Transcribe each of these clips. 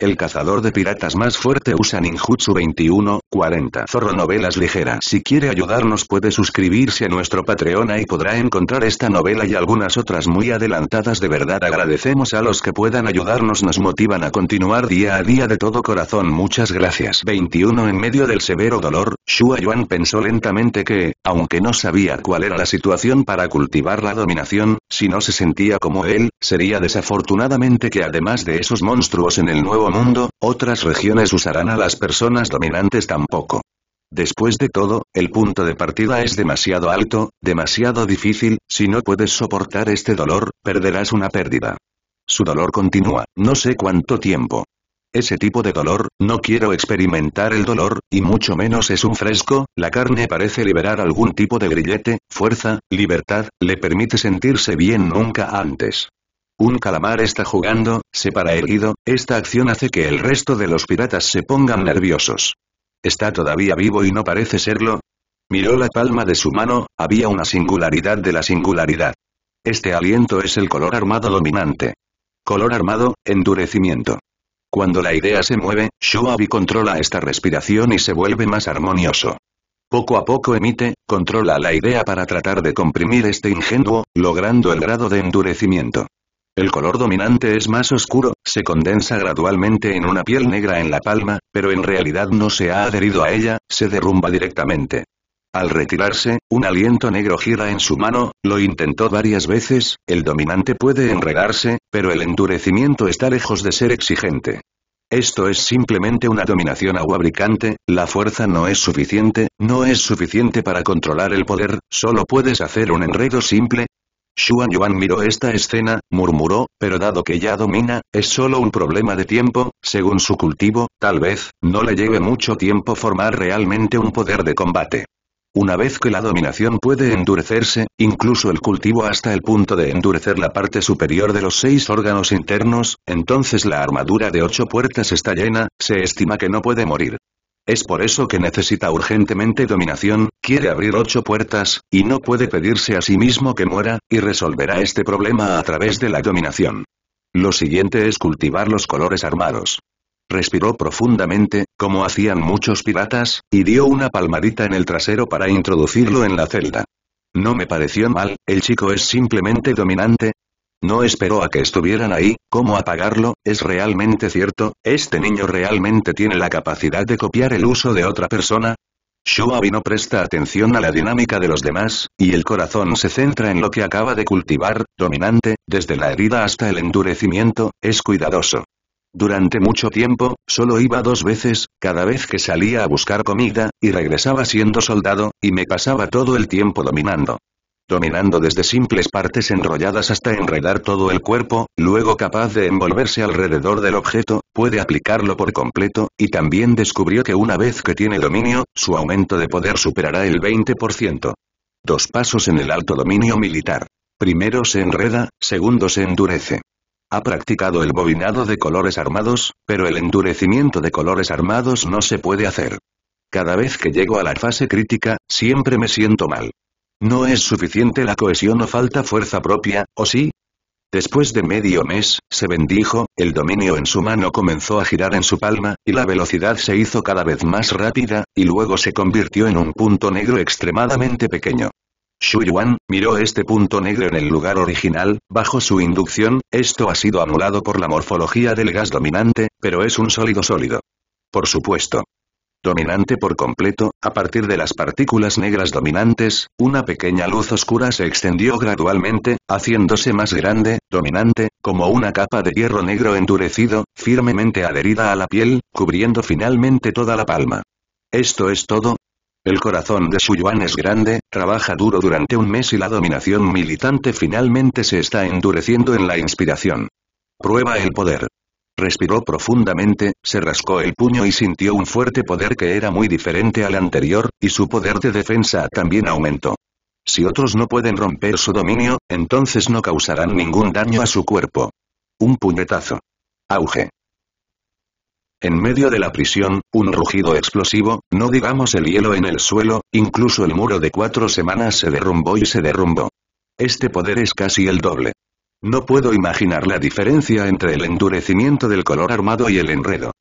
El cazador de piratas más fuerte usa ninjutsu 21, 40. Zorro Novelas Ligeras. Si quiere ayudarnos puede suscribirse a nuestro Patreon y podrá encontrar esta novela y algunas otras muy adelantadas de verdad agradecemos a los que puedan ayudarnos nos motivan a continuar día a día de todo corazón muchas gracias. 21 En medio del severo dolor, shuayuan pensó lentamente que, aunque no sabía cuál era la situación para cultivar la dominación, si no se sentía como él, sería desafortunadamente que además de esos monstruos en el nuevo mundo, otras regiones usarán a las personas dominantes tampoco. Después de todo, el punto de partida es demasiado alto, demasiado difícil, si no puedes soportar este dolor, perderás una pérdida. Su dolor continúa, no sé cuánto tiempo. Ese tipo de dolor, no quiero experimentar el dolor, y mucho menos es un fresco, la carne parece liberar algún tipo de grillete, fuerza, libertad, le permite sentirse bien nunca antes. Un calamar está jugando, se para erguido, esta acción hace que el resto de los piratas se pongan nerviosos. ¿Está todavía vivo y no parece serlo? Miró la palma de su mano, había una singularidad de la singularidad. Este aliento es el color armado dominante. Color armado, endurecimiento. Cuando la idea se mueve, Shuabi controla esta respiración y se vuelve más armonioso. Poco a poco emite, controla la idea para tratar de comprimir este ingenuo, logrando el grado de endurecimiento. El color dominante es más oscuro, se condensa gradualmente en una piel negra en la palma, pero en realidad no se ha adherido a ella, se derrumba directamente. Al retirarse, un aliento negro gira en su mano, lo intentó varias veces, el dominante puede enredarse, pero el endurecimiento está lejos de ser exigente. Esto es simplemente una dominación aguabricante, la fuerza no es suficiente, no es suficiente para controlar el poder, solo puedes hacer un enredo simple, Xuan Yuan miró esta escena, murmuró, pero dado que ya domina, es solo un problema de tiempo, según su cultivo, tal vez, no le lleve mucho tiempo formar realmente un poder de combate. Una vez que la dominación puede endurecerse, incluso el cultivo hasta el punto de endurecer la parte superior de los seis órganos internos, entonces la armadura de ocho puertas está llena, se estima que no puede morir. Es por eso que necesita urgentemente dominación, quiere abrir ocho puertas, y no puede pedirse a sí mismo que muera, y resolverá este problema a través de la dominación. Lo siguiente es cultivar los colores armados. Respiró profundamente, como hacían muchos piratas, y dio una palmadita en el trasero para introducirlo en la celda. No me pareció mal, el chico es simplemente dominante, no esperó a que estuvieran ahí, ¿cómo apagarlo? Es realmente cierto, este niño realmente tiene la capacidad de copiar el uso de otra persona. Shuabi no presta atención a la dinámica de los demás, y el corazón se centra en lo que acaba de cultivar, dominante, desde la herida hasta el endurecimiento, es cuidadoso. Durante mucho tiempo, solo iba dos veces, cada vez que salía a buscar comida, y regresaba siendo soldado, y me pasaba todo el tiempo dominando dominando desde simples partes enrolladas hasta enredar todo el cuerpo, luego capaz de envolverse alrededor del objeto, puede aplicarlo por completo, y también descubrió que una vez que tiene dominio, su aumento de poder superará el 20%. Dos pasos en el alto dominio militar. Primero se enreda, segundo se endurece. Ha practicado el bobinado de colores armados, pero el endurecimiento de colores armados no se puede hacer. Cada vez que llego a la fase crítica, siempre me siento mal. No es suficiente la cohesión o falta fuerza propia, ¿o sí? Después de medio mes, se bendijo, el dominio en su mano comenzó a girar en su palma, y la velocidad se hizo cada vez más rápida, y luego se convirtió en un punto negro extremadamente pequeño. Xu Yuan, miró este punto negro en el lugar original, bajo su inducción, esto ha sido anulado por la morfología del gas dominante, pero es un sólido sólido. Por supuesto dominante por completo, a partir de las partículas negras dominantes, una pequeña luz oscura se extendió gradualmente, haciéndose más grande, dominante, como una capa de hierro negro endurecido, firmemente adherida a la piel, cubriendo finalmente toda la palma. ¿Esto es todo? El corazón de Suyuan es grande, trabaja duro durante un mes y la dominación militante finalmente se está endureciendo en la inspiración. Prueba el poder. Respiró profundamente, se rascó el puño y sintió un fuerte poder que era muy diferente al anterior, y su poder de defensa también aumentó. Si otros no pueden romper su dominio, entonces no causarán ningún daño a su cuerpo. Un puñetazo. Auge. En medio de la prisión, un rugido explosivo, no digamos el hielo en el suelo, incluso el muro de cuatro semanas se derrumbó y se derrumbó. Este poder es casi el doble. No puedo imaginar la diferencia entre el endurecimiento del color armado y el enredo.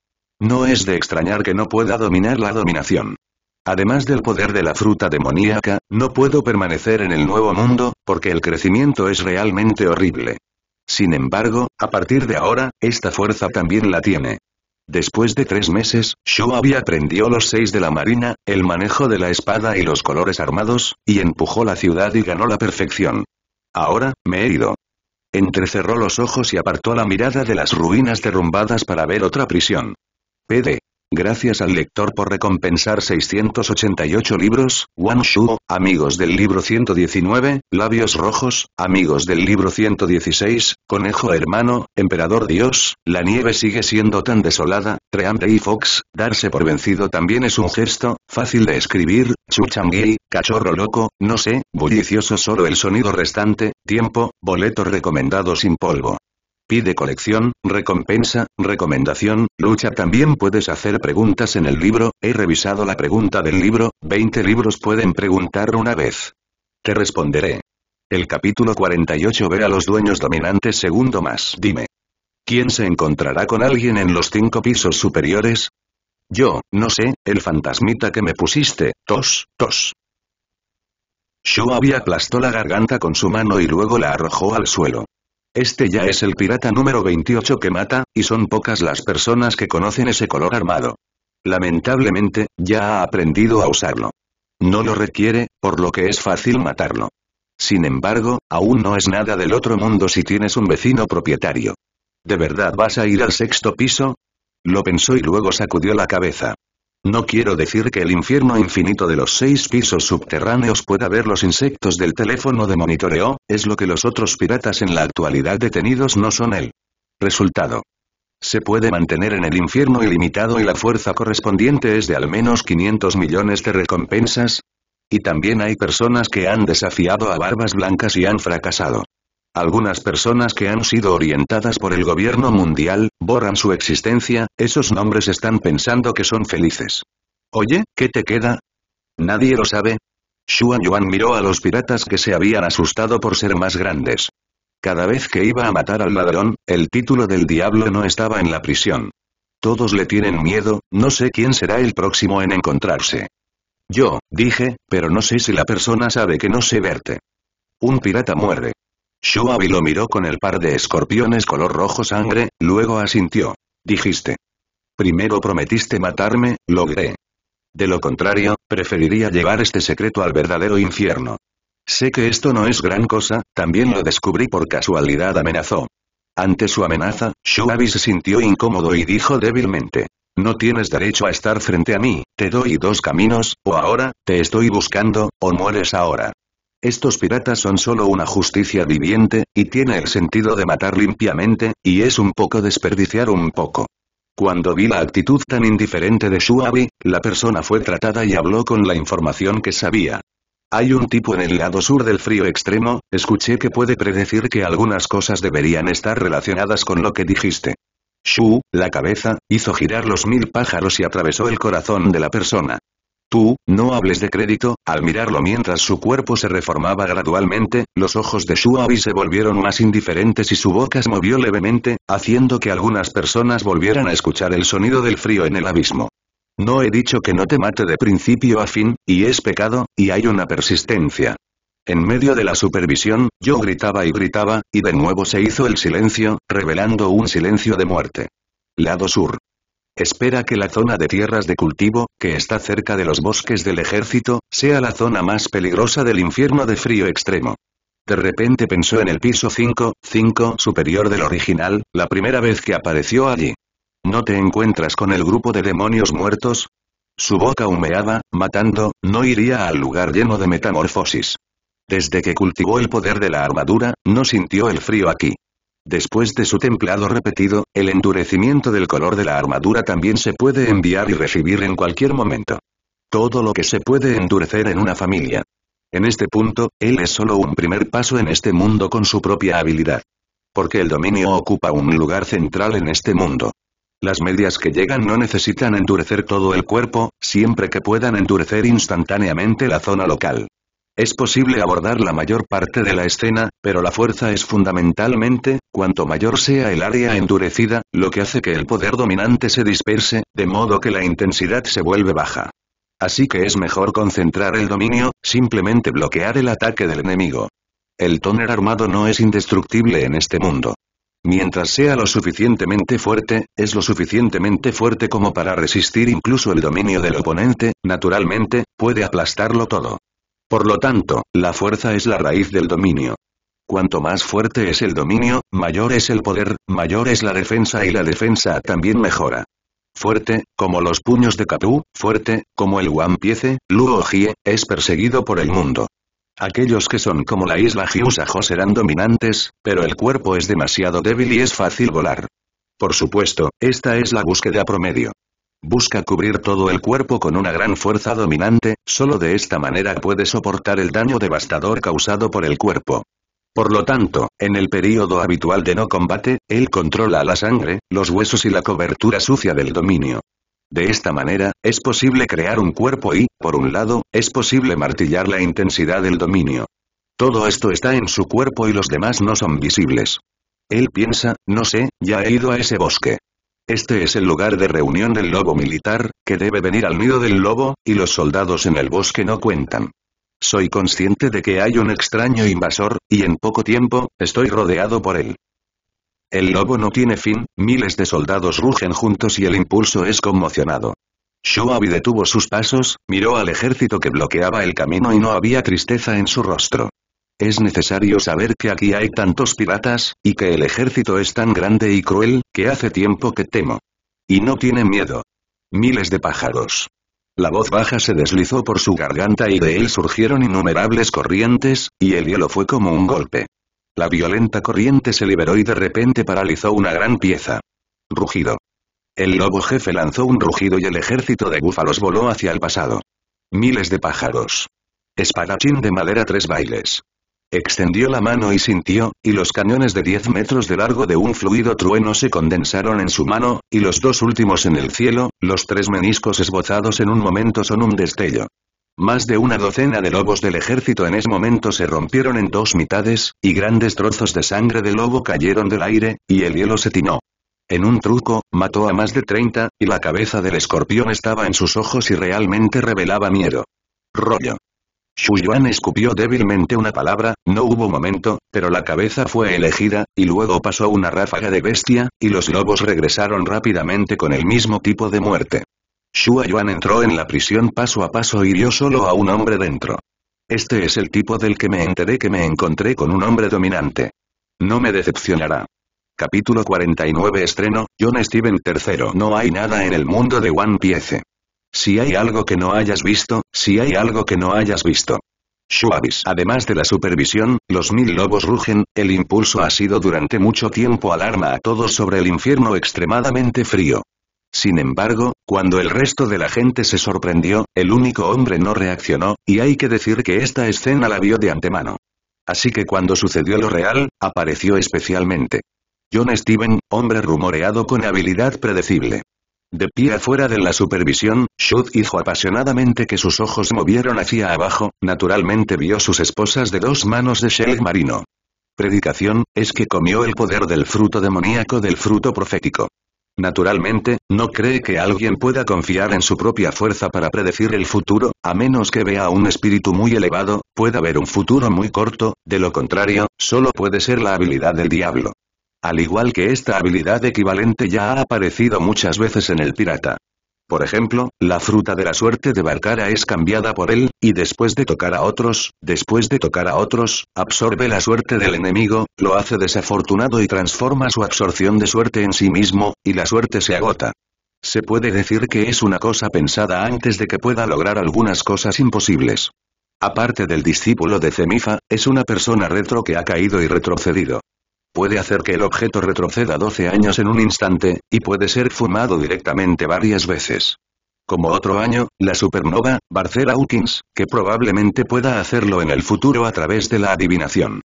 No es de extrañar que no pueda dominar la dominación. Además del poder de la fruta demoníaca, no puedo permanecer en el nuevo mundo, porque el crecimiento es realmente horrible. Sin embargo, a partir de ahora, esta fuerza también la tiene. Después de tres meses, había aprendió los seis de la marina, el manejo de la espada y los colores armados, y empujó la ciudad y ganó la perfección. Ahora, me he ido. Entrecerró los ojos y apartó la mirada de las ruinas derrumbadas para ver otra prisión. P.D. Gracias al lector por recompensar 688 libros, Wang Shuo, amigos del libro 119, Labios Rojos, amigos del libro 116, Conejo Hermano, Emperador Dios, la nieve sigue siendo tan desolada, Treante y Fox, darse por vencido también es un gesto, fácil de escribir, Chuchangui, Cachorro Loco, no sé, bullicioso solo el sonido restante, tiempo, boleto recomendado sin polvo. Pide colección, recompensa, recomendación, lucha También puedes hacer preguntas en el libro, he revisado la pregunta del libro, 20 libros pueden preguntar una vez. Te responderé. El capítulo 48 ve a los dueños dominantes segundo más. Dime. ¿Quién se encontrará con alguien en los cinco pisos superiores? Yo, no sé, el fantasmita que me pusiste, tos, tos. había aplastó la garganta con su mano y luego la arrojó al suelo. Este ya es el pirata número 28 que mata, y son pocas las personas que conocen ese color armado. Lamentablemente, ya ha aprendido a usarlo. No lo requiere, por lo que es fácil matarlo. Sin embargo, aún no es nada del otro mundo si tienes un vecino propietario. ¿De verdad vas a ir al sexto piso? Lo pensó y luego sacudió la cabeza. No quiero decir que el infierno infinito de los seis pisos subterráneos pueda ver los insectos del teléfono de monitoreo, es lo que los otros piratas en la actualidad detenidos no son él. Resultado. Se puede mantener en el infierno ilimitado y la fuerza correspondiente es de al menos 500 millones de recompensas. Y también hay personas que han desafiado a barbas blancas y han fracasado. Algunas personas que han sido orientadas por el gobierno mundial, borran su existencia, esos nombres están pensando que son felices. Oye, ¿qué te queda? Nadie lo sabe. Xuan Yuan miró a los piratas que se habían asustado por ser más grandes. Cada vez que iba a matar al ladrón, el título del diablo no estaba en la prisión. Todos le tienen miedo, no sé quién será el próximo en encontrarse. Yo, dije, pero no sé si la persona sabe que no sé verte. Un pirata muere. Shuabi lo miró con el par de escorpiones color rojo sangre, luego asintió. Dijiste. Primero prometiste matarme, logré. De lo contrario, preferiría llevar este secreto al verdadero infierno. Sé que esto no es gran cosa, también lo descubrí por casualidad amenazó. Ante su amenaza, Shuabi se sintió incómodo y dijo débilmente. No tienes derecho a estar frente a mí, te doy dos caminos, o ahora, te estoy buscando, o mueres ahora. Estos piratas son solo una justicia viviente, y tiene el sentido de matar limpiamente, y es un poco desperdiciar un poco. Cuando vi la actitud tan indiferente de Shuabi, la persona fue tratada y habló con la información que sabía. Hay un tipo en el lado sur del frío extremo, escuché que puede predecir que algunas cosas deberían estar relacionadas con lo que dijiste. Shu, la cabeza, hizo girar los mil pájaros y atravesó el corazón de la persona. Tú, no hables de crédito, al mirarlo mientras su cuerpo se reformaba gradualmente, los ojos de Shuabi se volvieron más indiferentes y su boca se movió levemente, haciendo que algunas personas volvieran a escuchar el sonido del frío en el abismo. No he dicho que no te mate de principio a fin, y es pecado, y hay una persistencia. En medio de la supervisión, yo gritaba y gritaba, y de nuevo se hizo el silencio, revelando un silencio de muerte. Lado sur. Espera que la zona de tierras de cultivo, que está cerca de los bosques del ejército, sea la zona más peligrosa del infierno de frío extremo. De repente pensó en el piso 5, 5 superior del original, la primera vez que apareció allí. ¿No te encuentras con el grupo de demonios muertos? Su boca humeaba, matando, no iría al lugar lleno de metamorfosis. Desde que cultivó el poder de la armadura, no sintió el frío aquí. Después de su templado repetido, el endurecimiento del color de la armadura también se puede enviar y recibir en cualquier momento. Todo lo que se puede endurecer en una familia. En este punto, él es solo un primer paso en este mundo con su propia habilidad. Porque el dominio ocupa un lugar central en este mundo. Las medias que llegan no necesitan endurecer todo el cuerpo, siempre que puedan endurecer instantáneamente la zona local. Es posible abordar la mayor parte de la escena, pero la fuerza es fundamentalmente, cuanto mayor sea el área endurecida, lo que hace que el poder dominante se disperse, de modo que la intensidad se vuelve baja. Así que es mejor concentrar el dominio, simplemente bloquear el ataque del enemigo. El tóner armado no es indestructible en este mundo. Mientras sea lo suficientemente fuerte, es lo suficientemente fuerte como para resistir incluso el dominio del oponente, naturalmente, puede aplastarlo todo. Por lo tanto, la fuerza es la raíz del dominio. Cuanto más fuerte es el dominio, mayor es el poder, mayor es la defensa y la defensa también mejora. Fuerte, como los puños de Katu, fuerte, como el Piece, Luo Jie, es perseguido por el mundo. Aquellos que son como la isla Hyusajo serán dominantes, pero el cuerpo es demasiado débil y es fácil volar. Por supuesto, esta es la búsqueda promedio. Busca cubrir todo el cuerpo con una gran fuerza dominante, solo de esta manera puede soportar el daño devastador causado por el cuerpo. Por lo tanto, en el período habitual de no combate, él controla la sangre, los huesos y la cobertura sucia del dominio. De esta manera, es posible crear un cuerpo y, por un lado, es posible martillar la intensidad del dominio. Todo esto está en su cuerpo y los demás no son visibles. Él piensa, no sé, ya he ido a ese bosque. Este es el lugar de reunión del lobo militar, que debe venir al nido del lobo, y los soldados en el bosque no cuentan. Soy consciente de que hay un extraño invasor, y en poco tiempo, estoy rodeado por él. El lobo no tiene fin, miles de soldados rugen juntos y el impulso es conmocionado. Shuabi detuvo sus pasos, miró al ejército que bloqueaba el camino y no había tristeza en su rostro. Es necesario saber que aquí hay tantos piratas, y que el ejército es tan grande y cruel, que hace tiempo que temo. Y no tiene miedo. Miles de pájaros. La voz baja se deslizó por su garganta y de él surgieron innumerables corrientes, y el hielo fue como un golpe. La violenta corriente se liberó y de repente paralizó una gran pieza. Rugido. El lobo jefe lanzó un rugido y el ejército de búfalos voló hacia el pasado. Miles de pájaros. Espadachín de madera tres bailes. Extendió la mano y sintió, y los cañones de 10 metros de largo de un fluido trueno se condensaron en su mano, y los dos últimos en el cielo, los tres meniscos esbozados en un momento son un destello. Más de una docena de lobos del ejército en ese momento se rompieron en dos mitades, y grandes trozos de sangre de lobo cayeron del aire, y el hielo se tinó. En un truco, mató a más de 30, y la cabeza del escorpión estaba en sus ojos y realmente revelaba miedo. Rollo. Yuan escupió débilmente una palabra, no hubo momento, pero la cabeza fue elegida, y luego pasó una ráfaga de bestia, y los lobos regresaron rápidamente con el mismo tipo de muerte. Yuan entró en la prisión paso a paso y vio solo a un hombre dentro. Este es el tipo del que me enteré que me encontré con un hombre dominante. No me decepcionará. Capítulo 49 Estreno, John Steven III No hay nada en el mundo de One Piece. Si hay algo que no hayas visto, si hay algo que no hayas visto. Además de la supervisión, los mil lobos rugen, el impulso ha sido durante mucho tiempo alarma a todos sobre el infierno extremadamente frío. Sin embargo, cuando el resto de la gente se sorprendió, el único hombre no reaccionó, y hay que decir que esta escena la vio de antemano. Así que cuando sucedió lo real, apareció especialmente. John Steven, hombre rumoreado con habilidad predecible. De pie afuera de la supervisión, Shud hizo apasionadamente que sus ojos movieron hacia abajo, naturalmente vio sus esposas de dos manos de Sheikh marino. Predicación, es que comió el poder del fruto demoníaco del fruto profético. Naturalmente, no cree que alguien pueda confiar en su propia fuerza para predecir el futuro, a menos que vea un espíritu muy elevado, pueda ver un futuro muy corto, de lo contrario, solo puede ser la habilidad del diablo. Al igual que esta habilidad equivalente ya ha aparecido muchas veces en el pirata. Por ejemplo, la fruta de la suerte de Barkara es cambiada por él, y después de tocar a otros, después de tocar a otros, absorbe la suerte del enemigo, lo hace desafortunado y transforma su absorción de suerte en sí mismo, y la suerte se agota. Se puede decir que es una cosa pensada antes de que pueda lograr algunas cosas imposibles. Aparte del discípulo de Cemifa, es una persona retro que ha caído y retrocedido puede hacer que el objeto retroceda 12 años en un instante, y puede ser fumado directamente varias veces. Como otro año, la supernova, Barcel Hawkins, que probablemente pueda hacerlo en el futuro a través de la adivinación.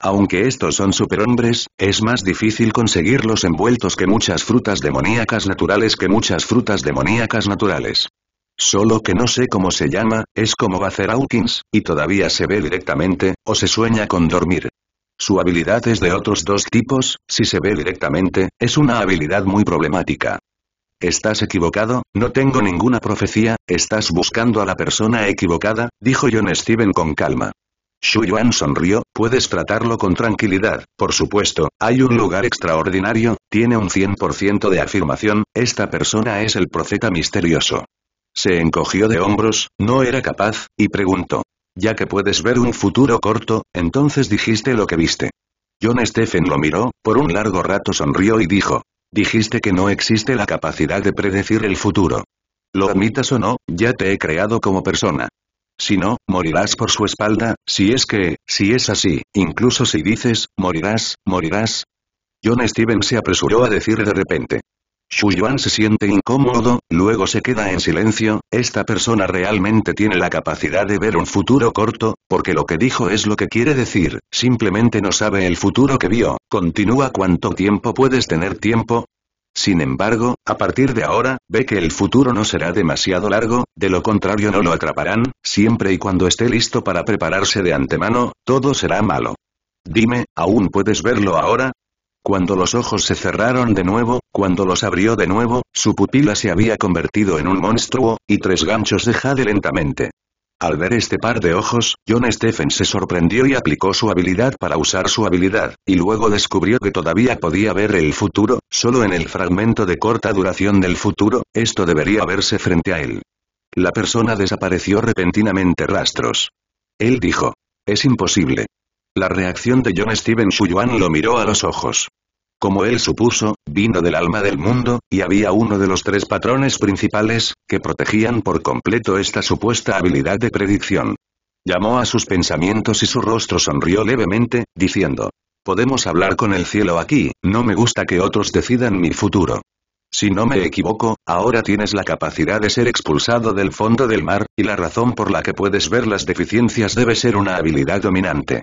Aunque estos son superhombres, es más difícil conseguirlos envueltos que muchas frutas demoníacas naturales que muchas frutas demoníacas naturales. Solo que no sé cómo se llama, es como Bacer Hawkins, y todavía se ve directamente, o se sueña con dormir. Su habilidad es de otros dos tipos, si se ve directamente, es una habilidad muy problemática. Estás equivocado, no tengo ninguna profecía, estás buscando a la persona equivocada, dijo John Steven con calma. Shu Yuan sonrió, puedes tratarlo con tranquilidad, por supuesto, hay un lugar extraordinario, tiene un 100% de afirmación, esta persona es el profeta misterioso. Se encogió de hombros, no era capaz, y preguntó, ya que puedes ver un futuro corto, entonces dijiste lo que viste. John Stephen lo miró, por un largo rato sonrió y dijo. Dijiste que no existe la capacidad de predecir el futuro. Lo admitas o no, ya te he creado como persona. Si no, morirás por su espalda, si es que, si es así, incluso si dices, morirás, morirás. John Stephen se apresuró a decir de repente. Yuan se siente incómodo, luego se queda en silencio, esta persona realmente tiene la capacidad de ver un futuro corto, porque lo que dijo es lo que quiere decir, simplemente no sabe el futuro que vio, continúa cuánto tiempo puedes tener tiempo. Sin embargo, a partir de ahora, ve que el futuro no será demasiado largo, de lo contrario no lo atraparán, siempre y cuando esté listo para prepararse de antemano, todo será malo. Dime, ¿aún puedes verlo ahora? Cuando los ojos se cerraron de nuevo, cuando los abrió de nuevo, su pupila se había convertido en un monstruo, y tres ganchos de lentamente. Al ver este par de ojos, John Stephen se sorprendió y aplicó su habilidad para usar su habilidad, y luego descubrió que todavía podía ver el futuro, solo en el fragmento de corta duración del futuro, esto debería verse frente a él. La persona desapareció repentinamente rastros. Él dijo. Es imposible. La reacción de John Steven Shuyuan lo miró a los ojos. Como él supuso, vino del alma del mundo, y había uno de los tres patrones principales, que protegían por completo esta supuesta habilidad de predicción. Llamó a sus pensamientos y su rostro sonrió levemente, diciendo, Podemos hablar con el cielo aquí, no me gusta que otros decidan mi futuro. Si no me equivoco, ahora tienes la capacidad de ser expulsado del fondo del mar, y la razón por la que puedes ver las deficiencias debe ser una habilidad dominante.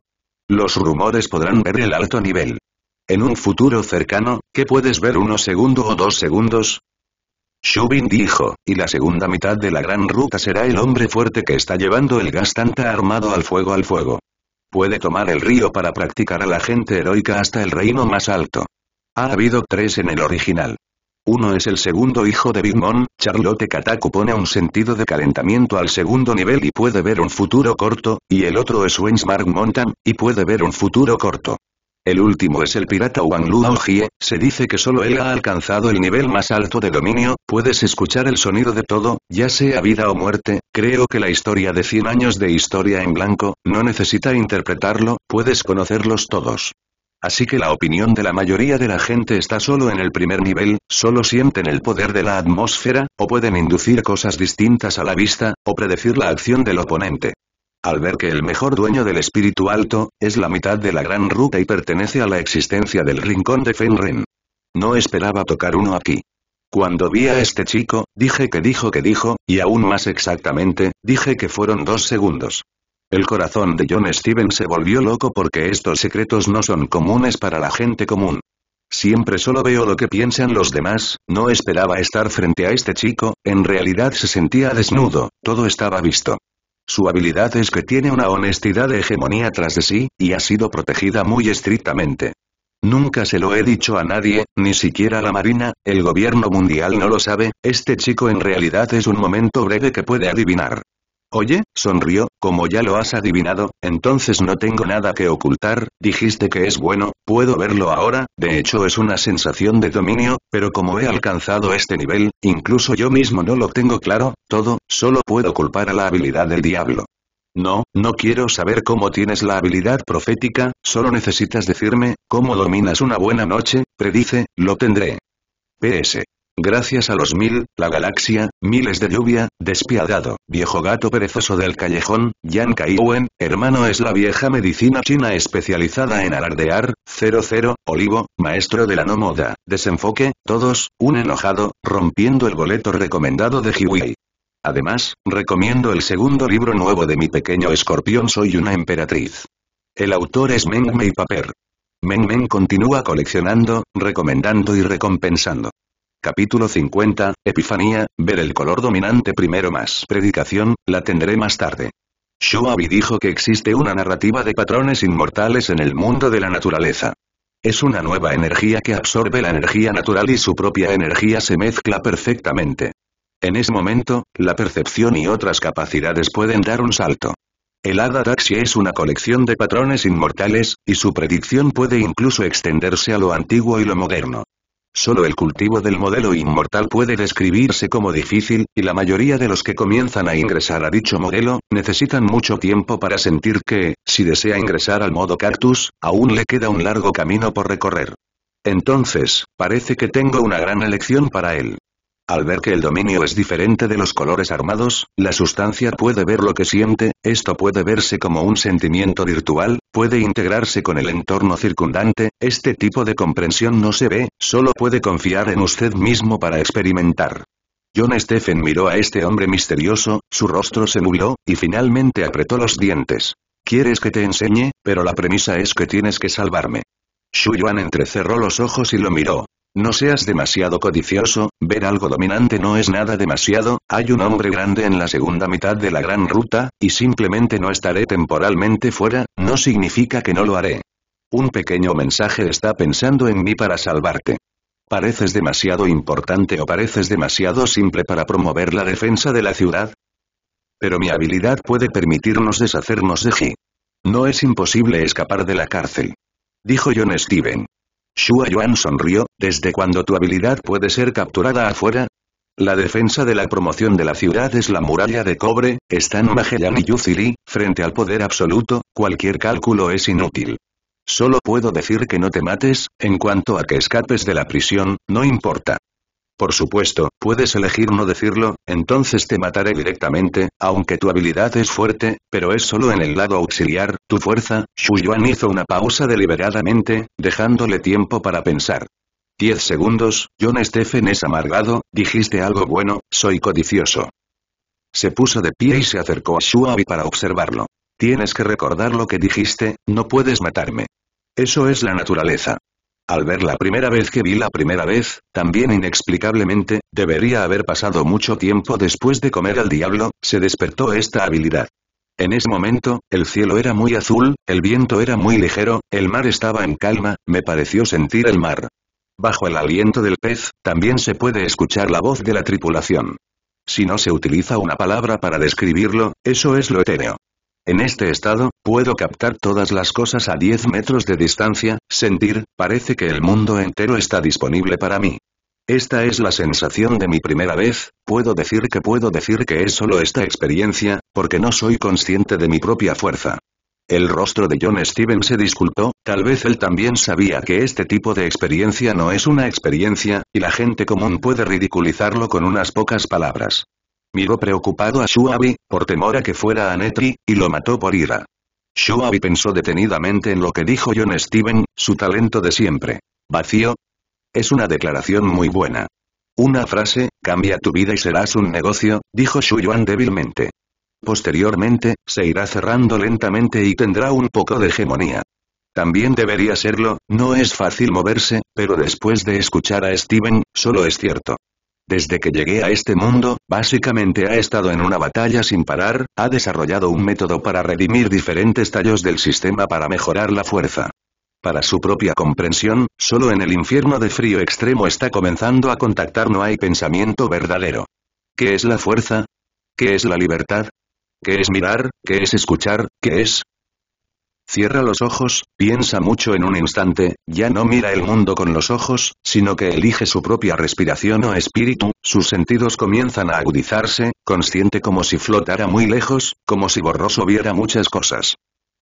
Los rumores podrán ver el alto nivel. En un futuro cercano, ¿qué puedes ver uno segundo o dos segundos? Shubin dijo, y la segunda mitad de la gran ruta será el hombre fuerte que está llevando el gas tanta armado al fuego al fuego. Puede tomar el río para practicar a la gente heroica hasta el reino más alto. Ha habido tres en el original. Uno es el segundo hijo de Big Mom, Charlotte Kataku pone un sentido de calentamiento al segundo nivel y puede ver un futuro corto, y el otro es Wensmark Montan, y puede ver un futuro corto. El último es el pirata Wang Jie, se dice que solo él ha alcanzado el nivel más alto de dominio, puedes escuchar el sonido de todo, ya sea vida o muerte, creo que la historia de 100 años de historia en blanco, no necesita interpretarlo, puedes conocerlos todos. Así que la opinión de la mayoría de la gente está solo en el primer nivel, solo sienten el poder de la atmósfera, o pueden inducir cosas distintas a la vista, o predecir la acción del oponente. Al ver que el mejor dueño del espíritu alto, es la mitad de la gran ruta y pertenece a la existencia del rincón de Fenren. No esperaba tocar uno aquí. Cuando vi a este chico, dije que dijo que dijo, y aún más exactamente, dije que fueron dos segundos. El corazón de John Steven se volvió loco porque estos secretos no son comunes para la gente común. Siempre solo veo lo que piensan los demás, no esperaba estar frente a este chico, en realidad se sentía desnudo, todo estaba visto. Su habilidad es que tiene una honestidad de hegemonía tras de sí, y ha sido protegida muy estrictamente. Nunca se lo he dicho a nadie, ni siquiera a la Marina, el gobierno mundial no lo sabe, este chico en realidad es un momento breve que puede adivinar. Oye, sonrió, como ya lo has adivinado, entonces no tengo nada que ocultar, dijiste que es bueno, puedo verlo ahora, de hecho es una sensación de dominio, pero como he alcanzado este nivel, incluso yo mismo no lo tengo claro, todo, solo puedo culpar a la habilidad del diablo. No, no quiero saber cómo tienes la habilidad profética, solo necesitas decirme, cómo dominas una buena noche, predice, lo tendré. PS. Gracias a los mil, la galaxia, miles de lluvia, despiadado, viejo gato perezoso del callejón, Yan kai hermano es la vieja medicina china especializada en alardear, 00, olivo, maestro de la no moda, desenfoque, todos, un enojado, rompiendo el boleto recomendado de Hiwei. Además, recomiendo el segundo libro nuevo de mi pequeño escorpión Soy una emperatriz. El autor es Meng Mei Paper. Meng Meng continúa coleccionando, recomendando y recompensando. Capítulo 50, Epifanía, ver el color dominante primero más predicación, la tendré más tarde. Shuabi dijo que existe una narrativa de patrones inmortales en el mundo de la naturaleza. Es una nueva energía que absorbe la energía natural y su propia energía se mezcla perfectamente. En ese momento, la percepción y otras capacidades pueden dar un salto. El Ada es una colección de patrones inmortales, y su predicción puede incluso extenderse a lo antiguo y lo moderno. Solo el cultivo del modelo inmortal puede describirse como difícil, y la mayoría de los que comienzan a ingresar a dicho modelo, necesitan mucho tiempo para sentir que, si desea ingresar al modo cactus, aún le queda un largo camino por recorrer. Entonces, parece que tengo una gran elección para él. Al ver que el dominio es diferente de los colores armados, la sustancia puede ver lo que siente, esto puede verse como un sentimiento virtual, puede integrarse con el entorno circundante, este tipo de comprensión no se ve, solo puede confiar en usted mismo para experimentar. John Stephen miró a este hombre misterioso, su rostro se nubló, y finalmente apretó los dientes. ¿Quieres que te enseñe? Pero la premisa es que tienes que salvarme. Shu Yuan entrecerró los ojos y lo miró. No seas demasiado codicioso, ver algo dominante no es nada demasiado, hay un hombre grande en la segunda mitad de la gran ruta, y simplemente no estaré temporalmente fuera, no significa que no lo haré. Un pequeño mensaje está pensando en mí para salvarte. ¿Pareces demasiado importante o pareces demasiado simple para promover la defensa de la ciudad? Pero mi habilidad puede permitirnos deshacernos de G. No es imposible escapar de la cárcel. Dijo John Steven. Shua Yuan sonrió, ¿desde cuando tu habilidad puede ser capturada afuera? La defensa de la promoción de la ciudad es la muralla de cobre, están Magellan y Yuziri, frente al poder absoluto, cualquier cálculo es inútil. Solo puedo decir que no te mates, en cuanto a que escapes de la prisión, no importa. Por supuesto, puedes elegir no decirlo, entonces te mataré directamente, aunque tu habilidad es fuerte, pero es solo en el lado auxiliar, tu fuerza, Yuan hizo una pausa deliberadamente, dejándole tiempo para pensar. 10 segundos, John Stephen es amargado, dijiste algo bueno, soy codicioso. Se puso de pie y se acercó a Shuabi para observarlo. Tienes que recordar lo que dijiste, no puedes matarme. Eso es la naturaleza. Al ver la primera vez que vi la primera vez, también inexplicablemente, debería haber pasado mucho tiempo después de comer al diablo, se despertó esta habilidad. En ese momento, el cielo era muy azul, el viento era muy ligero, el mar estaba en calma, me pareció sentir el mar. Bajo el aliento del pez, también se puede escuchar la voz de la tripulación. Si no se utiliza una palabra para describirlo, eso es lo etéreo. En este estado, puedo captar todas las cosas a 10 metros de distancia, sentir, parece que el mundo entero está disponible para mí. Esta es la sensación de mi primera vez, puedo decir que puedo decir que es solo esta experiencia, porque no soy consciente de mi propia fuerza. El rostro de John Steven se disculpó, tal vez él también sabía que este tipo de experiencia no es una experiencia, y la gente común puede ridiculizarlo con unas pocas palabras. Miró preocupado a Shuabi, por temor a que fuera a Netri, y lo mató por ira. Shuabi pensó detenidamente en lo que dijo John Steven, su talento de siempre. ¿Vacío? Es una declaración muy buena. Una frase, cambia tu vida y serás un negocio, dijo Yuan débilmente. Posteriormente, se irá cerrando lentamente y tendrá un poco de hegemonía. También debería serlo, no es fácil moverse, pero después de escuchar a Steven, solo es cierto. Desde que llegué a este mundo, básicamente ha estado en una batalla sin parar, ha desarrollado un método para redimir diferentes tallos del sistema para mejorar la fuerza. Para su propia comprensión, solo en el infierno de frío extremo está comenzando a contactar no hay pensamiento verdadero. ¿Qué es la fuerza? ¿Qué es la libertad? ¿Qué es mirar? ¿Qué es escuchar? ¿Qué es? Cierra los ojos, piensa mucho en un instante, ya no mira el mundo con los ojos, sino que elige su propia respiración o espíritu, sus sentidos comienzan a agudizarse, consciente como si flotara muy lejos, como si borroso viera muchas cosas.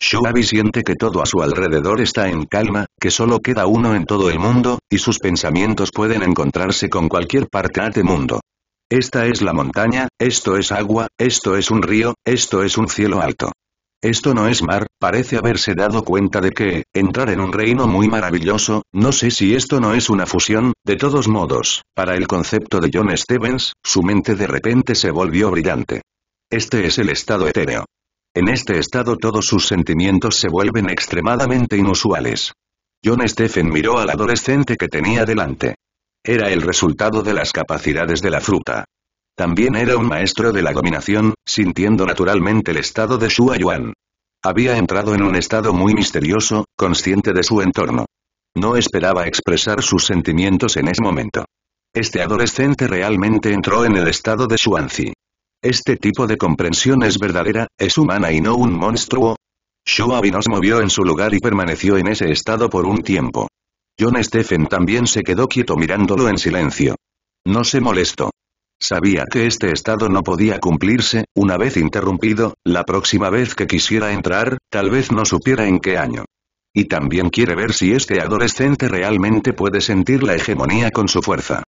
Shuabi siente que todo a su alrededor está en calma, que solo queda uno en todo el mundo, y sus pensamientos pueden encontrarse con cualquier parte de mundo. Esta es la montaña, esto es agua, esto es un río, esto es un cielo alto. Esto no es mar, parece haberse dado cuenta de que, entrar en un reino muy maravilloso, no sé si esto no es una fusión, de todos modos, para el concepto de John Stevens, su mente de repente se volvió brillante. Este es el estado etéreo. En este estado todos sus sentimientos se vuelven extremadamente inusuales. John Stephen miró al adolescente que tenía delante. Era el resultado de las capacidades de la fruta. También era un maestro de la dominación, sintiendo naturalmente el estado de Shua Yuan. Había entrado en un estado muy misterioso, consciente de su entorno. No esperaba expresar sus sentimientos en ese momento. Este adolescente realmente entró en el estado de Xuanzi. Este tipo de comprensión es verdadera, es humana y no un monstruo. Shuabi nos movió en su lugar y permaneció en ese estado por un tiempo. John Stephen también se quedó quieto mirándolo en silencio. No se molestó. Sabía que este estado no podía cumplirse, una vez interrumpido, la próxima vez que quisiera entrar, tal vez no supiera en qué año. Y también quiere ver si este adolescente realmente puede sentir la hegemonía con su fuerza.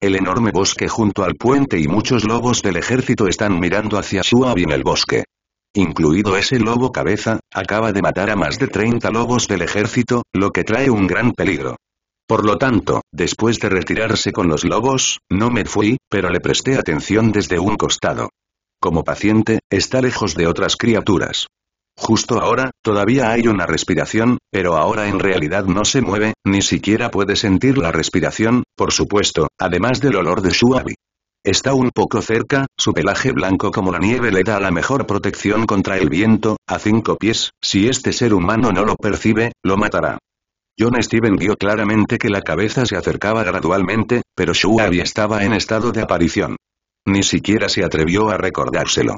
El enorme bosque junto al puente y muchos lobos del ejército están mirando hacia su en el bosque. Incluido ese lobo cabeza, acaba de matar a más de 30 lobos del ejército, lo que trae un gran peligro. Por lo tanto, después de retirarse con los lobos, no me fui, pero le presté atención desde un costado. Como paciente, está lejos de otras criaturas. Justo ahora, todavía hay una respiración, pero ahora en realidad no se mueve, ni siquiera puede sentir la respiración, por supuesto, además del olor de Shuabi. Está un poco cerca, su pelaje blanco como la nieve le da la mejor protección contra el viento, a cinco pies, si este ser humano no lo percibe, lo matará. John Steven vio claramente que la cabeza se acercaba gradualmente, pero Shuabi estaba en estado de aparición. Ni siquiera se atrevió a recordárselo.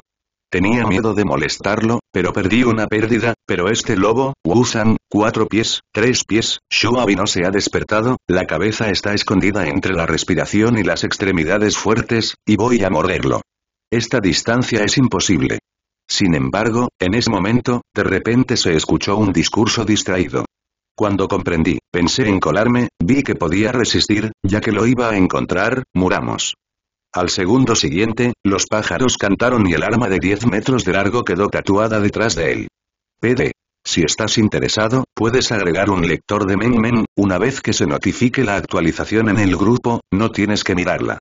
Tenía miedo de molestarlo, pero perdí una pérdida, pero este lobo, San, cuatro pies, tres pies, Shuabi no se ha despertado, la cabeza está escondida entre la respiración y las extremidades fuertes, y voy a morderlo. Esta distancia es imposible. Sin embargo, en ese momento, de repente se escuchó un discurso distraído. Cuando comprendí, pensé en colarme, vi que podía resistir, ya que lo iba a encontrar, muramos. Al segundo siguiente, los pájaros cantaron y el arma de 10 metros de largo quedó tatuada detrás de él. PD. Si estás interesado, puedes agregar un lector de Men. una vez que se notifique la actualización en el grupo, no tienes que mirarla.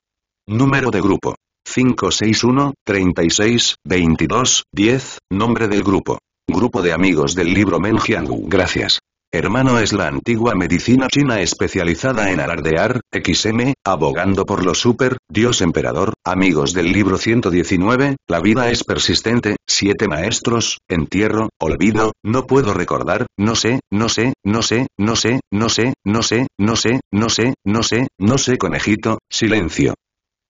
Número de grupo. 561, 36, 22, 10, nombre del grupo. Grupo de amigos del libro Menjiangu. Gracias. Hermano es la antigua medicina china especializada en alardear, XM, abogando por lo super, Dios emperador, amigos del libro 119, la vida es persistente, siete maestros, entierro, olvido, no puedo recordar, no sé, no sé, no sé, no sé, no sé, no sé, no sé, no sé, no sé, no sé conejito, silencio.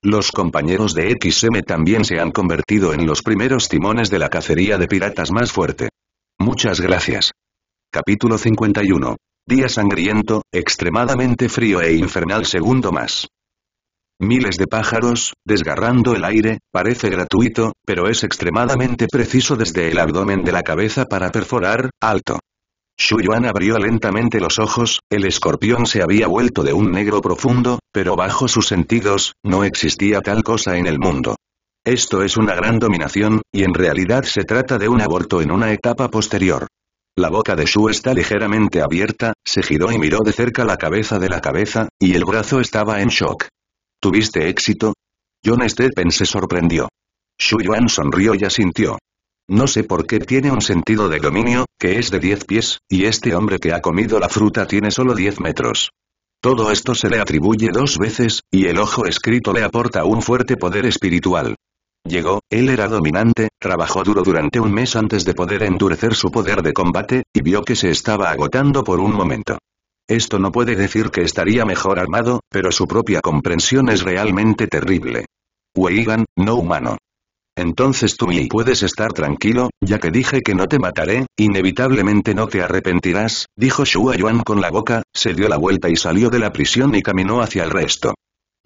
Los compañeros de XM también se han convertido en los primeros timones de la cacería de piratas más fuerte. Muchas gracias. Capítulo 51. Día sangriento, extremadamente frío e infernal segundo más. Miles de pájaros, desgarrando el aire, parece gratuito, pero es extremadamente preciso desde el abdomen de la cabeza para perforar, alto. Yuan abrió lentamente los ojos, el escorpión se había vuelto de un negro profundo, pero bajo sus sentidos, no existía tal cosa en el mundo. Esto es una gran dominación, y en realidad se trata de un aborto en una etapa posterior. La boca de Shu está ligeramente abierta, se giró y miró de cerca la cabeza de la cabeza, y el brazo estaba en shock. ¿Tuviste éxito? John Steppen se sorprendió. Shu Yuan sonrió y asintió. No sé por qué tiene un sentido de dominio, que es de 10 pies, y este hombre que ha comido la fruta tiene solo 10 metros. Todo esto se le atribuye dos veces, y el ojo escrito le aporta un fuerte poder espiritual. Llegó, él era dominante, trabajó duro durante un mes antes de poder endurecer su poder de combate, y vio que se estaba agotando por un momento. Esto no puede decir que estaría mejor armado, pero su propia comprensión es realmente terrible. Weigan, no humano. Entonces tú y puedes estar tranquilo, ya que dije que no te mataré, inevitablemente no te arrepentirás, dijo Shu Yuan con la boca, se dio la vuelta y salió de la prisión y caminó hacia el resto.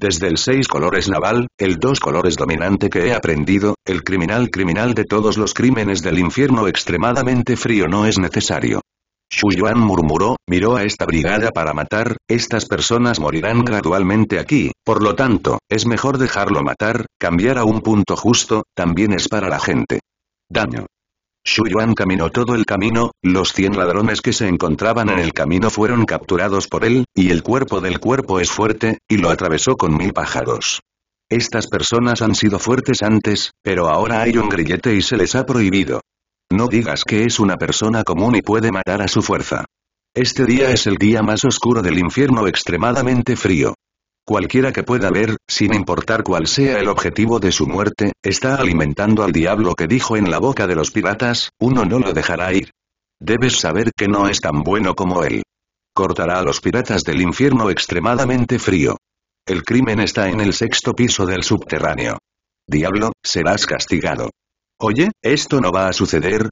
Desde el seis colores naval, el dos colores dominante que he aprendido, el criminal criminal de todos los crímenes del infierno extremadamente frío no es necesario. Xu Yuan murmuró, miró a esta brigada para matar, estas personas morirán gradualmente aquí, por lo tanto, es mejor dejarlo matar, cambiar a un punto justo, también es para la gente. Daño. Shuyuan Yuan caminó todo el camino, los 100 ladrones que se encontraban en el camino fueron capturados por él, y el cuerpo del cuerpo es fuerte, y lo atravesó con mil pájaros. Estas personas han sido fuertes antes, pero ahora hay un grillete y se les ha prohibido. No digas que es una persona común y puede matar a su fuerza. Este día es el día más oscuro del infierno extremadamente frío. Cualquiera que pueda ver, sin importar cuál sea el objetivo de su muerte, está alimentando al diablo que dijo en la boca de los piratas, uno no lo dejará ir. Debes saber que no es tan bueno como él. Cortará a los piratas del infierno extremadamente frío. El crimen está en el sexto piso del subterráneo. Diablo, serás castigado. Oye, esto no va a suceder.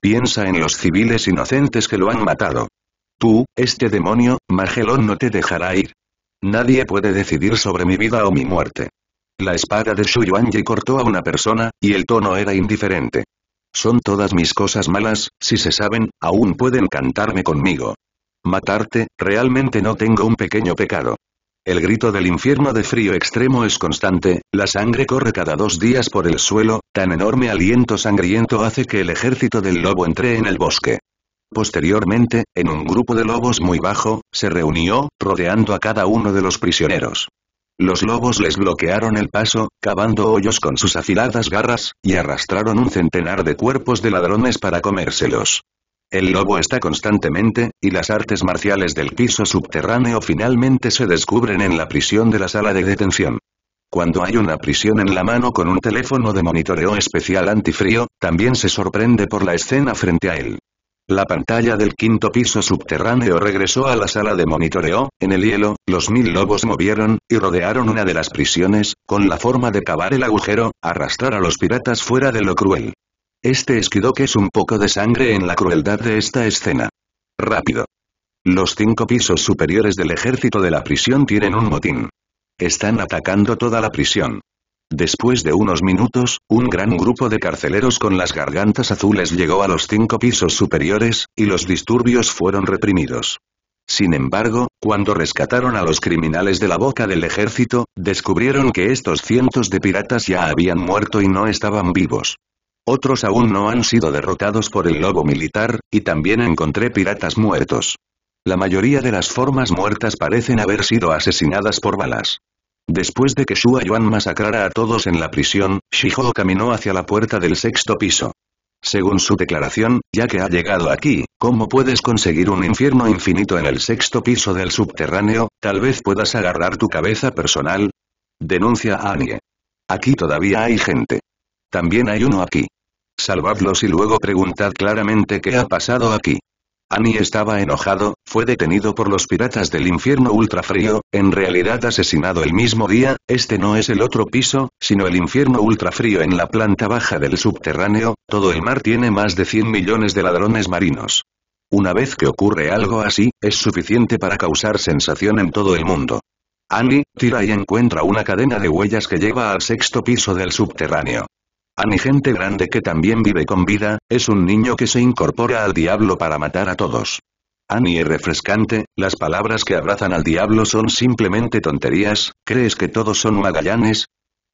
Piensa en los civiles inocentes que lo han matado. Tú, este demonio, Magelón no te dejará ir. Nadie puede decidir sobre mi vida o mi muerte. La espada de Shu Yuanji cortó a una persona, y el tono era indiferente. Son todas mis cosas malas, si se saben, aún pueden cantarme conmigo. Matarte, realmente no tengo un pequeño pecado. El grito del infierno de frío extremo es constante, la sangre corre cada dos días por el suelo, tan enorme aliento sangriento hace que el ejército del lobo entre en el bosque. Posteriormente, en un grupo de lobos muy bajo, se reunió, rodeando a cada uno de los prisioneros. Los lobos les bloquearon el paso, cavando hoyos con sus afiladas garras, y arrastraron un centenar de cuerpos de ladrones para comérselos. El lobo está constantemente, y las artes marciales del piso subterráneo finalmente se descubren en la prisión de la sala de detención. Cuando hay una prisión en la mano con un teléfono de monitoreo especial antifrío, también se sorprende por la escena frente a él. La pantalla del quinto piso subterráneo regresó a la sala de monitoreo, en el hielo, los mil lobos movieron, y rodearon una de las prisiones, con la forma de cavar el agujero, arrastrar a los piratas fuera de lo cruel. Este que es un poco de sangre en la crueldad de esta escena. Rápido. Los cinco pisos superiores del ejército de la prisión tienen un motín. Están atacando toda la prisión. Después de unos minutos, un gran grupo de carceleros con las gargantas azules llegó a los cinco pisos superiores, y los disturbios fueron reprimidos. Sin embargo, cuando rescataron a los criminales de la boca del ejército, descubrieron que estos cientos de piratas ya habían muerto y no estaban vivos. Otros aún no han sido derrotados por el lobo militar, y también encontré piratas muertos. La mayoría de las formas muertas parecen haber sido asesinadas por balas. Después de que Shua Yuan masacrara a todos en la prisión, Shihou caminó hacia la puerta del sexto piso. Según su declaración, ya que ha llegado aquí, ¿cómo puedes conseguir un infierno infinito en el sexto piso del subterráneo? Tal vez puedas agarrar tu cabeza personal. Denuncia a Anie. Aquí todavía hay gente. También hay uno aquí. Salvadlos y luego preguntad claramente qué ha pasado aquí. Annie estaba enojado, fue detenido por los piratas del infierno ultrafrío, en realidad asesinado el mismo día, este no es el otro piso, sino el infierno ultrafrío en la planta baja del subterráneo, todo el mar tiene más de 100 millones de ladrones marinos. Una vez que ocurre algo así, es suficiente para causar sensación en todo el mundo. Annie, tira y encuentra una cadena de huellas que lleva al sexto piso del subterráneo. A gente grande que también vive con vida, es un niño que se incorpora al diablo para matar a todos. Ani refrescante, las palabras que abrazan al diablo son simplemente tonterías, ¿crees que todos son magallanes?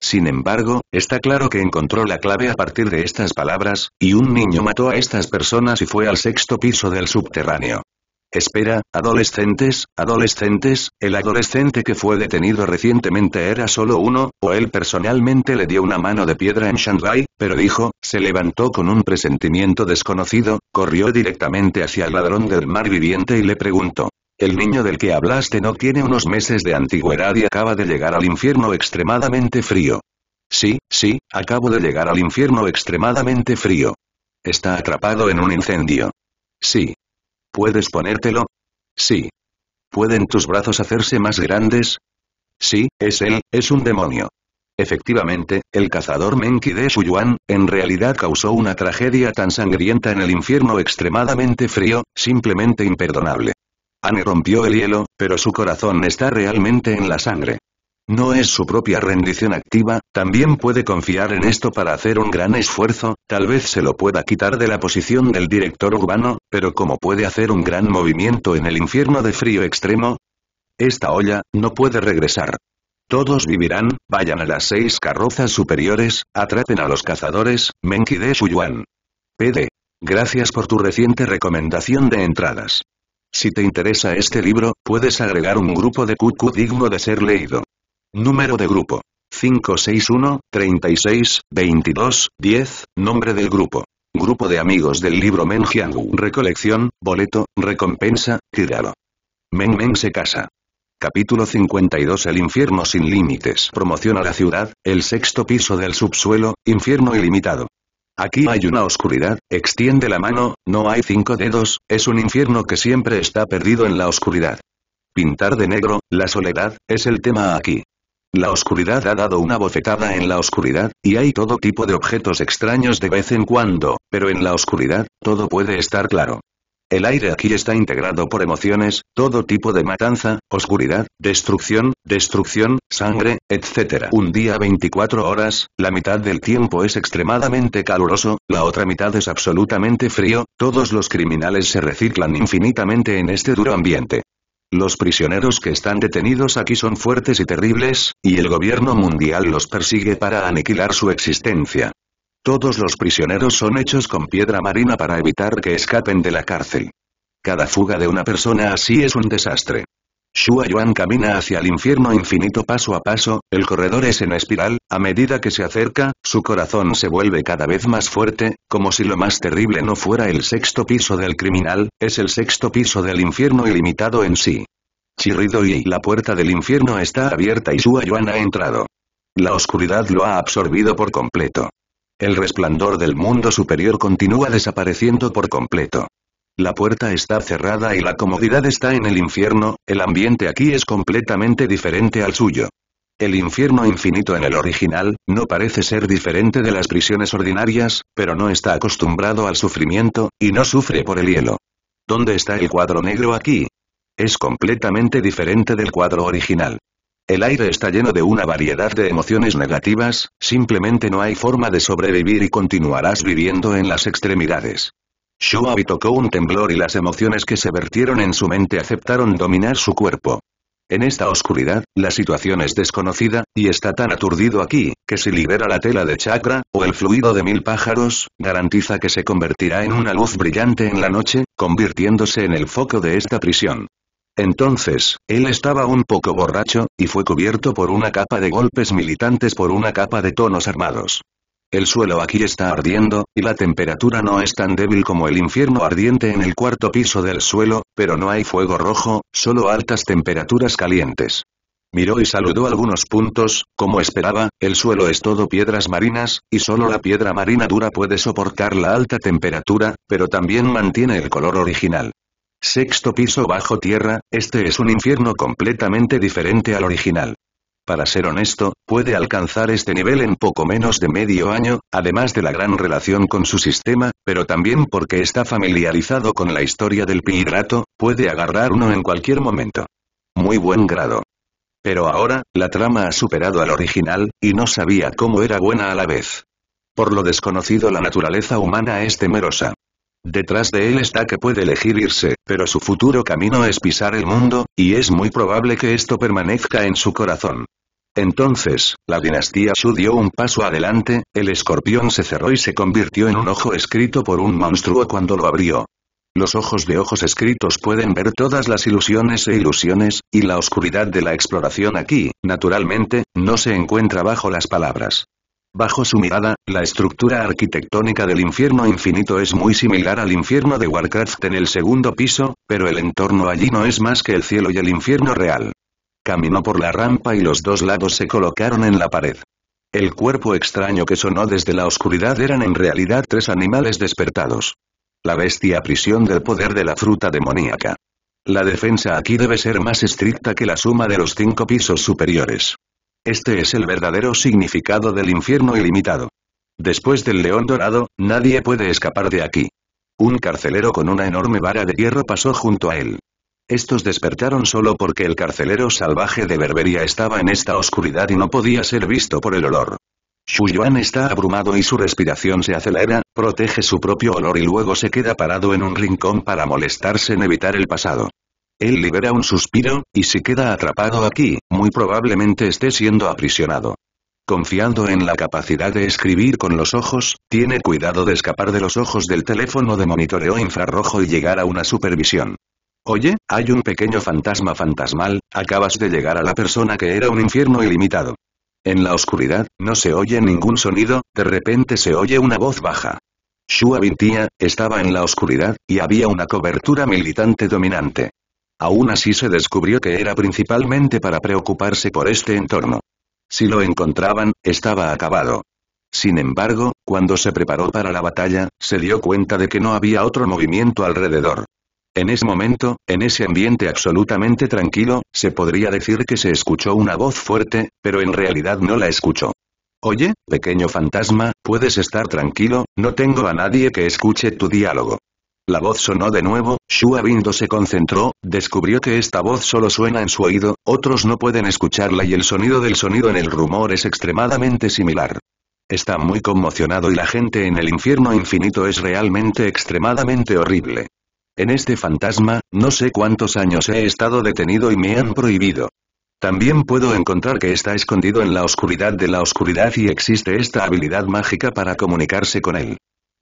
Sin embargo, está claro que encontró la clave a partir de estas palabras, y un niño mató a estas personas y fue al sexto piso del subterráneo. Espera, adolescentes, adolescentes, el adolescente que fue detenido recientemente era solo uno, o él personalmente le dio una mano de piedra en Shanghai, pero dijo, se levantó con un presentimiento desconocido, corrió directamente hacia el ladrón del mar viviente y le preguntó. El niño del que hablaste no tiene unos meses de antigüedad y acaba de llegar al infierno extremadamente frío. Sí, sí, acabo de llegar al infierno extremadamente frío. Está atrapado en un incendio. Sí, ¿Puedes ponértelo? Sí. ¿Pueden tus brazos hacerse más grandes? Sí, es él, es un demonio. Efectivamente, el cazador Menki de Suyuan, en realidad causó una tragedia tan sangrienta en el infierno extremadamente frío, simplemente imperdonable. Anne rompió el hielo, pero su corazón está realmente en la sangre no es su propia rendición activa, también puede confiar en esto para hacer un gran esfuerzo, tal vez se lo pueda quitar de la posición del director urbano, pero como puede hacer un gran movimiento en el infierno de frío extremo, esta olla, no puede regresar. Todos vivirán, vayan a las seis carrozas superiores, atrapen a los cazadores, De Shuyuan. PD. Gracias por tu reciente recomendación de entradas. Si te interesa este libro, puedes agregar un grupo de QQ digno de ser leído. Número de grupo. 561, 36, 22, 10, nombre del grupo. Grupo de amigos del libro Meng Recolección, boleto, recompensa, tíralo. Meng Meng se casa. Capítulo 52 El infierno sin límites Promoción a la ciudad, el sexto piso del subsuelo, infierno ilimitado. Aquí hay una oscuridad, extiende la mano, no hay cinco dedos, es un infierno que siempre está perdido en la oscuridad. Pintar de negro, la soledad, es el tema aquí. La oscuridad ha dado una bofetada en la oscuridad, y hay todo tipo de objetos extraños de vez en cuando, pero en la oscuridad, todo puede estar claro. El aire aquí está integrado por emociones, todo tipo de matanza, oscuridad, destrucción, destrucción, sangre, etc. Un día 24 horas, la mitad del tiempo es extremadamente caluroso, la otra mitad es absolutamente frío, todos los criminales se reciclan infinitamente en este duro ambiente. Los prisioneros que están detenidos aquí son fuertes y terribles, y el gobierno mundial los persigue para aniquilar su existencia. Todos los prisioneros son hechos con piedra marina para evitar que escapen de la cárcel. Cada fuga de una persona así es un desastre. Shua Yuan camina hacia el infierno infinito paso a paso, el corredor es en espiral, a medida que se acerca, su corazón se vuelve cada vez más fuerte, como si lo más terrible no fuera el sexto piso del criminal, es el sexto piso del infierno ilimitado en sí. Chirrido y la puerta del infierno está abierta y Shua Yuan ha entrado. La oscuridad lo ha absorbido por completo. El resplandor del mundo superior continúa desapareciendo por completo. La puerta está cerrada y la comodidad está en el infierno, el ambiente aquí es completamente diferente al suyo. El infierno infinito en el original, no parece ser diferente de las prisiones ordinarias, pero no está acostumbrado al sufrimiento, y no sufre por el hielo. ¿Dónde está el cuadro negro aquí? Es completamente diferente del cuadro original. El aire está lleno de una variedad de emociones negativas, simplemente no hay forma de sobrevivir y continuarás viviendo en las extremidades. Shuabi tocó un temblor y las emociones que se vertieron en su mente aceptaron dominar su cuerpo. En esta oscuridad, la situación es desconocida, y está tan aturdido aquí, que si libera la tela de chakra, o el fluido de mil pájaros, garantiza que se convertirá en una luz brillante en la noche, convirtiéndose en el foco de esta prisión. Entonces, él estaba un poco borracho, y fue cubierto por una capa de golpes militantes por una capa de tonos armados. El suelo aquí está ardiendo, y la temperatura no es tan débil como el infierno ardiente en el cuarto piso del suelo, pero no hay fuego rojo, solo altas temperaturas calientes. Miró y saludó algunos puntos, como esperaba, el suelo es todo piedras marinas, y solo la piedra marina dura puede soportar la alta temperatura, pero también mantiene el color original. Sexto piso bajo tierra, este es un infierno completamente diferente al original para ser honesto, puede alcanzar este nivel en poco menos de medio año, además de la gran relación con su sistema, pero también porque está familiarizado con la historia del pihidrato, puede agarrar uno en cualquier momento. Muy buen grado. Pero ahora, la trama ha superado al original, y no sabía cómo era buena a la vez. Por lo desconocido la naturaleza humana es temerosa. Detrás de él está que puede elegir irse, pero su futuro camino es pisar el mundo, y es muy probable que esto permanezca en su corazón. Entonces, la dinastía Shu dio un paso adelante, el escorpión se cerró y se convirtió en un ojo escrito por un monstruo cuando lo abrió. Los ojos de ojos escritos pueden ver todas las ilusiones e ilusiones, y la oscuridad de la exploración aquí, naturalmente, no se encuentra bajo las palabras. Bajo su mirada, la estructura arquitectónica del infierno infinito es muy similar al infierno de Warcraft en el segundo piso, pero el entorno allí no es más que el cielo y el infierno real. Caminó por la rampa y los dos lados se colocaron en la pared. El cuerpo extraño que sonó desde la oscuridad eran en realidad tres animales despertados. La bestia prisión del poder de la fruta demoníaca. La defensa aquí debe ser más estricta que la suma de los cinco pisos superiores. Este es el verdadero significado del infierno ilimitado. Después del león dorado, nadie puede escapar de aquí. Un carcelero con una enorme vara de hierro pasó junto a él. Estos despertaron solo porque el carcelero salvaje de Berbería estaba en esta oscuridad y no podía ser visto por el olor. Yuan está abrumado y su respiración se acelera, protege su propio olor y luego se queda parado en un rincón para molestarse en evitar el pasado. Él libera un suspiro, y si queda atrapado aquí, muy probablemente esté siendo aprisionado. Confiando en la capacidad de escribir con los ojos, tiene cuidado de escapar de los ojos del teléfono de monitoreo infrarrojo y llegar a una supervisión. Oye, hay un pequeño fantasma fantasmal, acabas de llegar a la persona que era un infierno ilimitado. En la oscuridad, no se oye ningún sonido, de repente se oye una voz baja. Shua Vintia, estaba en la oscuridad, y había una cobertura militante dominante. Aún así se descubrió que era principalmente para preocuparse por este entorno. Si lo encontraban, estaba acabado. Sin embargo, cuando se preparó para la batalla, se dio cuenta de que no había otro movimiento alrededor. En ese momento, en ese ambiente absolutamente tranquilo, se podría decir que se escuchó una voz fuerte, pero en realidad no la escuchó. Oye, pequeño fantasma, puedes estar tranquilo, no tengo a nadie que escuche tu diálogo. La voz sonó de nuevo, Shua Bindo se concentró, descubrió que esta voz solo suena en su oído, otros no pueden escucharla y el sonido del sonido en el rumor es extremadamente similar. Está muy conmocionado y la gente en el infierno infinito es realmente extremadamente horrible. En este fantasma, no sé cuántos años he estado detenido y me han prohibido. También puedo encontrar que está escondido en la oscuridad de la oscuridad y existe esta habilidad mágica para comunicarse con él.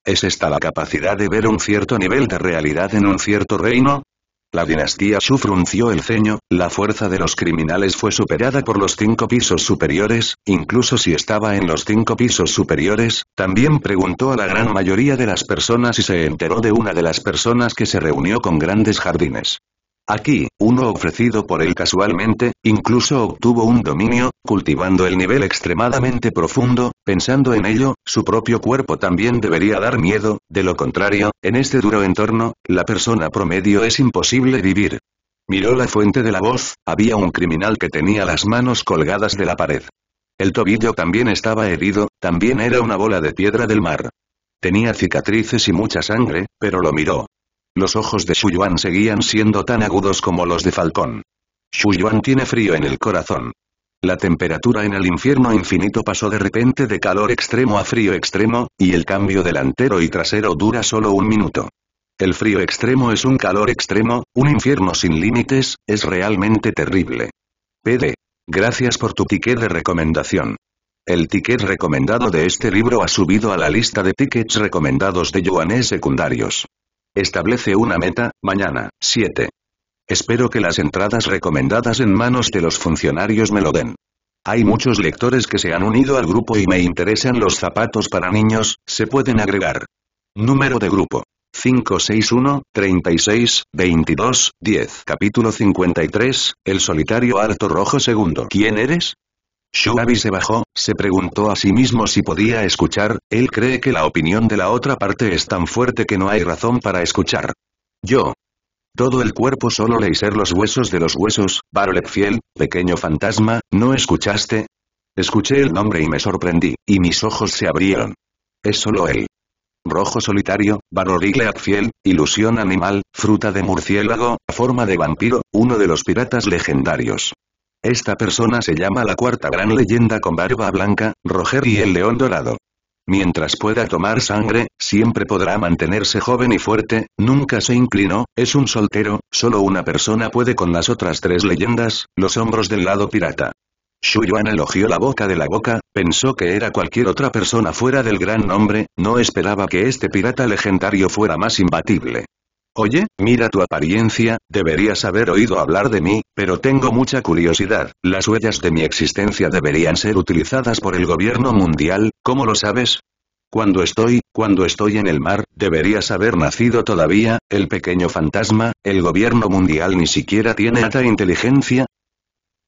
¿Es esta la capacidad de ver un cierto nivel de realidad en un cierto reino? La dinastía Shu frunció el ceño, la fuerza de los criminales fue superada por los cinco pisos superiores, incluso si estaba en los cinco pisos superiores, también preguntó a la gran mayoría de las personas y se enteró de una de las personas que se reunió con grandes jardines. Aquí, uno ofrecido por él casualmente, incluso obtuvo un dominio, cultivando el nivel extremadamente profundo, pensando en ello, su propio cuerpo también debería dar miedo, de lo contrario, en este duro entorno, la persona promedio es imposible vivir. Miró la fuente de la voz, había un criminal que tenía las manos colgadas de la pared. El tobillo también estaba herido, también era una bola de piedra del mar. Tenía cicatrices y mucha sangre, pero lo miró, los ojos de Yuan seguían siendo tan agudos como los de Falcón. Yuan tiene frío en el corazón. La temperatura en el infierno infinito pasó de repente de calor extremo a frío extremo, y el cambio delantero y trasero dura solo un minuto. El frío extremo es un calor extremo, un infierno sin límites, es realmente terrible. PD. Gracias por tu ticket de recomendación. El ticket recomendado de este libro ha subido a la lista de tickets recomendados de Yuanes secundarios. Establece una meta, mañana, 7. Espero que las entradas recomendadas en manos de los funcionarios me lo den. Hay muchos lectores que se han unido al grupo y me interesan los zapatos para niños, se pueden agregar. Número de grupo. 561, 36, 22, 10. Capítulo 53, El solitario harto rojo segundo. ¿Quién eres? Shuabi se bajó, se preguntó a sí mismo si podía escuchar, él cree que la opinión de la otra parte es tan fuerte que no hay razón para escuchar. Yo. Todo el cuerpo solo ser los huesos de los huesos, Barlet pequeño fantasma, ¿no escuchaste? Escuché el nombre y me sorprendí, y mis ojos se abrieron. Es solo él. Rojo solitario, Barorigliac ilusión animal, fruta de murciélago, forma de vampiro, uno de los piratas legendarios. Esta persona se llama la cuarta gran leyenda con barba blanca, Roger y el león dorado. Mientras pueda tomar sangre, siempre podrá mantenerse joven y fuerte, nunca se inclinó, es un soltero, solo una persona puede con las otras tres leyendas, los hombros del lado pirata. Shuyuan elogió la boca de la boca, pensó que era cualquier otra persona fuera del gran nombre, no esperaba que este pirata legendario fuera más imbatible. Oye, mira tu apariencia, deberías haber oído hablar de mí, pero tengo mucha curiosidad. Las huellas de mi existencia deberían ser utilizadas por el gobierno mundial, ¿cómo lo sabes? Cuando estoy, cuando estoy en el mar, deberías haber nacido todavía, el pequeño fantasma, el gobierno mundial ni siquiera tiene alta inteligencia.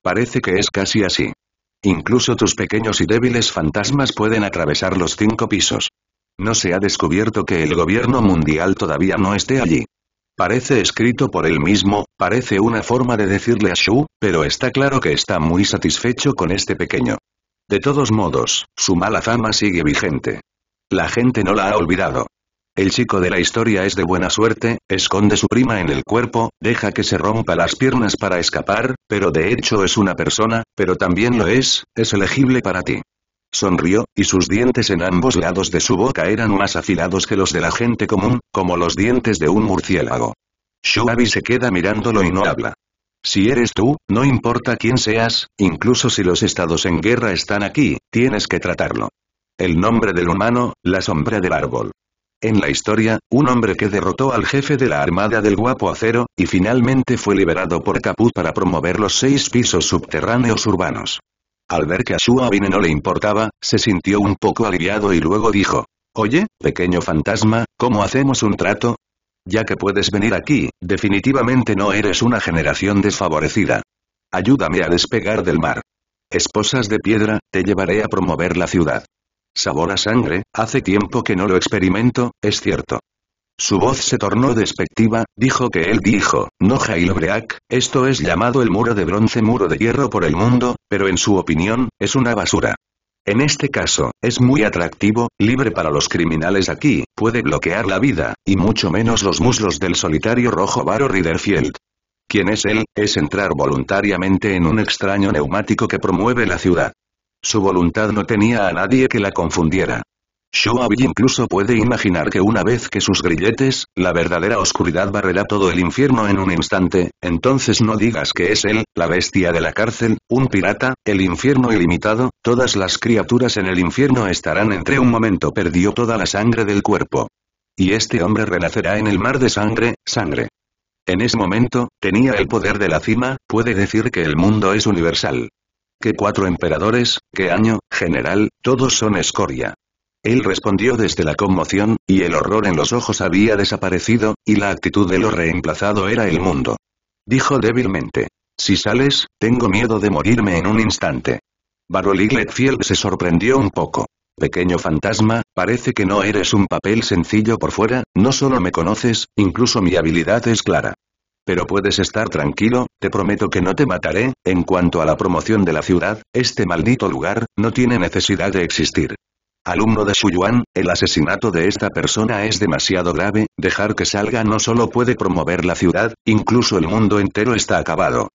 Parece que es casi así. Incluso tus pequeños y débiles fantasmas pueden atravesar los cinco pisos. No se ha descubierto que el gobierno mundial todavía no esté allí. Parece escrito por él mismo, parece una forma de decirle a Shu, pero está claro que está muy satisfecho con este pequeño. De todos modos, su mala fama sigue vigente. La gente no la ha olvidado. El chico de la historia es de buena suerte, esconde su prima en el cuerpo, deja que se rompa las piernas para escapar, pero de hecho es una persona, pero también lo es, es elegible para ti. Sonrió, y sus dientes en ambos lados de su boca eran más afilados que los de la gente común, como los dientes de un murciélago. Shuabi se queda mirándolo y no habla. Si eres tú, no importa quién seas, incluso si los estados en guerra están aquí, tienes que tratarlo. El nombre del humano, la sombra del árbol. En la historia, un hombre que derrotó al jefe de la armada del guapo acero, y finalmente fue liberado por Caput para promover los seis pisos subterráneos urbanos. Al ver que a su no le importaba, se sintió un poco aliviado y luego dijo, «Oye, pequeño fantasma, ¿cómo hacemos un trato? Ya que puedes venir aquí, definitivamente no eres una generación desfavorecida. Ayúdame a despegar del mar. Esposas de piedra, te llevaré a promover la ciudad. Sabor a sangre, hace tiempo que no lo experimento, es cierto. Su voz se tornó despectiva, dijo que él dijo, no Jailbreak, esto es llamado el muro de bronce muro de hierro por el mundo, pero en su opinión, es una basura. En este caso, es muy atractivo, libre para los criminales aquí, puede bloquear la vida, y mucho menos los muslos del solitario rojo Baro Riderfield. Quien es él, es entrar voluntariamente en un extraño neumático que promueve la ciudad. Su voluntad no tenía a nadie que la confundiera. Shinobi incluso puede imaginar que una vez que sus grilletes, la verdadera oscuridad barrerá todo el infierno en un instante, entonces no digas que es él, la bestia de la cárcel, un pirata, el infierno ilimitado, todas las criaturas en el infierno estarán entre un momento perdió toda la sangre del cuerpo. Y este hombre renacerá en el mar de sangre, sangre. En ese momento, tenía el poder de la cima, puede decir que el mundo es universal. Que cuatro emperadores, que año, general, todos son escoria. Él respondió desde la conmoción, y el horror en los ojos había desaparecido, y la actitud de lo reemplazado era el mundo. Dijo débilmente. Si sales, tengo miedo de morirme en un instante. Barol Field se sorprendió un poco. Pequeño fantasma, parece que no eres un papel sencillo por fuera, no solo me conoces, incluso mi habilidad es clara. Pero puedes estar tranquilo, te prometo que no te mataré, en cuanto a la promoción de la ciudad, este maldito lugar, no tiene necesidad de existir. Alumno de Shuyuan, el asesinato de esta persona es demasiado grave, dejar que salga no solo puede promover la ciudad, incluso el mundo entero está acabado.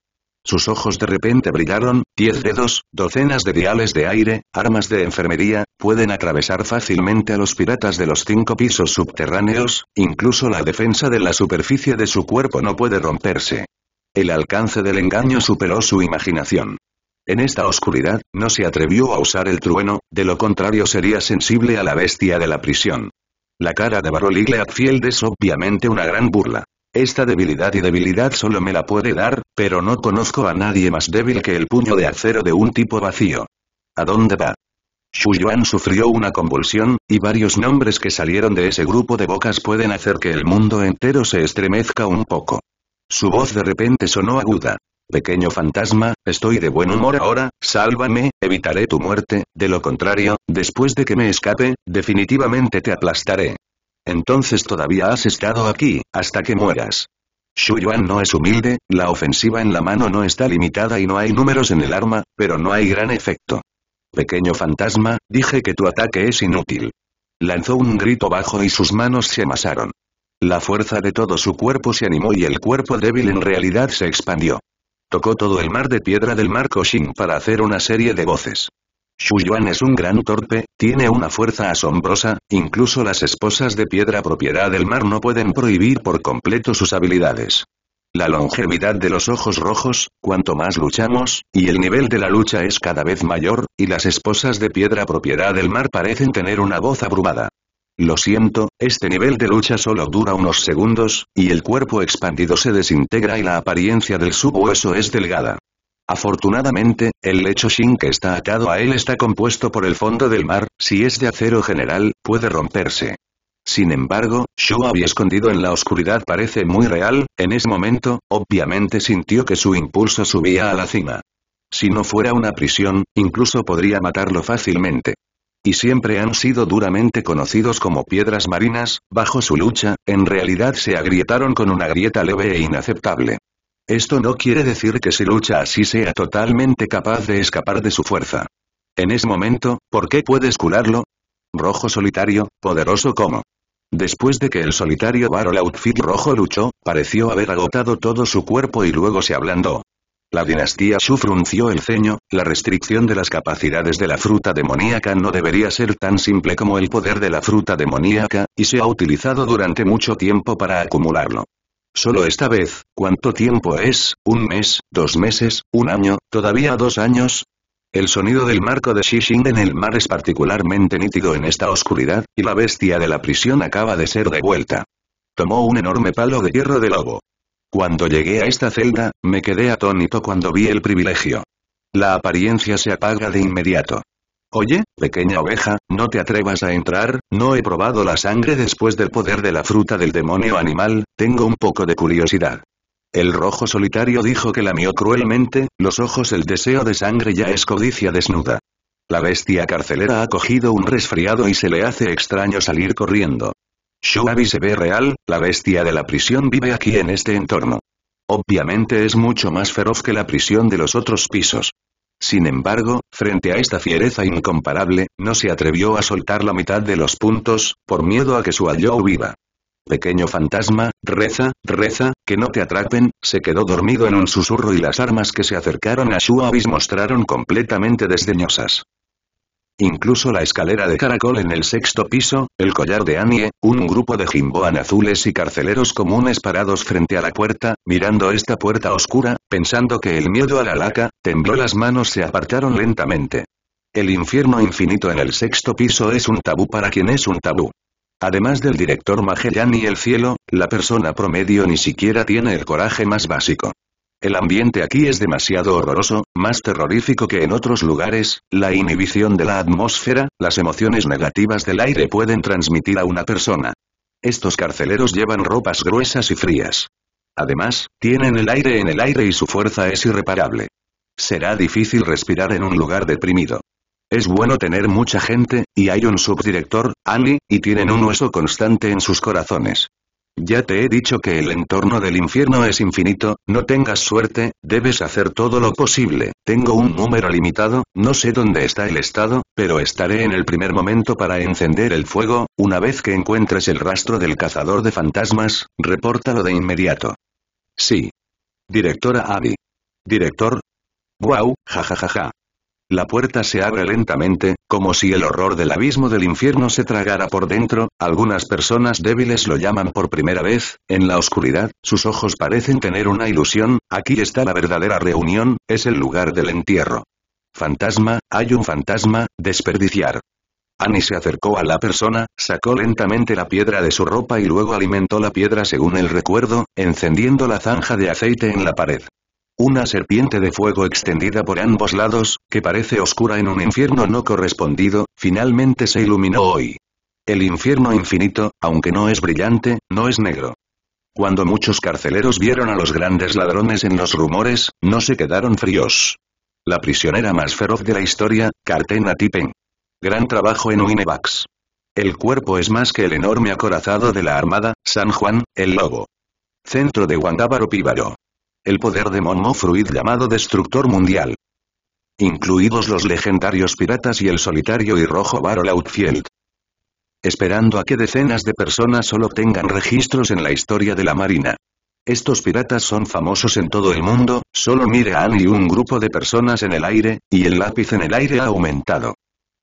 Sus ojos de repente brillaron, diez dedos, docenas de viales de aire, armas de enfermería, pueden atravesar fácilmente a los piratas de los cinco pisos subterráneos, incluso la defensa de la superficie de su cuerpo no puede romperse. El alcance del engaño superó su imaginación. En esta oscuridad, no se atrevió a usar el trueno, de lo contrario sería sensible a la bestia de la prisión. La cara de Barol Atfield es obviamente una gran burla. Esta debilidad y debilidad solo me la puede dar, pero no conozco a nadie más débil que el puño de acero de un tipo vacío. ¿A dónde va? Xu Yuan sufrió una convulsión, y varios nombres que salieron de ese grupo de bocas pueden hacer que el mundo entero se estremezca un poco. Su voz de repente sonó aguda. Pequeño fantasma, estoy de buen humor ahora, sálvame, evitaré tu muerte, de lo contrario, después de que me escape, definitivamente te aplastaré. Entonces todavía has estado aquí, hasta que mueras. Xu Yuan no es humilde, la ofensiva en la mano no está limitada y no hay números en el arma, pero no hay gran efecto. Pequeño fantasma, dije que tu ataque es inútil. Lanzó un grito bajo y sus manos se amasaron. La fuerza de todo su cuerpo se animó y el cuerpo débil en realidad se expandió. Tocó todo el mar de piedra del mar Koshin para hacer una serie de voces. Xu Yuan es un gran torpe, tiene una fuerza asombrosa, incluso las esposas de piedra propiedad del mar no pueden prohibir por completo sus habilidades. La longevidad de los ojos rojos, cuanto más luchamos, y el nivel de la lucha es cada vez mayor, y las esposas de piedra propiedad del mar parecen tener una voz abrumada. Lo siento, este nivel de lucha solo dura unos segundos, y el cuerpo expandido se desintegra y la apariencia del subhueso es delgada. Afortunadamente, el lecho Shin que está atado a él está compuesto por el fondo del mar, si es de acero general, puede romperse. Sin embargo, había escondido en la oscuridad parece muy real, en ese momento, obviamente sintió que su impulso subía a la cima. Si no fuera una prisión, incluso podría matarlo fácilmente y siempre han sido duramente conocidos como piedras marinas, bajo su lucha, en realidad se agrietaron con una grieta leve e inaceptable. Esto no quiere decir que si lucha así sea totalmente capaz de escapar de su fuerza. En ese momento, ¿por qué puedes curarlo? Rojo solitario, poderoso como. Después de que el solitario Barol Outfit rojo luchó, pareció haber agotado todo su cuerpo y luego se ablandó. La dinastía Shu frunció el ceño, la restricción de las capacidades de la fruta demoníaca no debería ser tan simple como el poder de la fruta demoníaca, y se ha utilizado durante mucho tiempo para acumularlo. Solo esta vez, ¿cuánto tiempo es? ¿Un mes? ¿Dos meses? ¿Un año? ¿Todavía dos años? El sonido del marco de Shishing en el mar es particularmente nítido en esta oscuridad, y la bestia de la prisión acaba de ser devuelta. Tomó un enorme palo de hierro de lobo. Cuando llegué a esta celda, me quedé atónito cuando vi el privilegio. La apariencia se apaga de inmediato. Oye, pequeña oveja, no te atrevas a entrar, no he probado la sangre después del poder de la fruta del demonio animal, tengo un poco de curiosidad. El rojo solitario dijo que lamió cruelmente, los ojos el deseo de sangre ya es codicia desnuda. La bestia carcelera ha cogido un resfriado y se le hace extraño salir corriendo. Shuabi se ve real, la bestia de la prisión vive aquí en este entorno. Obviamente es mucho más feroz que la prisión de los otros pisos. Sin embargo, frente a esta fiereza incomparable, no se atrevió a soltar la mitad de los puntos, por miedo a que su viva. Pequeño fantasma, reza, reza, que no te atrapen, se quedó dormido en un susurro y las armas que se acercaron a Shuabis mostraron completamente desdeñosas. Incluso la escalera de caracol en el sexto piso, el collar de Annie, un grupo de jimboan azules y carceleros comunes parados frente a la puerta, mirando esta puerta oscura, pensando que el miedo a la laca, tembló las manos se apartaron lentamente. El infierno infinito en el sexto piso es un tabú para quien es un tabú. Además del director Magellan y el cielo, la persona promedio ni siquiera tiene el coraje más básico. El ambiente aquí es demasiado horroroso, más terrorífico que en otros lugares, la inhibición de la atmósfera, las emociones negativas del aire pueden transmitir a una persona. Estos carceleros llevan ropas gruesas y frías. Además, tienen el aire en el aire y su fuerza es irreparable. Será difícil respirar en un lugar deprimido. Es bueno tener mucha gente, y hay un subdirector, Annie, y tienen un hueso constante en sus corazones. Ya te he dicho que el entorno del infierno es infinito, no tengas suerte, debes hacer todo lo posible, tengo un número limitado, no sé dónde está el estado, pero estaré en el primer momento para encender el fuego, una vez que encuentres el rastro del cazador de fantasmas, repórtalo de inmediato. Sí. Directora Abby. Director. Wow, jajajaja. La puerta se abre lentamente, como si el horror del abismo del infierno se tragara por dentro, algunas personas débiles lo llaman por primera vez, en la oscuridad, sus ojos parecen tener una ilusión, aquí está la verdadera reunión, es el lugar del entierro. Fantasma, hay un fantasma, desperdiciar. Annie se acercó a la persona, sacó lentamente la piedra de su ropa y luego alimentó la piedra según el recuerdo, encendiendo la zanja de aceite en la pared. Una serpiente de fuego extendida por ambos lados, que parece oscura en un infierno no correspondido, finalmente se iluminó hoy. El infierno infinito, aunque no es brillante, no es negro. Cuando muchos carceleros vieron a los grandes ladrones en los rumores, no se quedaron fríos. La prisionera más feroz de la historia, Cartena Tipen. Gran trabajo en Winevax. El cuerpo es más que el enorme acorazado de la Armada, San Juan, el Lobo. Centro de Guandábaro Píbaro el poder de Momo Fruit llamado Destructor Mundial. Incluidos los legendarios piratas y el solitario y rojo Barol Outfield. Esperando a que decenas de personas solo tengan registros en la historia de la marina. Estos piratas son famosos en todo el mundo, solo mire a Annie un grupo de personas en el aire, y el lápiz en el aire ha aumentado.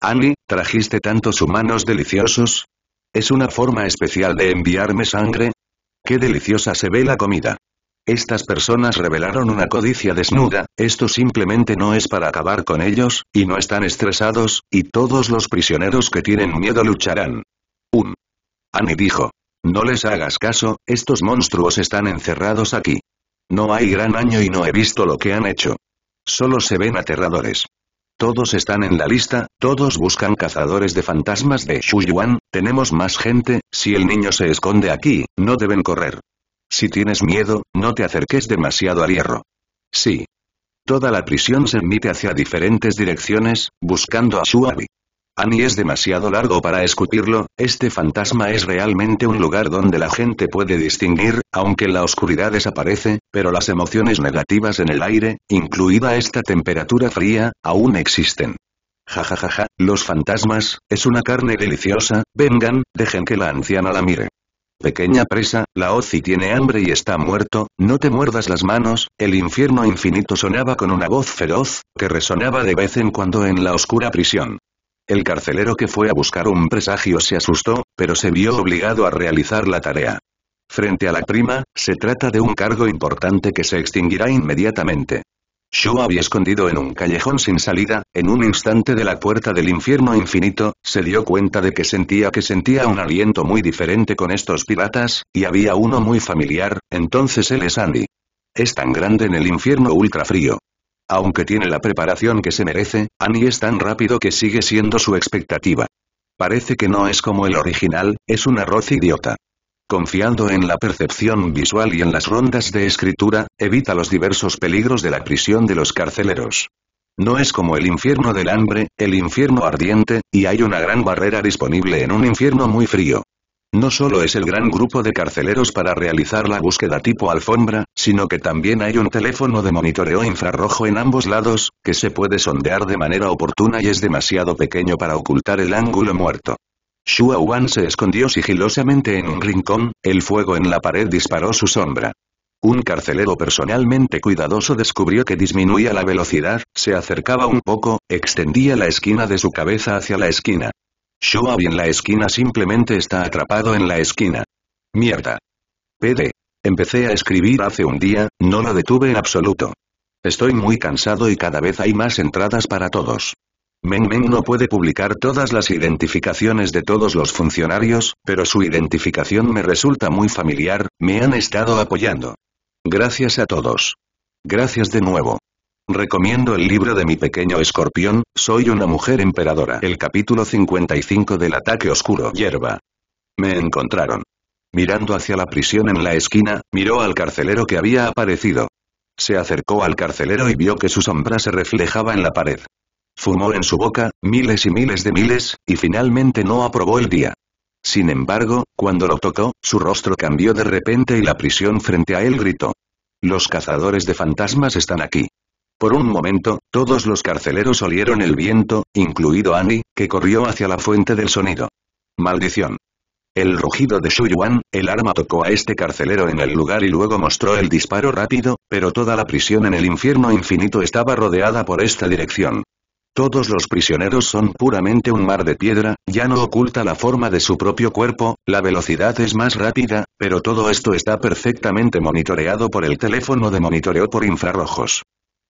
Annie, ¿trajiste tantos humanos deliciosos? ¿Es una forma especial de enviarme sangre? ¡Qué deliciosa se ve la comida! Estas personas revelaron una codicia desnuda, esto simplemente no es para acabar con ellos, y no están estresados, y todos los prisioneros que tienen miedo lucharán. Un. Annie dijo. No les hagas caso, estos monstruos están encerrados aquí. No hay gran año y no he visto lo que han hecho. Solo se ven aterradores. Todos están en la lista, todos buscan cazadores de fantasmas de Shuyuan, tenemos más gente, si el niño se esconde aquí, no deben correr. Si tienes miedo, no te acerques demasiado al hierro. Sí. Toda la prisión se emite hacia diferentes direcciones, buscando a Shuabi. Annie es demasiado largo para escupirlo, este fantasma es realmente un lugar donde la gente puede distinguir, aunque la oscuridad desaparece, pero las emociones negativas en el aire, incluida esta temperatura fría, aún existen. Jajajaja, ja, ja, ja, los fantasmas, es una carne deliciosa, vengan, dejen que la anciana la mire. Pequeña presa, la Ozi tiene hambre y está muerto, no te muerdas las manos, el infierno infinito sonaba con una voz feroz, que resonaba de vez en cuando en la oscura prisión. El carcelero que fue a buscar un presagio se asustó, pero se vio obligado a realizar la tarea. Frente a la prima, se trata de un cargo importante que se extinguirá inmediatamente. Shu había escondido en un callejón sin salida, en un instante de la puerta del infierno infinito, se dio cuenta de que sentía que sentía un aliento muy diferente con estos piratas, y había uno muy familiar, entonces él es Andy. Es tan grande en el infierno ultrafrío. Aunque tiene la preparación que se merece, Annie es tan rápido que sigue siendo su expectativa. Parece que no es como el original, es un arroz idiota. Confiando en la percepción visual y en las rondas de escritura, evita los diversos peligros de la prisión de los carceleros. No es como el infierno del hambre, el infierno ardiente, y hay una gran barrera disponible en un infierno muy frío. No solo es el gran grupo de carceleros para realizar la búsqueda tipo alfombra, sino que también hay un teléfono de monitoreo infrarrojo en ambos lados, que se puede sondear de manera oportuna y es demasiado pequeño para ocultar el ángulo muerto. Shua Wan se escondió sigilosamente en un rincón, el fuego en la pared disparó su sombra. Un carcelero personalmente cuidadoso descubrió que disminuía la velocidad, se acercaba un poco, extendía la esquina de su cabeza hacia la esquina. Shua en la esquina simplemente está atrapado en la esquina. Mierda. PD. Empecé a escribir hace un día, no lo detuve en absoluto. Estoy muy cansado y cada vez hay más entradas para todos. Meng no puede publicar todas las identificaciones de todos los funcionarios, pero su identificación me resulta muy familiar, me han estado apoyando. Gracias a todos. Gracias de nuevo. Recomiendo el libro de mi pequeño escorpión, Soy una mujer emperadora. El capítulo 55 del ataque oscuro. Hierba. Me encontraron. Mirando hacia la prisión en la esquina, miró al carcelero que había aparecido. Se acercó al carcelero y vio que su sombra se reflejaba en la pared. Fumó en su boca, miles y miles de miles, y finalmente no aprobó el día. Sin embargo, cuando lo tocó, su rostro cambió de repente y la prisión frente a él gritó. Los cazadores de fantasmas están aquí. Por un momento, todos los carceleros olieron el viento, incluido Annie, que corrió hacia la fuente del sonido. Maldición. El rugido de Shu Yuan, el arma tocó a este carcelero en el lugar y luego mostró el disparo rápido, pero toda la prisión en el infierno infinito estaba rodeada por esta dirección. Todos los prisioneros son puramente un mar de piedra, ya no oculta la forma de su propio cuerpo, la velocidad es más rápida, pero todo esto está perfectamente monitoreado por el teléfono de monitoreo por infrarrojos.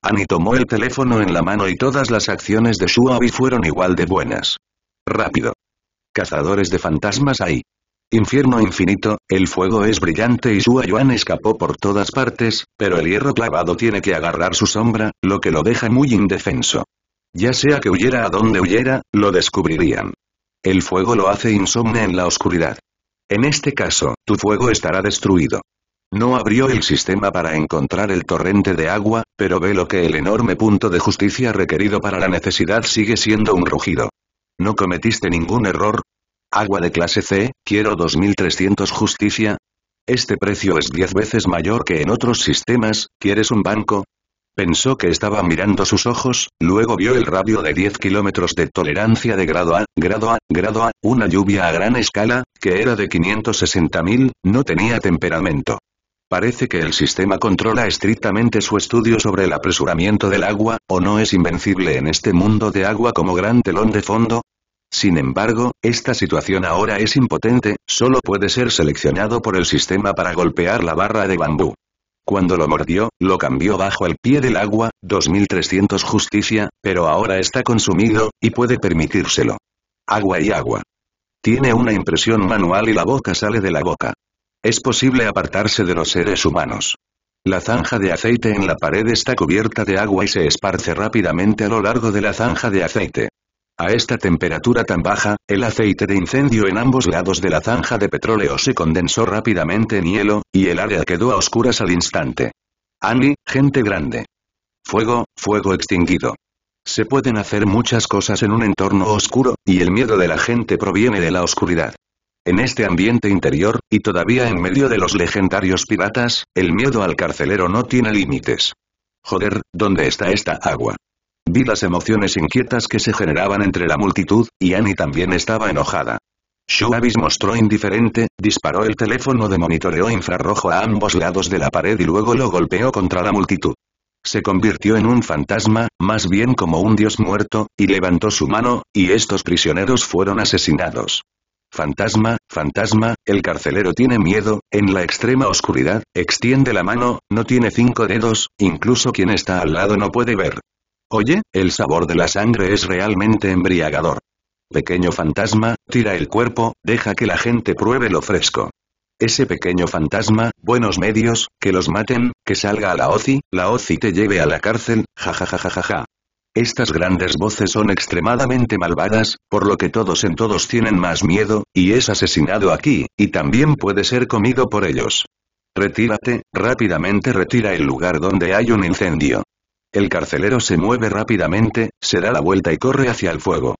Ani tomó el teléfono en la mano y todas las acciones de Shuabi fueron igual de buenas. Rápido. Cazadores de fantasmas hay. Infierno infinito, el fuego es brillante y Shua escapó por todas partes, pero el hierro clavado tiene que agarrar su sombra, lo que lo deja muy indefenso. Ya sea que huyera a donde huyera, lo descubrirían. El fuego lo hace insomne en la oscuridad. En este caso, tu fuego estará destruido. No abrió el sistema para encontrar el torrente de agua, pero ve lo que el enorme punto de justicia requerido para la necesidad sigue siendo un rugido. No cometiste ningún error. Agua de clase C, quiero 2300 justicia. Este precio es 10 veces mayor que en otros sistemas, ¿quieres un banco? Pensó que estaba mirando sus ojos, luego vio el radio de 10 kilómetros de tolerancia de grado A, grado A, grado A, una lluvia a gran escala, que era de 560.000, no tenía temperamento. Parece que el sistema controla estrictamente su estudio sobre el apresuramiento del agua, o no es invencible en este mundo de agua como gran telón de fondo. Sin embargo, esta situación ahora es impotente, solo puede ser seleccionado por el sistema para golpear la barra de bambú. Cuando lo mordió, lo cambió bajo el pie del agua, 2300 justicia, pero ahora está consumido, y puede permitírselo. Agua y agua. Tiene una impresión manual y la boca sale de la boca. Es posible apartarse de los seres humanos. La zanja de aceite en la pared está cubierta de agua y se esparce rápidamente a lo largo de la zanja de aceite. A esta temperatura tan baja, el aceite de incendio en ambos lados de la zanja de petróleo se condensó rápidamente en hielo, y el área quedó a oscuras al instante. Andy, gente grande. Fuego, fuego extinguido. Se pueden hacer muchas cosas en un entorno oscuro, y el miedo de la gente proviene de la oscuridad. En este ambiente interior, y todavía en medio de los legendarios piratas, el miedo al carcelero no tiene límites. Joder, ¿dónde está esta agua? Vi las emociones inquietas que se generaban entre la multitud, y Annie también estaba enojada. Shuavis mostró indiferente, disparó el teléfono de monitoreo infrarrojo a ambos lados de la pared y luego lo golpeó contra la multitud. Se convirtió en un fantasma, más bien como un dios muerto, y levantó su mano, y estos prisioneros fueron asesinados. Fantasma, fantasma, el carcelero tiene miedo, en la extrema oscuridad, extiende la mano, no tiene cinco dedos, incluso quien está al lado no puede ver. Oye, el sabor de la sangre es realmente embriagador. Pequeño fantasma, tira el cuerpo, deja que la gente pruebe lo fresco. Ese pequeño fantasma, buenos medios, que los maten, que salga a la OCI, la OCI te lleve a la cárcel, jajajajaja. Estas grandes voces son extremadamente malvadas, por lo que todos en todos tienen más miedo, y es asesinado aquí, y también puede ser comido por ellos. Retírate, rápidamente retira el lugar donde hay un incendio. El carcelero se mueve rápidamente, se da la vuelta y corre hacia el fuego.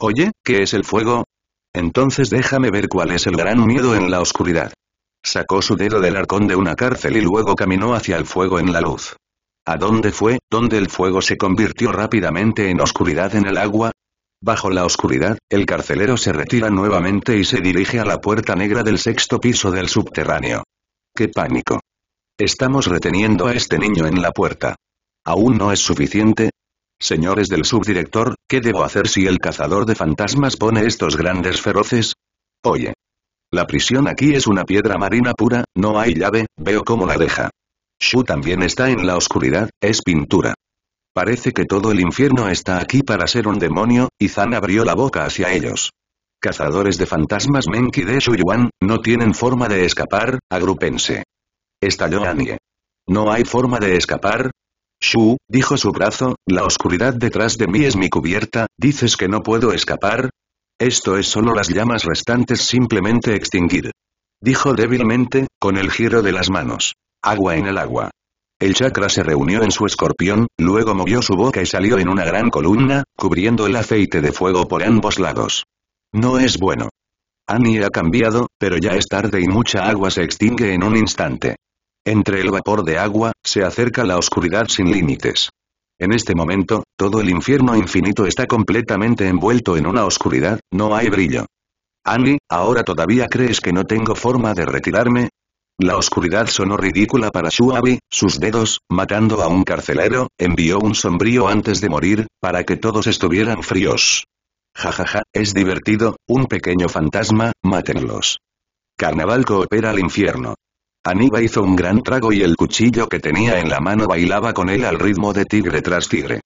Oye, ¿qué es el fuego? Entonces déjame ver cuál es el gran miedo en la oscuridad. Sacó su dedo del arcón de una cárcel y luego caminó hacia el fuego en la luz. ¿A dónde fue, donde el fuego se convirtió rápidamente en oscuridad en el agua? Bajo la oscuridad, el carcelero se retira nuevamente y se dirige a la puerta negra del sexto piso del subterráneo. ¡Qué pánico! Estamos reteniendo a este niño en la puerta. ¿Aún no es suficiente? Señores del subdirector, ¿qué debo hacer si el cazador de fantasmas pone estos grandes feroces? Oye. La prisión aquí es una piedra marina pura, no hay llave, veo cómo la deja. Shu también está en la oscuridad, es pintura. Parece que todo el infierno está aquí para ser un demonio, y Zan abrió la boca hacia ellos. Cazadores de fantasmas Menki de Shuyuan, no tienen forma de escapar, agrúpense. Estalló Anie. No hay forma de escapar, Shu, dijo su brazo, la oscuridad detrás de mí es mi cubierta, ¿dices que no puedo escapar? Esto es solo las llamas restantes simplemente extinguir. Dijo débilmente, con el giro de las manos. Agua en el agua. El chakra se reunió en su escorpión, luego movió su boca y salió en una gran columna, cubriendo el aceite de fuego por ambos lados. No es bueno. Annie ha cambiado, pero ya es tarde y mucha agua se extingue en un instante. Entre el vapor de agua, se acerca la oscuridad sin límites. En este momento, todo el infierno infinito está completamente envuelto en una oscuridad, no hay brillo. Annie, ¿ahora todavía crees que no tengo forma de retirarme? La oscuridad sonó ridícula para Shuabi, sus dedos, matando a un carcelero, envió un sombrío antes de morir, para que todos estuvieran fríos. Jajaja, ja, ja, es divertido, un pequeño fantasma, mátenlos. Carnaval coopera al infierno. Aniba hizo un gran trago y el cuchillo que tenía en la mano bailaba con él al ritmo de tigre tras tigre.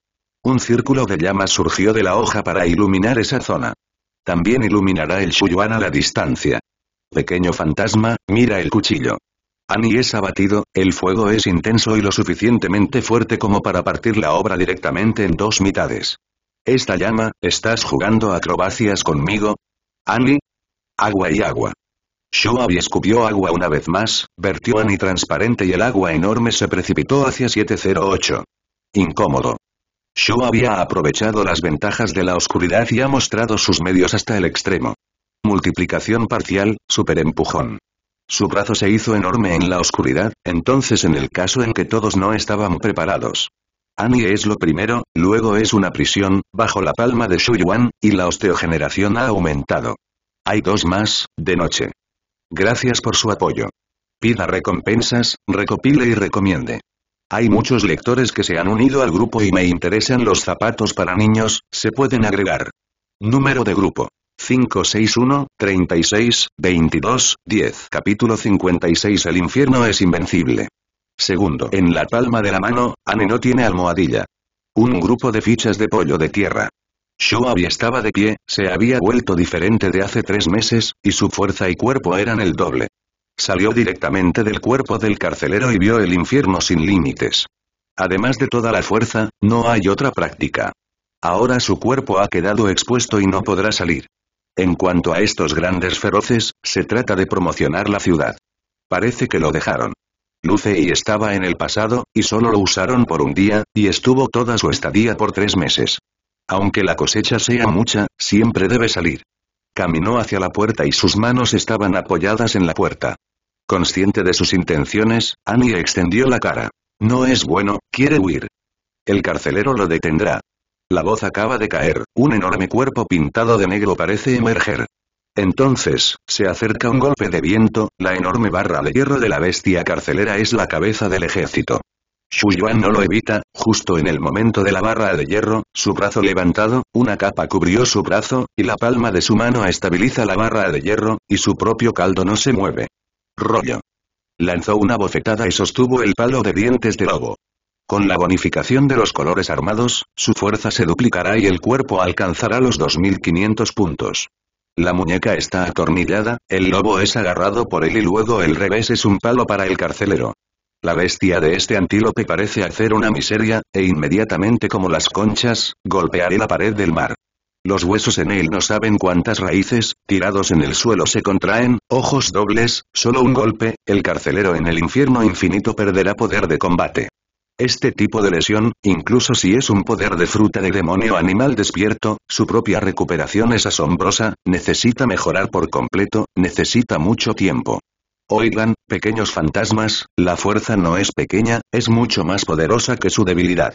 Un círculo de llamas surgió de la hoja para iluminar esa zona. También iluminará el Shuyuan a la distancia. Pequeño fantasma, mira el cuchillo. Ani es abatido, el fuego es intenso y lo suficientemente fuerte como para partir la obra directamente en dos mitades. Esta llama, ¿estás jugando acrobacias conmigo? Ani. Agua y agua. Shuabi escupió agua una vez más, vertió a ani transparente y el agua enorme se precipitó hacia 708. Incómodo. Shuabi había aprovechado las ventajas de la oscuridad y ha mostrado sus medios hasta el extremo. Multiplicación parcial, superempujón. Su brazo se hizo enorme en la oscuridad, entonces en el caso en que todos no estaban preparados. Annie es lo primero, luego es una prisión, bajo la palma de Shu Yuan, y la osteogeneración ha aumentado. Hay dos más, de noche. Gracias por su apoyo. Pida recompensas, recopile y recomiende. Hay muchos lectores que se han unido al grupo y me interesan los zapatos para niños, se pueden agregar. Número de grupo. 561, 36, 22, 10. Capítulo 56 El infierno es invencible. Segundo. En la palma de la mano, Anne no tiene almohadilla. Un grupo de fichas de pollo de tierra. Shuabi estaba de pie, se había vuelto diferente de hace tres meses, y su fuerza y cuerpo eran el doble. Salió directamente del cuerpo del carcelero y vio el infierno sin límites. Además de toda la fuerza, no hay otra práctica. Ahora su cuerpo ha quedado expuesto y no podrá salir. En cuanto a estos grandes feroces, se trata de promocionar la ciudad. Parece que lo dejaron. Luce y estaba en el pasado, y solo lo usaron por un día, y estuvo toda su estadía por tres meses. Aunque la cosecha sea mucha, siempre debe salir. Caminó hacia la puerta y sus manos estaban apoyadas en la puerta. Consciente de sus intenciones, Annie extendió la cara. No es bueno, quiere huir. El carcelero lo detendrá. La voz acaba de caer, un enorme cuerpo pintado de negro parece emerger. Entonces, se acerca un golpe de viento, la enorme barra de hierro de la bestia carcelera es la cabeza del ejército. Yuan no lo evita, justo en el momento de la barra de hierro, su brazo levantado, una capa cubrió su brazo, y la palma de su mano estabiliza la barra de hierro, y su propio caldo no se mueve. Rollo. Lanzó una bofetada y sostuvo el palo de dientes de lobo. Con la bonificación de los colores armados, su fuerza se duplicará y el cuerpo alcanzará los 2500 puntos. La muñeca está atornillada, el lobo es agarrado por él y luego el revés es un palo para el carcelero. La bestia de este antílope parece hacer una miseria, e inmediatamente como las conchas, golpearé la pared del mar. Los huesos en él no saben cuántas raíces, tirados en el suelo se contraen, ojos dobles, solo un golpe, el carcelero en el infierno infinito perderá poder de combate. Este tipo de lesión, incluso si es un poder de fruta de demonio animal despierto, su propia recuperación es asombrosa, necesita mejorar por completo, necesita mucho tiempo. Oigan, pequeños fantasmas, la fuerza no es pequeña, es mucho más poderosa que su debilidad.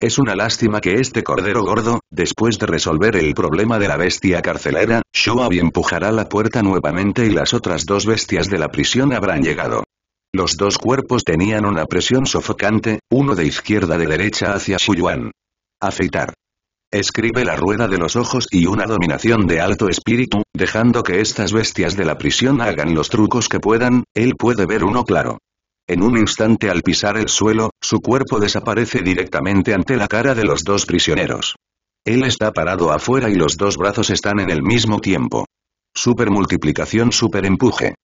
Es una lástima que este cordero gordo, después de resolver el problema de la bestia carcelera, Shoabi empujará la puerta nuevamente y las otras dos bestias de la prisión habrán llegado. Los dos cuerpos tenían una presión sofocante, uno de izquierda de derecha hacia Yuan. Afeitar. Escribe la rueda de los ojos y una dominación de alto espíritu, dejando que estas bestias de la prisión hagan los trucos que puedan, él puede ver uno claro. En un instante al pisar el suelo, su cuerpo desaparece directamente ante la cara de los dos prisioneros. Él está parado afuera y los dos brazos están en el mismo tiempo. Super multiplicación super empuje.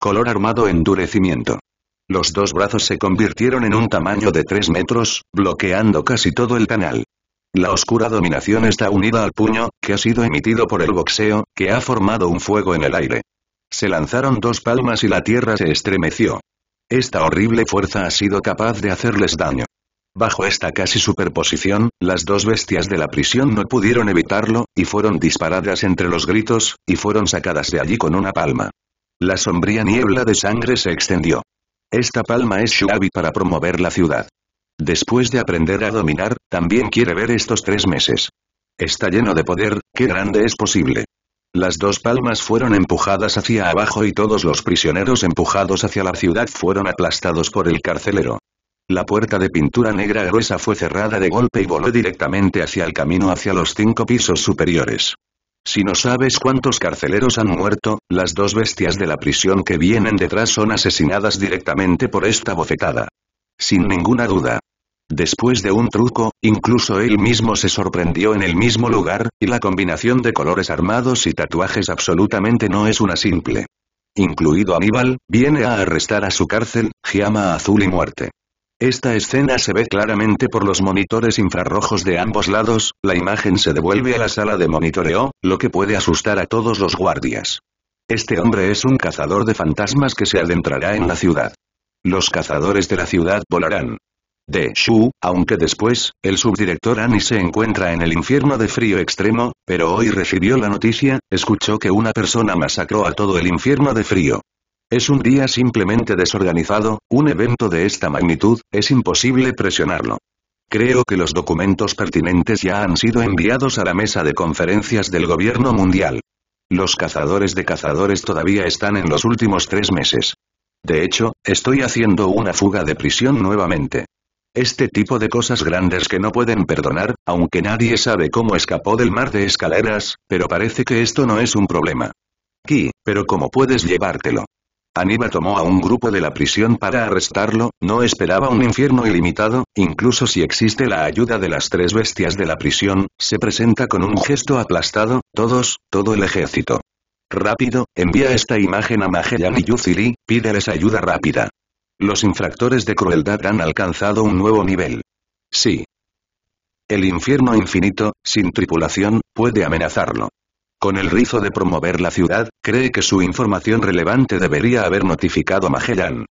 Color armado endurecimiento. Los dos brazos se convirtieron en un tamaño de 3 metros, bloqueando casi todo el canal. La oscura dominación está unida al puño, que ha sido emitido por el boxeo, que ha formado un fuego en el aire. Se lanzaron dos palmas y la tierra se estremeció. Esta horrible fuerza ha sido capaz de hacerles daño. Bajo esta casi superposición, las dos bestias de la prisión no pudieron evitarlo, y fueron disparadas entre los gritos, y fueron sacadas de allí con una palma. La sombría niebla de sangre se extendió. Esta palma es Shuabi para promover la ciudad. Después de aprender a dominar, también quiere ver estos tres meses. Está lleno de poder, qué grande es posible. Las dos palmas fueron empujadas hacia abajo y todos los prisioneros empujados hacia la ciudad fueron aplastados por el carcelero. La puerta de pintura negra gruesa fue cerrada de golpe y voló directamente hacia el camino hacia los cinco pisos superiores. Si no sabes cuántos carceleros han muerto, las dos bestias de la prisión que vienen detrás son asesinadas directamente por esta bofetada. Sin ninguna duda. Después de un truco, incluso él mismo se sorprendió en el mismo lugar, y la combinación de colores armados y tatuajes absolutamente no es una simple. Incluido Aníbal, viene a arrestar a su cárcel, Giama azul y muerte. Esta escena se ve claramente por los monitores infrarrojos de ambos lados, la imagen se devuelve a la sala de monitoreo, lo que puede asustar a todos los guardias. Este hombre es un cazador de fantasmas que se adentrará en la ciudad. Los cazadores de la ciudad volarán. De Shu, aunque después, el subdirector Annie se encuentra en el infierno de frío extremo, pero hoy recibió la noticia, escuchó que una persona masacró a todo el infierno de frío. Es un día simplemente desorganizado, un evento de esta magnitud, es imposible presionarlo. Creo que los documentos pertinentes ya han sido enviados a la mesa de conferencias del gobierno mundial. Los cazadores de cazadores todavía están en los últimos tres meses. De hecho, estoy haciendo una fuga de prisión nuevamente. Este tipo de cosas grandes que no pueden perdonar, aunque nadie sabe cómo escapó del mar de escaleras, pero parece que esto no es un problema. Ki, pero ¿cómo puedes llevártelo? Aníbal tomó a un grupo de la prisión para arrestarlo, no esperaba un infierno ilimitado, incluso si existe la ayuda de las tres bestias de la prisión, se presenta con un gesto aplastado, todos, todo el ejército. Rápido, envía esta imagen a Magellan y Yuziri, pídeles ayuda rápida. Los infractores de crueldad han alcanzado un nuevo nivel. Sí. El infierno infinito, sin tripulación, puede amenazarlo. Con el rizo de promover la ciudad, cree que su información relevante debería haber notificado a Magellan.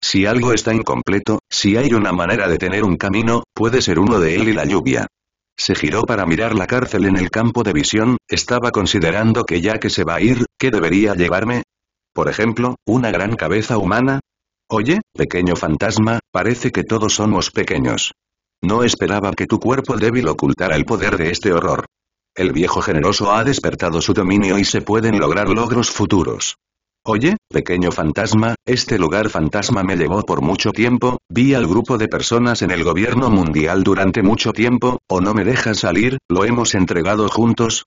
Si algo está incompleto, si hay una manera de tener un camino, puede ser uno de él y la lluvia. Se giró para mirar la cárcel en el campo de visión, estaba considerando que ya que se va a ir, ¿qué debería llevarme? Por ejemplo, una gran cabeza humana. Oye, pequeño fantasma, parece que todos somos pequeños. No esperaba que tu cuerpo débil ocultara el poder de este horror. El viejo generoso ha despertado su dominio y se pueden lograr logros futuros. Oye, pequeño fantasma, este lugar fantasma me llevó por mucho tiempo, vi al grupo de personas en el gobierno mundial durante mucho tiempo, o no me dejas salir, lo hemos entregado juntos.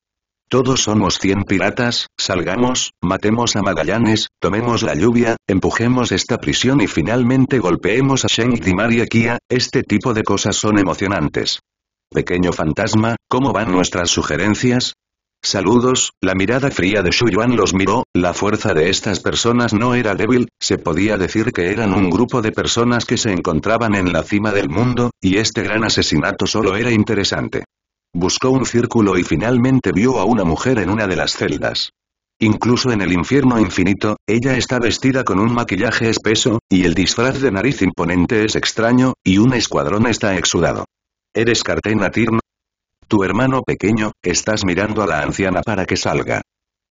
Todos somos cien piratas, salgamos, matemos a Magallanes, tomemos la lluvia, empujemos esta prisión y finalmente golpeemos a Shen Dimar y Kia, este tipo de cosas son emocionantes. Pequeño fantasma, ¿cómo van nuestras sugerencias? Saludos, la mirada fría de Shuyuan los miró, la fuerza de estas personas no era débil, se podía decir que eran un grupo de personas que se encontraban en la cima del mundo, y este gran asesinato solo era interesante. Buscó un círculo y finalmente vio a una mujer en una de las celdas. Incluso en el infierno infinito, ella está vestida con un maquillaje espeso, y el disfraz de nariz imponente es extraño, y un escuadrón está exudado. Eres Cartena Tirno? Tu hermano pequeño, estás mirando a la anciana para que salga.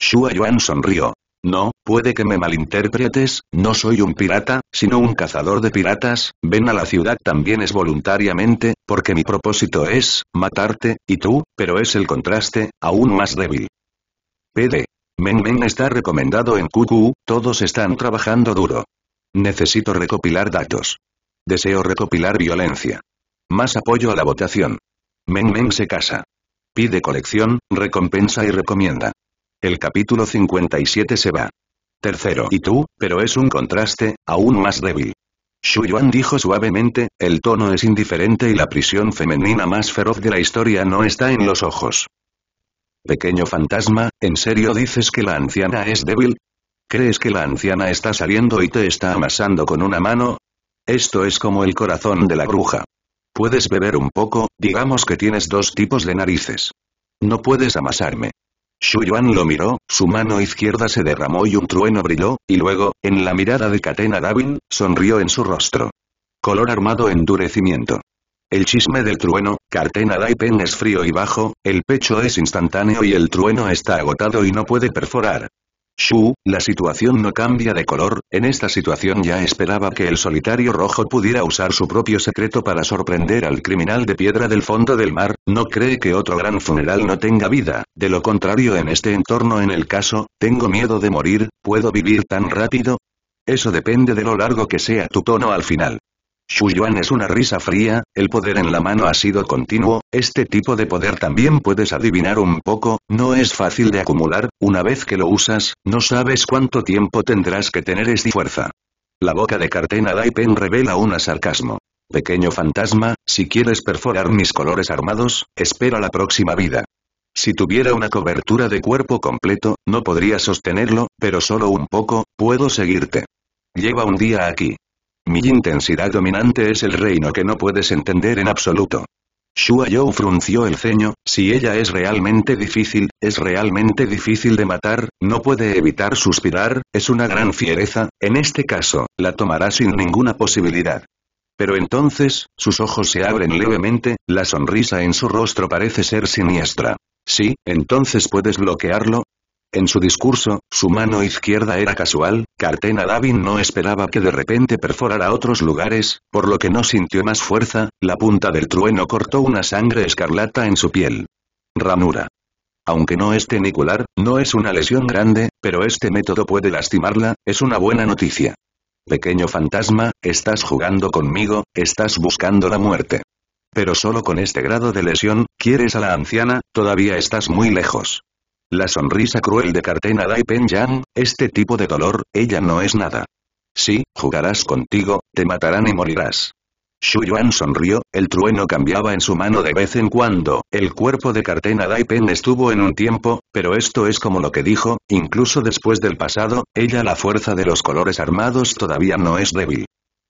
Shua Yuan sonrió. No, puede que me malinterpretes, no soy un pirata, sino un cazador de piratas, ven a la ciudad también es voluntariamente, porque mi propósito es, matarte, y tú, pero es el contraste, aún más débil. PD. Men Men está recomendado en QQ, todos están trabajando duro. Necesito recopilar datos. Deseo recopilar violencia. Más apoyo a la votación. Meng Meng se casa. Pide colección, recompensa y recomienda. El capítulo 57 se va. Tercero. Y tú, pero es un contraste, aún más débil. Xu Yuan dijo suavemente, el tono es indiferente y la prisión femenina más feroz de la historia no está en los ojos. Pequeño fantasma, ¿en serio dices que la anciana es débil? ¿Crees que la anciana está saliendo y te está amasando con una mano? Esto es como el corazón de la bruja. Puedes beber un poco, digamos que tienes dos tipos de narices. No puedes amasarme. Xu Yuan lo miró, su mano izquierda se derramó y un trueno brilló, y luego, en la mirada de Catena Davin, sonrió en su rostro. Color armado endurecimiento. El chisme del trueno, Cartena Daipen es frío y bajo, el pecho es instantáneo y el trueno está agotado y no puede perforar. Shu, la situación no cambia de color, en esta situación ya esperaba que el solitario rojo pudiera usar su propio secreto para sorprender al criminal de piedra del fondo del mar, no cree que otro gran funeral no tenga vida, de lo contrario en este entorno en el caso, tengo miedo de morir, ¿puedo vivir tan rápido? Eso depende de lo largo que sea tu tono al final. Shuyuan es una risa fría, el poder en la mano ha sido continuo, este tipo de poder también puedes adivinar un poco, no es fácil de acumular, una vez que lo usas, no sabes cuánto tiempo tendrás que tener esta fuerza. La boca de Cartena Daipen revela un sarcasmo. Pequeño fantasma, si quieres perforar mis colores armados, espera la próxima vida. Si tuviera una cobertura de cuerpo completo, no podría sostenerlo, pero solo un poco, puedo seguirte. Lleva un día aquí. Mi intensidad dominante es el reino que no puedes entender en absoluto. Shua frunció el ceño, si ella es realmente difícil, es realmente difícil de matar, no puede evitar suspirar, es una gran fiereza, en este caso, la tomará sin ninguna posibilidad. Pero entonces, sus ojos se abren levemente, la sonrisa en su rostro parece ser siniestra. Sí, entonces puedes bloquearlo, en su discurso, su mano izquierda era casual, Cartena Davin no esperaba que de repente perforara otros lugares, por lo que no sintió más fuerza, la punta del trueno cortó una sangre escarlata en su piel. Ramura. Aunque no es tenicular, no es una lesión grande, pero este método puede lastimarla, es una buena noticia. Pequeño fantasma, estás jugando conmigo, estás buscando la muerte. Pero solo con este grado de lesión, quieres a la anciana, todavía estás muy lejos. La sonrisa cruel de Cartena Dai Pen Yang, este tipo de dolor, ella no es nada. Sí, jugarás contigo, te matarán y morirás. Xu Yuan sonrió, el trueno cambiaba en su mano de vez en cuando, el cuerpo de Cartena Daipen estuvo en un tiempo, pero esto es como lo que dijo, incluso después del pasado, ella la fuerza de los colores armados todavía no es débil.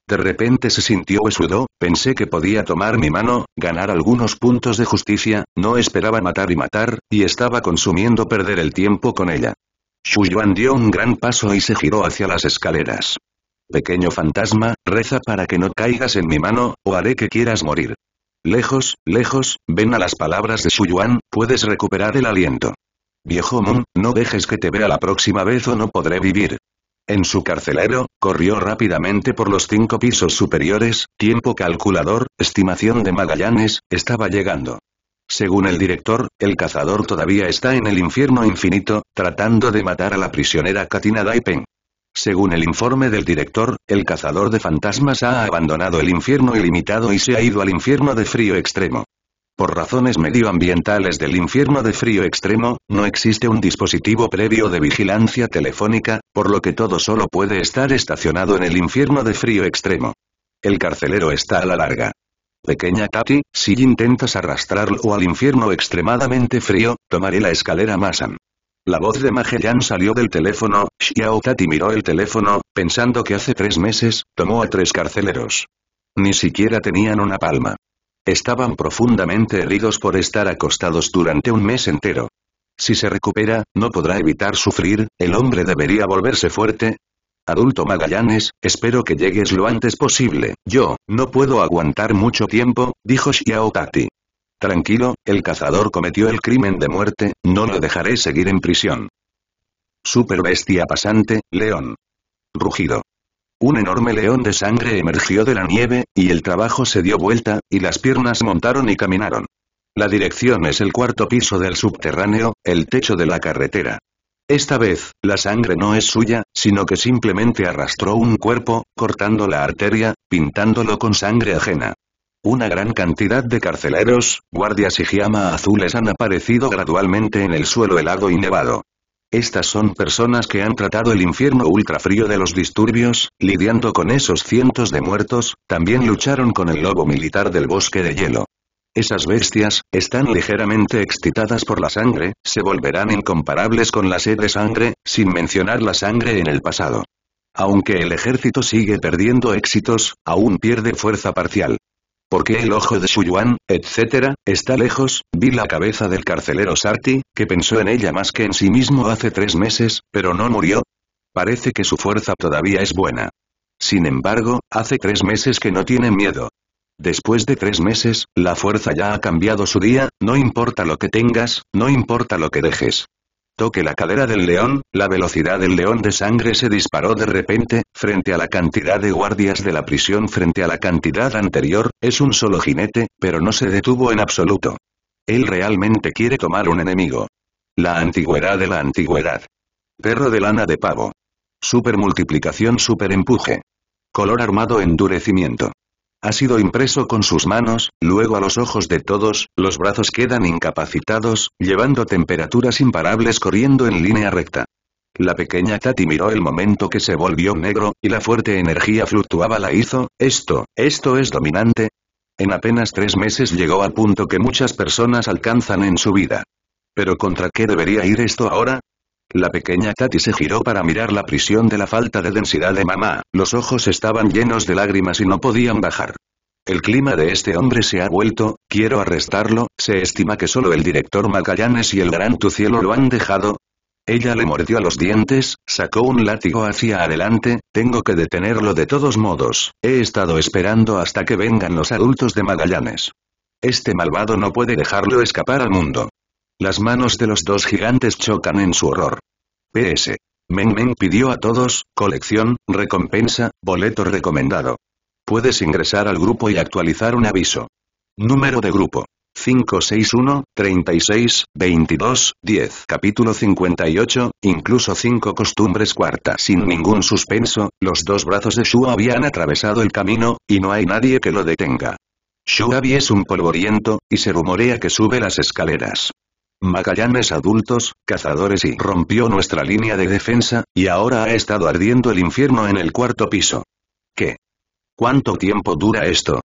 De repente se sintió huesudo, pensé que podía tomar mi mano, ganar algunos puntos de justicia, no esperaba matar y matar, y estaba consumiendo perder el tiempo con ella. Xu Yuan dio un gran paso y se giró hacia las escaleras. Pequeño fantasma, reza para que no caigas en mi mano, o haré que quieras morir. Lejos, lejos, ven a las palabras de Xu Yuan, puedes recuperar el aliento. Viejo Moon, no dejes que te vea la próxima vez o no podré vivir en su carcelero, corrió rápidamente por los cinco pisos superiores, tiempo calculador, estimación de Magallanes, estaba llegando. Según el director, el cazador todavía está en el infierno infinito, tratando de matar a la prisionera Katina Daipen. Según el informe del director, el cazador de fantasmas ha abandonado el infierno ilimitado y se ha ido al infierno de frío extremo. Por razones medioambientales del infierno de frío extremo, no existe un dispositivo previo de vigilancia telefónica, por lo que todo solo puede estar estacionado en el infierno de frío extremo. El carcelero está a la larga. Pequeña Tati, si intentas arrastrarlo al infierno extremadamente frío, tomaré la escalera Masan. La voz de Magellan salió del teléfono, Xiao Tati miró el teléfono, pensando que hace tres meses, tomó a tres carceleros. Ni siquiera tenían una palma. Estaban profundamente heridos por estar acostados durante un mes entero. Si se recupera, no podrá evitar sufrir, el hombre debería volverse fuerte. Adulto Magallanes, espero que llegues lo antes posible, yo, no puedo aguantar mucho tiempo, dijo Xiao Tati. Tranquilo, el cazador cometió el crimen de muerte, no lo dejaré seguir en prisión. Super bestia pasante, león. Rugido. Un enorme león de sangre emergió de la nieve, y el trabajo se dio vuelta, y las piernas montaron y caminaron. La dirección es el cuarto piso del subterráneo, el techo de la carretera. Esta vez, la sangre no es suya, sino que simplemente arrastró un cuerpo, cortando la arteria, pintándolo con sangre ajena. Una gran cantidad de carceleros, guardias y giama azules han aparecido gradualmente en el suelo helado y nevado. Estas son personas que han tratado el infierno ultrafrío de los disturbios, lidiando con esos cientos de muertos, también lucharon con el lobo militar del bosque de hielo. Esas bestias, están ligeramente excitadas por la sangre, se volverán incomparables con la sed de sangre, sin mencionar la sangre en el pasado. Aunque el ejército sigue perdiendo éxitos, aún pierde fuerza parcial porque el ojo de Yuan, etcétera, está lejos, vi la cabeza del carcelero Sarti, que pensó en ella más que en sí mismo hace tres meses, pero no murió. Parece que su fuerza todavía es buena. Sin embargo, hace tres meses que no tiene miedo. Después de tres meses, la fuerza ya ha cambiado su día, no importa lo que tengas, no importa lo que dejes, Toque la cadera del león, la velocidad del león de sangre se disparó de repente, frente a la cantidad de guardias de la prisión frente a la cantidad anterior, es un solo jinete, pero no se detuvo en absoluto. Él realmente quiere tomar un enemigo. La antigüedad de la antigüedad. Perro de lana de pavo. Super multiplicación super empuje. Color armado endurecimiento. Ha sido impreso con sus manos, luego a los ojos de todos, los brazos quedan incapacitados, llevando temperaturas imparables corriendo en línea recta. La pequeña Tati miró el momento que se volvió negro, y la fuerte energía fluctuaba la hizo, esto, esto es dominante. En apenas tres meses llegó al punto que muchas personas alcanzan en su vida. ¿Pero contra qué debería ir esto ahora? La pequeña Tati se giró para mirar la prisión de la falta de densidad de mamá, los ojos estaban llenos de lágrimas y no podían bajar. El clima de este hombre se ha vuelto, quiero arrestarlo, se estima que solo el director Magallanes y el gran Cielo lo han dejado, ella le mordió a los dientes, sacó un látigo hacia adelante, tengo que detenerlo de todos modos, he estado esperando hasta que vengan los adultos de Magallanes. Este malvado no puede dejarlo escapar al mundo. Las manos de los dos gigantes chocan en su horror. PS. Men Meng pidió a todos, colección, recompensa, boleto recomendado. Puedes ingresar al grupo y actualizar un aviso. Número de grupo. 561, 36, 22, 10. Capítulo 58, incluso 5 costumbres cuarta. Sin ningún suspenso, los dos brazos de Shu habían atravesado el camino, y no hay nadie que lo detenga. abi es un polvoriento, y se rumorea que sube las escaleras. Magallanes adultos, cazadores y rompió nuestra línea de defensa, y ahora ha estado ardiendo el infierno en el cuarto piso. ¿Qué? ¿Cuánto tiempo dura esto?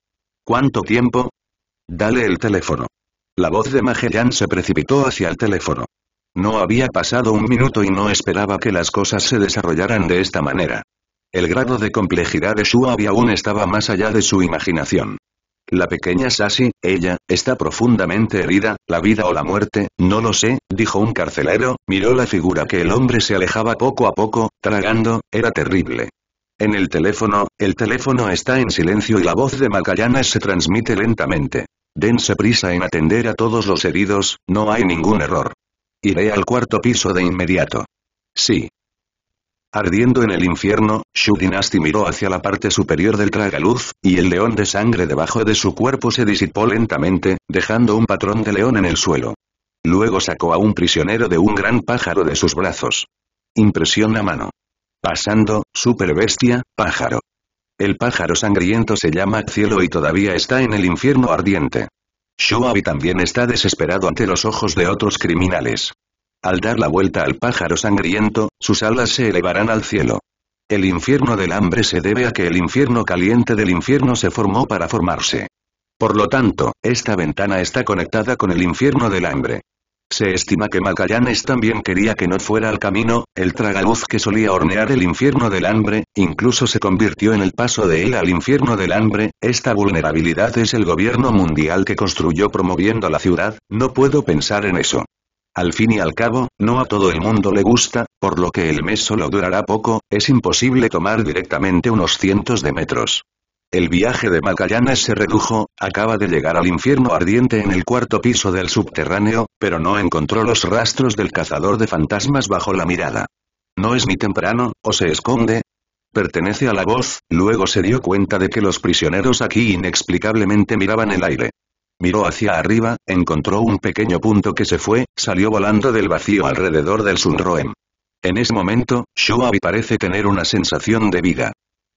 ¿Cuánto tiempo? Dale el teléfono. La voz de Magellan se precipitó hacia el teléfono. No había pasado un minuto y no esperaba que las cosas se desarrollaran de esta manera. El grado de complejidad de Shuabi aún estaba más allá de su imaginación. La pequeña Sassy, ella, está profundamente herida, la vida o la muerte, no lo sé, dijo un carcelero, miró la figura que el hombre se alejaba poco a poco, tragando, era terrible. En el teléfono, el teléfono está en silencio y la voz de Macallana se transmite lentamente. Dense prisa en atender a todos los heridos, no hay ningún error. Iré al cuarto piso de inmediato. Sí, Ardiendo en el infierno, Shu miró hacia la parte superior del tragaluz, y el león de sangre debajo de su cuerpo se disipó lentamente, dejando un patrón de león en el suelo. Luego sacó a un prisionero de un gran pájaro de sus brazos. Impresión a mano. Pasando, superbestia, pájaro. El pájaro sangriento se llama cielo y todavía está en el infierno ardiente. Shuabi también está desesperado ante los ojos de otros criminales. Al dar la vuelta al pájaro sangriento, sus alas se elevarán al cielo. El infierno del hambre se debe a que el infierno caliente del infierno se formó para formarse. Por lo tanto, esta ventana está conectada con el infierno del hambre. Se estima que Magallanes también quería que no fuera al camino, el tragaluz que solía hornear el infierno del hambre, incluso se convirtió en el paso de él al infierno del hambre, esta vulnerabilidad es el gobierno mundial que construyó promoviendo la ciudad, no puedo pensar en eso. Al fin y al cabo, no a todo el mundo le gusta, por lo que el mes solo durará poco, es imposible tomar directamente unos cientos de metros. El viaje de Magallanes se redujo, acaba de llegar al infierno ardiente en el cuarto piso del subterráneo, pero no encontró los rastros del cazador de fantasmas bajo la mirada. No es ni temprano, o se esconde. Pertenece a la voz, luego se dio cuenta de que los prisioneros aquí inexplicablemente miraban el aire miró hacia arriba, encontró un pequeño punto que se fue, salió volando del vacío alrededor del Sunroem. En ese momento, Shuabi parece tener una sensación de vida.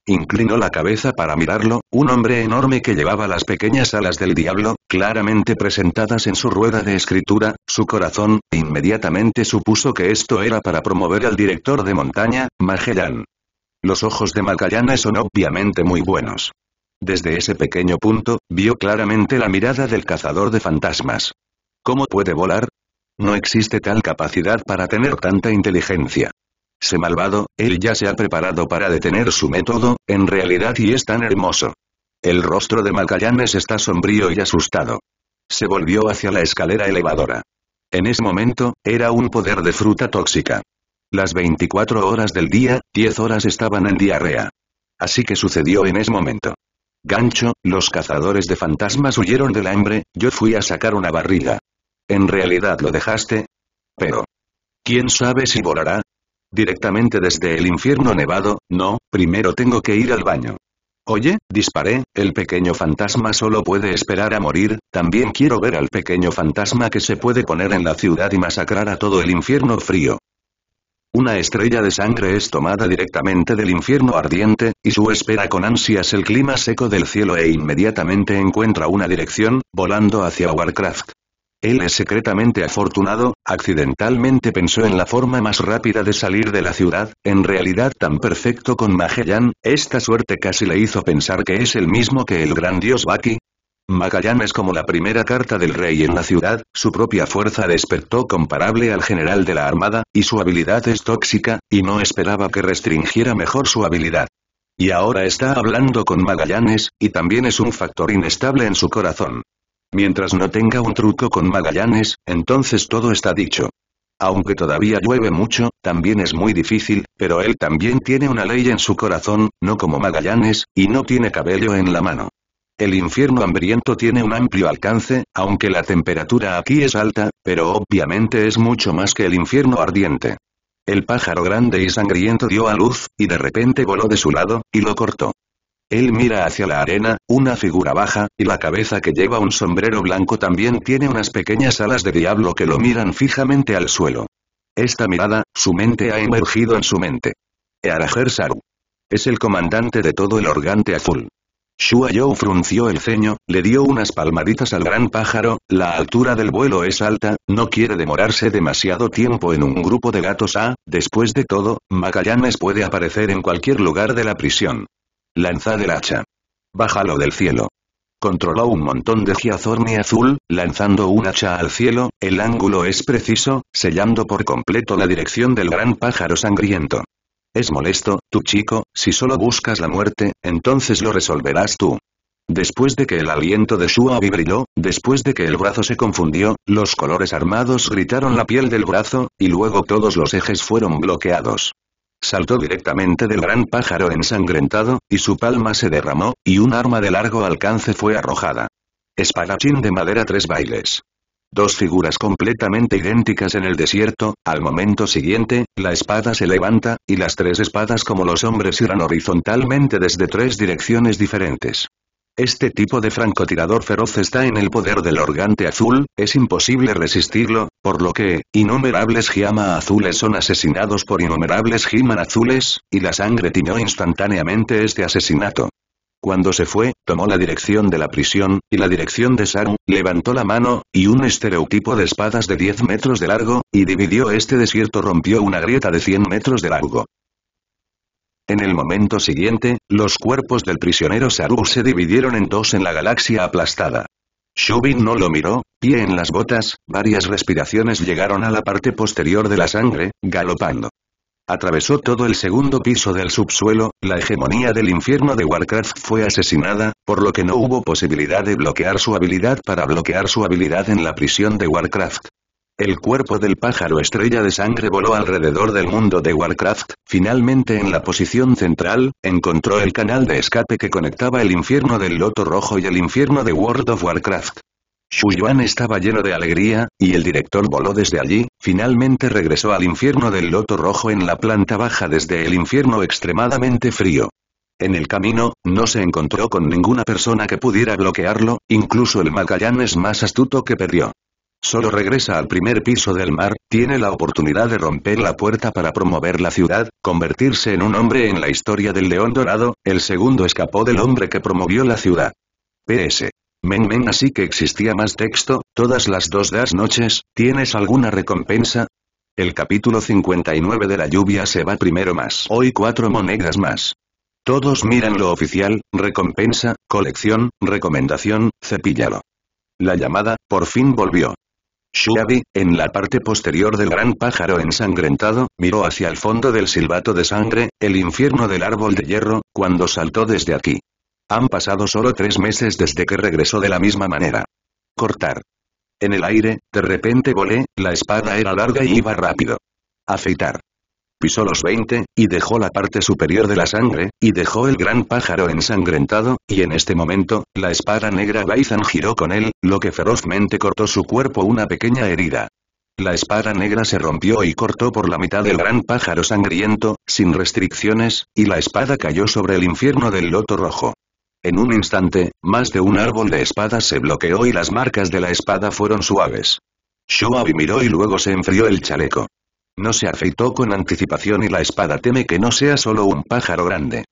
Inclinó la cabeza para mirarlo, un hombre enorme que llevaba las pequeñas alas del diablo, claramente presentadas en su rueda de escritura, su corazón, inmediatamente supuso que esto era para promover al director de montaña, Magellan. Los ojos de Magallanes son obviamente muy buenos. Desde ese pequeño punto, vio claramente la mirada del cazador de fantasmas. ¿Cómo puede volar? No existe tal capacidad para tener tanta inteligencia. Se malvado, él ya se ha preparado para detener su método, en realidad y es tan hermoso. El rostro de Magallanes está sombrío y asustado. Se volvió hacia la escalera elevadora. En ese momento, era un poder de fruta tóxica. Las 24 horas del día, 10 horas estaban en diarrea. Así que sucedió en ese momento. Gancho, los cazadores de fantasmas huyeron del hambre, yo fui a sacar una barriga. ¿En realidad lo dejaste? Pero... ¿Quién sabe si volará? Directamente desde el infierno nevado, no, primero tengo que ir al baño. Oye, disparé, el pequeño fantasma solo puede esperar a morir, también quiero ver al pequeño fantasma que se puede poner en la ciudad y masacrar a todo el infierno frío. Una estrella de sangre es tomada directamente del infierno ardiente, y su espera con ansias el clima seco del cielo e inmediatamente encuentra una dirección, volando hacia Warcraft. Él es secretamente afortunado, accidentalmente pensó en la forma más rápida de salir de la ciudad, en realidad tan perfecto con Magellan, esta suerte casi le hizo pensar que es el mismo que el gran dios Baki, Magallanes como la primera carta del rey en la ciudad, su propia fuerza despertó comparable al general de la armada, y su habilidad es tóxica, y no esperaba que restringiera mejor su habilidad. Y ahora está hablando con Magallanes, y también es un factor inestable en su corazón. Mientras no tenga un truco con Magallanes, entonces todo está dicho. Aunque todavía llueve mucho, también es muy difícil, pero él también tiene una ley en su corazón, no como Magallanes, y no tiene cabello en la mano. El infierno hambriento tiene un amplio alcance, aunque la temperatura aquí es alta, pero obviamente es mucho más que el infierno ardiente. El pájaro grande y sangriento dio a luz, y de repente voló de su lado, y lo cortó. Él mira hacia la arena, una figura baja, y la cabeza que lleva un sombrero blanco también tiene unas pequeñas alas de diablo que lo miran fijamente al suelo. Esta mirada, su mente ha emergido en su mente. Earajer Saru. Es el comandante de todo el organte azul. Shua frunció el ceño, le dio unas palmaditas al gran pájaro, la altura del vuelo es alta, no quiere demorarse demasiado tiempo en un grupo de gatos A, ah, después de todo, Magallanes puede aparecer en cualquier lugar de la prisión. Lanzad el hacha. Bájalo del cielo controló un montón de giazorni azul, lanzando un hacha al cielo, el ángulo es preciso, sellando por completo la dirección del gran pájaro sangriento. Es molesto, tu chico, si solo buscas la muerte, entonces lo resolverás tú. Después de que el aliento de Shua brilló, después de que el brazo se confundió, los colores armados gritaron la piel del brazo, y luego todos los ejes fueron bloqueados. Saltó directamente del gran pájaro ensangrentado, y su palma se derramó, y un arma de largo alcance fue arrojada. Espadachín de madera tres bailes dos figuras completamente idénticas en el desierto, al momento siguiente, la espada se levanta, y las tres espadas como los hombres irán horizontalmente desde tres direcciones diferentes. Este tipo de francotirador feroz está en el poder del organte azul, es imposible resistirlo, por lo que, innumerables Giama azules son asesinados por innumerables jiman azules, y la sangre tiñó instantáneamente este asesinato. Cuando se fue, tomó la dirección de la prisión, y la dirección de Saru, levantó la mano, y un estereotipo de espadas de 10 metros de largo, y dividió este desierto rompió una grieta de 100 metros de largo. En el momento siguiente, los cuerpos del prisionero Saru se dividieron en dos en la galaxia aplastada. Shubin no lo miró, pie en las botas, varias respiraciones llegaron a la parte posterior de la sangre, galopando. Atravesó todo el segundo piso del subsuelo, la hegemonía del infierno de Warcraft fue asesinada, por lo que no hubo posibilidad de bloquear su habilidad para bloquear su habilidad en la prisión de Warcraft. El cuerpo del pájaro estrella de sangre voló alrededor del mundo de Warcraft, finalmente en la posición central, encontró el canal de escape que conectaba el infierno del loto rojo y el infierno de World of Warcraft. Shuyuan estaba lleno de alegría, y el director voló desde allí, finalmente regresó al infierno del loto rojo en la planta baja desde el infierno extremadamente frío. En el camino, no se encontró con ninguna persona que pudiera bloquearlo, incluso el es más astuto que perdió. Solo regresa al primer piso del mar, tiene la oportunidad de romper la puerta para promover la ciudad, convertirse en un hombre en la historia del León Dorado, el segundo escapó del hombre que promovió la ciudad. PS. Men men así que existía más texto, todas las dos das noches, ¿tienes alguna recompensa? El capítulo 59 de la lluvia se va primero más. Hoy cuatro monedas más. Todos miran lo oficial, recompensa, colección, recomendación, cepíllalo. La llamada, por fin volvió. Shuabi, en la parte posterior del gran pájaro ensangrentado, miró hacia el fondo del silbato de sangre, el infierno del árbol de hierro, cuando saltó desde aquí. Han pasado solo tres meses desde que regresó de la misma manera. Cortar. En el aire, de repente volé, la espada era larga y iba rápido. Afeitar. Pisó los 20, y dejó la parte superior de la sangre, y dejó el gran pájaro ensangrentado, y en este momento, la espada negra Baizan giró con él, lo que ferozmente cortó su cuerpo una pequeña herida. La espada negra se rompió y cortó por la mitad del gran pájaro sangriento, sin restricciones, y la espada cayó sobre el infierno del loto rojo. En un instante, más de un árbol de espadas se bloqueó y las marcas de la espada fueron suaves. Shuabi miró y luego se enfrió el chaleco. No se afeitó con anticipación y la espada teme que no sea solo un pájaro grande.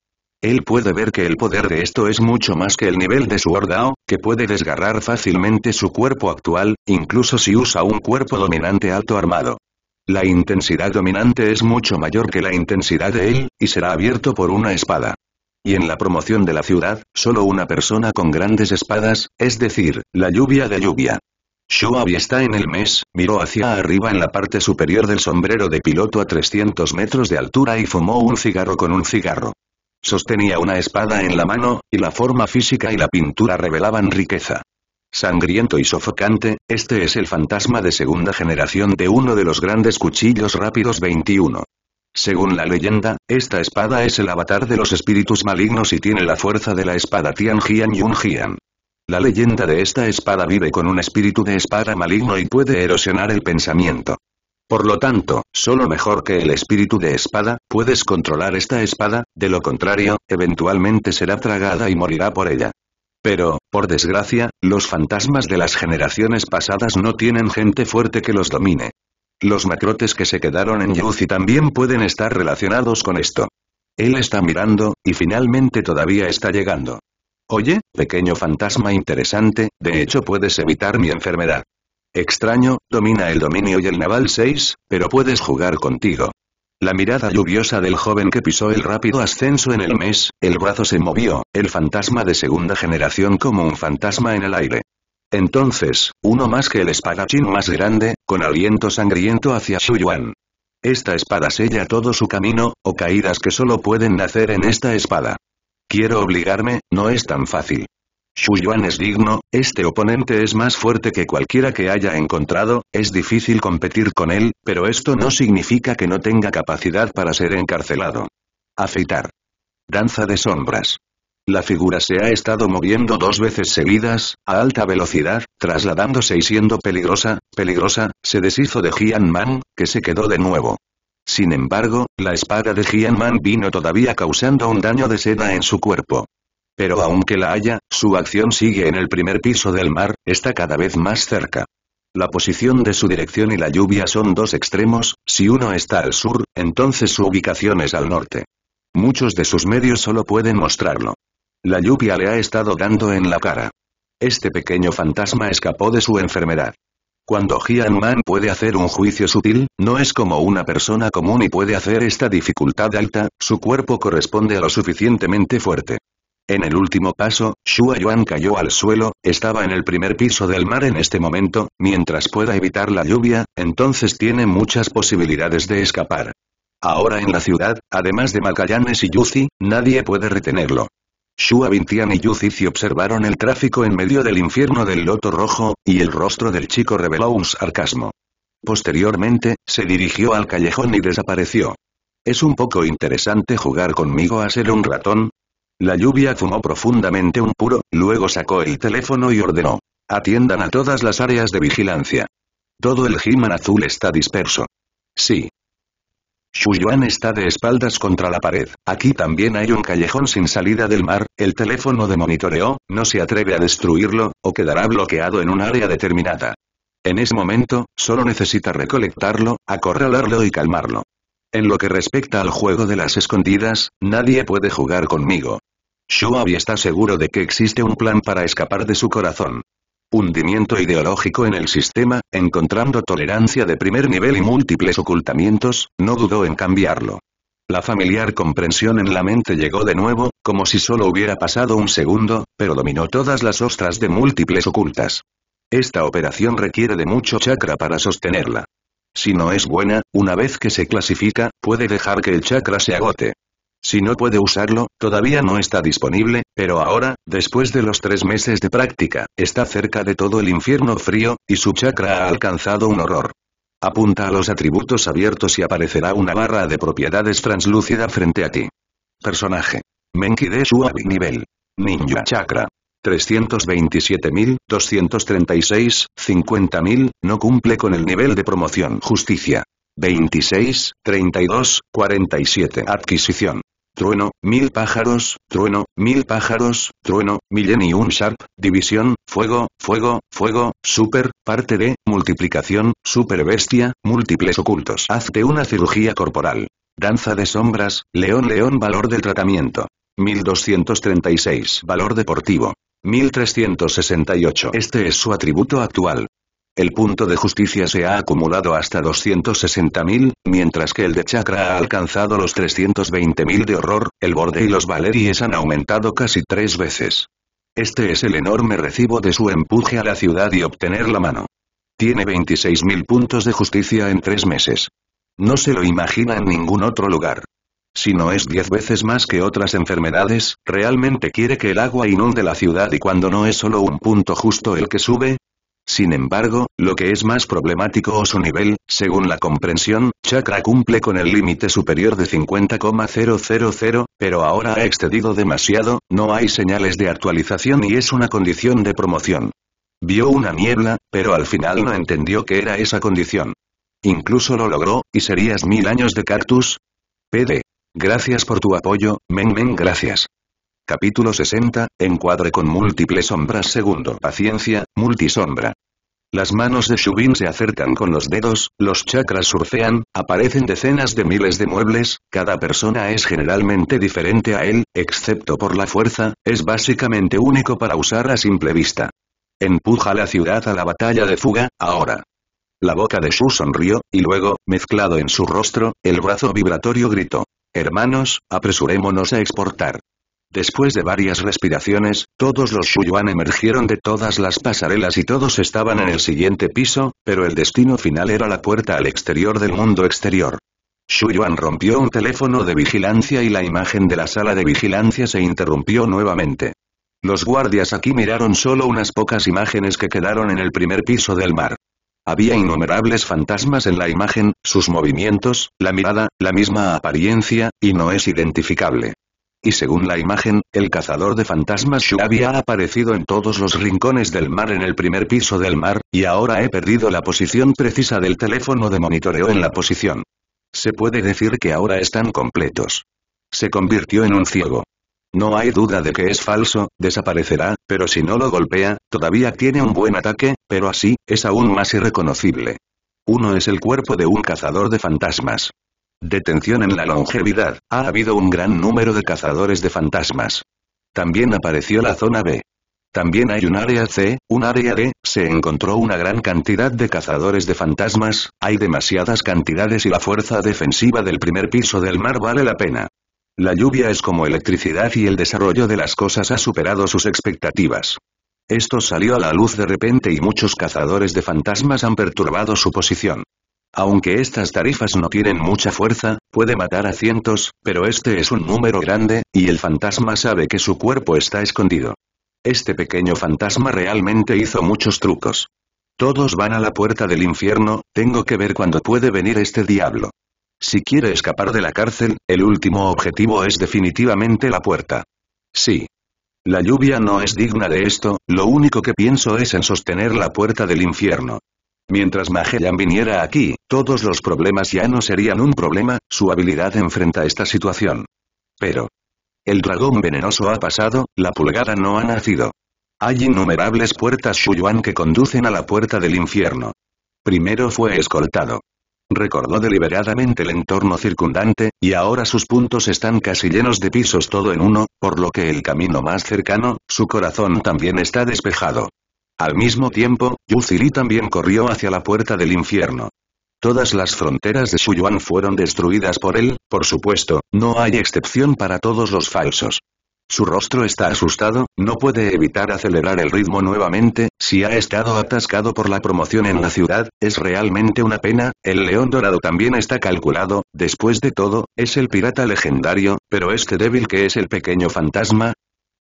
Él puede ver que el poder de esto es mucho más que el nivel de su Ordao, que puede desgarrar fácilmente su cuerpo actual, incluso si usa un cuerpo dominante alto armado. La intensidad dominante es mucho mayor que la intensidad de él, y será abierto por una espada. Y en la promoción de la ciudad, solo una persona con grandes espadas, es decir, la lluvia de lluvia. Shuabi está en el mes, miró hacia arriba en la parte superior del sombrero de piloto a 300 metros de altura y fumó un cigarro con un cigarro. Sostenía una espada en la mano, y la forma física y la pintura revelaban riqueza. Sangriento y sofocante, este es el fantasma de segunda generación de uno de los grandes cuchillos rápidos 21. Según la leyenda, esta espada es el avatar de los espíritus malignos y tiene la fuerza de la espada Tianjian Yunjian. La leyenda de esta espada vive con un espíritu de espada maligno y puede erosionar el pensamiento. Por lo tanto, solo mejor que el espíritu de espada, puedes controlar esta espada, de lo contrario, eventualmente será tragada y morirá por ella. Pero, por desgracia, los fantasmas de las generaciones pasadas no tienen gente fuerte que los domine. Los macrotes que se quedaron en Yuzi también pueden estar relacionados con esto. Él está mirando, y finalmente todavía está llegando. Oye, pequeño fantasma interesante, de hecho puedes evitar mi enfermedad. Extraño, domina el dominio y el naval 6, pero puedes jugar contigo. La mirada lluviosa del joven que pisó el rápido ascenso en el mes, el brazo se movió, el fantasma de segunda generación como un fantasma en el aire. Entonces, uno más que el espadachín más grande, con aliento sangriento hacia Xu Yuan. Esta espada sella todo su camino, o caídas que solo pueden nacer en esta espada. Quiero obligarme, no es tan fácil. Xu Yuan es digno, este oponente es más fuerte que cualquiera que haya encontrado, es difícil competir con él, pero esto no significa que no tenga capacidad para ser encarcelado. Aceitar. Danza de sombras. La figura se ha estado moviendo dos veces seguidas, a alta velocidad, trasladándose y siendo peligrosa, peligrosa, se deshizo de Jian Man, que se quedó de nuevo. Sin embargo, la espada de Jian Man vino todavía causando un daño de seda en su cuerpo. Pero aunque la haya, su acción sigue en el primer piso del mar, está cada vez más cerca. La posición de su dirección y la lluvia son dos extremos, si uno está al sur, entonces su ubicación es al norte. Muchos de sus medios solo pueden mostrarlo. La lluvia le ha estado dando en la cara. Este pequeño fantasma escapó de su enfermedad. Cuando Jian Man puede hacer un juicio sutil, no es como una persona común y puede hacer esta dificultad alta, su cuerpo corresponde a lo suficientemente fuerte. En el último paso, Shua Yuan cayó al suelo, estaba en el primer piso del mar en este momento, mientras pueda evitar la lluvia, entonces tiene muchas posibilidades de escapar. Ahora en la ciudad, además de Magallanes y Yuzi, nadie puede retenerlo. Shua Bintian y Yuzici observaron el tráfico en medio del infierno del loto rojo, y el rostro del chico reveló un sarcasmo. Posteriormente, se dirigió al callejón y desapareció. ¿Es un poco interesante jugar conmigo a ser un ratón? La lluvia fumó profundamente un puro, luego sacó el teléfono y ordenó. Atiendan a todas las áreas de vigilancia. Todo el he azul está disperso. Sí, Shuyuan está de espaldas contra la pared. Aquí también hay un callejón sin salida del mar, el teléfono de monitoreo, no se atreve a destruirlo, o quedará bloqueado en un área determinada. En ese momento, solo necesita recolectarlo, acorralarlo y calmarlo. En lo que respecta al juego de las escondidas, nadie puede jugar conmigo. Shuabi está seguro de que existe un plan para escapar de su corazón hundimiento ideológico en el sistema, encontrando tolerancia de primer nivel y múltiples ocultamientos, no dudó en cambiarlo. La familiar comprensión en la mente llegó de nuevo, como si solo hubiera pasado un segundo, pero dominó todas las ostras de múltiples ocultas. Esta operación requiere de mucho chakra para sostenerla. Si no es buena, una vez que se clasifica, puede dejar que el chakra se agote. Si no puede usarlo, todavía no está disponible, pero ahora, después de los tres meses de práctica, está cerca de todo el infierno frío, y su chakra ha alcanzado un horror. Apunta a los atributos abiertos y aparecerá una barra de propiedades translúcida frente a ti. Personaje. de su Nivel. Ninja Chakra. 327.236.50.000, 50.000, no cumple con el nivel de promoción justicia. 26, 32, 47. Adquisición. Trueno, mil pájaros, trueno, mil pájaros, trueno, millenium sharp, división, fuego, fuego, fuego, super, parte de, multiplicación, super bestia, múltiples ocultos. Hazte una cirugía corporal. Danza de sombras, león león valor del tratamiento. 1236 valor deportivo. 1368 Este es su atributo actual. El punto de justicia se ha acumulado hasta 260.000, mientras que el de chakra ha alcanzado los 320.000 de horror, el borde y los valeries han aumentado casi tres veces. Este es el enorme recibo de su empuje a la ciudad y obtener la mano. Tiene 26.000 puntos de justicia en tres meses. No se lo imagina en ningún otro lugar. Si no es diez veces más que otras enfermedades, realmente quiere que el agua inunde la ciudad y cuando no es solo un punto justo el que sube, sin embargo, lo que es más problemático o su nivel, según la comprensión, Chakra cumple con el límite superior de 50,000, pero ahora ha excedido demasiado, no hay señales de actualización y es una condición de promoción. Vio una niebla, pero al final no entendió que era esa condición. Incluso lo logró, y serías mil años de cactus. PD. Gracias por tu apoyo, men men gracias. Capítulo 60, encuadre con múltiples sombras segundo paciencia, multisombra. Las manos de Shubin se acercan con los dedos, los chakras surfean, aparecen decenas de miles de muebles, cada persona es generalmente diferente a él, excepto por la fuerza, es básicamente único para usar a simple vista. Empuja la ciudad a la batalla de fuga, ahora. La boca de Shu sonrió, y luego, mezclado en su rostro, el brazo vibratorio gritó. Hermanos, apresurémonos a exportar. Después de varias respiraciones, todos los Shuyuan emergieron de todas las pasarelas y todos estaban en el siguiente piso, pero el destino final era la puerta al exterior del mundo exterior. Shuyuan rompió un teléfono de vigilancia y la imagen de la sala de vigilancia se interrumpió nuevamente. Los guardias aquí miraron solo unas pocas imágenes que quedaron en el primer piso del mar. Había innumerables fantasmas en la imagen, sus movimientos, la mirada, la misma apariencia, y no es identificable y según la imagen, el cazador de fantasmas Shu había aparecido en todos los rincones del mar en el primer piso del mar, y ahora he perdido la posición precisa del teléfono de monitoreo en la posición. Se puede decir que ahora están completos. Se convirtió en un ciego. No hay duda de que es falso, desaparecerá, pero si no lo golpea, todavía tiene un buen ataque, pero así, es aún más irreconocible. Uno es el cuerpo de un cazador de fantasmas. Detención en la longevidad. Ha habido un gran número de cazadores de fantasmas. También apareció la zona B. También hay un área C, un área D, se encontró una gran cantidad de cazadores de fantasmas, hay demasiadas cantidades y la fuerza defensiva del primer piso del mar vale la pena. La lluvia es como electricidad y el desarrollo de las cosas ha superado sus expectativas. Esto salió a la luz de repente y muchos cazadores de fantasmas han perturbado su posición. Aunque estas tarifas no tienen mucha fuerza, puede matar a cientos, pero este es un número grande, y el fantasma sabe que su cuerpo está escondido. Este pequeño fantasma realmente hizo muchos trucos. Todos van a la puerta del infierno, tengo que ver cuándo puede venir este diablo. Si quiere escapar de la cárcel, el último objetivo es definitivamente la puerta. Sí. La lluvia no es digna de esto, lo único que pienso es en sostener la puerta del infierno. Mientras Magellan viniera aquí, todos los problemas ya no serían un problema, su habilidad enfrenta esta situación. Pero. El dragón venenoso ha pasado, la pulgada no ha nacido. Hay innumerables puertas Shuyuan que conducen a la puerta del infierno. Primero fue escoltado. Recordó deliberadamente el entorno circundante, y ahora sus puntos están casi llenos de pisos todo en uno, por lo que el camino más cercano, su corazón también está despejado. Al mismo tiempo, Yu también corrió hacia la puerta del infierno. Todas las fronteras de Shuyuan fueron destruidas por él, por supuesto, no hay excepción para todos los falsos. Su rostro está asustado, no puede evitar acelerar el ritmo nuevamente, si ha estado atascado por la promoción en la ciudad, es realmente una pena, el león dorado también está calculado, después de todo, es el pirata legendario, pero este débil que es el pequeño fantasma,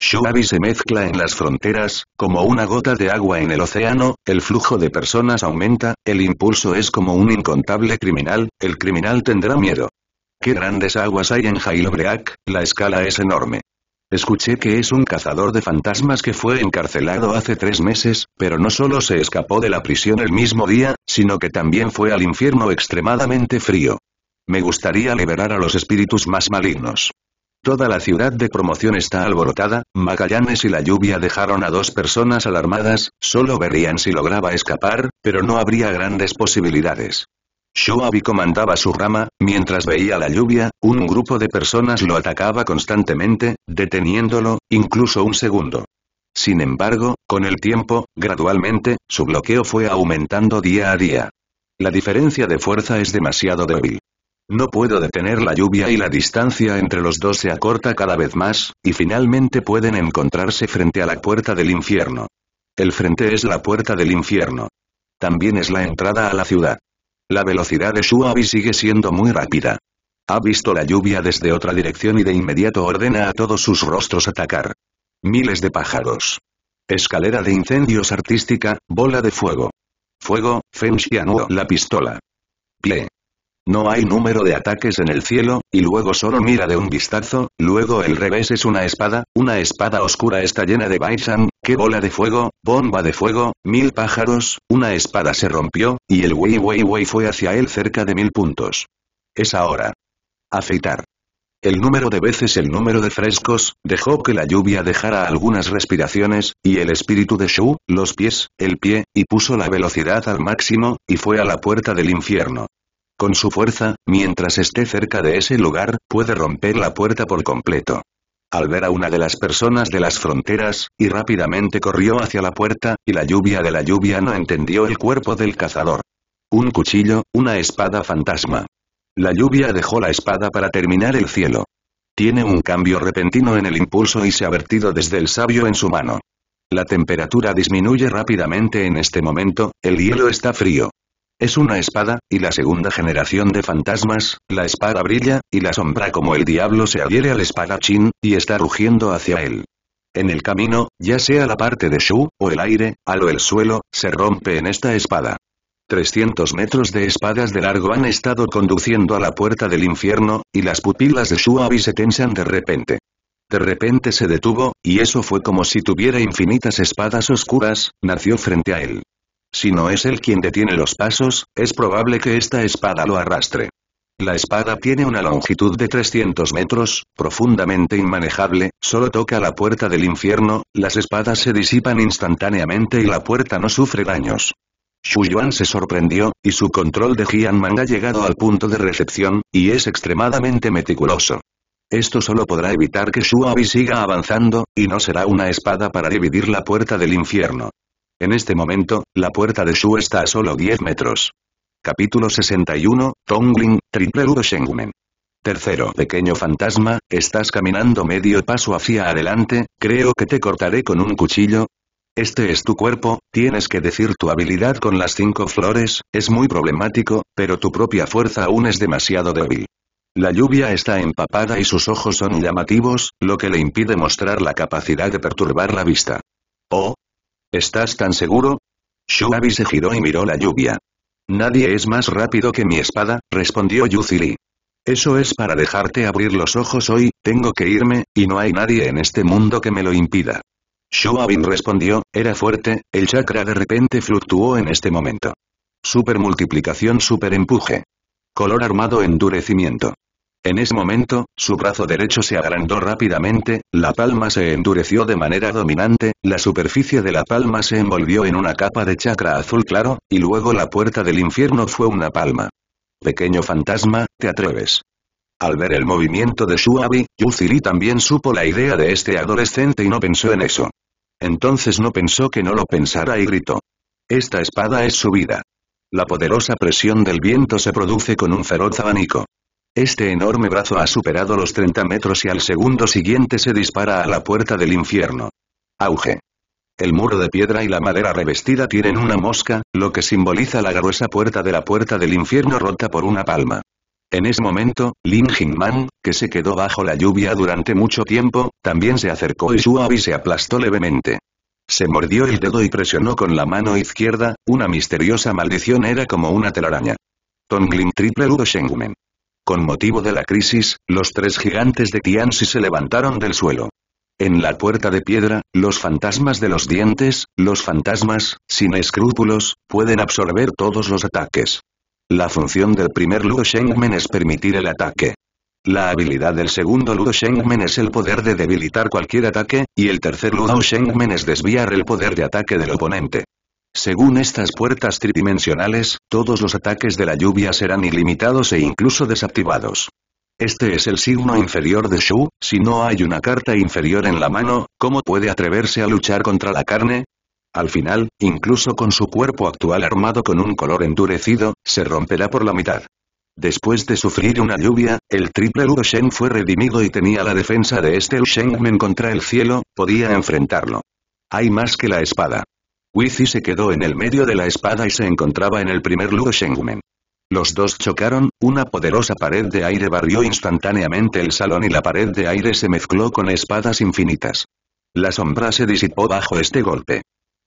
Shuabi se mezcla en las fronteras, como una gota de agua en el océano, el flujo de personas aumenta, el impulso es como un incontable criminal, el criminal tendrá miedo. ¡Qué grandes aguas hay en Jailbreak! La escala es enorme. Escuché que es un cazador de fantasmas que fue encarcelado hace tres meses, pero no solo se escapó de la prisión el mismo día, sino que también fue al infierno extremadamente frío. Me gustaría liberar a los espíritus más malignos. Toda la ciudad de promoción está alborotada, Magallanes y la lluvia dejaron a dos personas alarmadas, solo verían si lograba escapar, pero no habría grandes posibilidades. Shoabi comandaba su rama, mientras veía la lluvia, un grupo de personas lo atacaba constantemente, deteniéndolo, incluso un segundo. Sin embargo, con el tiempo, gradualmente, su bloqueo fue aumentando día a día. La diferencia de fuerza es demasiado débil. No puedo detener la lluvia y la distancia entre los dos se acorta cada vez más, y finalmente pueden encontrarse frente a la puerta del infierno. El frente es la puerta del infierno. También es la entrada a la ciudad. La velocidad de Shuabi sigue siendo muy rápida. Ha visto la lluvia desde otra dirección y de inmediato ordena a todos sus rostros atacar. Miles de pájaros. Escalera de incendios artística, bola de fuego. Fuego, Feng la pistola. Pie. No hay número de ataques en el cielo, y luego solo mira de un vistazo, luego el revés es una espada, una espada oscura está llena de Baisan, qué bola de fuego, bomba de fuego, mil pájaros, una espada se rompió, y el Wei Wei Wei fue hacia él cerca de mil puntos. Es ahora. Aceitar. El número de veces el número de frescos, dejó que la lluvia dejara algunas respiraciones, y el espíritu de Shu, los pies, el pie, y puso la velocidad al máximo, y fue a la puerta del infierno. Con su fuerza, mientras esté cerca de ese lugar, puede romper la puerta por completo. Al ver a una de las personas de las fronteras, y rápidamente corrió hacia la puerta, y la lluvia de la lluvia no entendió el cuerpo del cazador. Un cuchillo, una espada fantasma. La lluvia dejó la espada para terminar el cielo. Tiene un cambio repentino en el impulso y se ha vertido desde el sabio en su mano. La temperatura disminuye rápidamente en este momento, el hielo está frío. Es una espada, y la segunda generación de fantasmas, la espada brilla, y la sombra como el diablo se adhiere al espadachín, y está rugiendo hacia él. En el camino, ya sea la parte de Shu, o el aire, al o el suelo, se rompe en esta espada. 300 metros de espadas de largo han estado conduciendo a la puerta del infierno, y las pupilas de Shu se tensan de repente. De repente se detuvo, y eso fue como si tuviera infinitas espadas oscuras, nació frente a él. Si no es él quien detiene los pasos, es probable que esta espada lo arrastre. La espada tiene una longitud de 300 metros, profundamente inmanejable, solo toca la puerta del infierno, las espadas se disipan instantáneamente y la puerta no sufre daños. Yuan se sorprendió, y su control de Jian ha llegado al punto de recepción, y es extremadamente meticuloso. Esto solo podrá evitar que Abi siga avanzando, y no será una espada para dividir la puerta del infierno. En este momento, la puerta de Shu está a solo 10 metros. Capítulo 61, Tongling, Triple Uro Shengmen. Tercero pequeño fantasma, estás caminando medio paso hacia adelante, creo que te cortaré con un cuchillo. Este es tu cuerpo, tienes que decir tu habilidad con las cinco flores, es muy problemático, pero tu propia fuerza aún es demasiado débil. La lluvia está empapada y sus ojos son llamativos, lo que le impide mostrar la capacidad de perturbar la vista. Oh, ¿Estás tan seguro? Shuabi se giró y miró la lluvia. Nadie es más rápido que mi espada, respondió Yuzili. Eso es para dejarte abrir los ojos hoy, tengo que irme, y no hay nadie en este mundo que me lo impida. Shuabin respondió, era fuerte, el chakra de repente fluctuó en este momento. Supermultiplicación superempuje. Color armado endurecimiento. En ese momento, su brazo derecho se agrandó rápidamente, la palma se endureció de manera dominante, la superficie de la palma se envolvió en una capa de chakra azul claro, y luego la puerta del infierno fue una palma. Pequeño fantasma, te atreves. Al ver el movimiento de Shuabi, Yuziri también supo la idea de este adolescente y no pensó en eso. Entonces no pensó que no lo pensara y gritó. Esta espada es su vida. La poderosa presión del viento se produce con un feroz abanico. Este enorme brazo ha superado los 30 metros y al segundo siguiente se dispara a la puerta del infierno. Auge. El muro de piedra y la madera revestida tienen una mosca, lo que simboliza la gruesa puerta de la puerta del infierno rota por una palma. En ese momento, Lin Jingman, que se quedó bajo la lluvia durante mucho tiempo, también se acercó y avi se aplastó levemente. Se mordió el dedo y presionó con la mano izquierda, una misteriosa maldición era como una telaraña. Tonglin Triple Rudo Shengumen. Con motivo de la crisis, los tres gigantes de Tianxi se levantaron del suelo. En la puerta de piedra, los fantasmas de los dientes, los fantasmas, sin escrúpulos, pueden absorber todos los ataques. La función del primer Luo Shengmen es permitir el ataque. La habilidad del segundo Luo Shengmen es el poder de debilitar cualquier ataque, y el tercer Luo Shengmen es desviar el poder de ataque del oponente. Según estas puertas tridimensionales, todos los ataques de la lluvia serán ilimitados e incluso desactivados. Este es el signo inferior de Shu, si no hay una carta inferior en la mano, ¿cómo puede atreverse a luchar contra la carne? Al final, incluso con su cuerpo actual armado con un color endurecido, se romperá por la mitad. Después de sufrir una lluvia, el triple Lu fue redimido y tenía la defensa de este Sheng contra el cielo, podía enfrentarlo. Hay más que la espada. Wizi se quedó en el medio de la espada y se encontraba en el primer Luo Shengumen. Los dos chocaron, una poderosa pared de aire barrió instantáneamente el salón y la pared de aire se mezcló con espadas infinitas. La sombra se disipó bajo este golpe.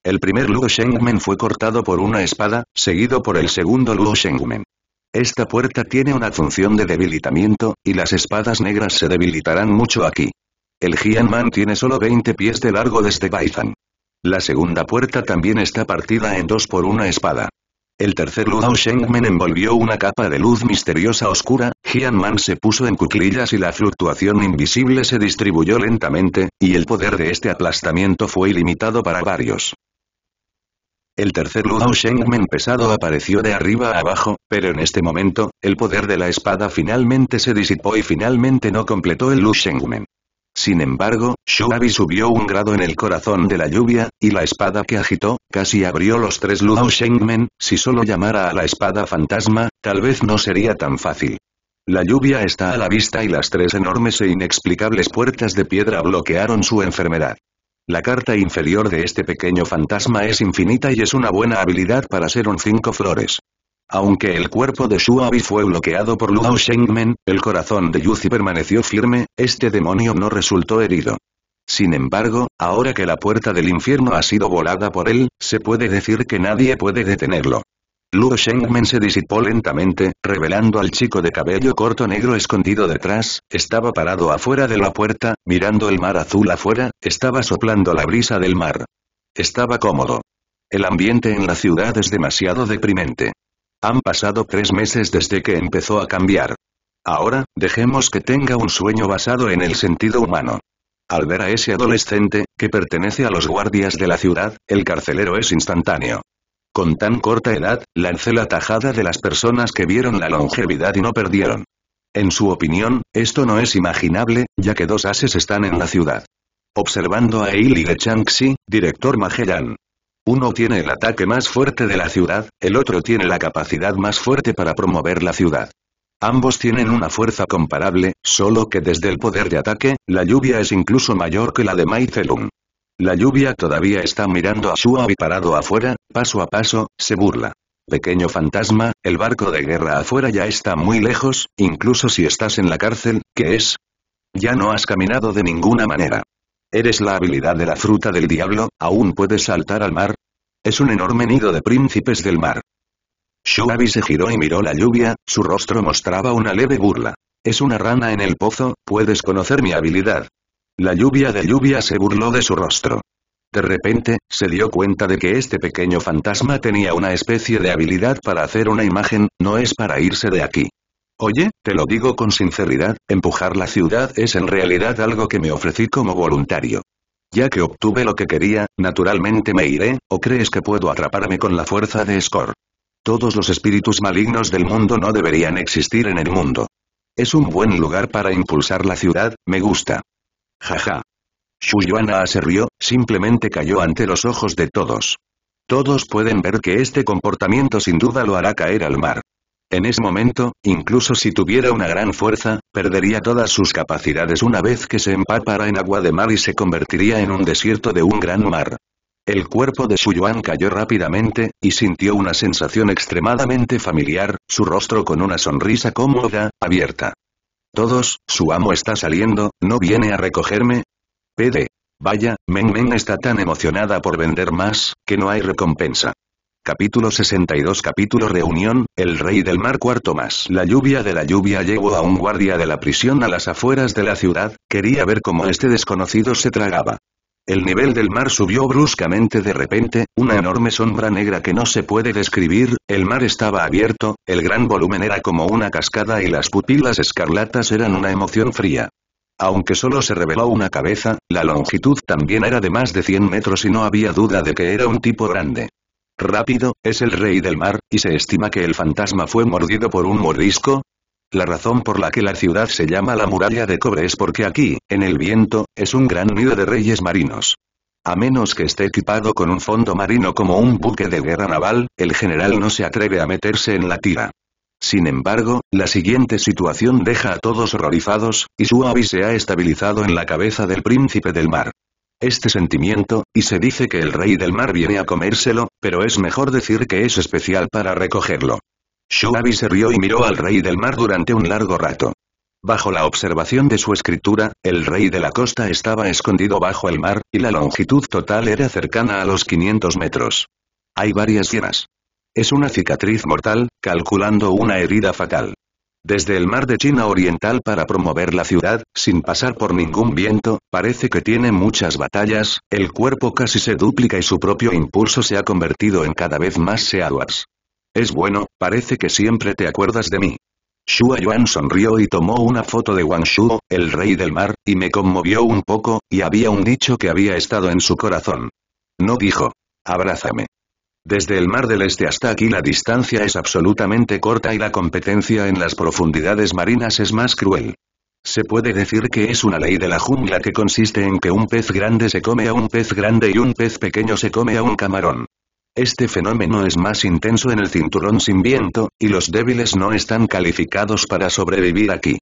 El primer Luo Shengmen fue cortado por una espada, seguido por el segundo Luo Shengmen. Esta puerta tiene una función de debilitamiento, y las espadas negras se debilitarán mucho aquí. El Man tiene solo 20 pies de largo desde Baizan. La segunda puerta también está partida en dos por una espada. El tercer Ludao Shengmen envolvió una capa de luz misteriosa oscura, Jian Man se puso en cuclillas y la fluctuación invisible se distribuyó lentamente, y el poder de este aplastamiento fue ilimitado para varios. El tercer Ludao Shengmen pesado apareció de arriba a abajo, pero en este momento, el poder de la espada finalmente se disipó y finalmente no completó el Lu Shengmen. Sin embargo, Shuabi subió un grado en el corazón de la lluvia, y la espada que agitó, casi abrió los tres Luo Shengmen, si solo llamara a la espada fantasma, tal vez no sería tan fácil. La lluvia está a la vista y las tres enormes e inexplicables puertas de piedra bloquearon su enfermedad. La carta inferior de este pequeño fantasma es infinita y es una buena habilidad para ser un cinco flores. Aunque el cuerpo de Abi fue bloqueado por Luo Shengmen, el corazón de Yuzi permaneció firme, este demonio no resultó herido. Sin embargo, ahora que la puerta del infierno ha sido volada por él, se puede decir que nadie puede detenerlo. Luo Shengmen se disipó lentamente, revelando al chico de cabello corto negro escondido detrás, estaba parado afuera de la puerta, mirando el mar azul afuera, estaba soplando la brisa del mar. Estaba cómodo. El ambiente en la ciudad es demasiado deprimente. Han pasado tres meses desde que empezó a cambiar. Ahora, dejemos que tenga un sueño basado en el sentido humano. Al ver a ese adolescente, que pertenece a los guardias de la ciudad, el carcelero es instantáneo. Con tan corta edad, lancé la tajada de las personas que vieron la longevidad y no perdieron. En su opinión, esto no es imaginable, ya que dos ases están en la ciudad. Observando a Eili de Changxi, director Magellan, uno tiene el ataque más fuerte de la ciudad, el otro tiene la capacidad más fuerte para promover la ciudad. Ambos tienen una fuerza comparable, solo que desde el poder de ataque, la lluvia es incluso mayor que la de Maizelum. La lluvia todavía está mirando a Shuabi parado afuera, paso a paso, se burla. Pequeño fantasma, el barco de guerra afuera ya está muy lejos, incluso si estás en la cárcel, ¿qué es? Ya no has caminado de ninguna manera. ¿Eres la habilidad de la fruta del diablo, aún puedes saltar al mar? Es un enorme nido de príncipes del mar. Shuabi se giró y miró la lluvia, su rostro mostraba una leve burla. Es una rana en el pozo, puedes conocer mi habilidad. La lluvia de lluvia se burló de su rostro. De repente, se dio cuenta de que este pequeño fantasma tenía una especie de habilidad para hacer una imagen, no es para irse de aquí. Oye, te lo digo con sinceridad, empujar la ciudad es en realidad algo que me ofrecí como voluntario. Ya que obtuve lo que quería, naturalmente me iré, ¿o crees que puedo atraparme con la fuerza de Score? Todos los espíritus malignos del mundo no deberían existir en el mundo. Es un buen lugar para impulsar la ciudad, me gusta. Jaja. Shuyuana se rió, simplemente cayó ante los ojos de todos. Todos pueden ver que este comportamiento sin duda lo hará caer al mar. En ese momento, incluso si tuviera una gran fuerza, perdería todas sus capacidades una vez que se empapara en agua de mar y se convertiría en un desierto de un gran mar. El cuerpo de Yuan cayó rápidamente, y sintió una sensación extremadamente familiar, su rostro con una sonrisa cómoda, abierta. Todos, su amo está saliendo, ¿no viene a recogerme? Pede. Vaya, Meng Meng está tan emocionada por vender más, que no hay recompensa. Capítulo 62 Capítulo Reunión, el rey del mar cuarto más la lluvia de la lluvia llevó a un guardia de la prisión a las afueras de la ciudad, quería ver cómo este desconocido se tragaba. El nivel del mar subió bruscamente de repente, una enorme sombra negra que no se puede describir, el mar estaba abierto, el gran volumen era como una cascada y las pupilas escarlatas eran una emoción fría. Aunque solo se reveló una cabeza, la longitud también era de más de 100 metros y no había duda de que era un tipo grande rápido, es el rey del mar, y se estima que el fantasma fue mordido por un mordisco, la razón por la que la ciudad se llama la muralla de cobre es porque aquí, en el viento, es un gran nido de reyes marinos. A menos que esté equipado con un fondo marino como un buque de guerra naval, el general no se atreve a meterse en la tira. Sin embargo, la siguiente situación deja a todos horrorizados, y su avi se ha estabilizado en la cabeza del príncipe del mar este sentimiento, y se dice que el rey del mar viene a comérselo, pero es mejor decir que es especial para recogerlo. shuabi se rió y miró al rey del mar durante un largo rato. Bajo la observación de su escritura, el rey de la costa estaba escondido bajo el mar, y la longitud total era cercana a los 500 metros. Hay varias hienas. Es una cicatriz mortal, calculando una herida fatal. Desde el mar de China Oriental para promover la ciudad, sin pasar por ningún viento, parece que tiene muchas batallas, el cuerpo casi se duplica y su propio impulso se ha convertido en cada vez más Seaduas. Es bueno, parece que siempre te acuerdas de mí. Shua Yuan sonrió y tomó una foto de Wang Shu, el rey del mar, y me conmovió un poco, y había un dicho que había estado en su corazón. No dijo. Abrázame. Desde el Mar del Este hasta aquí la distancia es absolutamente corta y la competencia en las profundidades marinas es más cruel. Se puede decir que es una ley de la jungla que consiste en que un pez grande se come a un pez grande y un pez pequeño se come a un camarón. Este fenómeno es más intenso en el cinturón sin viento, y los débiles no están calificados para sobrevivir aquí.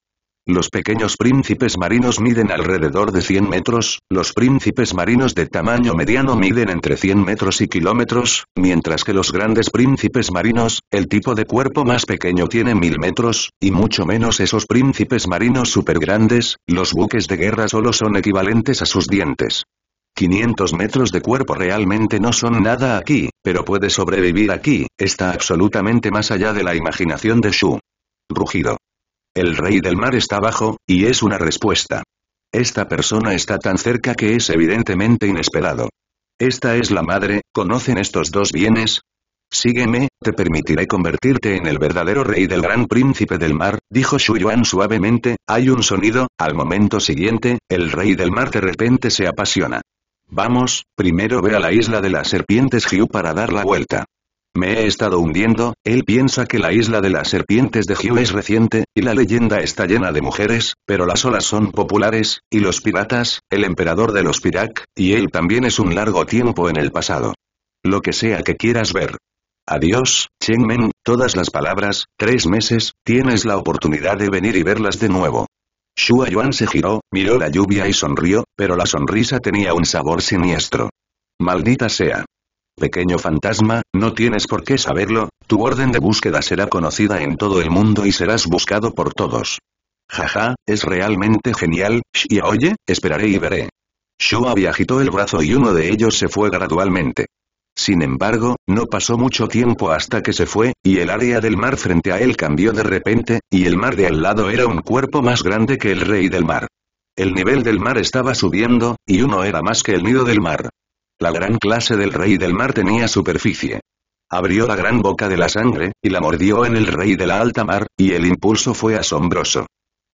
Los pequeños príncipes marinos miden alrededor de 100 metros, los príncipes marinos de tamaño mediano miden entre 100 metros y kilómetros, mientras que los grandes príncipes marinos, el tipo de cuerpo más pequeño tiene 1000 metros, y mucho menos esos príncipes marinos supergrandes, los buques de guerra solo son equivalentes a sus dientes. 500 metros de cuerpo realmente no son nada aquí, pero puede sobrevivir aquí, está absolutamente más allá de la imaginación de Shu. Rugido. El rey del mar está abajo, y es una respuesta. Esta persona está tan cerca que es evidentemente inesperado. Esta es la madre, ¿conocen estos dos bienes? Sígueme, te permitiré convertirte en el verdadero rey del gran príncipe del mar, dijo Yuan suavemente, hay un sonido, al momento siguiente, el rey del mar de repente se apasiona. Vamos, primero ve a la isla de las serpientes Jiu para dar la vuelta. Me he estado hundiendo, él piensa que la isla de las serpientes de Hugh es reciente, y la leyenda está llena de mujeres, pero las olas son populares, y los piratas, el emperador de los pirac, y él también es un largo tiempo en el pasado. Lo que sea que quieras ver. Adiós, Men, todas las palabras, tres meses, tienes la oportunidad de venir y verlas de nuevo. Shua Yuan se giró, miró la lluvia y sonrió, pero la sonrisa tenía un sabor siniestro. Maldita sea pequeño fantasma, no tienes por qué saberlo, tu orden de búsqueda será conocida en todo el mundo y serás buscado por todos. Jaja, es realmente genial, Shia oye, esperaré y veré. Shua agitó el brazo y uno de ellos se fue gradualmente. Sin embargo, no pasó mucho tiempo hasta que se fue, y el área del mar frente a él cambió de repente, y el mar de al lado era un cuerpo más grande que el rey del mar. El nivel del mar estaba subiendo, y uno era más que el nido del mar. La gran clase del rey del mar tenía superficie. Abrió la gran boca de la sangre, y la mordió en el rey de la alta mar, y el impulso fue asombroso.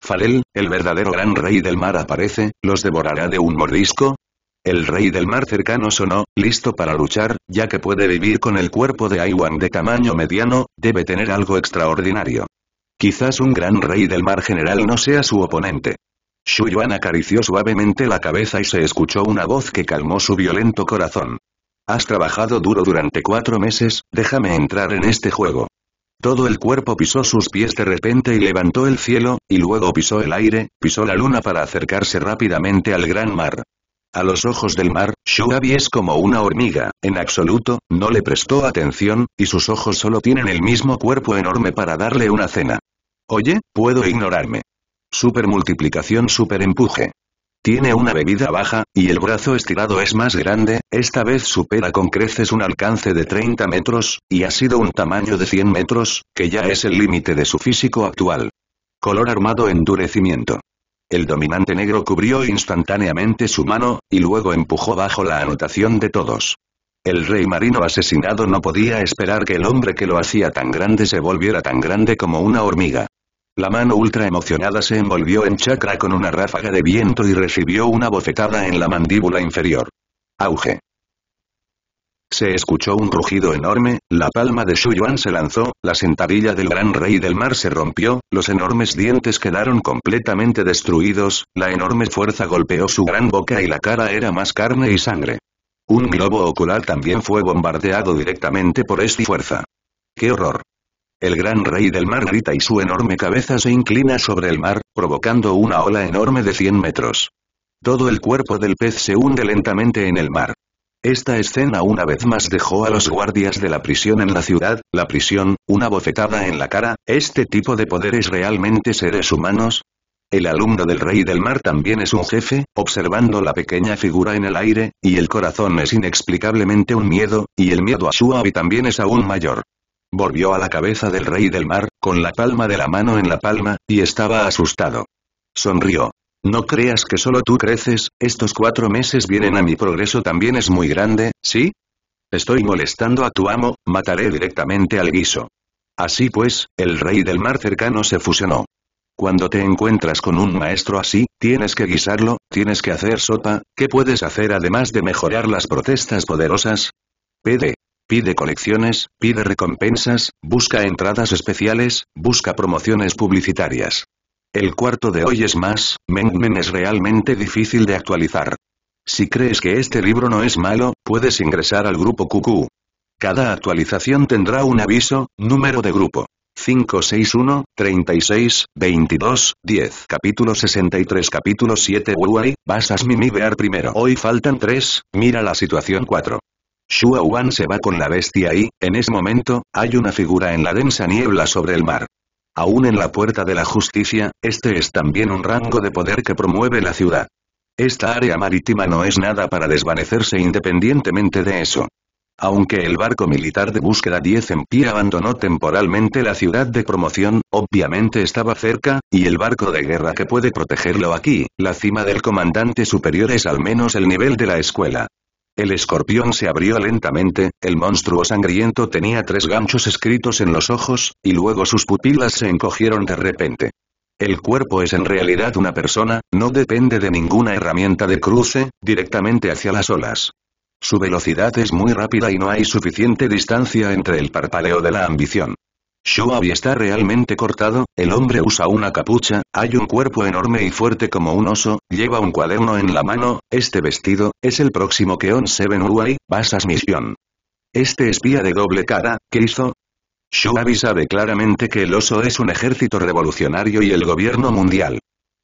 Falel, el verdadero gran rey del mar aparece, ¿los devorará de un mordisco? El rey del mar cercano sonó, listo para luchar, ya que puede vivir con el cuerpo de Aiwan de tamaño mediano, debe tener algo extraordinario. Quizás un gran rey del mar general no sea su oponente. Yuan acarició suavemente la cabeza y se escuchó una voz que calmó su violento corazón. Has trabajado duro durante cuatro meses, déjame entrar en este juego. Todo el cuerpo pisó sus pies de repente y levantó el cielo, y luego pisó el aire, pisó la luna para acercarse rápidamente al gran mar. A los ojos del mar, Shuabi es como una hormiga, en absoluto, no le prestó atención, y sus ojos solo tienen el mismo cuerpo enorme para darle una cena. Oye, puedo ignorarme. Super multiplicación super empuje. Tiene una bebida baja, y el brazo estirado es más grande, esta vez supera con creces un alcance de 30 metros, y ha sido un tamaño de 100 metros, que ya es el límite de su físico actual. Color armado endurecimiento. El dominante negro cubrió instantáneamente su mano, y luego empujó bajo la anotación de todos. El rey marino asesinado no podía esperar que el hombre que lo hacía tan grande se volviera tan grande como una hormiga. La mano ultra emocionada se envolvió en chakra con una ráfaga de viento y recibió una bofetada en la mandíbula inferior. Auge. Se escuchó un rugido enorme, la palma de Shuyuan se lanzó, la sentadilla del gran rey del mar se rompió, los enormes dientes quedaron completamente destruidos, la enorme fuerza golpeó su gran boca y la cara era más carne y sangre. Un globo ocular también fue bombardeado directamente por esta fuerza. ¡Qué horror! El gran rey del mar grita y su enorme cabeza se inclina sobre el mar, provocando una ola enorme de 100 metros. Todo el cuerpo del pez se hunde lentamente en el mar. Esta escena una vez más dejó a los guardias de la prisión en la ciudad, la prisión, una bofetada en la cara, ¿este tipo de poderes realmente seres humanos? El alumno del rey del mar también es un jefe, observando la pequeña figura en el aire, y el corazón es inexplicablemente un miedo, y el miedo a ave también es aún mayor volvió a la cabeza del rey del mar, con la palma de la mano en la palma, y estaba asustado. Sonrió. No creas que solo tú creces, estos cuatro meses vienen a mi progreso también es muy grande, ¿sí? Estoy molestando a tu amo, mataré directamente al guiso. Así pues, el rey del mar cercano se fusionó. Cuando te encuentras con un maestro así, tienes que guisarlo, tienes que hacer sopa, ¿qué puedes hacer además de mejorar las protestas poderosas? PD pide colecciones, pide recompensas, busca entradas especiales, busca promociones publicitarias. El cuarto de hoy es más, men, men es realmente difícil de actualizar. Si crees que este libro no es malo, puedes ingresar al grupo QQ. Cada actualización tendrá un aviso, número de grupo. 561, 36, 22, 10. Capítulo 63 Capítulo 7 Uy, vas a Mimi ver primero. Hoy faltan 3, mira la situación 4. Shua Wan se va con la bestia y, en ese momento, hay una figura en la densa niebla sobre el mar. Aún en la Puerta de la Justicia, este es también un rango de poder que promueve la ciudad. Esta área marítima no es nada para desvanecerse independientemente de eso. Aunque el barco militar de búsqueda 10 en pie abandonó temporalmente la ciudad de promoción, obviamente estaba cerca, y el barco de guerra que puede protegerlo aquí, la cima del comandante superior es al menos el nivel de la escuela. El escorpión se abrió lentamente, el monstruo sangriento tenía tres ganchos escritos en los ojos, y luego sus pupilas se encogieron de repente. El cuerpo es en realidad una persona, no depende de ninguna herramienta de cruce, directamente hacia las olas. Su velocidad es muy rápida y no hay suficiente distancia entre el parpaleo de la ambición. Shuabi está realmente cortado, el hombre usa una capucha, hay un cuerpo enorme y fuerte como un oso, lleva un cuaderno en la mano, este vestido, es el próximo que On Seven vas a Misión. Este espía de doble cara, ¿qué hizo? Shuabi sabe claramente que el oso es un ejército revolucionario y el gobierno mundial.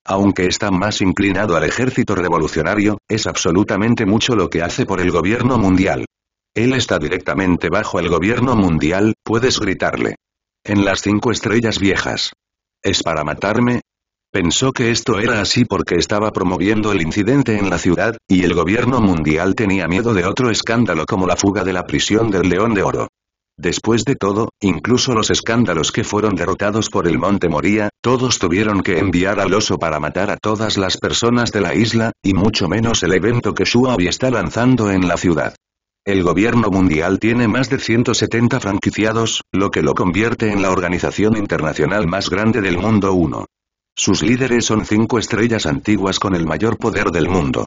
Aunque está más inclinado al ejército revolucionario, es absolutamente mucho lo que hace por el gobierno mundial. Él está directamente bajo el gobierno mundial, puedes gritarle. En las cinco estrellas viejas. ¿Es para matarme? Pensó que esto era así porque estaba promoviendo el incidente en la ciudad, y el gobierno mundial tenía miedo de otro escándalo como la fuga de la prisión del León de Oro. Después de todo, incluso los escándalos que fueron derrotados por el Monte Moría, todos tuvieron que enviar al oso para matar a todas las personas de la isla, y mucho menos el evento que Shuabi está lanzando en la ciudad. El gobierno mundial tiene más de 170 franquiciados, lo que lo convierte en la organización internacional más grande del mundo 1. Sus líderes son cinco estrellas antiguas con el mayor poder del mundo.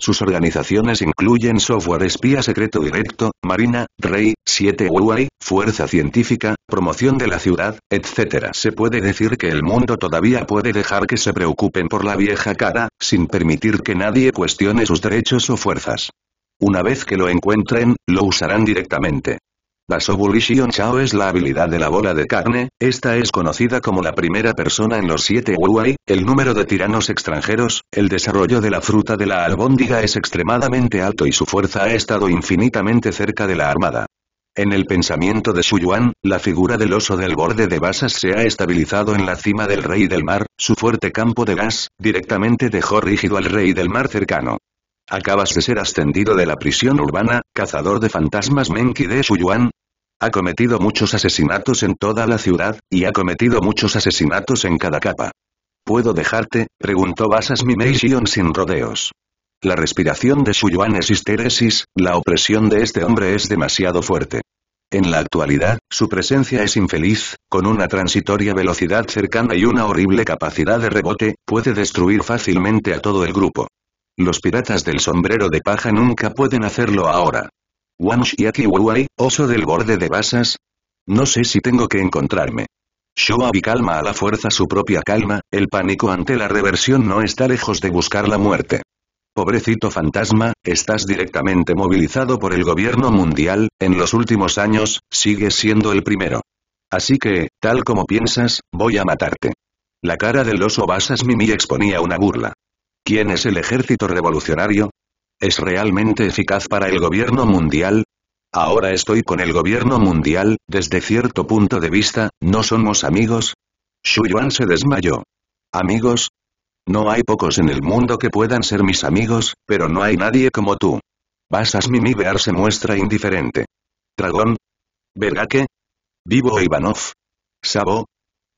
Sus organizaciones incluyen software espía secreto directo, marina, rey, 7 Huawei, fuerza científica, promoción de la ciudad, etc. Se puede decir que el mundo todavía puede dejar que se preocupen por la vieja cara, sin permitir que nadie cuestione sus derechos o fuerzas. Una vez que lo encuentren, lo usarán directamente. La Sobulishion Chao es la habilidad de la bola de carne, esta es conocida como la primera persona en los siete Wuai, el número de tiranos extranjeros, el desarrollo de la fruta de la albóndiga es extremadamente alto y su fuerza ha estado infinitamente cerca de la armada. En el pensamiento de Yuan, la figura del oso del borde de basas se ha estabilizado en la cima del rey del mar, su fuerte campo de gas, directamente dejó rígido al rey del mar cercano. Acabas de ser ascendido de la prisión urbana, cazador de fantasmas Menki de Suyuan. Ha cometido muchos asesinatos en toda la ciudad, y ha cometido muchos asesinatos en cada capa. ¿Puedo dejarte? preguntó Basas Mimei sin rodeos. La respiración de Suyuan es histéresis, la opresión de este hombre es demasiado fuerte. En la actualidad, su presencia es infeliz, con una transitoria velocidad cercana y una horrible capacidad de rebote, puede destruir fácilmente a todo el grupo. Los piratas del sombrero de paja nunca pueden hacerlo ahora. Wanshiaki Wuai, oso del borde de basas. No sé si tengo que encontrarme. Shoabi calma a la fuerza su propia calma, el pánico ante la reversión no está lejos de buscar la muerte. Pobrecito fantasma, estás directamente movilizado por el gobierno mundial, en los últimos años, sigues siendo el primero. Así que, tal como piensas, voy a matarte. La cara del oso Basas Mimi exponía una burla. ¿Quién es el ejército revolucionario? ¿Es realmente eficaz para el gobierno mundial? Ahora estoy con el gobierno mundial, desde cierto punto de vista, ¿no somos amigos? Xu Yuan se desmayó. ¿Amigos? No hay pocos en el mundo que puedan ser mis amigos, pero no hay nadie como tú. Basas Mimi Bear se muestra indiferente. Dragón. ¿Verdad que? Vivo Ivanov. ¿Sabó?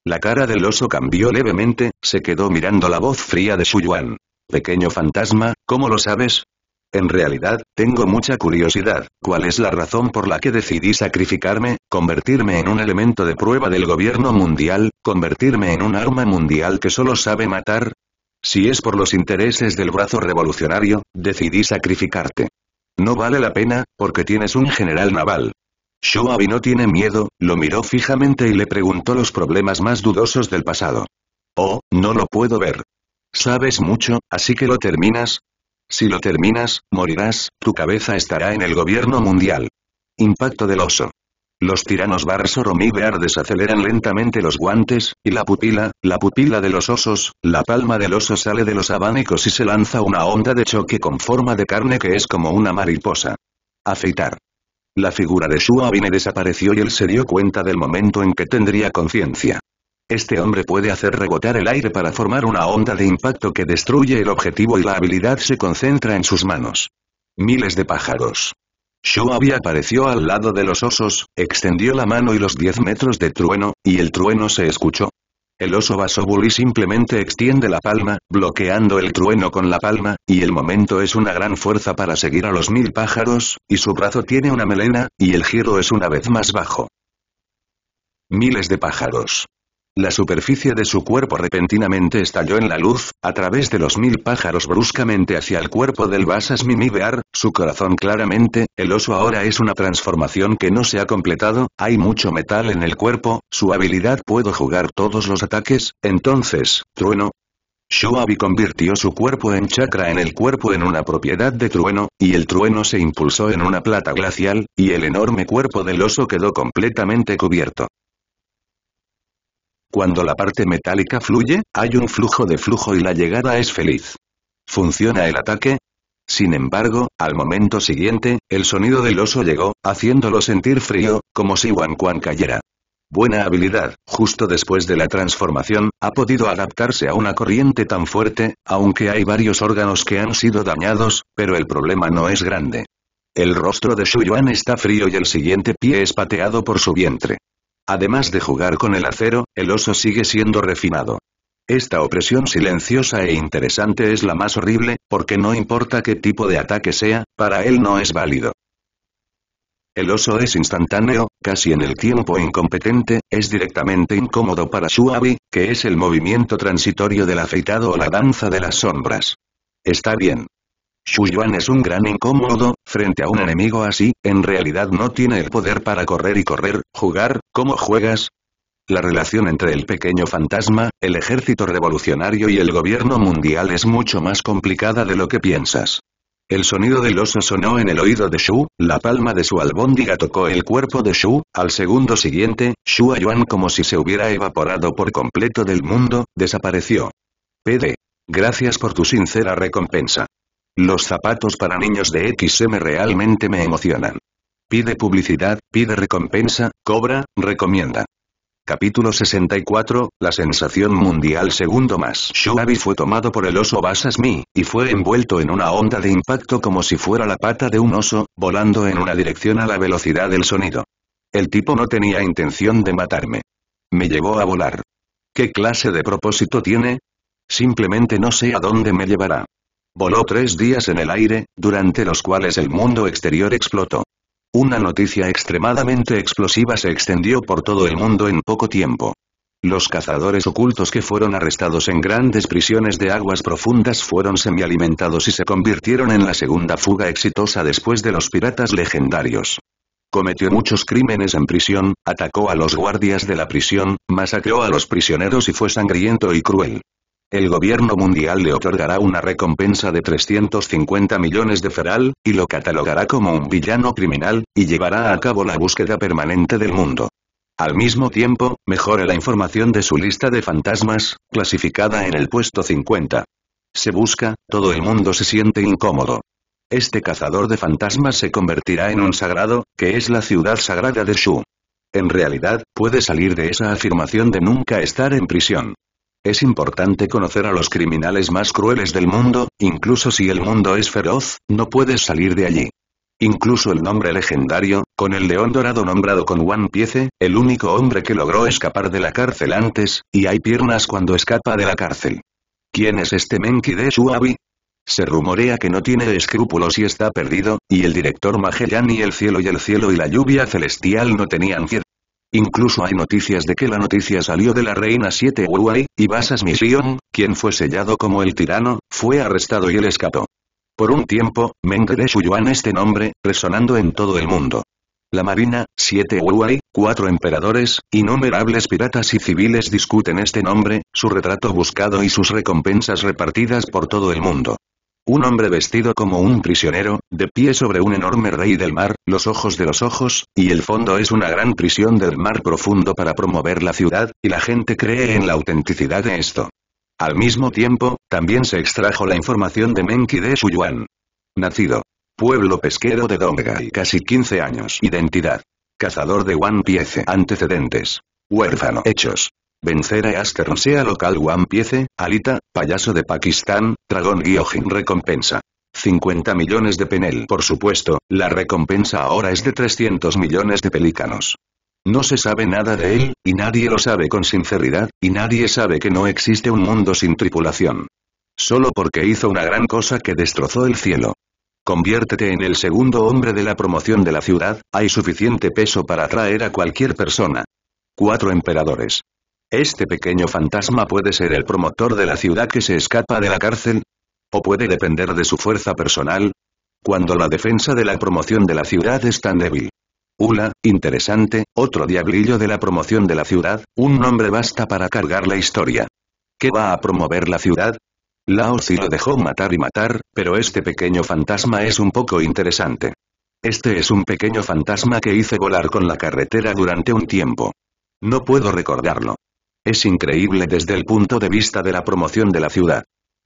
La cara del oso cambió levemente, se quedó mirando la voz fría de Shuyuan. Pequeño fantasma, ¿cómo lo sabes? En realidad, tengo mucha curiosidad, ¿cuál es la razón por la que decidí sacrificarme, convertirme en un elemento de prueba del gobierno mundial, convertirme en un arma mundial que solo sabe matar? Si es por los intereses del brazo revolucionario, decidí sacrificarte. No vale la pena, porque tienes un general naval. Shoabi no tiene miedo, lo miró fijamente y le preguntó los problemas más dudosos del pasado. Oh, no lo puedo ver, Sabes mucho, así que lo terminas. Si lo terminas, morirás, tu cabeza estará en el gobierno mundial. Impacto del oso. Los tiranos Barso desaceleran lentamente los guantes, y la pupila, la pupila de los osos, la palma del oso sale de los abanicos y se lanza una onda de choque con forma de carne que es como una mariposa. Afeitar. La figura de Shuabine desapareció y él se dio cuenta del momento en que tendría conciencia. Este hombre puede hacer rebotar el aire para formar una onda de impacto que destruye el objetivo y la habilidad se concentra en sus manos. Miles de pájaros. había apareció al lado de los osos, extendió la mano y los 10 metros de trueno, y el trueno se escuchó. El oso Basobuli simplemente extiende la palma, bloqueando el trueno con la palma, y el momento es una gran fuerza para seguir a los mil pájaros, y su brazo tiene una melena, y el giro es una vez más bajo. Miles de pájaros. La superficie de su cuerpo repentinamente estalló en la luz, a través de los mil pájaros bruscamente hacia el cuerpo del Basas Bear, su corazón claramente, el oso ahora es una transformación que no se ha completado, hay mucho metal en el cuerpo, su habilidad puedo jugar todos los ataques, entonces, trueno, Shuabi convirtió su cuerpo en chakra en el cuerpo en una propiedad de trueno, y el trueno se impulsó en una plata glacial, y el enorme cuerpo del oso quedó completamente cubierto. Cuando la parte metálica fluye, hay un flujo de flujo y la llegada es feliz. ¿Funciona el ataque? Sin embargo, al momento siguiente, el sonido del oso llegó, haciéndolo sentir frío, como si Wan Quan cayera. Buena habilidad, justo después de la transformación, ha podido adaptarse a una corriente tan fuerte, aunque hay varios órganos que han sido dañados, pero el problema no es grande. El rostro de Yuan está frío y el siguiente pie es pateado por su vientre. Además de jugar con el acero, el oso sigue siendo refinado. Esta opresión silenciosa e interesante es la más horrible, porque no importa qué tipo de ataque sea, para él no es válido. El oso es instantáneo, casi en el tiempo incompetente, es directamente incómodo para Shuabi, que es el movimiento transitorio del afeitado o la danza de las sombras. Está bien. Yuan es un gran incómodo, Frente a un enemigo así, en realidad no tiene el poder para correr y correr, jugar, ¿cómo juegas? La relación entre el pequeño fantasma, el ejército revolucionario y el gobierno mundial es mucho más complicada de lo que piensas. El sonido del oso sonó en el oído de Shu, la palma de su albóndiga tocó el cuerpo de Shu, al segundo siguiente, Shu Yuan como si se hubiera evaporado por completo del mundo, desapareció. PD. Gracias por tu sincera recompensa. Los zapatos para niños de XM realmente me emocionan. Pide publicidad, pide recompensa, cobra, recomienda. Capítulo 64, la sensación mundial segundo más. Shuabi fue tomado por el oso Basasmi, y fue envuelto en una onda de impacto como si fuera la pata de un oso, volando en una dirección a la velocidad del sonido. El tipo no tenía intención de matarme. Me llevó a volar. ¿Qué clase de propósito tiene? Simplemente no sé a dónde me llevará. Voló tres días en el aire, durante los cuales el mundo exterior explotó. Una noticia extremadamente explosiva se extendió por todo el mundo en poco tiempo. Los cazadores ocultos que fueron arrestados en grandes prisiones de aguas profundas fueron semialimentados y se convirtieron en la segunda fuga exitosa después de los piratas legendarios. Cometió muchos crímenes en prisión, atacó a los guardias de la prisión, masacró a los prisioneros y fue sangriento y cruel. El gobierno mundial le otorgará una recompensa de 350 millones de feral, y lo catalogará como un villano criminal, y llevará a cabo la búsqueda permanente del mundo. Al mismo tiempo, mejora la información de su lista de fantasmas, clasificada en el puesto 50. Se busca, todo el mundo se siente incómodo. Este cazador de fantasmas se convertirá en un sagrado, que es la ciudad sagrada de Shu. En realidad, puede salir de esa afirmación de nunca estar en prisión. Es importante conocer a los criminales más crueles del mundo, incluso si el mundo es feroz, no puedes salir de allí. Incluso el nombre legendario, con el león dorado nombrado con One Piece, el único hombre que logró escapar de la cárcel antes, y hay piernas cuando escapa de la cárcel. ¿Quién es este Menki de Suabi? Se rumorea que no tiene escrúpulos y está perdido, y el director Magellan y el cielo y el cielo y la lluvia celestial no tenían cierto. Incluso hay noticias de que la noticia salió de la reina 7 Uruguay, y Basas Misión, quien fue sellado como el tirano, fue arrestado y él escapó. Por un tiempo, Mengele Shuyuan este nombre, resonando en todo el mundo. La Marina, siete Uruguay, cuatro emperadores, innumerables piratas y civiles discuten este nombre, su retrato buscado y sus recompensas repartidas por todo el mundo. Un hombre vestido como un prisionero, de pie sobre un enorme rey del mar, los ojos de los ojos, y el fondo es una gran prisión del mar profundo para promover la ciudad, y la gente cree en la autenticidad de esto. Al mismo tiempo, también se extrajo la información de Menki de Suyuan. Nacido. Pueblo pesquero de y casi 15 años. Identidad. Cazador de One Piece. Antecedentes. Huérfano. Hechos. Vencer a Aster sea local One Piece, Alita, Payaso de Pakistán, Dragón Gyojin Recompensa. 50 millones de penel. Por supuesto, la recompensa ahora es de 300 millones de pelícanos. No se sabe nada de él, y nadie lo sabe con sinceridad, y nadie sabe que no existe un mundo sin tripulación. Solo porque hizo una gran cosa que destrozó el cielo. Conviértete en el segundo hombre de la promoción de la ciudad, hay suficiente peso para atraer a cualquier persona. Cuatro emperadores. Este pequeño fantasma puede ser el promotor de la ciudad que se escapa de la cárcel, o puede depender de su fuerza personal, cuando la defensa de la promoción de la ciudad es tan débil. Hula, interesante, otro diablillo de la promoción de la ciudad, un nombre basta para cargar la historia. ¿Qué va a promover la ciudad? Lao y lo dejó matar y matar, pero este pequeño fantasma es un poco interesante. Este es un pequeño fantasma que hice volar con la carretera durante un tiempo. No puedo recordarlo. Es increíble desde el punto de vista de la promoción de la ciudad.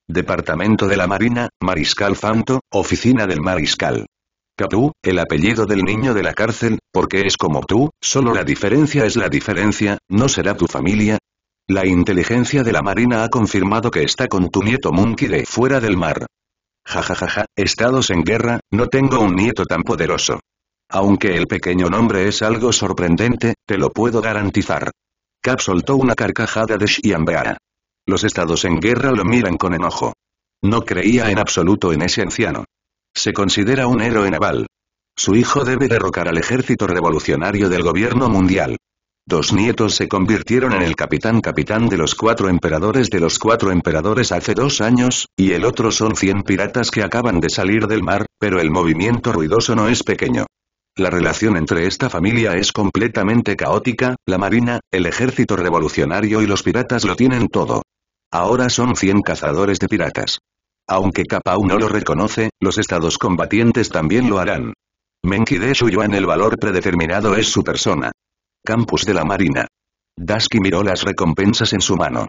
Departamento de la Marina, Mariscal Fanto, Oficina del Mariscal. Capú, el apellido del niño de la cárcel, porque es como tú, solo la diferencia es la diferencia, no será tu familia. La inteligencia de la Marina ha confirmado que está con tu nieto Monkey de fuera del mar. Jajajaja, estados en guerra, no tengo un nieto tan poderoso. Aunque el pequeño nombre es algo sorprendente, te lo puedo garantizar. Cap soltó una carcajada de Xianbeara. Los estados en guerra lo miran con enojo. No creía en absoluto en ese anciano. Se considera un héroe naval. Su hijo debe derrocar al ejército revolucionario del gobierno mundial. Dos nietos se convirtieron en el capitán capitán de los cuatro emperadores de los cuatro emperadores hace dos años, y el otro son 100 piratas que acaban de salir del mar, pero el movimiento ruidoso no es pequeño. La relación entre esta familia es completamente caótica, la marina, el ejército revolucionario y los piratas lo tienen todo. Ahora son 100 cazadores de piratas. Aunque Kapau no lo reconoce, los estados combatientes también lo harán. Menkide Shuyuan el valor predeterminado es su persona. Campus de la Marina. Daski miró las recompensas en su mano.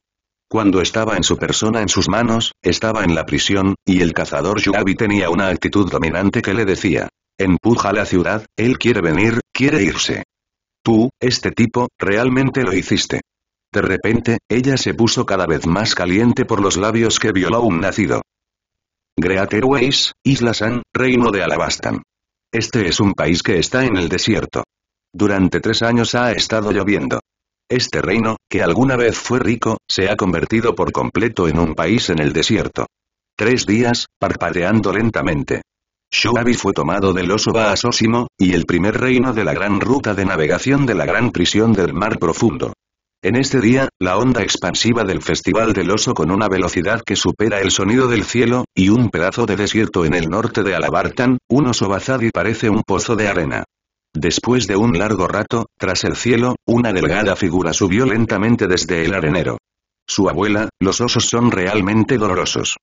Cuando estaba en su persona en sus manos, estaba en la prisión, y el cazador Yuabi tenía una actitud dominante que le decía, Empuja la ciudad, él quiere venir, quiere irse. Tú, este tipo, realmente lo hiciste. De repente, ella se puso cada vez más caliente por los labios que violó un nacido. greater ways Isla San, Reino de Alabastan. Este es un país que está en el desierto. Durante tres años ha estado lloviendo. Este reino, que alguna vez fue rico, se ha convertido por completo en un país en el desierto. Tres días, parpadeando lentamente. Shuabi fue tomado del oso Baasósimo, y el primer reino de la gran ruta de navegación de la gran prisión del mar profundo. En este día, la onda expansiva del Festival del Oso con una velocidad que supera el sonido del cielo, y un pedazo de desierto en el norte de Alabartan, un oso bazadi parece un pozo de arena. Después de un largo rato, tras el cielo, una delgada figura subió lentamente desde el arenero. Su abuela, los osos son realmente dolorosos.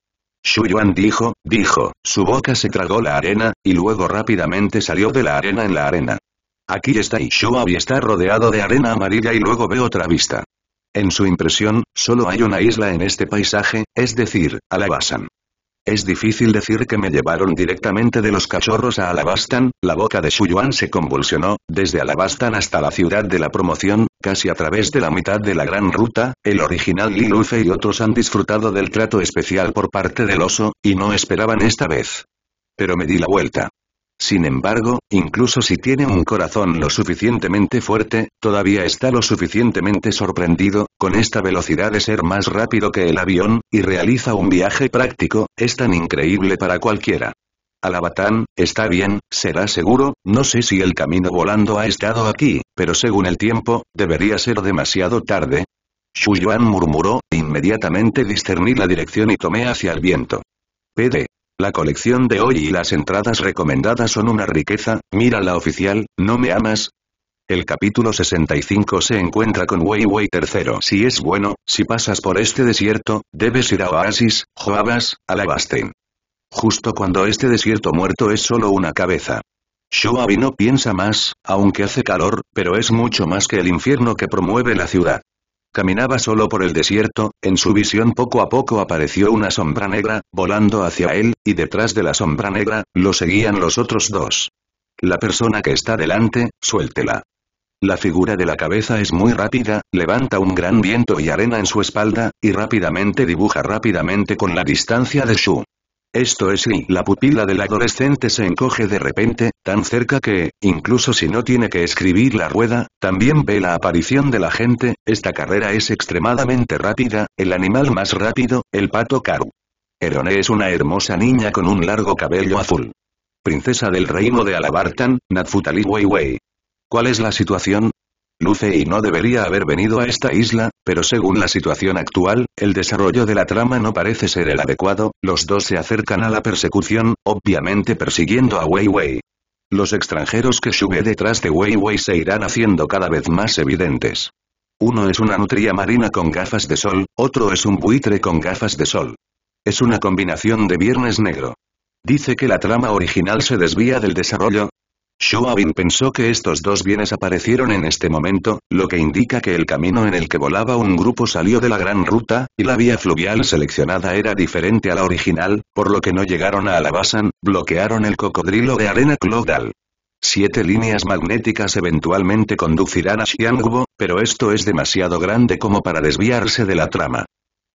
Xu Yuan dijo, dijo, su boca se tragó la arena, y luego rápidamente salió de la arena en la arena. Aquí está Ishua y está rodeado de arena amarilla y luego ve otra vista. En su impresión, solo hay una isla en este paisaje, es decir, Alabasan. Es difícil decir que me llevaron directamente de los cachorros a Alabastan, la boca de Shuyuan se convulsionó, desde Alabastan hasta la ciudad de la promoción, casi a través de la mitad de la gran ruta, el original Li y otros han disfrutado del trato especial por parte del oso, y no esperaban esta vez. Pero me di la vuelta. Sin embargo, incluso si tiene un corazón lo suficientemente fuerte, todavía está lo suficientemente sorprendido, con esta velocidad de ser más rápido que el avión, y realiza un viaje práctico, es tan increíble para cualquiera. Alabatán, está bien, será seguro, no sé si el camino volando ha estado aquí, pero según el tiempo, debería ser demasiado tarde. Xu Yuan murmuró, inmediatamente discerní la dirección y tomé hacia el viento. PD, la colección de hoy y las entradas recomendadas son una riqueza, mira la oficial, ¿no me amas? El capítulo 65 se encuentra con Weiwei III. Si es bueno, si pasas por este desierto, debes ir a Oasis, Joabas, Alabastin. Justo cuando este desierto muerto es solo una cabeza. Shoabi no piensa más, aunque hace calor, pero es mucho más que el infierno que promueve la ciudad. Caminaba solo por el desierto, en su visión poco a poco apareció una sombra negra, volando hacia él, y detrás de la sombra negra, lo seguían los otros dos. La persona que está delante, suéltela. La figura de la cabeza es muy rápida, levanta un gran viento y arena en su espalda, y rápidamente dibuja rápidamente con la distancia de Shu. Esto es y la pupila del adolescente se encoge de repente, tan cerca que, incluso si no tiene que escribir la rueda, también ve la aparición de la gente, esta carrera es extremadamente rápida, el animal más rápido, el pato Karu. Erone es una hermosa niña con un largo cabello azul. Princesa del reino de Alabartan, Natfutali Weiwei. ¿Cuál es la situación? y no debería haber venido a esta isla, pero según la situación actual, el desarrollo de la trama no parece ser el adecuado, los dos se acercan a la persecución, obviamente persiguiendo a Weiwei. Los extranjeros que sube detrás de Weiwei se irán haciendo cada vez más evidentes. Uno es una nutria marina con gafas de sol, otro es un buitre con gafas de sol. Es una combinación de viernes negro. Dice que la trama original se desvía del desarrollo, Shuabin pensó que estos dos bienes aparecieron en este momento, lo que indica que el camino en el que volaba un grupo salió de la gran ruta, y la vía fluvial seleccionada era diferente a la original, por lo que no llegaron a Alabasan, bloquearon el cocodrilo de arena Clodal. Siete líneas magnéticas eventualmente conducirán a Xiangbo, pero esto es demasiado grande como para desviarse de la trama.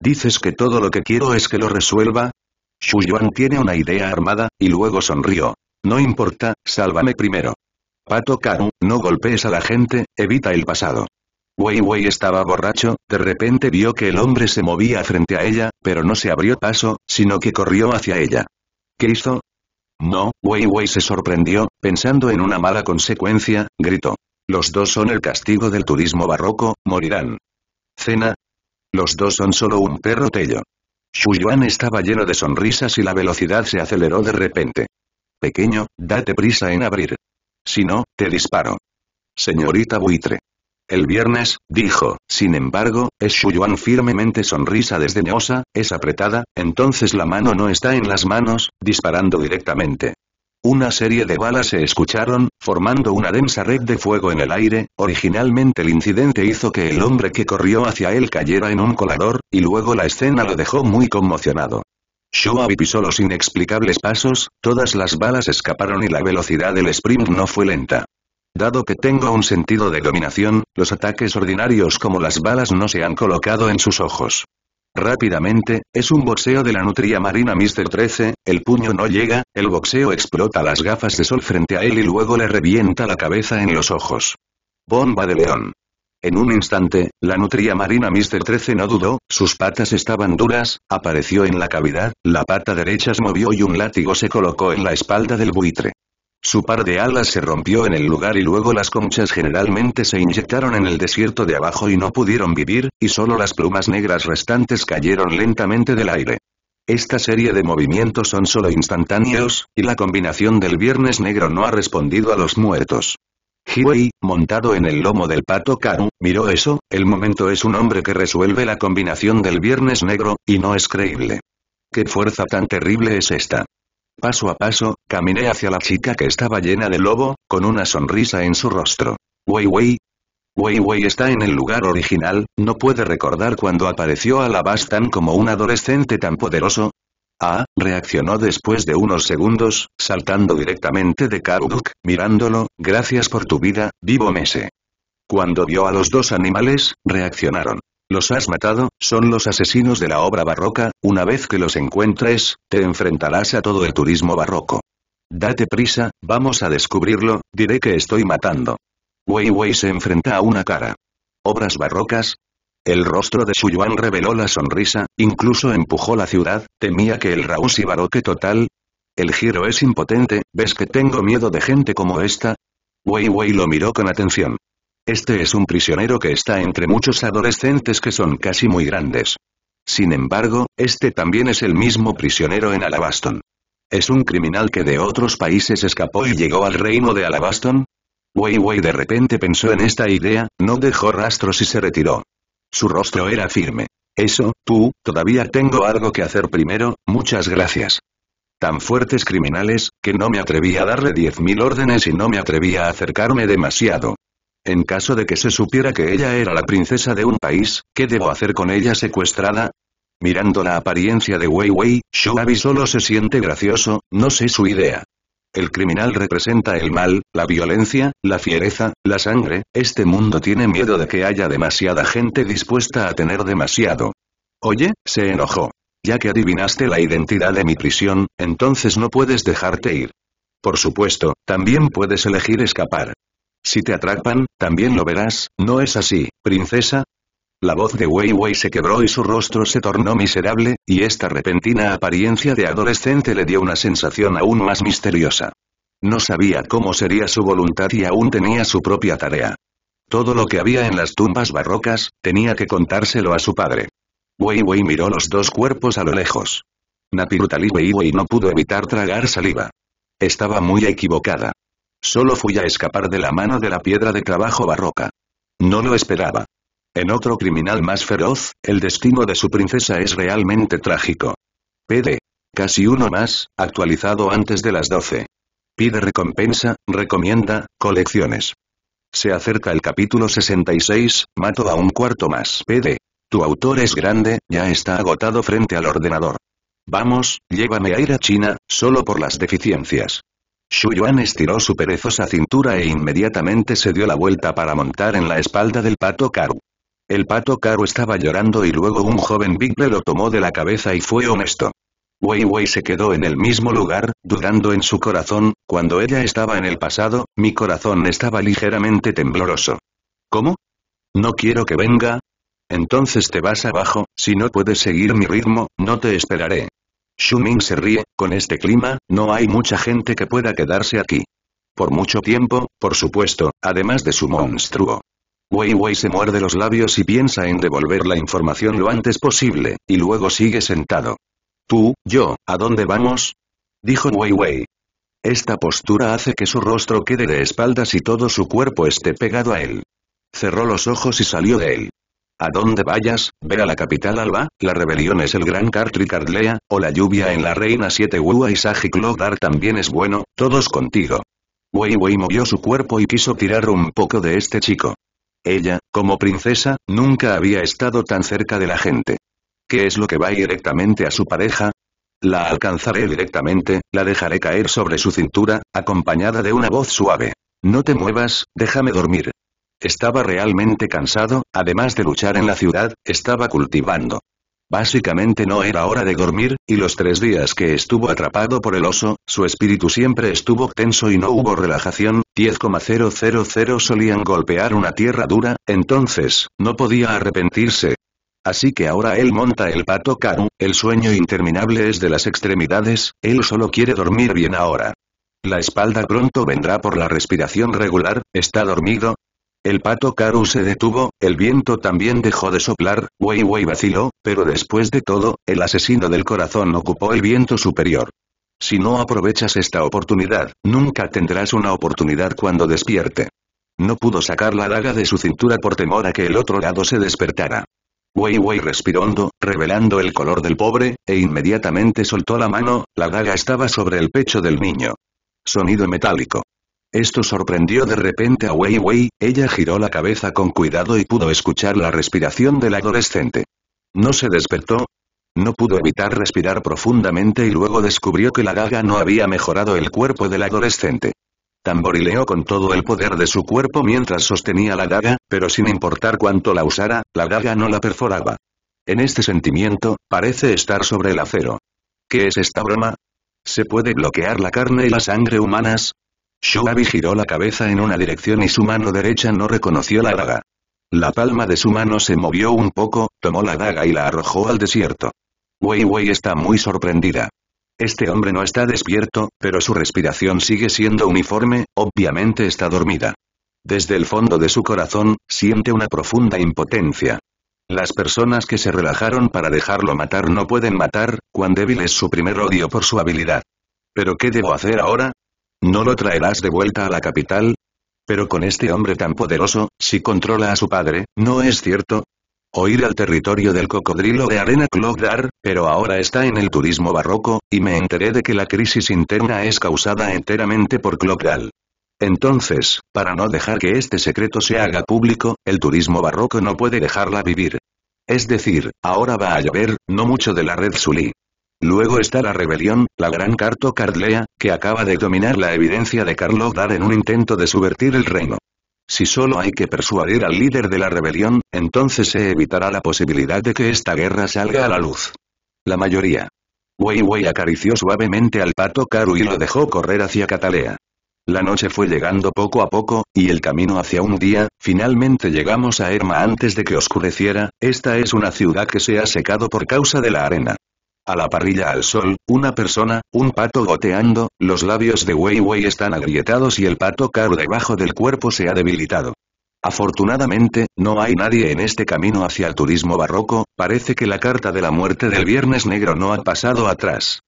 ¿Dices que todo lo que quiero es que lo resuelva? Xu Yuan tiene una idea armada, y luego sonrió. No importa, sálvame primero. Pato Karu, no golpees a la gente, evita el pasado. Weiwei estaba borracho, de repente vio que el hombre se movía frente a ella, pero no se abrió paso, sino que corrió hacia ella. ¿Qué hizo? No, Weiwei se sorprendió, pensando en una mala consecuencia, gritó. Los dos son el castigo del turismo barroco, morirán. Cena. Los dos son solo un perro tello. Yuan estaba lleno de sonrisas y la velocidad se aceleró de repente. Pequeño, date prisa en abrir. Si no, te disparo. Señorita buitre. El viernes, dijo, sin embargo, es Shuyuan firmemente sonrisa desdeñosa, es apretada, entonces la mano no está en las manos, disparando directamente. Una serie de balas se escucharon, formando una densa red de fuego en el aire, originalmente el incidente hizo que el hombre que corrió hacia él cayera en un colador, y luego la escena lo dejó muy conmocionado. Schwab pisó los inexplicables pasos, todas las balas escaparon y la velocidad del sprint no fue lenta. Dado que tengo un sentido de dominación, los ataques ordinarios como las balas no se han colocado en sus ojos. Rápidamente, es un boxeo de la nutria marina Mr. 13, el puño no llega, el boxeo explota las gafas de sol frente a él y luego le revienta la cabeza en los ojos. Bomba de león. En un instante, la nutria marina Mr. 13 no dudó, sus patas estaban duras, apareció en la cavidad, la pata derecha se movió y un látigo se colocó en la espalda del buitre. Su par de alas se rompió en el lugar y luego las conchas generalmente se inyectaron en el desierto de abajo y no pudieron vivir, y solo las plumas negras restantes cayeron lentamente del aire. Esta serie de movimientos son solo instantáneos, y la combinación del Viernes Negro no ha respondido a los muertos. Hiwei, montado en el lomo del pato Karu, miró eso, el momento es un hombre que resuelve la combinación del viernes negro, y no es creíble. ¿Qué fuerza tan terrible es esta? Paso a paso, caminé hacia la chica que estaba llena de lobo, con una sonrisa en su rostro. Wei Wei. Wei está en el lugar original, no puede recordar cuando apareció a la Bastan como un adolescente tan poderoso, Ah, reaccionó después de unos segundos, saltando directamente de Karubuk, mirándolo, gracias por tu vida, vivo Mese. Cuando vio a los dos animales, reaccionaron. Los has matado, son los asesinos de la obra barroca, una vez que los encuentres, te enfrentarás a todo el turismo barroco. Date prisa, vamos a descubrirlo, diré que estoy matando. Weiwei se enfrenta a una cara. ¿Obras barrocas? El rostro de Shuyuan reveló la sonrisa, incluso empujó la ciudad, temía que el Raúl y baroque total. El giro es impotente, ¿ves que tengo miedo de gente como esta? Wei Wei lo miró con atención. Este es un prisionero que está entre muchos adolescentes que son casi muy grandes. Sin embargo, este también es el mismo prisionero en Alabaston. ¿Es un criminal que de otros países escapó y llegó al reino de Alabaston? Wei Wei de repente pensó en esta idea, no dejó rastros y se retiró. Su rostro era firme. Eso, tú, todavía tengo algo que hacer primero, muchas gracias. Tan fuertes criminales, que no me atreví a darle diez mil órdenes y no me atreví a acercarme demasiado. En caso de que se supiera que ella era la princesa de un país, ¿qué debo hacer con ella secuestrada? Mirando la apariencia de Weiwei, Wei, Shuabi solo se siente gracioso, no sé su idea. El criminal representa el mal, la violencia, la fiereza, la sangre, este mundo tiene miedo de que haya demasiada gente dispuesta a tener demasiado. Oye, se enojó. Ya que adivinaste la identidad de mi prisión, entonces no puedes dejarte ir. Por supuesto, también puedes elegir escapar. Si te atrapan, también lo verás, ¿no es así, princesa? La voz de Weiwei se quebró y su rostro se tornó miserable, y esta repentina apariencia de adolescente le dio una sensación aún más misteriosa. No sabía cómo sería su voluntad y aún tenía su propia tarea. Todo lo que había en las tumbas barrocas, tenía que contárselo a su padre. Weiwei miró los dos cuerpos a lo lejos. Napirutali Weiwei no pudo evitar tragar saliva. Estaba muy equivocada. Solo fui a escapar de la mano de la piedra de trabajo barroca. No lo esperaba. En otro criminal más feroz, el destino de su princesa es realmente trágico. Pede. Casi uno más, actualizado antes de las 12. Pide recompensa, recomienda, colecciones. Se acerca el capítulo 66, mato a un cuarto más. Pede. Tu autor es grande, ya está agotado frente al ordenador. Vamos, llévame a ir a China, solo por las deficiencias. Xu Yuan estiró su perezosa cintura e inmediatamente se dio la vuelta para montar en la espalda del pato Karu. El pato Caro estaba llorando y luego un joven le lo tomó de la cabeza y fue honesto. Weiwei se quedó en el mismo lugar, dudando en su corazón, cuando ella estaba en el pasado, mi corazón estaba ligeramente tembloroso. ¿Cómo? ¿No quiero que venga? Entonces te vas abajo, si no puedes seguir mi ritmo, no te esperaré. Ming se ríe, con este clima, no hay mucha gente que pueda quedarse aquí. Por mucho tiempo, por supuesto, además de su monstruo. Weiwei se muerde los labios y piensa en devolver la información lo antes posible, y luego sigue sentado. Tú, yo, ¿a dónde vamos? Dijo Weiwei. Esta postura hace que su rostro quede de espaldas y todo su cuerpo esté pegado a él. Cerró los ojos y salió de él. A dónde vayas, ver a la capital Alba, la rebelión es el gran Cartricardlea, o la lluvia en la Reina 7 Wua y Saji también es bueno, todos contigo. Weiwei movió su cuerpo y quiso tirar un poco de este chico. Ella, como princesa, nunca había estado tan cerca de la gente. ¿Qué es lo que va directamente a su pareja? La alcanzaré directamente, la dejaré caer sobre su cintura, acompañada de una voz suave. No te muevas, déjame dormir. Estaba realmente cansado, además de luchar en la ciudad, estaba cultivando Básicamente no era hora de dormir, y los tres días que estuvo atrapado por el oso, su espíritu siempre estuvo tenso y no hubo relajación, 10,000 solían golpear una tierra dura, entonces, no podía arrepentirse. Así que ahora él monta el pato Karu, el sueño interminable es de las extremidades, él solo quiere dormir bien ahora. La espalda pronto vendrá por la respiración regular, está dormido, el pato Karu se detuvo, el viento también dejó de soplar, Wei Wei vaciló, pero después de todo, el asesino del corazón ocupó el viento superior. Si no aprovechas esta oportunidad, nunca tendrás una oportunidad cuando despierte. No pudo sacar la daga de su cintura por temor a que el otro lado se despertara. Wei Wei respiró hondo, revelando el color del pobre, e inmediatamente soltó la mano, la daga estaba sobre el pecho del niño. Sonido metálico. Esto sorprendió de repente a Weiwei, ella giró la cabeza con cuidado y pudo escuchar la respiración del adolescente. ¿No se despertó? No pudo evitar respirar profundamente y luego descubrió que la gaga no había mejorado el cuerpo del adolescente. Tamborileó con todo el poder de su cuerpo mientras sostenía la gaga, pero sin importar cuánto la usara, la gaga no la perforaba. En este sentimiento, parece estar sobre el acero. ¿Qué es esta broma? ¿Se puede bloquear la carne y la sangre humanas? Shuabi giró la cabeza en una dirección y su mano derecha no reconoció la daga. La palma de su mano se movió un poco, tomó la daga y la arrojó al desierto. Wei Wei está muy sorprendida. Este hombre no está despierto, pero su respiración sigue siendo uniforme, obviamente está dormida. Desde el fondo de su corazón, siente una profunda impotencia. Las personas que se relajaron para dejarlo matar no pueden matar, cuán débil es su primer odio por su habilidad. ¿Pero qué debo hacer ahora? ¿No lo traerás de vuelta a la capital? Pero con este hombre tan poderoso, si controla a su padre, ¿no es cierto? O ir al territorio del cocodrilo de arena Clogdar, pero ahora está en el turismo barroco, y me enteré de que la crisis interna es causada enteramente por Clogdal. Entonces, para no dejar que este secreto se haga público, el turismo barroco no puede dejarla vivir. Es decir, ahora va a llover, no mucho de la red Zulí. Luego está la rebelión, la gran Carto Cardlea, que acaba de dominar la evidencia de Carlo Dar en un intento de subvertir el reino. Si solo hay que persuadir al líder de la rebelión, entonces se evitará la posibilidad de que esta guerra salga a la luz. La mayoría. Wei Wei acarició suavemente al pato Karu y lo dejó correr hacia Catalea. La noche fue llegando poco a poco, y el camino hacia un día, finalmente llegamos a Erma antes de que oscureciera, esta es una ciudad que se ha secado por causa de la arena. A la parrilla al sol, una persona, un pato goteando, los labios de Weiwei están agrietados y el pato caro debajo del cuerpo se ha debilitado. Afortunadamente, no hay nadie en este camino hacia el turismo barroco, parece que la carta de la muerte del Viernes Negro no ha pasado atrás.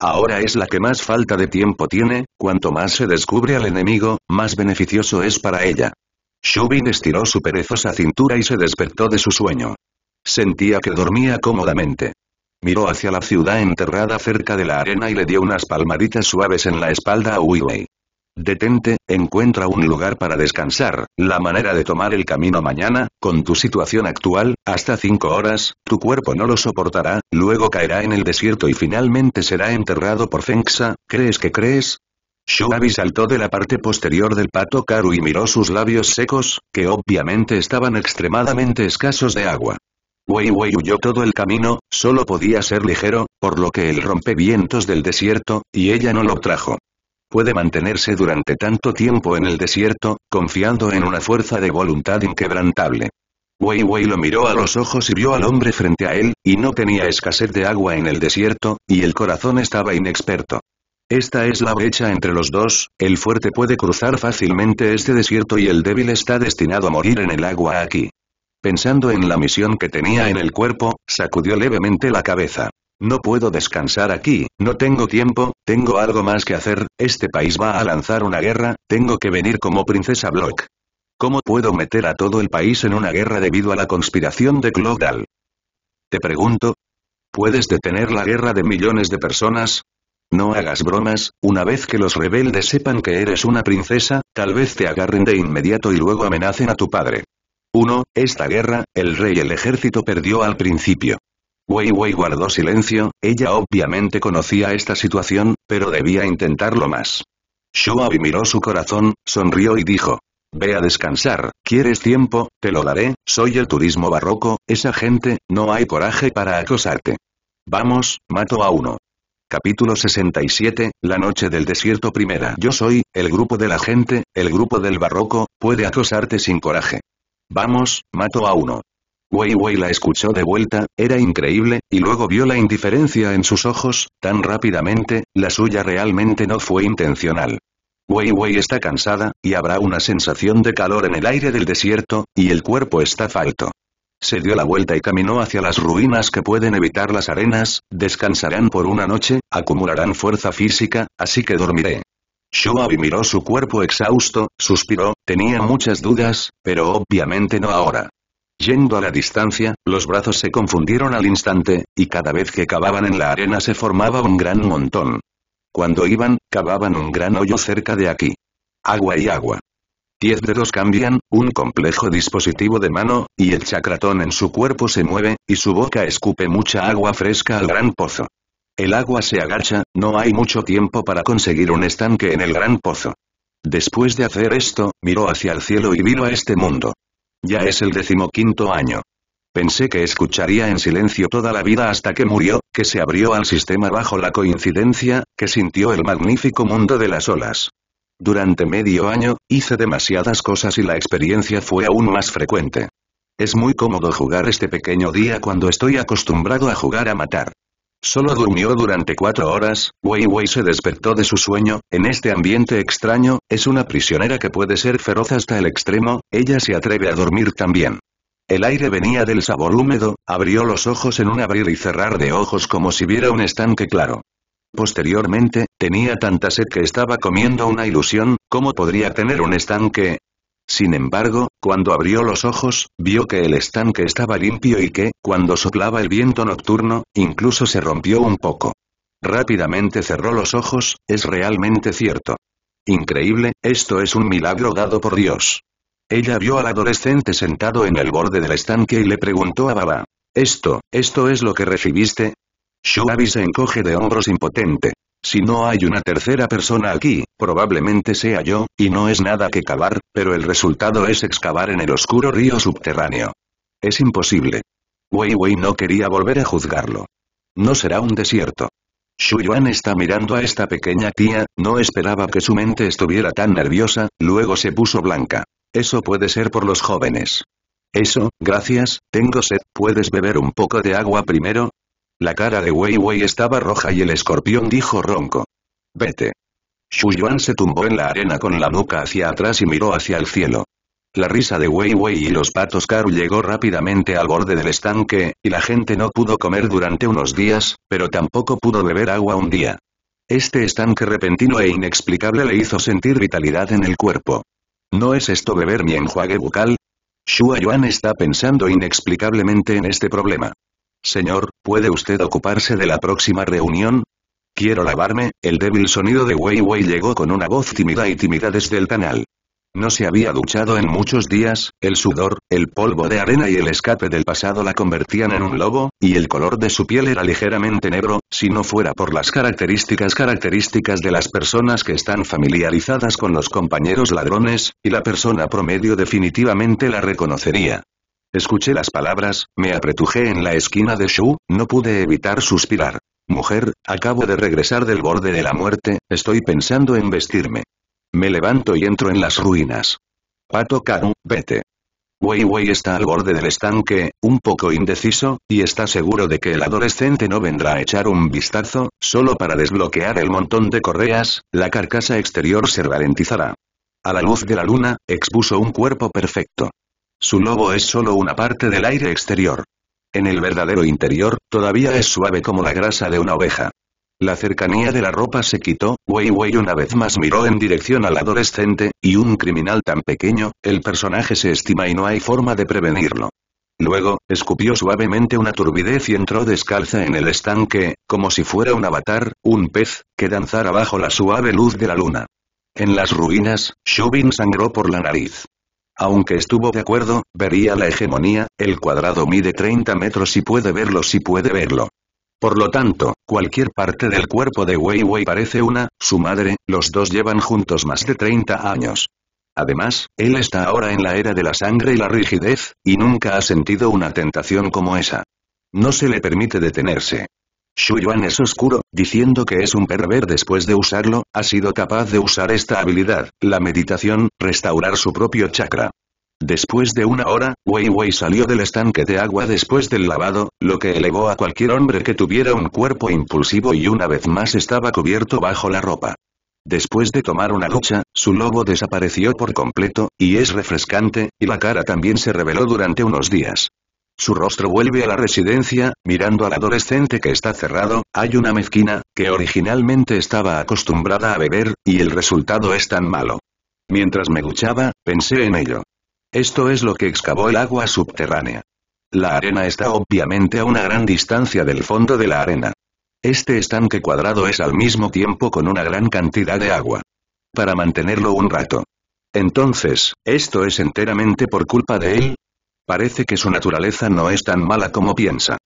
Ahora es la que más falta de tiempo tiene, cuanto más se descubre al enemigo, más beneficioso es para ella. Shubin estiró su perezosa cintura y se despertó de su sueño. Sentía que dormía cómodamente. Miró hacia la ciudad enterrada cerca de la arena y le dio unas palmaditas suaves en la espalda a Huiwei. Detente, encuentra un lugar para descansar, la manera de tomar el camino mañana, con tu situación actual, hasta cinco horas, tu cuerpo no lo soportará, luego caerá en el desierto y finalmente será enterrado por Fenxa, ¿crees que crees? Shuabi saltó de la parte posterior del pato Karu y miró sus labios secos, que obviamente estaban extremadamente escasos de agua. Wei huyó todo el camino, solo podía ser ligero, por lo que él rompe vientos del desierto, y ella no lo trajo. Puede mantenerse durante tanto tiempo en el desierto, confiando en una fuerza de voluntad inquebrantable. Wei lo miró a los ojos y vio al hombre frente a él, y no tenía escasez de agua en el desierto, y el corazón estaba inexperto. Esta es la brecha entre los dos, el fuerte puede cruzar fácilmente este desierto y el débil está destinado a morir en el agua aquí. Pensando en la misión que tenía en el cuerpo, sacudió levemente la cabeza. No puedo descansar aquí, no tengo tiempo, tengo algo más que hacer, este país va a lanzar una guerra, tengo que venir como princesa Block. ¿Cómo puedo meter a todo el país en una guerra debido a la conspiración de Clodal? Te pregunto, ¿puedes detener la guerra de millones de personas? No hagas bromas, una vez que los rebeldes sepan que eres una princesa, tal vez te agarren de inmediato y luego amenacen a tu padre. 1. Esta guerra, el rey el ejército perdió al principio. Wei Wei guardó silencio, ella obviamente conocía esta situación, pero debía intentarlo más. Shuabi miró su corazón, sonrió y dijo. Ve a descansar, ¿quieres tiempo? Te lo daré, soy el turismo barroco, esa gente, no hay coraje para acosarte. Vamos, mato a uno. Capítulo 67, La noche del desierto primera Yo soy, el grupo de la gente, el grupo del barroco, puede acosarte sin coraje. Vamos, mato a uno. Weiwei la escuchó de vuelta, era increíble, y luego vio la indiferencia en sus ojos, tan rápidamente, la suya realmente no fue intencional. Weiwei está cansada, y habrá una sensación de calor en el aire del desierto, y el cuerpo está falto. Se dio la vuelta y caminó hacia las ruinas que pueden evitar las arenas, descansarán por una noche, acumularán fuerza física, así que dormiré. Shoaib miró su cuerpo exhausto, suspiró, tenía muchas dudas, pero obviamente no ahora. Yendo a la distancia, los brazos se confundieron al instante, y cada vez que cavaban en la arena se formaba un gran montón. Cuando iban, cavaban un gran hoyo cerca de aquí. Agua y agua. Diez dedos cambian, un complejo dispositivo de mano, y el chacratón en su cuerpo se mueve, y su boca escupe mucha agua fresca al gran pozo. El agua se agacha, no hay mucho tiempo para conseguir un estanque en el gran pozo. Después de hacer esto, miró hacia el cielo y vino a este mundo. Ya es el decimoquinto año. Pensé que escucharía en silencio toda la vida hasta que murió, que se abrió al sistema bajo la coincidencia, que sintió el magnífico mundo de las olas. Durante medio año, hice demasiadas cosas y la experiencia fue aún más frecuente. Es muy cómodo jugar este pequeño día cuando estoy acostumbrado a jugar a matar. Solo durmió durante cuatro horas, Wei Wei se despertó de su sueño, en este ambiente extraño, es una prisionera que puede ser feroz hasta el extremo, ella se atreve a dormir también. El aire venía del sabor húmedo, abrió los ojos en un abrir y cerrar de ojos como si viera un estanque claro. Posteriormente, tenía tanta sed que estaba comiendo una ilusión, ¿cómo podría tener un estanque? Sin embargo, cuando abrió los ojos, vio que el estanque estaba limpio y que, cuando soplaba el viento nocturno, incluso se rompió un poco. Rápidamente cerró los ojos, es realmente cierto. Increíble, esto es un milagro dado por Dios. Ella vio al adolescente sentado en el borde del estanque y le preguntó a Baba. ¿Esto, esto es lo que recibiste? Shuabi se encoge de hombros impotente. Si no hay una tercera persona aquí, probablemente sea yo, y no es nada que cavar, pero el resultado es excavar en el oscuro río subterráneo. Es imposible. Weiwei no quería volver a juzgarlo. No será un desierto. Xu Yuan está mirando a esta pequeña tía, no esperaba que su mente estuviera tan nerviosa, luego se puso blanca. Eso puede ser por los jóvenes. Eso, gracias, tengo sed, ¿puedes beber un poco de agua primero? La cara de Weiwei estaba roja y el escorpión dijo ronco. Vete. Xu Yuan se tumbó en la arena con la nuca hacia atrás y miró hacia el cielo. La risa de Weiwei y los patos Karu llegó rápidamente al borde del estanque, y la gente no pudo comer durante unos días, pero tampoco pudo beber agua un día. Este estanque repentino e inexplicable le hizo sentir vitalidad en el cuerpo. ¿No es esto beber mi enjuague bucal? Shu Yuan está pensando inexplicablemente en este problema. Señor, ¿Puede usted ocuparse de la próxima reunión? Quiero lavarme, el débil sonido de Wei Wei llegó con una voz tímida y tímida desde el canal. No se había duchado en muchos días, el sudor, el polvo de arena y el escape del pasado la convertían en un lobo, y el color de su piel era ligeramente negro, si no fuera por las características características de las personas que están familiarizadas con los compañeros ladrones, y la persona promedio definitivamente la reconocería. Escuché las palabras, me apretujé en la esquina de Shu, no pude evitar suspirar. Mujer, acabo de regresar del borde de la muerte, estoy pensando en vestirme. Me levanto y entro en las ruinas. Pato Karu, vete. Weiwei está al borde del estanque, un poco indeciso, y está seguro de que el adolescente no vendrá a echar un vistazo, solo para desbloquear el montón de correas, la carcasa exterior se ralentizará. A la luz de la luna, expuso un cuerpo perfecto. Su lobo es solo una parte del aire exterior. En el verdadero interior, todavía es suave como la grasa de una oveja. La cercanía de la ropa se quitó, Weiwei una vez más miró en dirección al adolescente, y un criminal tan pequeño, el personaje se estima y no hay forma de prevenirlo. Luego, escupió suavemente una turbidez y entró descalza en el estanque, como si fuera un avatar, un pez, que danzara bajo la suave luz de la luna. En las ruinas, Shubin sangró por la nariz. Aunque estuvo de acuerdo, vería la hegemonía, el cuadrado mide 30 metros y puede verlo si puede verlo. Por lo tanto, cualquier parte del cuerpo de Wei Wei parece una, su madre, los dos llevan juntos más de 30 años. Además, él está ahora en la era de la sangre y la rigidez, y nunca ha sentido una tentación como esa. No se le permite detenerse. Shuyuan es oscuro, diciendo que es un perver después de usarlo, ha sido capaz de usar esta habilidad, la meditación, restaurar su propio chakra. Después de una hora, Weiwei salió del estanque de agua después del lavado, lo que elevó a cualquier hombre que tuviera un cuerpo impulsivo y una vez más estaba cubierto bajo la ropa. Después de tomar una ducha, su lobo desapareció por completo, y es refrescante, y la cara también se reveló durante unos días. Su rostro vuelve a la residencia, mirando al adolescente que está cerrado, hay una mezquina, que originalmente estaba acostumbrada a beber, y el resultado es tan malo. Mientras me duchaba, pensé en ello. Esto es lo que excavó el agua subterránea. La arena está obviamente a una gran distancia del fondo de la arena. Este estanque cuadrado es al mismo tiempo con una gran cantidad de agua. Para mantenerlo un rato. Entonces, ¿esto es enteramente por culpa de él? Parece que su naturaleza no es tan mala como piensa.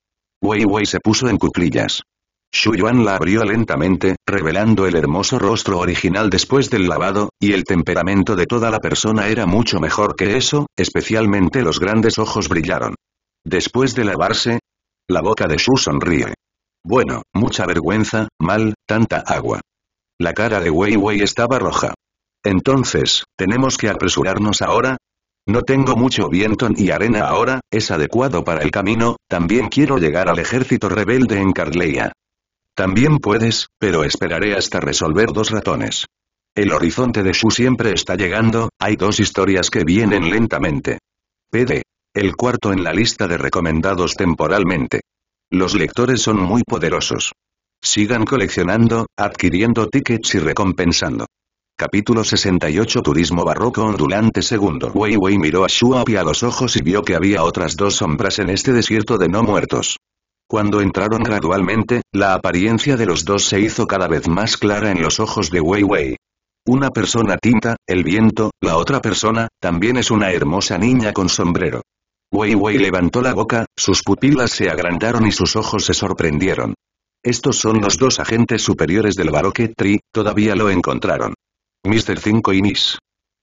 Weiwei se puso en cuclillas. Shu Yuan la abrió lentamente, revelando el hermoso rostro original después del lavado, y el temperamento de toda la persona era mucho mejor que eso, especialmente los grandes ojos brillaron. Después de lavarse, la boca de Shu sonríe. Bueno, mucha vergüenza, mal, tanta agua. La cara de Weiwei estaba roja. Entonces, ¿tenemos que apresurarnos ahora? No tengo mucho viento ni arena ahora, es adecuado para el camino, también quiero llegar al ejército rebelde en Carleia. También puedes, pero esperaré hasta resolver dos ratones. El horizonte de Shu siempre está llegando, hay dos historias que vienen lentamente. PD. El cuarto en la lista de recomendados temporalmente. Los lectores son muy poderosos. Sigan coleccionando, adquiriendo tickets y recompensando. Capítulo 68 Turismo barroco ondulante Segundo Wei miró a Shuapi a los ojos y vio que había otras dos sombras en este desierto de no muertos. Cuando entraron gradualmente, la apariencia de los dos se hizo cada vez más clara en los ojos de Wei Wei. Una persona tinta, el viento, la otra persona, también es una hermosa niña con sombrero. Wei Wei levantó la boca, sus pupilas se agrandaron y sus ojos se sorprendieron. Estos son los dos agentes superiores del Baroque Tree, todavía lo encontraron. Mr. 5 y Miss.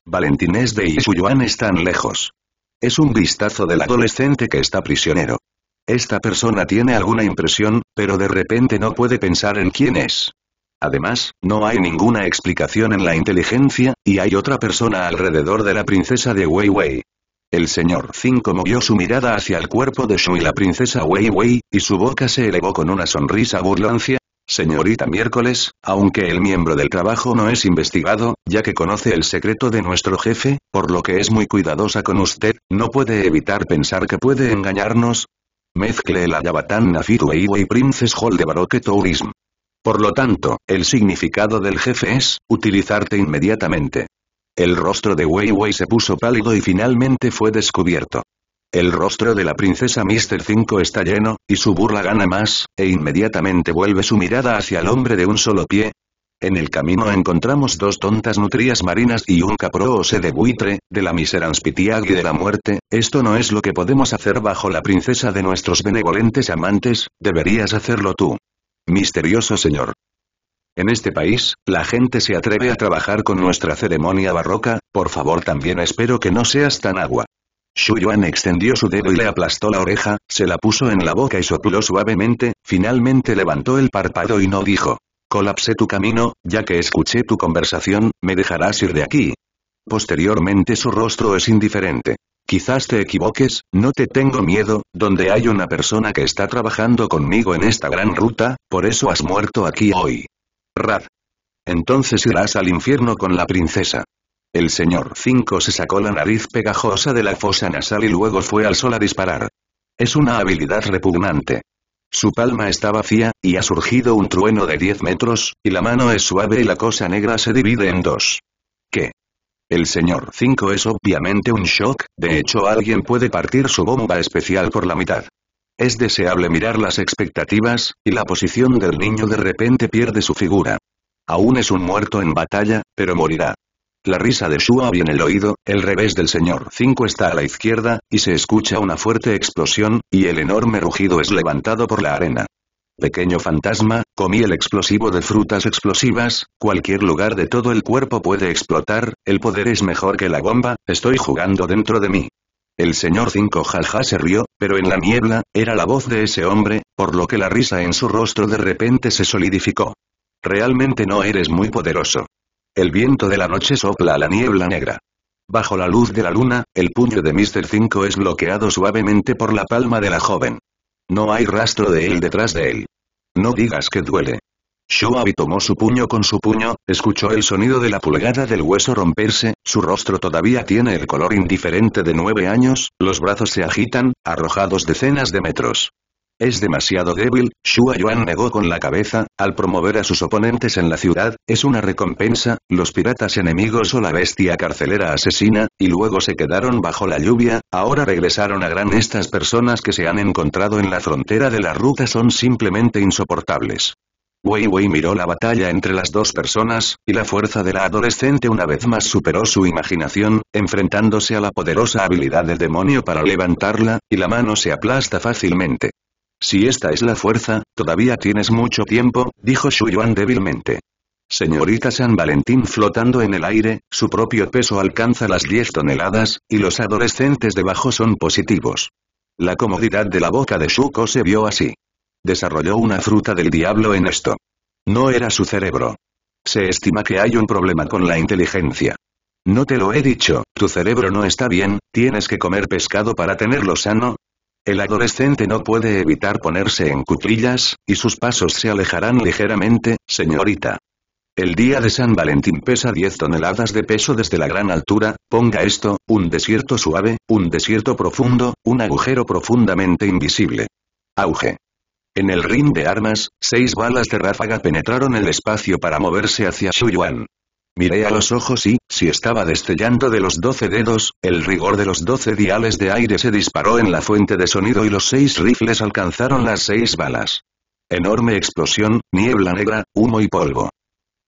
Valentines de Yuan están lejos. Es un vistazo del adolescente que está prisionero. Esta persona tiene alguna impresión, pero de repente no puede pensar en quién es. Además, no hay ninguna explicación en la inteligencia, y hay otra persona alrededor de la princesa de Weiwei. El señor 5 movió su mirada hacia el cuerpo de Shu y la princesa Weiwei, y su boca se elevó con una sonrisa burlancia, Señorita miércoles, aunque el miembro del trabajo no es investigado, ya que conoce el secreto de nuestro jefe, por lo que es muy cuidadosa con usted, no puede evitar pensar que puede engañarnos. Mezcle el Yabatán Nafiru y e Princess Hall de Baroque Tourism. Por lo tanto, el significado del jefe es, utilizarte inmediatamente. El rostro de Weiwei se puso pálido y finalmente fue descubierto. El rostro de la princesa Mister 5 está lleno, y su burla gana más, e inmediatamente vuelve su mirada hacia el hombre de un solo pie. En el camino encontramos dos tontas nutrias marinas y un caproose de buitre, de la y de la muerte, esto no es lo que podemos hacer bajo la princesa de nuestros benevolentes amantes, deberías hacerlo tú. Misterioso señor. En este país, la gente se atreve a trabajar con nuestra ceremonia barroca, por favor también espero que no seas tan agua. Shuyuan extendió su dedo y le aplastó la oreja, se la puso en la boca y sopló suavemente, finalmente levantó el párpado y no dijo. Colapsé tu camino, ya que escuché tu conversación, ¿me dejarás ir de aquí? Posteriormente su rostro es indiferente. Quizás te equivoques, no te tengo miedo, donde hay una persona que está trabajando conmigo en esta gran ruta, por eso has muerto aquí hoy. Rad. Entonces irás al infierno con la princesa. El señor 5 se sacó la nariz pegajosa de la fosa nasal y luego fue al sol a disparar. Es una habilidad repugnante. Su palma está vacía, y ha surgido un trueno de 10 metros, y la mano es suave y la cosa negra se divide en dos. ¿Qué? El señor 5 es obviamente un shock, de hecho alguien puede partir su bomba especial por la mitad. Es deseable mirar las expectativas, y la posición del niño de repente pierde su figura. Aún es un muerto en batalla, pero morirá. La risa de Shua viene el oído, el revés del señor 5 está a la izquierda, y se escucha una fuerte explosión, y el enorme rugido es levantado por la arena. Pequeño fantasma, comí el explosivo de frutas explosivas, cualquier lugar de todo el cuerpo puede explotar, el poder es mejor que la bomba, estoy jugando dentro de mí. El señor 5 Jaja se rió, pero en la niebla, era la voz de ese hombre, por lo que la risa en su rostro de repente se solidificó. Realmente no eres muy poderoso. El viento de la noche sopla a la niebla negra. Bajo la luz de la luna, el puño de Mr. 5 es bloqueado suavemente por la palma de la joven. No hay rastro de él detrás de él. No digas que duele. Shoabi tomó su puño con su puño, escuchó el sonido de la pulgada del hueso romperse, su rostro todavía tiene el color indiferente de nueve años, los brazos se agitan, arrojados decenas de metros. Es demasiado débil, Shua Yuan negó con la cabeza, al promover a sus oponentes en la ciudad, es una recompensa, los piratas enemigos o la bestia carcelera asesina, y luego se quedaron bajo la lluvia, ahora regresaron a gran estas personas que se han encontrado en la frontera de la ruta son simplemente insoportables. Wei Wei miró la batalla entre las dos personas, y la fuerza de la adolescente una vez más superó su imaginación, enfrentándose a la poderosa habilidad del demonio para levantarla, y la mano se aplasta fácilmente. Si esta es la fuerza, todavía tienes mucho tiempo, dijo Yuan débilmente. Señorita San Valentín flotando en el aire, su propio peso alcanza las 10 toneladas, y los adolescentes debajo son positivos. La comodidad de la boca de Shuko se vio así. Desarrolló una fruta del diablo en esto. No era su cerebro. Se estima que hay un problema con la inteligencia. No te lo he dicho, tu cerebro no está bien, tienes que comer pescado para tenerlo sano, el adolescente no puede evitar ponerse en cuclillas, y sus pasos se alejarán ligeramente, señorita. El día de San Valentín pesa 10 toneladas de peso desde la gran altura, ponga esto, un desierto suave, un desierto profundo, un agujero profundamente invisible. Auge. En el ring de armas, seis balas de ráfaga penetraron el espacio para moverse hacia Yuan. Miré a los ojos y, si estaba destellando de los doce dedos, el rigor de los doce diales de aire se disparó en la fuente de sonido y los seis rifles alcanzaron las seis balas. Enorme explosión, niebla negra, humo y polvo.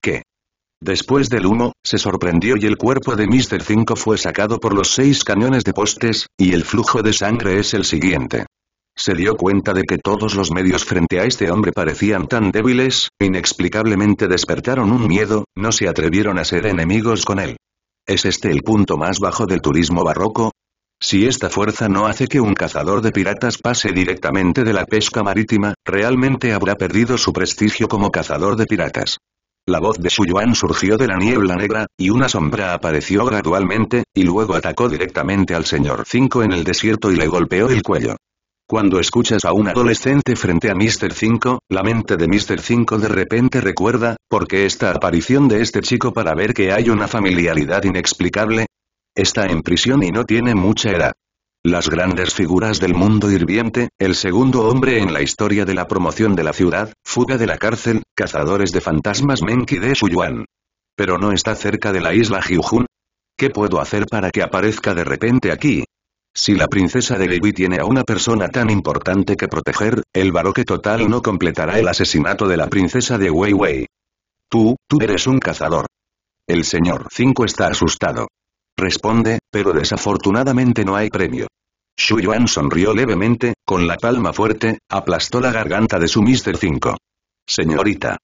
¿Qué? Después del humo, se sorprendió y el cuerpo de Mr. 5 fue sacado por los seis cañones de postes, y el flujo de sangre es el siguiente. Se dio cuenta de que todos los medios frente a este hombre parecían tan débiles, inexplicablemente despertaron un miedo, no se atrevieron a ser enemigos con él. ¿Es este el punto más bajo del turismo barroco? Si esta fuerza no hace que un cazador de piratas pase directamente de la pesca marítima, realmente habrá perdido su prestigio como cazador de piratas. La voz de Shuyuan surgió de la niebla negra, y una sombra apareció gradualmente, y luego atacó directamente al señor 5 en el desierto y le golpeó el cuello. Cuando escuchas a un adolescente frente a Mr. 5, la mente de Mr. 5 de repente recuerda, porque esta aparición de este chico para ver que hay una familiaridad inexplicable? Está en prisión y no tiene mucha edad. Las grandes figuras del mundo hirviente, el segundo hombre en la historia de la promoción de la ciudad, fuga de la cárcel, cazadores de fantasmas Menki de Shuyuan. Pero no está cerca de la isla Jiujun. ¿Qué puedo hacer para que aparezca de repente aquí? Si la princesa de Levi tiene a una persona tan importante que proteger, el baroque total no completará el asesinato de la princesa de Weiwei. Tú, tú eres un cazador. El señor 5 está asustado. Responde, pero desafortunadamente no hay premio. Xu Yuan sonrió levemente, con la palma fuerte, aplastó la garganta de su Mr. 5. Señorita.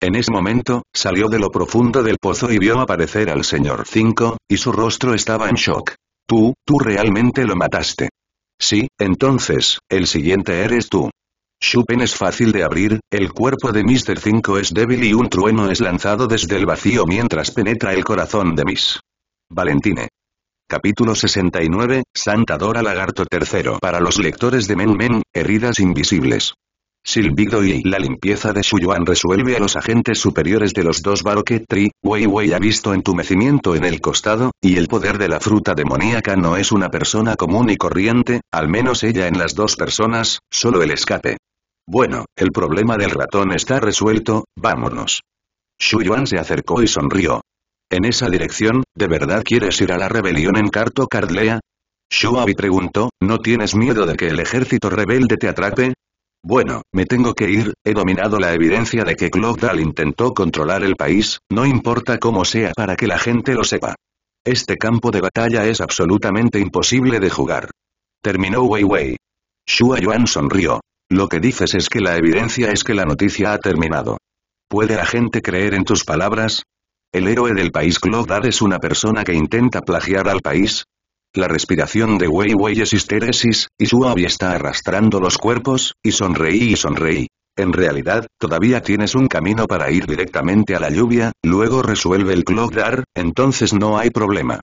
En ese momento, salió de lo profundo del pozo y vio aparecer al señor 5, y su rostro estaba en shock. Tú, tú realmente lo mataste. Sí, entonces, el siguiente eres tú. Shupen es fácil de abrir, el cuerpo de Mr. 5 es débil y un trueno es lanzado desde el vacío mientras penetra el corazón de Miss. Valentine. Capítulo 69, Santa Dora Lagarto III Para los lectores de Men Men, heridas invisibles. Silbido y la limpieza de Shuyuan resuelve a los agentes superiores de los dos Baroque Tri, Wei Wei ha visto entumecimiento en el costado, y el poder de la fruta demoníaca no es una persona común y corriente, al menos ella en las dos personas, solo el escape. Bueno, el problema del ratón está resuelto, vámonos. Shuyuan se acercó y sonrió. En esa dirección, ¿de verdad quieres ir a la rebelión en Carto Cardlea? Shuabi preguntó, ¿no tienes miedo de que el ejército rebelde te atrape? Bueno, me tengo que ir, he dominado la evidencia de que Clovdal intentó controlar el país, no importa cómo sea para que la gente lo sepa. Este campo de batalla es absolutamente imposible de jugar. Terminó Weiwei. Shua Yuan sonrió. Lo que dices es que la evidencia es que la noticia ha terminado. ¿Puede la gente creer en tus palabras? El héroe del país Clovdal es una persona que intenta plagiar al país, la respiración de Wei Wei es histéresis, y su está arrastrando los cuerpos, y sonreí y sonreí. En realidad, todavía tienes un camino para ir directamente a la lluvia, luego resuelve el dar, entonces no hay problema.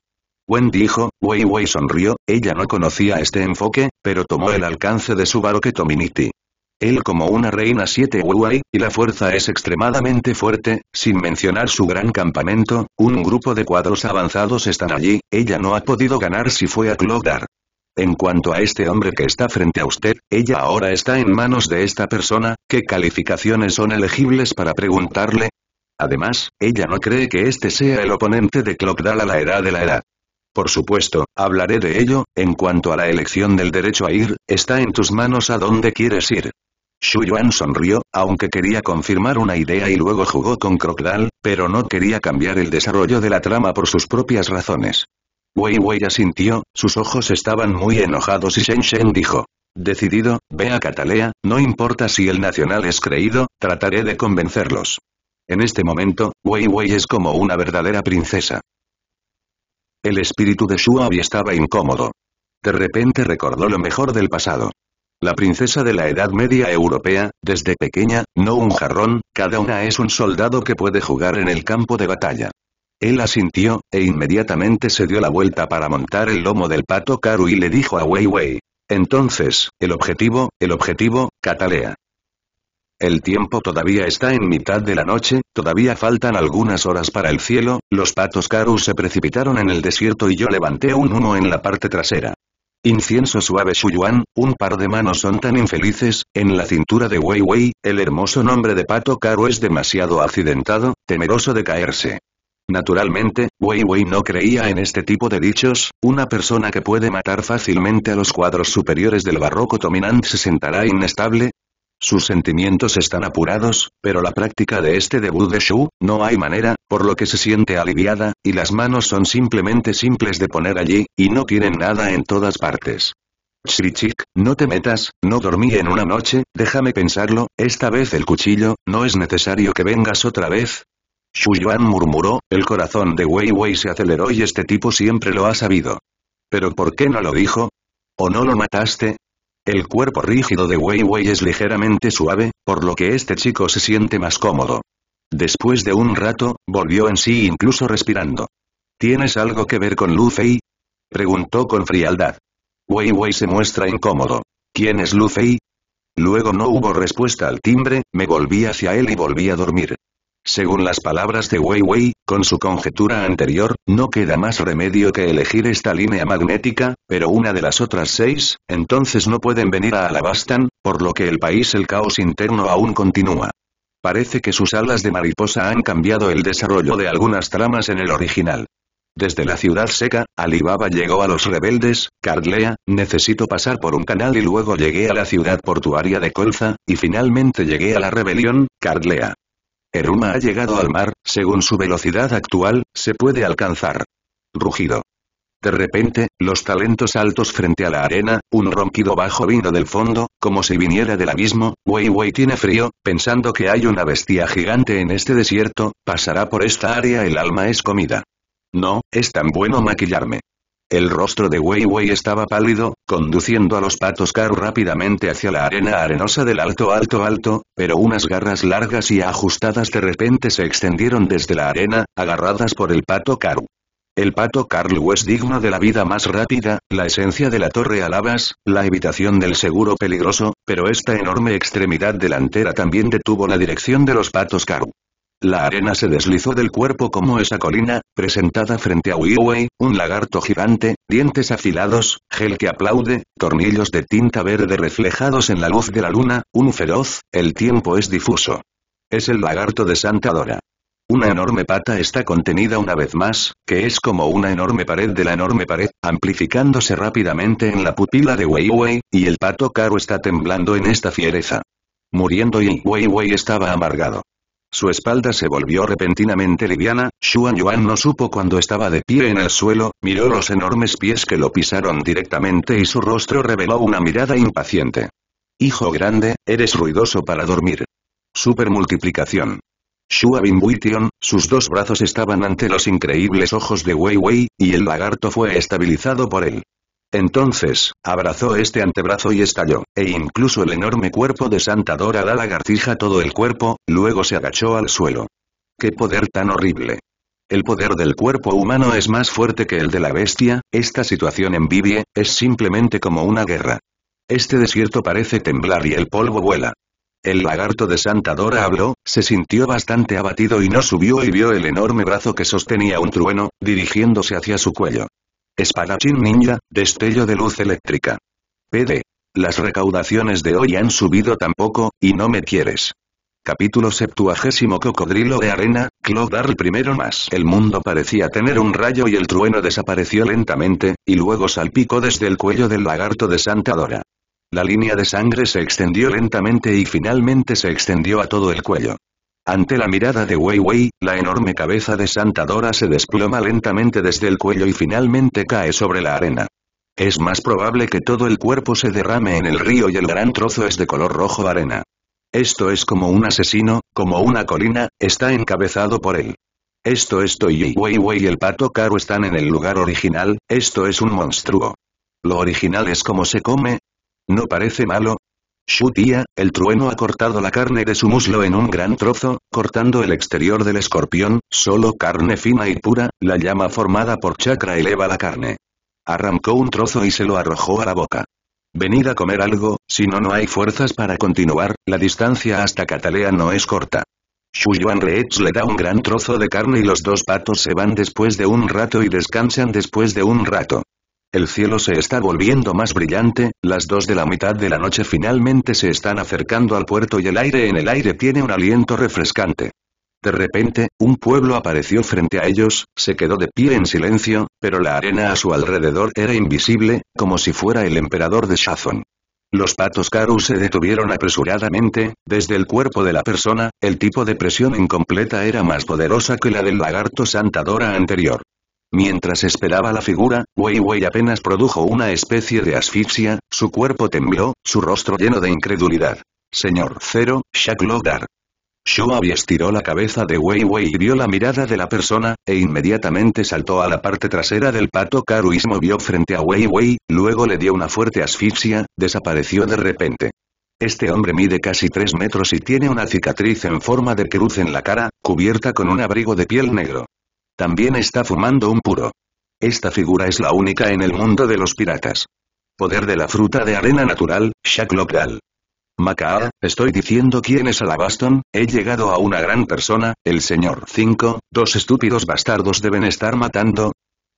Wen dijo, Wei Wei sonrió, ella no conocía este enfoque, pero tomó el alcance de su baroque Tominiti. Él como una reina siete Uruguay, y la fuerza es extremadamente fuerte, sin mencionar su gran campamento, un grupo de cuadros avanzados están allí, ella no ha podido ganar si fue a Clockdar. En cuanto a este hombre que está frente a usted, ella ahora está en manos de esta persona, ¿qué calificaciones son elegibles para preguntarle? Además, ella no cree que este sea el oponente de Clockdar a la edad de la edad. Por supuesto, hablaré de ello, en cuanto a la elección del derecho a ir, está en tus manos a dónde quieres ir. Xu Yuan sonrió, aunque quería confirmar una idea y luego jugó con Croclal, pero no quería cambiar el desarrollo de la trama por sus propias razones. Wei Wei asintió, sus ojos estaban muy enojados y Shen Shen dijo. Decidido, ve a Catalea, no importa si el nacional es creído, trataré de convencerlos. En este momento, Wei Wei es como una verdadera princesa. El espíritu de Shuabi estaba incómodo. De repente recordó lo mejor del pasado. La princesa de la Edad Media europea, desde pequeña, no un jarrón, cada una es un soldado que puede jugar en el campo de batalla. Él asintió, e inmediatamente se dio la vuelta para montar el lomo del pato Karu y le dijo a Weiwei. Entonces, el objetivo, el objetivo, Catalea. El tiempo todavía está en mitad de la noche, todavía faltan algunas horas para el cielo, los patos Karu se precipitaron en el desierto y yo levanté un humo en la parte trasera. Incienso suave Shuyuan, un par de manos son tan infelices, en la cintura de Weiwei. el hermoso nombre de Pato Caro es demasiado accidentado, temeroso de caerse. Naturalmente, Weiwei no creía en este tipo de dichos, una persona que puede matar fácilmente a los cuadros superiores del barroco dominante se sentará inestable, sus sentimientos están apurados, pero la práctica de este debut de Shu, no hay manera, por lo que se siente aliviada, y las manos son simplemente simples de poner allí, y no tienen nada en todas partes. Shrichik, no te metas, no dormí en una noche, déjame pensarlo, esta vez el cuchillo, no es necesario que vengas otra vez. Shu Yuan murmuró, el corazón de Wei Wei se aceleró y este tipo siempre lo ha sabido. ¿Pero por qué no lo dijo? ¿O no lo mataste? El cuerpo rígido de Weiwei es ligeramente suave, por lo que este chico se siente más cómodo. Después de un rato, volvió en sí incluso respirando. ¿Tienes algo que ver con Luffy?» Preguntó con frialdad. Weiwei se muestra incómodo. ¿Quién es Luffy?» Luego no hubo respuesta al timbre, me volví hacia él y volví a dormir. Según las palabras de Weiwei, con su conjetura anterior, no queda más remedio que elegir esta línea magnética, pero una de las otras seis, entonces no pueden venir a Alabastan, por lo que el país el caos interno aún continúa. Parece que sus alas de mariposa han cambiado el desarrollo de algunas tramas en el original. Desde la ciudad seca, Alibaba llegó a los rebeldes, cardlea necesito pasar por un canal y luego llegué a la ciudad portuaria de Colza, y finalmente llegué a la rebelión, Carlea. Eruma ha llegado al mar, según su velocidad actual, se puede alcanzar. Rugido. De repente, los talentos altos frente a la arena, un ronquido bajo vino del fondo, como si viniera del abismo, Wei tiene frío, pensando que hay una bestia gigante en este desierto, pasará por esta área el alma es comida. No, es tan bueno maquillarme. El rostro de Wei Wei estaba pálido, conduciendo a los patos Karu rápidamente hacia la arena arenosa del alto alto alto, pero unas garras largas y ajustadas de repente se extendieron desde la arena, agarradas por el pato Karu. El pato Karu es digno de la vida más rápida, la esencia de la torre alabas, la evitación del seguro peligroso, pero esta enorme extremidad delantera también detuvo la dirección de los patos Karu. La arena se deslizó del cuerpo como esa colina, presentada frente a Weiwei, un lagarto gigante, dientes afilados, gel que aplaude, tornillos de tinta verde reflejados en la luz de la luna, un feroz, el tiempo es difuso. Es el lagarto de Santa Dora. Una enorme pata está contenida una vez más, que es como una enorme pared de la enorme pared, amplificándose rápidamente en la pupila de Weiwei, y el pato caro está temblando en esta fiereza. Muriendo y Weiwei estaba amargado. Su espalda se volvió repentinamente liviana, Xuan Yuan no supo cuando estaba de pie en el suelo, miró los enormes pies que lo pisaron directamente y su rostro reveló una mirada impaciente. Hijo grande, eres ruidoso para dormir. Supermultiplicación. Shua sus dos brazos estaban ante los increíbles ojos de Wei Wei, y el lagarto fue estabilizado por él. Entonces, abrazó este antebrazo y estalló, e incluso el enorme cuerpo de Santa Dora la lagartija todo el cuerpo, luego se agachó al suelo. ¡Qué poder tan horrible! El poder del cuerpo humano es más fuerte que el de la bestia, esta situación en Vivie, es simplemente como una guerra. Este desierto parece temblar y el polvo vuela. El lagarto de Santa Dora habló, se sintió bastante abatido y no subió y vio el enorme brazo que sostenía un trueno, dirigiéndose hacia su cuello. Espadachín Ninja, Destello de Luz Eléctrica. PD. Las recaudaciones de hoy han subido tampoco y no me quieres. Capítulo septuagésimo Cocodrilo de arena, Clodar primero más. El mundo parecía tener un rayo y el trueno desapareció lentamente, y luego salpicó desde el cuello del lagarto de Santa Dora. La línea de sangre se extendió lentamente y finalmente se extendió a todo el cuello. Ante la mirada de Weiwei, la enorme cabeza de Santa Dora se desploma lentamente desde el cuello y finalmente cae sobre la arena. Es más probable que todo el cuerpo se derrame en el río y el gran trozo es de color rojo arena. Esto es como un asesino, como una colina, está encabezado por él. Esto es y Weiwei y el pato Caro están en el lugar original, esto es un monstruo. Lo original es como se come. No parece malo, Shu Tía, el trueno ha cortado la carne de su muslo en un gran trozo, cortando el exterior del escorpión, solo carne fina y pura, la llama formada por chakra eleva la carne. Arrancó un trozo y se lo arrojó a la boca. Venid a comer algo, si no no hay fuerzas para continuar, la distancia hasta Catalea no es corta. Shuyuan Reitz le da un gran trozo de carne y los dos patos se van después de un rato y descansan después de un rato. El cielo se está volviendo más brillante, las dos de la mitad de la noche finalmente se están acercando al puerto y el aire en el aire tiene un aliento refrescante. De repente, un pueblo apareció frente a ellos, se quedó de pie en silencio, pero la arena a su alrededor era invisible, como si fuera el emperador de Shazon. Los patos Karu se detuvieron apresuradamente, desde el cuerpo de la persona, el tipo de presión incompleta era más poderosa que la del lagarto santadora anterior. Mientras esperaba la figura, Weiwei apenas produjo una especie de asfixia, su cuerpo tembló, su rostro lleno de incredulidad. Señor Cero, Shaklodar. Shuabi estiró la cabeza de Weiwei y vio la mirada de la persona, e inmediatamente saltó a la parte trasera del pato Karu y se movió frente a Wei luego le dio una fuerte asfixia, desapareció de repente. Este hombre mide casi tres metros y tiene una cicatriz en forma de cruz en la cara, cubierta con un abrigo de piel negro. También está fumando un puro. Esta figura es la única en el mundo de los piratas. Poder de la fruta de arena natural, Shaq local maca estoy diciendo quién es Alabaston, he llegado a una gran persona, el señor 5, dos estúpidos bastardos deben estar matando.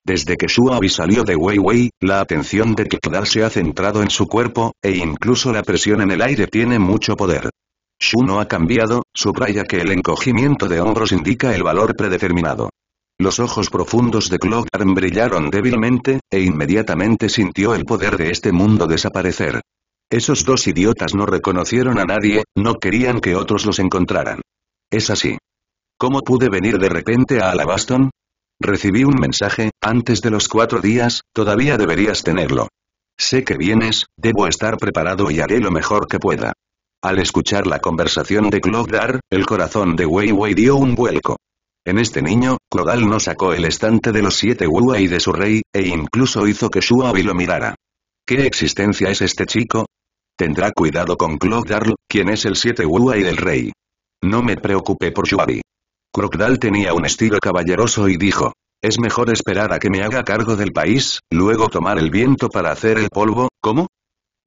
Desde que Shuabi salió de Weiwei, la atención de Kikdal se ha centrado en su cuerpo, e incluso la presión en el aire tiene mucho poder. Shu no ha cambiado, subraya que el encogimiento de hombros indica el valor predeterminado. Los ojos profundos de Clockworm brillaron débilmente, e inmediatamente sintió el poder de este mundo desaparecer. Esos dos idiotas no reconocieron a nadie, no querían que otros los encontraran. Es así. ¿Cómo pude venir de repente a Alabaston? Recibí un mensaje, antes de los cuatro días, todavía deberías tenerlo. Sé que vienes, debo estar preparado y haré lo mejor que pueda. Al escuchar la conversación de Clockdar, el corazón de Weiwei dio un vuelco. En este niño, Crocdal no sacó el estante de los siete Wua y de su rey, e incluso hizo que Shuabi lo mirara. ¿Qué existencia es este chico? Tendrá cuidado con Clogdarl, quien es el siete Wua del rey. No me preocupé por Shuabi. Crocdal tenía un estilo caballeroso y dijo, es mejor esperar a que me haga cargo del país, luego tomar el viento para hacer el polvo, ¿cómo?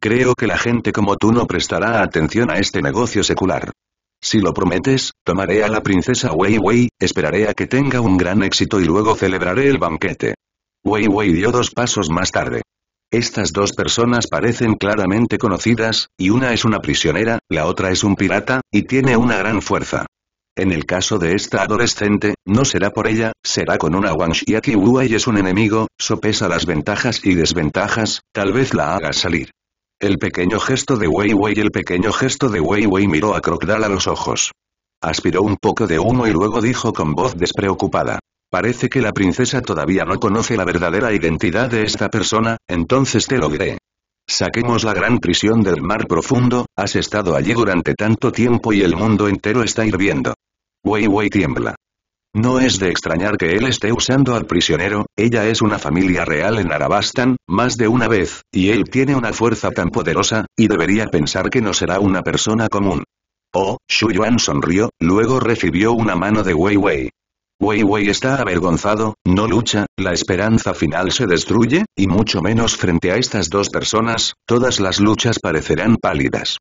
Creo que la gente como tú no prestará atención a este negocio secular. Si lo prometes, tomaré a la princesa Weiwei, esperaré a que tenga un gran éxito y luego celebraré el banquete. Weiwei dio dos pasos más tarde. Estas dos personas parecen claramente conocidas, y una es una prisionera, la otra es un pirata, y tiene una gran fuerza. En el caso de esta adolescente, no será por ella, será con una Wang Wu y es un enemigo, sopesa las ventajas y desventajas, tal vez la haga salir. El pequeño gesto de Wei Wei El pequeño gesto de Weiwei miró a Crocodile a los ojos. Aspiró un poco de humo y luego dijo con voz despreocupada. Parece que la princesa todavía no conoce la verdadera identidad de esta persona, entonces te lo diré. Saquemos la gran prisión del mar profundo, has estado allí durante tanto tiempo y el mundo entero está hirviendo. Wei Wei tiembla. No es de extrañar que él esté usando al prisionero, ella es una familia real en Arabastan, más de una vez, y él tiene una fuerza tan poderosa, y debería pensar que no será una persona común. Oh, Xu Yuan sonrió, luego recibió una mano de Weiwei. Weiwei Wei está avergonzado, no lucha, la esperanza final se destruye, y mucho menos frente a estas dos personas, todas las luchas parecerán pálidas.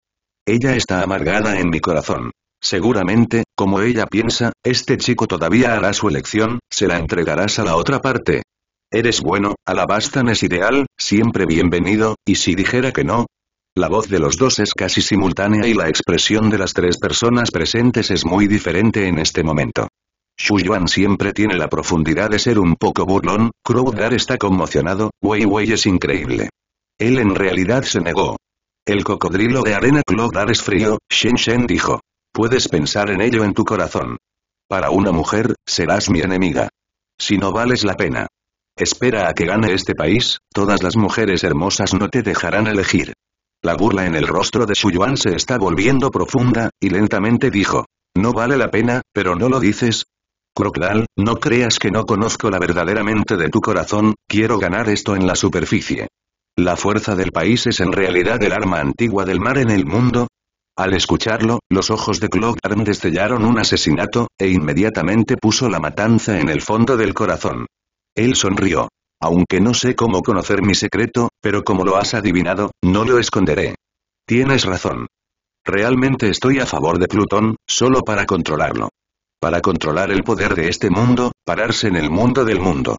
Ella está amargada en mi corazón. Seguramente, como ella piensa, este chico todavía hará su elección, se la entregarás a la otra parte. Eres bueno, Alabastan es ideal, siempre bienvenido, y si dijera que no. La voz de los dos es casi simultánea y la expresión de las tres personas presentes es muy diferente en este momento. Yuan siempre tiene la profundidad de ser un poco burlón, Crowdar está conmocionado, Weiwei es increíble. Él en realidad se negó. El cocodrilo de arena Crowdar es frío, Shen Shen dijo. Puedes pensar en ello en tu corazón. Para una mujer, serás mi enemiga. Si no vales la pena. Espera a que gane este país, todas las mujeres hermosas no te dejarán elegir. La burla en el rostro de Yuan se está volviendo profunda, y lentamente dijo. No vale la pena, pero no lo dices, Croclal, no creas que no conozco la verdaderamente de tu corazón, quiero ganar esto en la superficie. La fuerza del país es en realidad el arma antigua del mar en el mundo, al escucharlo, los ojos de Clockarm destellaron un asesinato, e inmediatamente puso la matanza en el fondo del corazón. Él sonrió. Aunque no sé cómo conocer mi secreto, pero como lo has adivinado, no lo esconderé. Tienes razón. Realmente estoy a favor de Plutón, solo para controlarlo. Para controlar el poder de este mundo, pararse en el mundo del mundo.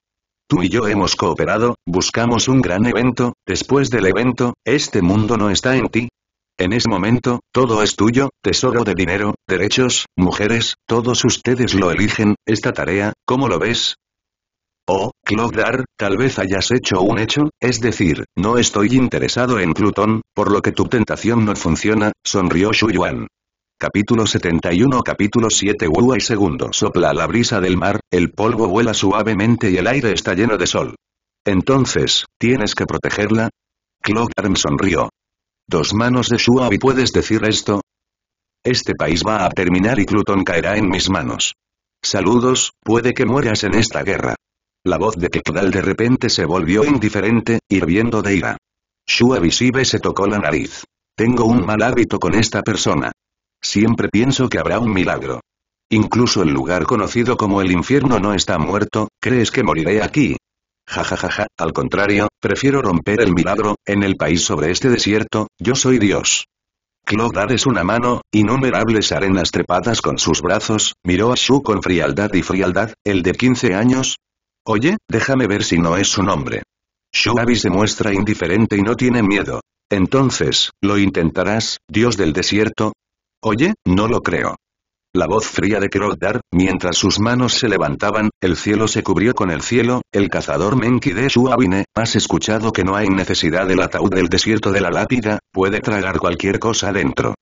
Tú y yo hemos cooperado, buscamos un gran evento, después del evento, este mundo no está en ti, en ese momento, todo es tuyo, tesoro de dinero, derechos, mujeres, todos ustedes lo eligen, esta tarea, ¿cómo lo ves? Oh, Clodar, tal vez hayas hecho un hecho, es decir, no estoy interesado en Plutón, por lo que tu tentación no funciona, sonrió Shuyuan. Capítulo 71 Capítulo 7 Wuai y segundo Sopla la brisa del mar, el polvo vuela suavemente y el aire está lleno de sol. Entonces, ¿tienes que protegerla? Clodar sonrió. Dos manos de Shuabi puedes decir esto. Este país va a terminar y Cluton caerá en mis manos. Saludos, puede que mueras en esta guerra. La voz de Kekdal de repente se volvió indiferente, hirviendo de ira. Shua ve se tocó la nariz. Tengo un mal hábito con esta persona. Siempre pienso que habrá un milagro. Incluso el lugar conocido como el infierno no está muerto, ¿crees que moriré aquí? Jajajaja, al contrario, prefiero romper el milagro, en el país sobre este desierto, yo soy Dios. Clodad es una mano, innumerables arenas trepadas con sus brazos, miró a Shu con frialdad y frialdad, el de 15 años. Oye, déjame ver si no es su nombre. Shu se muestra indiferente y no tiene miedo. Entonces, ¿lo intentarás, Dios del desierto? Oye, no lo creo la voz fría de Krodar, mientras sus manos se levantaban, el cielo se cubrió con el cielo, el cazador Menki de Shuabine, has escuchado que no hay necesidad del ataúd del desierto de la lápida, puede tragar cualquier cosa dentro.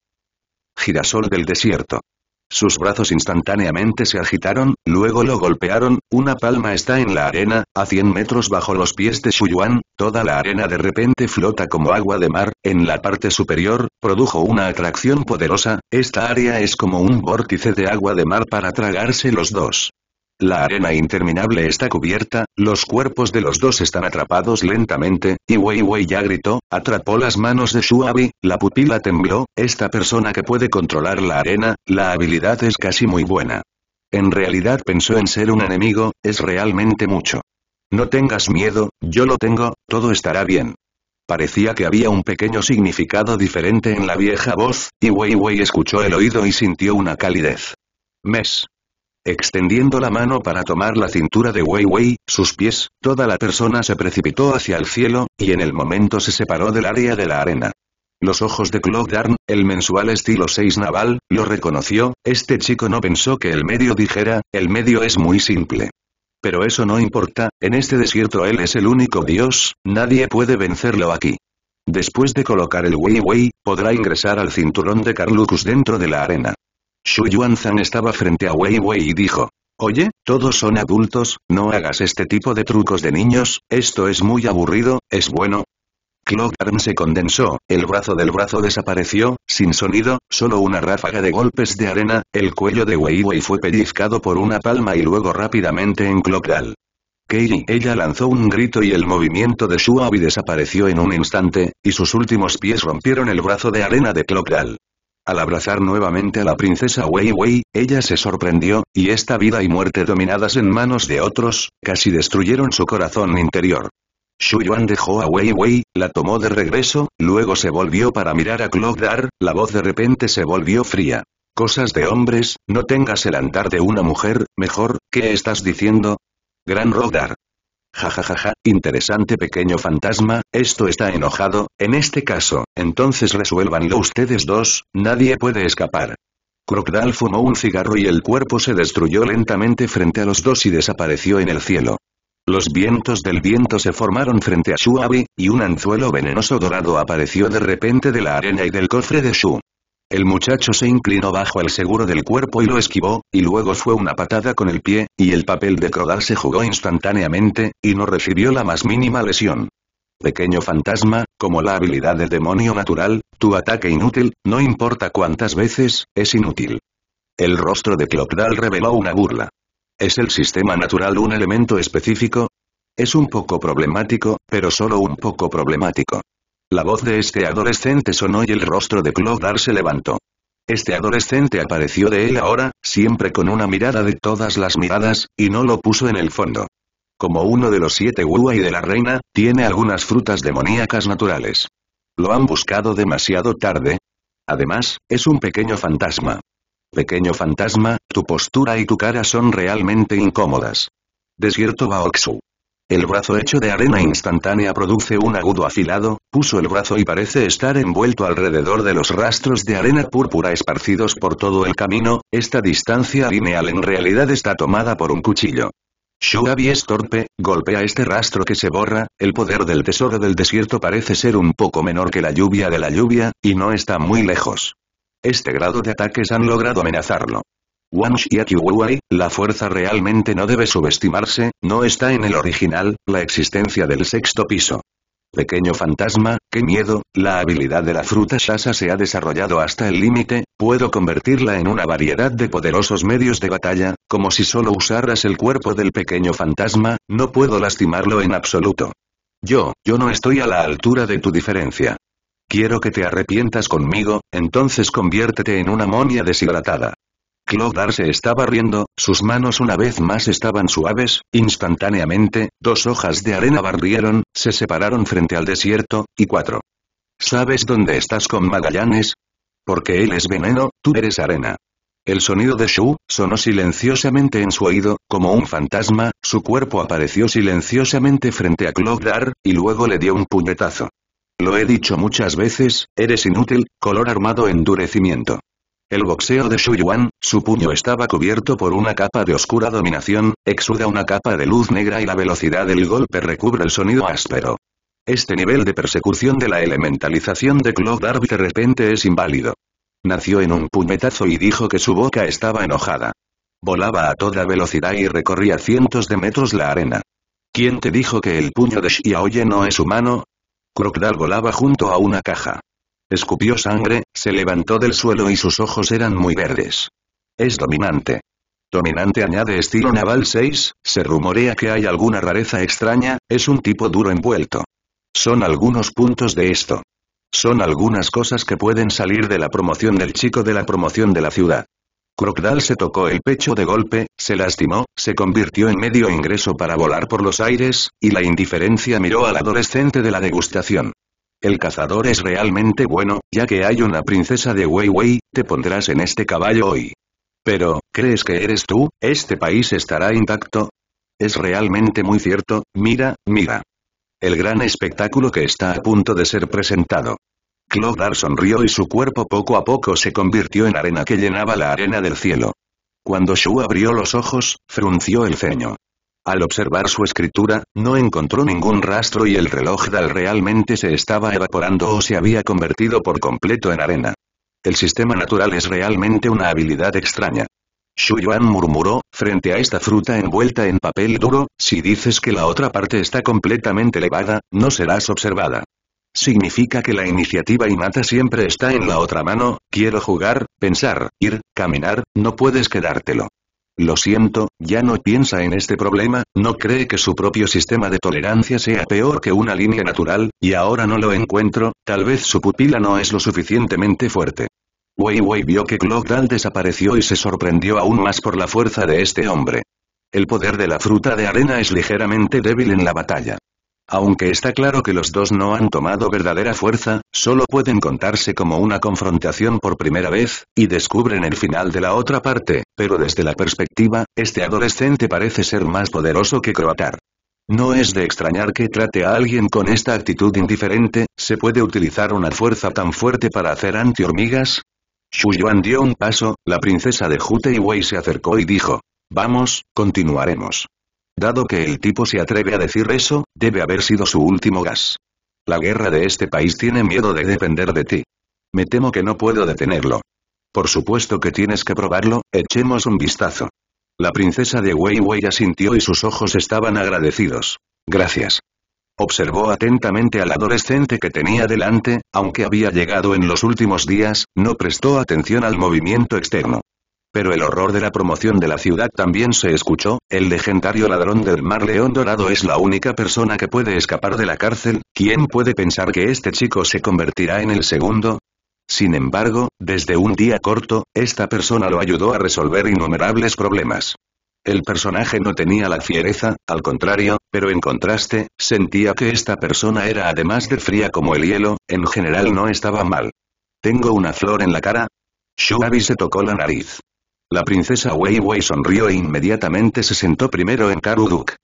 Girasol del desierto. Sus brazos instantáneamente se agitaron, luego lo golpearon, una palma está en la arena, a 100 metros bajo los pies de Shuyuan, toda la arena de repente flota como agua de mar, en la parte superior, produjo una atracción poderosa, esta área es como un vórtice de agua de mar para tragarse los dos. La arena interminable está cubierta, los cuerpos de los dos están atrapados lentamente, y Weiwei ya gritó, atrapó las manos de Shuabi, la pupila tembló, esta persona que puede controlar la arena, la habilidad es casi muy buena. En realidad pensó en ser un enemigo, es realmente mucho. No tengas miedo, yo lo tengo, todo estará bien. Parecía que había un pequeño significado diferente en la vieja voz, y Weiwei escuchó el oído y sintió una calidez. Mes. Extendiendo la mano para tomar la cintura de Wei sus pies, toda la persona se precipitó hacia el cielo, y en el momento se separó del área de la arena. Los ojos de Claude Darn, el mensual estilo 6 naval, lo reconoció, este chico no pensó que el medio dijera, el medio es muy simple. Pero eso no importa, en este desierto él es el único dios, nadie puede vencerlo aquí. Después de colocar el Weiwei, podrá ingresar al cinturón de Carlucus dentro de la arena. Shu Yuanzhan estaba frente a Weiwei y dijo. Oye, todos son adultos, no hagas este tipo de trucos de niños, esto es muy aburrido, ¿es bueno? Clockdarm se condensó, el brazo del brazo desapareció, sin sonido, solo una ráfaga de golpes de arena, el cuello de Weiwei fue pellizcado por una palma y luego rápidamente en Clockdal. Katie ella lanzó un grito y el movimiento de Shuabi desapareció en un instante, y sus últimos pies rompieron el brazo de arena de Clockdal. Al abrazar nuevamente a la princesa Weiwei, ella se sorprendió, y esta vida y muerte dominadas en manos de otros, casi destruyeron su corazón interior. Shu Yuan dejó a Weiwei, la tomó de regreso, luego se volvió para mirar a dar la voz de repente se volvió fría. Cosas de hombres, no tengas el andar de una mujer, mejor, ¿qué estás diciendo? Gran Rodar. Jajajaja, interesante pequeño fantasma, esto está enojado, en este caso, entonces resuélvanlo ustedes dos, nadie puede escapar. Crocdal fumó un cigarro y el cuerpo se destruyó lentamente frente a los dos y desapareció en el cielo. Los vientos del viento se formaron frente a Shuabi, y un anzuelo venenoso dorado apareció de repente de la arena y del cofre de Shu. El muchacho se inclinó bajo el seguro del cuerpo y lo esquivó, y luego fue una patada con el pie, y el papel de Crodal se jugó instantáneamente, y no recibió la más mínima lesión. Pequeño fantasma, como la habilidad de demonio natural, tu ataque inútil, no importa cuántas veces, es inútil. El rostro de Cloudal reveló una burla. ¿Es el sistema natural un elemento específico? Es un poco problemático, pero solo un poco problemático. La voz de este adolescente sonó y el rostro de Clodar se levantó. Este adolescente apareció de él ahora, siempre con una mirada de todas las miradas, y no lo puso en el fondo. Como uno de los siete Wuai de la reina, tiene algunas frutas demoníacas naturales. Lo han buscado demasiado tarde. Además, es un pequeño fantasma. Pequeño fantasma, tu postura y tu cara son realmente incómodas. Desierto Baoxu. El brazo hecho de arena instantánea produce un agudo afilado, puso el brazo y parece estar envuelto alrededor de los rastros de arena púrpura esparcidos por todo el camino, esta distancia lineal en realidad está tomada por un cuchillo. Shuabi es torpe, golpea este rastro que se borra, el poder del tesoro del desierto parece ser un poco menor que la lluvia de la lluvia, y no está muy lejos. Este grado de ataques han logrado amenazarlo. Wang la fuerza realmente no debe subestimarse, no está en el original, la existencia del sexto piso. Pequeño fantasma, qué miedo, la habilidad de la fruta Shasa se ha desarrollado hasta el límite, puedo convertirla en una variedad de poderosos medios de batalla, como si solo usaras el cuerpo del pequeño fantasma, no puedo lastimarlo en absoluto. Yo, yo no estoy a la altura de tu diferencia. Quiero que te arrepientas conmigo, entonces conviértete en una momia deshidratada. Dar se estaba riendo, sus manos una vez más estaban suaves, instantáneamente, dos hojas de arena barrieron, se separaron frente al desierto, y cuatro. ¿Sabes dónde estás con Magallanes? Porque él es veneno, tú eres arena. El sonido de Shu, sonó silenciosamente en su oído, como un fantasma, su cuerpo apareció silenciosamente frente a Clogdar, y luego le dio un puñetazo. Lo he dicho muchas veces, eres inútil, color armado endurecimiento. El boxeo de Xu Yuan, su puño estaba cubierto por una capa de oscura dominación, exuda una capa de luz negra y la velocidad del golpe recubre el sonido áspero. Este nivel de persecución de la elementalización de Claude Darby de repente es inválido. Nació en un puñetazo y dijo que su boca estaba enojada. Volaba a toda velocidad y recorría cientos de metros la arena. ¿Quién te dijo que el puño de Xiaoye no es humano? Krogdal volaba junto a una caja escupió sangre, se levantó del suelo y sus ojos eran muy verdes. Es dominante. Dominante añade estilo naval 6, se rumorea que hay alguna rareza extraña, es un tipo duro envuelto. Son algunos puntos de esto. Son algunas cosas que pueden salir de la promoción del chico de la promoción de la ciudad. Crocdal se tocó el pecho de golpe, se lastimó, se convirtió en medio ingreso para volar por los aires, y la indiferencia miró al adolescente de la degustación. El cazador es realmente bueno, ya que hay una princesa de Weiwei, te pondrás en este caballo hoy. Pero, ¿crees que eres tú? ¿Este país estará intacto? Es realmente muy cierto, mira, mira. El gran espectáculo que está a punto de ser presentado. Clodar sonrió y su cuerpo poco a poco se convirtió en arena que llenaba la arena del cielo. Cuando Shu abrió los ojos, frunció el ceño. Al observar su escritura, no encontró ningún rastro y el reloj Dal realmente se estaba evaporando o se había convertido por completo en arena. El sistema natural es realmente una habilidad extraña. Xu Yuan murmuró, frente a esta fruta envuelta en papel duro, si dices que la otra parte está completamente elevada, no serás observada. Significa que la iniciativa y mata siempre está en la otra mano, quiero jugar, pensar, ir, caminar, no puedes quedártelo. Lo siento, ya no piensa en este problema, no cree que su propio sistema de tolerancia sea peor que una línea natural, y ahora no lo encuentro, tal vez su pupila no es lo suficientemente fuerte. Weiwei vio que Clockdal desapareció y se sorprendió aún más por la fuerza de este hombre. El poder de la fruta de arena es ligeramente débil en la batalla. Aunque está claro que los dos no han tomado verdadera fuerza, solo pueden contarse como una confrontación por primera vez, y descubren el final de la otra parte, pero desde la perspectiva, este adolescente parece ser más poderoso que Croatar. No es de extrañar que trate a alguien con esta actitud indiferente, ¿se puede utilizar una fuerza tan fuerte para hacer antihormigas? Xu Yuan dio un paso, la princesa de Juteiwei Wei se acercó y dijo. Vamos, continuaremos. Dado que el tipo se atreve a decir eso, debe haber sido su último gas. La guerra de este país tiene miedo de depender de ti. Me temo que no puedo detenerlo. Por supuesto que tienes que probarlo, echemos un vistazo. La princesa de Wei asintió y sus ojos estaban agradecidos. Gracias. Observó atentamente al adolescente que tenía delante, aunque había llegado en los últimos días, no prestó atención al movimiento externo. Pero el horror de la promoción de la ciudad también se escuchó, el legendario ladrón del mar León Dorado es la única persona que puede escapar de la cárcel, ¿quién puede pensar que este chico se convertirá en el segundo? Sin embargo, desde un día corto, esta persona lo ayudó a resolver innumerables problemas. El personaje no tenía la fiereza, al contrario, pero en contraste, sentía que esta persona era además de fría como el hielo, en general no estaba mal. ¿Tengo una flor en la cara? Shuabi se tocó la nariz. La princesa Weiwei sonrió e inmediatamente se sentó primero en Karuduk.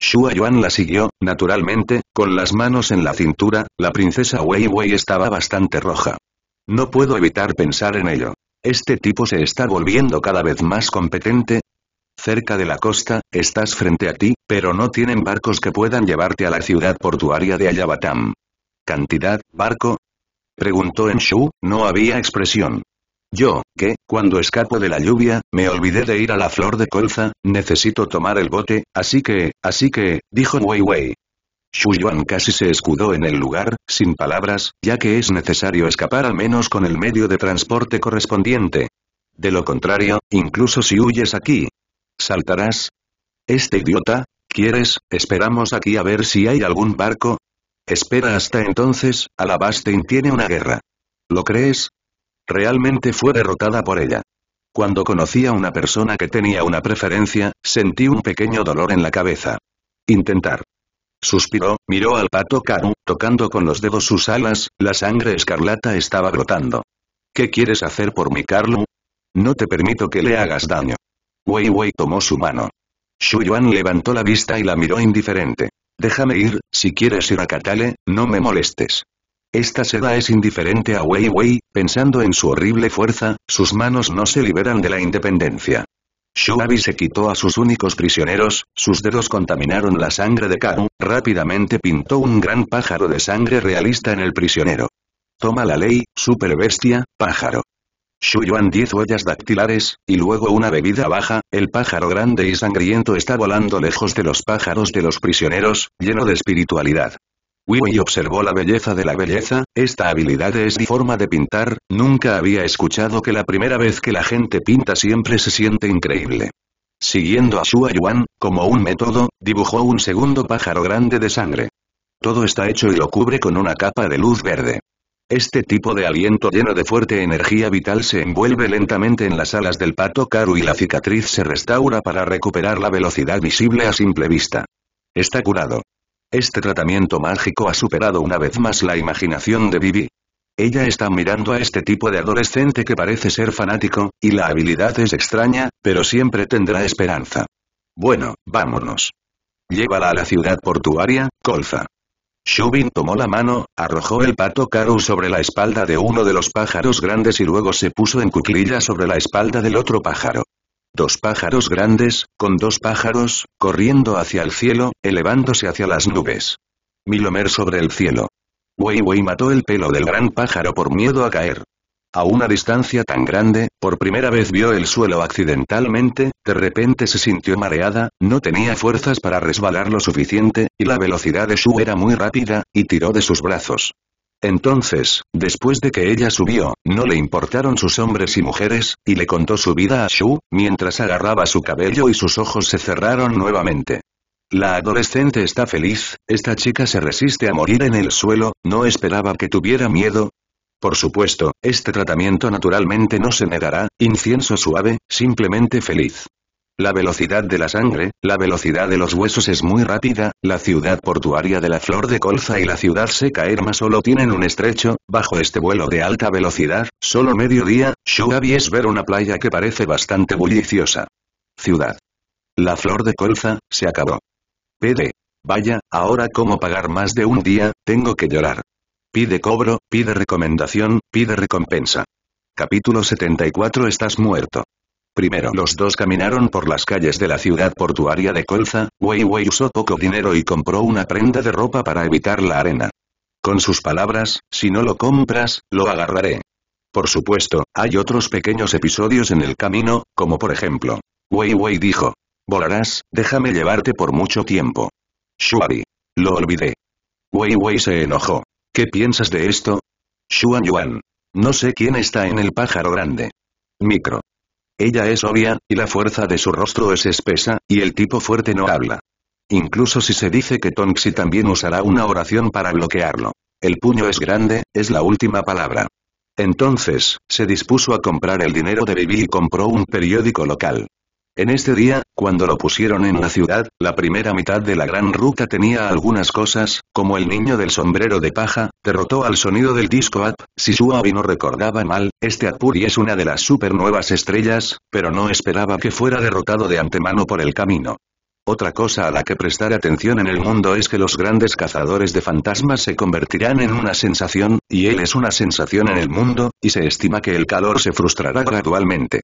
Shu Yuan la siguió, naturalmente, con las manos en la cintura, la princesa Weiwei estaba bastante roja. No puedo evitar pensar en ello. Este tipo se está volviendo cada vez más competente. Cerca de la costa, estás frente a ti, pero no tienen barcos que puedan llevarte a la ciudad portuaria de Ayabatam. ¿Cantidad, barco? Preguntó en Shu, no había expresión. Yo, que, cuando escapo de la lluvia, me olvidé de ir a la flor de colza, necesito tomar el bote, así que, así que, dijo Weiwei. Wei. Yuan casi se escudó en el lugar, sin palabras, ya que es necesario escapar al menos con el medio de transporte correspondiente. De lo contrario, incluso si huyes aquí, ¿saltarás? Este idiota, ¿quieres, esperamos aquí a ver si hay algún barco? Espera hasta entonces, Alabastein tiene una guerra. ¿Lo crees? Realmente fue derrotada por ella. Cuando conocí a una persona que tenía una preferencia, sentí un pequeño dolor en la cabeza. Intentar. Suspiró, miró al pato Karu, tocando con los dedos sus alas, la sangre escarlata estaba brotando. ¿Qué quieres hacer por mí, Carlo? No te permito que le hagas daño. Wei Wei tomó su mano. Xu Yuan levantó la vista y la miró indiferente. Déjame ir, si quieres ir a Katale, no me molestes. Esta seda es indiferente a Weiwei, pensando en su horrible fuerza, sus manos no se liberan de la independencia. Shuabi se quitó a sus únicos prisioneros, sus dedos contaminaron la sangre de Karu, rápidamente pintó un gran pájaro de sangre realista en el prisionero. Toma la ley, super bestia, pájaro. Shuyuan 10 huellas dactilares, y luego una bebida baja, el pájaro grande y sangriento está volando lejos de los pájaros de los prisioneros, lleno de espiritualidad. Wei observó la belleza de la belleza, esta habilidad es mi forma de pintar, nunca había escuchado que la primera vez que la gente pinta siempre se siente increíble. Siguiendo a Shua Yuan, como un método, dibujó un segundo pájaro grande de sangre. Todo está hecho y lo cubre con una capa de luz verde. Este tipo de aliento lleno de fuerte energía vital se envuelve lentamente en las alas del pato Karu y la cicatriz se restaura para recuperar la velocidad visible a simple vista. Está curado. Este tratamiento mágico ha superado una vez más la imaginación de Vivi. Ella está mirando a este tipo de adolescente que parece ser fanático, y la habilidad es extraña, pero siempre tendrá esperanza. Bueno, vámonos. Llévala a la ciudad portuaria, Colza. Shubin tomó la mano, arrojó el pato Caro sobre la espalda de uno de los pájaros grandes y luego se puso en cuclilla sobre la espalda del otro pájaro dos pájaros grandes, con dos pájaros, corriendo hacia el cielo, elevándose hacia las nubes. Milomer sobre el cielo. Weiwei mató el pelo del gran pájaro por miedo a caer. A una distancia tan grande, por primera vez vio el suelo accidentalmente, de repente se sintió mareada, no tenía fuerzas para resbalar lo suficiente, y la velocidad de Shu era muy rápida, y tiró de sus brazos. Entonces, después de que ella subió, no le importaron sus hombres y mujeres, y le contó su vida a Shu, mientras agarraba su cabello y sus ojos se cerraron nuevamente. La adolescente está feliz, esta chica se resiste a morir en el suelo, no esperaba que tuviera miedo. Por supuesto, este tratamiento naturalmente no se negará, incienso suave, simplemente feliz. La velocidad de la sangre, la velocidad de los huesos es muy rápida, la ciudad portuaria de la flor de colza y la ciudad seca más solo tienen un estrecho, bajo este vuelo de alta velocidad, solo mediodía, Shuabi es ver una playa que parece bastante bulliciosa. Ciudad. La flor de colza, se acabó. Pd. Vaya, ahora cómo pagar más de un día, tengo que llorar. Pide cobro, pide recomendación, pide recompensa. Capítulo 74 Estás muerto. Primero los dos caminaron por las calles de la ciudad portuaria de Colza, Weiwei Wei usó poco dinero y compró una prenda de ropa para evitar la arena. Con sus palabras, si no lo compras, lo agarraré. Por supuesto, hay otros pequeños episodios en el camino, como por ejemplo. Wei Wei dijo. Volarás, déjame llevarte por mucho tiempo. Shuari. Lo olvidé. Weiwei Wei se enojó. ¿Qué piensas de esto? Xuan Yuan. No sé quién está en el pájaro grande. Micro. Ella es obvia, y la fuerza de su rostro es espesa, y el tipo fuerte no habla. Incluso si se dice que Tonksi también usará una oración para bloquearlo. El puño es grande, es la última palabra. Entonces, se dispuso a comprar el dinero de Bibi y compró un periódico local. En este día, cuando lo pusieron en la ciudad, la primera mitad de la gran ruta tenía algunas cosas, como el niño del sombrero de paja, derrotó al sonido del disco app, si su no recordaba mal, este Apuri es una de las super nuevas estrellas, pero no esperaba que fuera derrotado de antemano por el camino. Otra cosa a la que prestar atención en el mundo es que los grandes cazadores de fantasmas se convertirán en una sensación, y él es una sensación en el mundo, y se estima que el calor se frustrará gradualmente.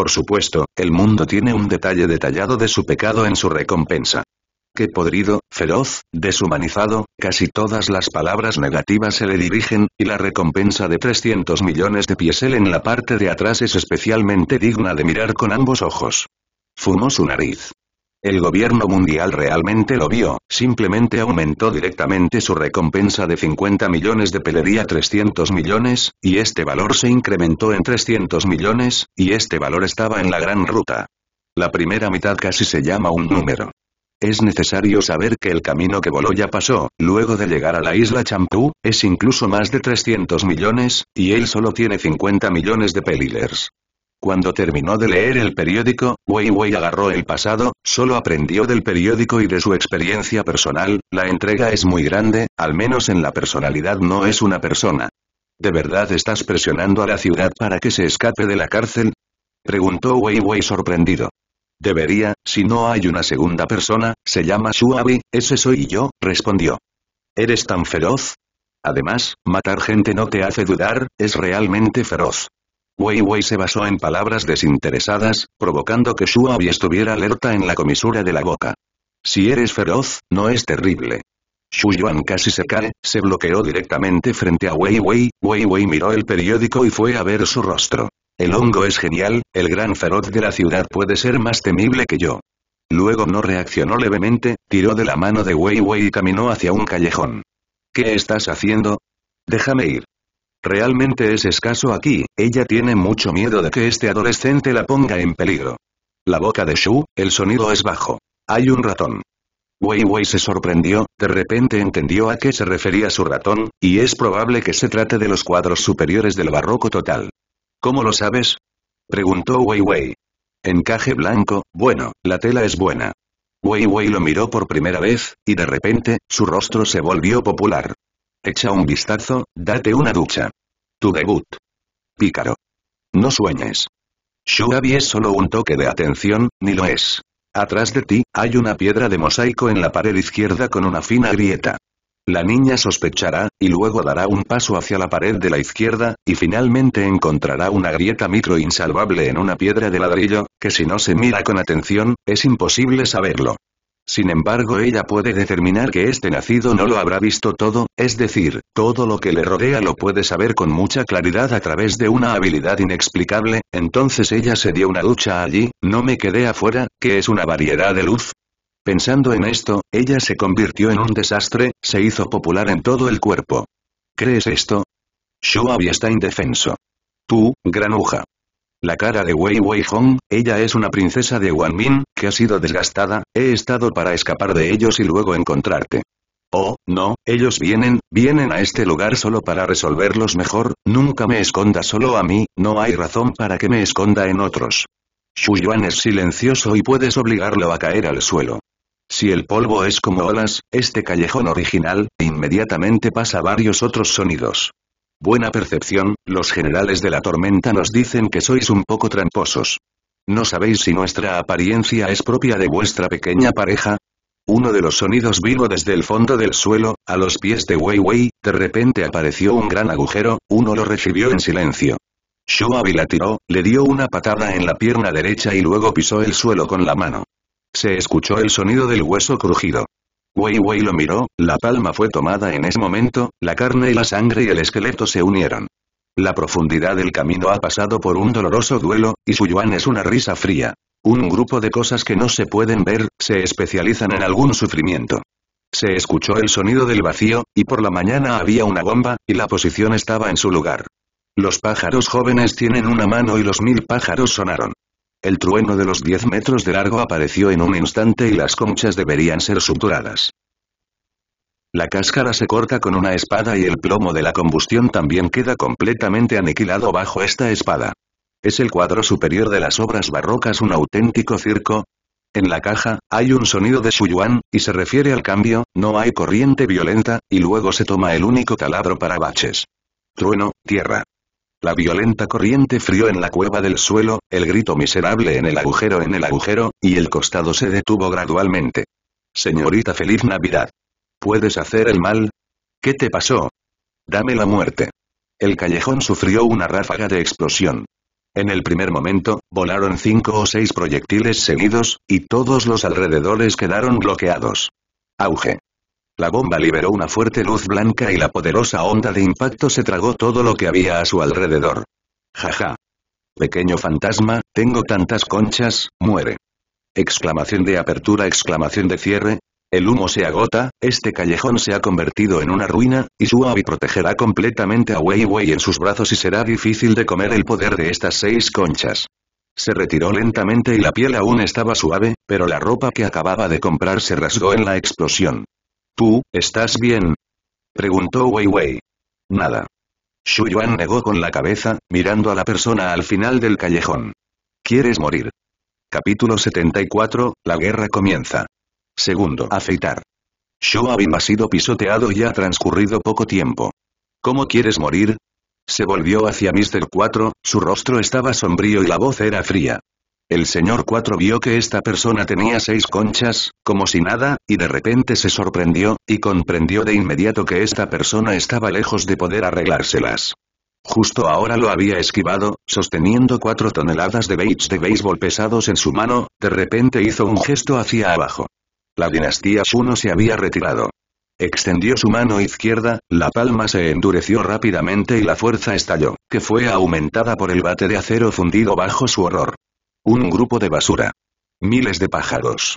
Por supuesto, el mundo tiene un detalle detallado de su pecado en su recompensa. Qué podrido, feroz, deshumanizado, casi todas las palabras negativas se le dirigen, y la recompensa de 300 millones de él en la parte de atrás es especialmente digna de mirar con ambos ojos. Fumó su nariz. El gobierno mundial realmente lo vio, simplemente aumentó directamente su recompensa de 50 millones de pelería a 300 millones, y este valor se incrementó en 300 millones, y este valor estaba en la gran ruta. La primera mitad casi se llama un número. Es necesario saber que el camino que Boloya pasó, luego de llegar a la isla Champú, es incluso más de 300 millones, y él solo tiene 50 millones de pelilers. Cuando terminó de leer el periódico, Weiwei agarró el pasado, solo aprendió del periódico y de su experiencia personal, la entrega es muy grande, al menos en la personalidad no es una persona. ¿De verdad estás presionando a la ciudad para que se escape de la cárcel? Preguntó Weiwei sorprendido. Debería, si no hay una segunda persona, se llama Shuabi, ese soy yo, respondió. ¿Eres tan feroz? Además, matar gente no te hace dudar, es realmente feroz. Weiwei se basó en palabras desinteresadas, provocando que Shuobi estuviera alerta en la comisura de la boca. Si eres feroz, no es terrible. Xu Yuan casi se cae, se bloqueó directamente frente a Weiwei, Weiwei miró el periódico y fue a ver su rostro. El hongo es genial, el gran feroz de la ciudad puede ser más temible que yo. Luego no reaccionó levemente, tiró de la mano de Weiwei y caminó hacia un callejón. ¿Qué estás haciendo? Déjame ir. Realmente es escaso aquí, ella tiene mucho miedo de que este adolescente la ponga en peligro. La boca de Shu, el sonido es bajo. Hay un ratón. Wei se sorprendió, de repente entendió a qué se refería su ratón, y es probable que se trate de los cuadros superiores del barroco total. ¿Cómo lo sabes? Preguntó Weiwei. Encaje blanco, bueno, la tela es buena. Wei lo miró por primera vez, y de repente, su rostro se volvió popular. Echa un vistazo, date una ducha. Tu debut. Pícaro. No sueñes. Shugabi es solo un toque de atención, ni lo es. Atrás de ti, hay una piedra de mosaico en la pared izquierda con una fina grieta. La niña sospechará, y luego dará un paso hacia la pared de la izquierda, y finalmente encontrará una grieta micro insalvable en una piedra de ladrillo, que si no se mira con atención, es imposible saberlo. Sin embargo ella puede determinar que este nacido no lo habrá visto todo, es decir, todo lo que le rodea lo puede saber con mucha claridad a través de una habilidad inexplicable, entonces ella se dio una ducha allí, no me quedé afuera, que es una variedad de luz, Pensando en esto, ella se convirtió en un desastre, se hizo popular en todo el cuerpo. ¿Crees esto? Shuabi está indefenso. Tú, granuja la cara de Wei Wei Hong, ella es una princesa de Wanmin, que ha sido desgastada, he estado para escapar de ellos y luego encontrarte. Oh, no, ellos vienen, vienen a este lugar solo para resolverlos mejor, nunca me esconda solo a mí, no hay razón para que me esconda en otros. Shu Yuan es silencioso y puedes obligarlo a caer al suelo. Si el polvo es como olas, este callejón original, inmediatamente pasa varios otros sonidos. Buena percepción, los generales de la tormenta nos dicen que sois un poco tramposos. ¿No sabéis si nuestra apariencia es propia de vuestra pequeña pareja? Uno de los sonidos vino desde el fondo del suelo, a los pies de Weiwei, de repente apareció un gran agujero, uno lo recibió en silencio. Shuabi la tiró, le dio una patada en la pierna derecha y luego pisó el suelo con la mano. Se escuchó el sonido del hueso crujido. Wei lo miró, la palma fue tomada en ese momento, la carne y la sangre y el esqueleto se unieron. La profundidad del camino ha pasado por un doloroso duelo, y su yuan es una risa fría. Un grupo de cosas que no se pueden ver, se especializan en algún sufrimiento. Se escuchó el sonido del vacío, y por la mañana había una bomba, y la posición estaba en su lugar. Los pájaros jóvenes tienen una mano y los mil pájaros sonaron. El trueno de los 10 metros de largo apareció en un instante y las conchas deberían ser suturadas. La cáscara se corta con una espada y el plomo de la combustión también queda completamente aniquilado bajo esta espada. ¿Es el cuadro superior de las obras barrocas un auténtico circo? En la caja, hay un sonido de Shuyuan, y se refiere al cambio, no hay corriente violenta, y luego se toma el único taladro para baches. Trueno, tierra. La violenta corriente frío en la cueva del suelo, el grito miserable en el agujero en el agujero, y el costado se detuvo gradualmente. Señorita feliz Navidad. ¿Puedes hacer el mal? ¿Qué te pasó? Dame la muerte. El callejón sufrió una ráfaga de explosión. En el primer momento, volaron cinco o seis proyectiles seguidos, y todos los alrededores quedaron bloqueados. Auge. La bomba liberó una fuerte luz blanca y la poderosa onda de impacto se tragó todo lo que había a su alrededor. Jaja. Pequeño fantasma, tengo tantas conchas, muere. Exclamación de apertura, exclamación de cierre. El humo se agota, este callejón se ha convertido en una ruina, y su ave protegerá completamente a Weiwei en sus brazos y será difícil de comer el poder de estas seis conchas. Se retiró lentamente y la piel aún estaba suave, pero la ropa que acababa de comprar se rasgó en la explosión. ¿Tú, estás bien? Preguntó Weiwei. Nada. Xu Yuan negó con la cabeza, mirando a la persona al final del callejón. ¿Quieres morir? Capítulo 74, la guerra comienza. Segundo, afeitar. Shu Abin ha sido pisoteado y ha transcurrido poco tiempo. ¿Cómo quieres morir? Se volvió hacia Mr. 4, su rostro estaba sombrío y la voz era fría. El señor 4 vio que esta persona tenía seis conchas, como si nada, y de repente se sorprendió, y comprendió de inmediato que esta persona estaba lejos de poder arreglárselas. Justo ahora lo había esquivado, sosteniendo cuatro toneladas de baits de béisbol pesados en su mano, de repente hizo un gesto hacia abajo. La dinastía Suno se había retirado. Extendió su mano izquierda, la palma se endureció rápidamente y la fuerza estalló, que fue aumentada por el bate de acero fundido bajo su horror. Un grupo de basura. Miles de pájaros.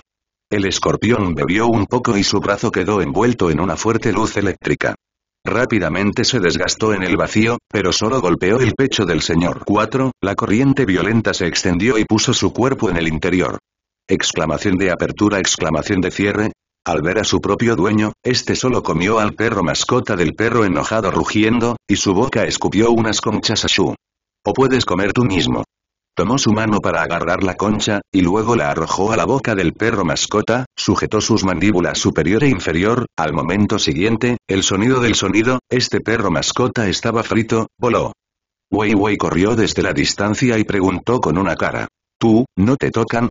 El escorpión bebió un poco y su brazo quedó envuelto en una fuerte luz eléctrica. Rápidamente se desgastó en el vacío, pero solo golpeó el pecho del señor 4, la corriente violenta se extendió y puso su cuerpo en el interior. Exclamación de apertura, exclamación de cierre. Al ver a su propio dueño, este solo comió al perro mascota del perro enojado rugiendo, y su boca escupió unas conchas a Shu. O puedes comer tú mismo. Tomó su mano para agarrar la concha, y luego la arrojó a la boca del perro mascota, sujetó sus mandíbulas superior e inferior, al momento siguiente, el sonido del sonido, este perro mascota estaba frito, voló. Weiwei corrió desde la distancia y preguntó con una cara. ¿Tú, no te tocan?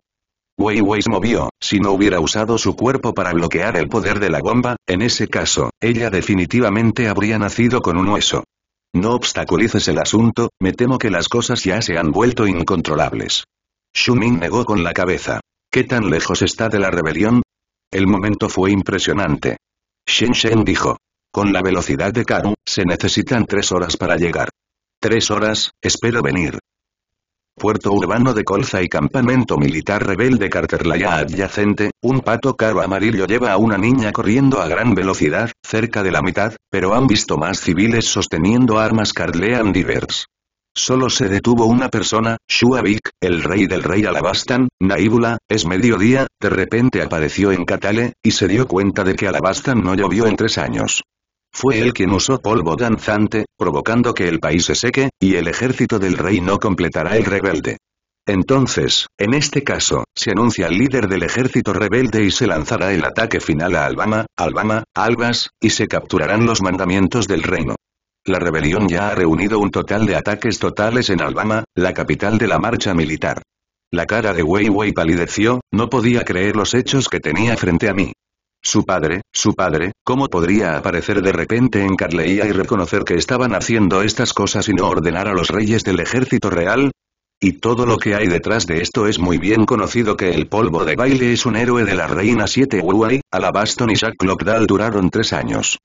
Weiwei se movió, si no hubiera usado su cuerpo para bloquear el poder de la bomba, en ese caso, ella definitivamente habría nacido con un hueso. No obstaculices el asunto, me temo que las cosas ya se han vuelto incontrolables. Shuming negó con la cabeza. ¿Qué tan lejos está de la rebelión? El momento fue impresionante. Shen Shen dijo. Con la velocidad de Karu, se necesitan tres horas para llegar. Tres horas, espero venir puerto urbano de Colza y campamento militar rebelde Carterlaya adyacente, un pato caro amarillo lleva a una niña corriendo a gran velocidad, cerca de la mitad, pero han visto más civiles sosteniendo armas Cardlean Divers. Solo se detuvo una persona, Shuabik, el rey del rey Alabastan, Naibula, es mediodía, de repente apareció en Catale, y se dio cuenta de que Alabastan no llovió en tres años. Fue él quien usó polvo danzante, provocando que el país se seque, y el ejército del rey no completará el rebelde. Entonces, en este caso, se anuncia el líder del ejército rebelde y se lanzará el ataque final a Albama, Albama, Albas, y se capturarán los mandamientos del reino. La rebelión ya ha reunido un total de ataques totales en Albama, la capital de la marcha militar. La cara de Wei Wei palideció, no podía creer los hechos que tenía frente a mí. Su padre, su padre, ¿cómo podría aparecer de repente en Carleía y reconocer que estaban haciendo estas cosas y no ordenar a los reyes del ejército real? Y todo lo que hay detrás de esto es muy bien conocido que el polvo de baile es un héroe de la reina 7 Uruguay, Alabaston y Jack Lockdal duraron tres años.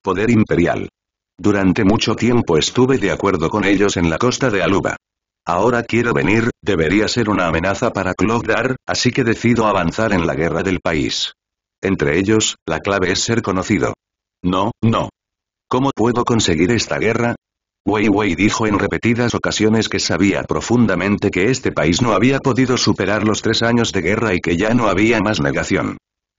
Poder imperial. Durante mucho tiempo estuve de acuerdo con ellos en la costa de Aluba. Ahora quiero venir, debería ser una amenaza para Clogdar, así que decido avanzar en la guerra del país. Entre ellos, la clave es ser conocido. No, no. ¿Cómo puedo conseguir esta guerra? Weiwei dijo en repetidas ocasiones que sabía profundamente que este país no había podido superar los tres años de guerra y que ya no había más negación.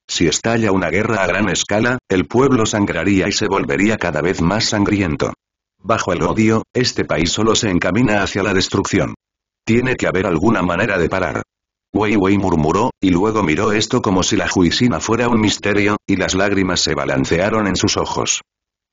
Si estalla una guerra a gran escala, el pueblo sangraría y se volvería cada vez más sangriento. Bajo el odio, este país solo se encamina hacia la destrucción. Tiene que haber alguna manera de parar. Weiwei murmuró, y luego miró esto como si la juicina fuera un misterio, y las lágrimas se balancearon en sus ojos.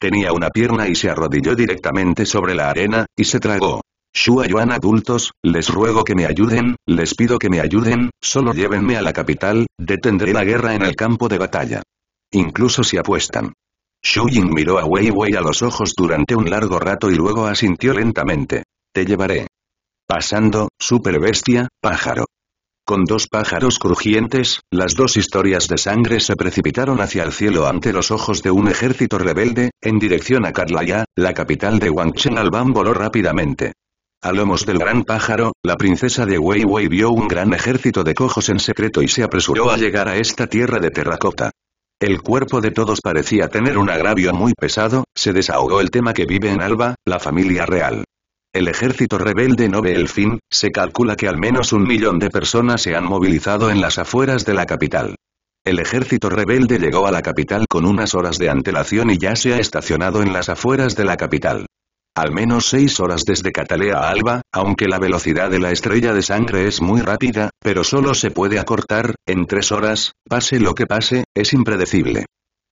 Tenía una pierna y se arrodilló directamente sobre la arena, y se tragó. Shuayuan adultos, les ruego que me ayuden, les pido que me ayuden, solo llévenme a la capital, detendré la guerra en el campo de batalla. Incluso si apuestan. Shu miró a Weiwei a los ojos durante un largo rato y luego asintió lentamente. Te llevaré. Pasando, super bestia, pájaro. Con dos pájaros crujientes, las dos historias de sangre se precipitaron hacia el cielo ante los ojos de un ejército rebelde, en dirección a Carlaya, la capital de Wangchen Alban voló rápidamente. A lomos del gran pájaro, la princesa de Weiwei vio un gran ejército de cojos en secreto y se apresuró a llegar a esta tierra de terracota. El cuerpo de todos parecía tener un agravio muy pesado, se desahogó el tema que vive en Alba, la familia real. El ejército rebelde no ve el fin, se calcula que al menos un millón de personas se han movilizado en las afueras de la capital. El ejército rebelde llegó a la capital con unas horas de antelación y ya se ha estacionado en las afueras de la capital. Al menos seis horas desde Catalea a Alba, aunque la velocidad de la estrella de sangre es muy rápida, pero solo se puede acortar, en tres horas, pase lo que pase, es impredecible.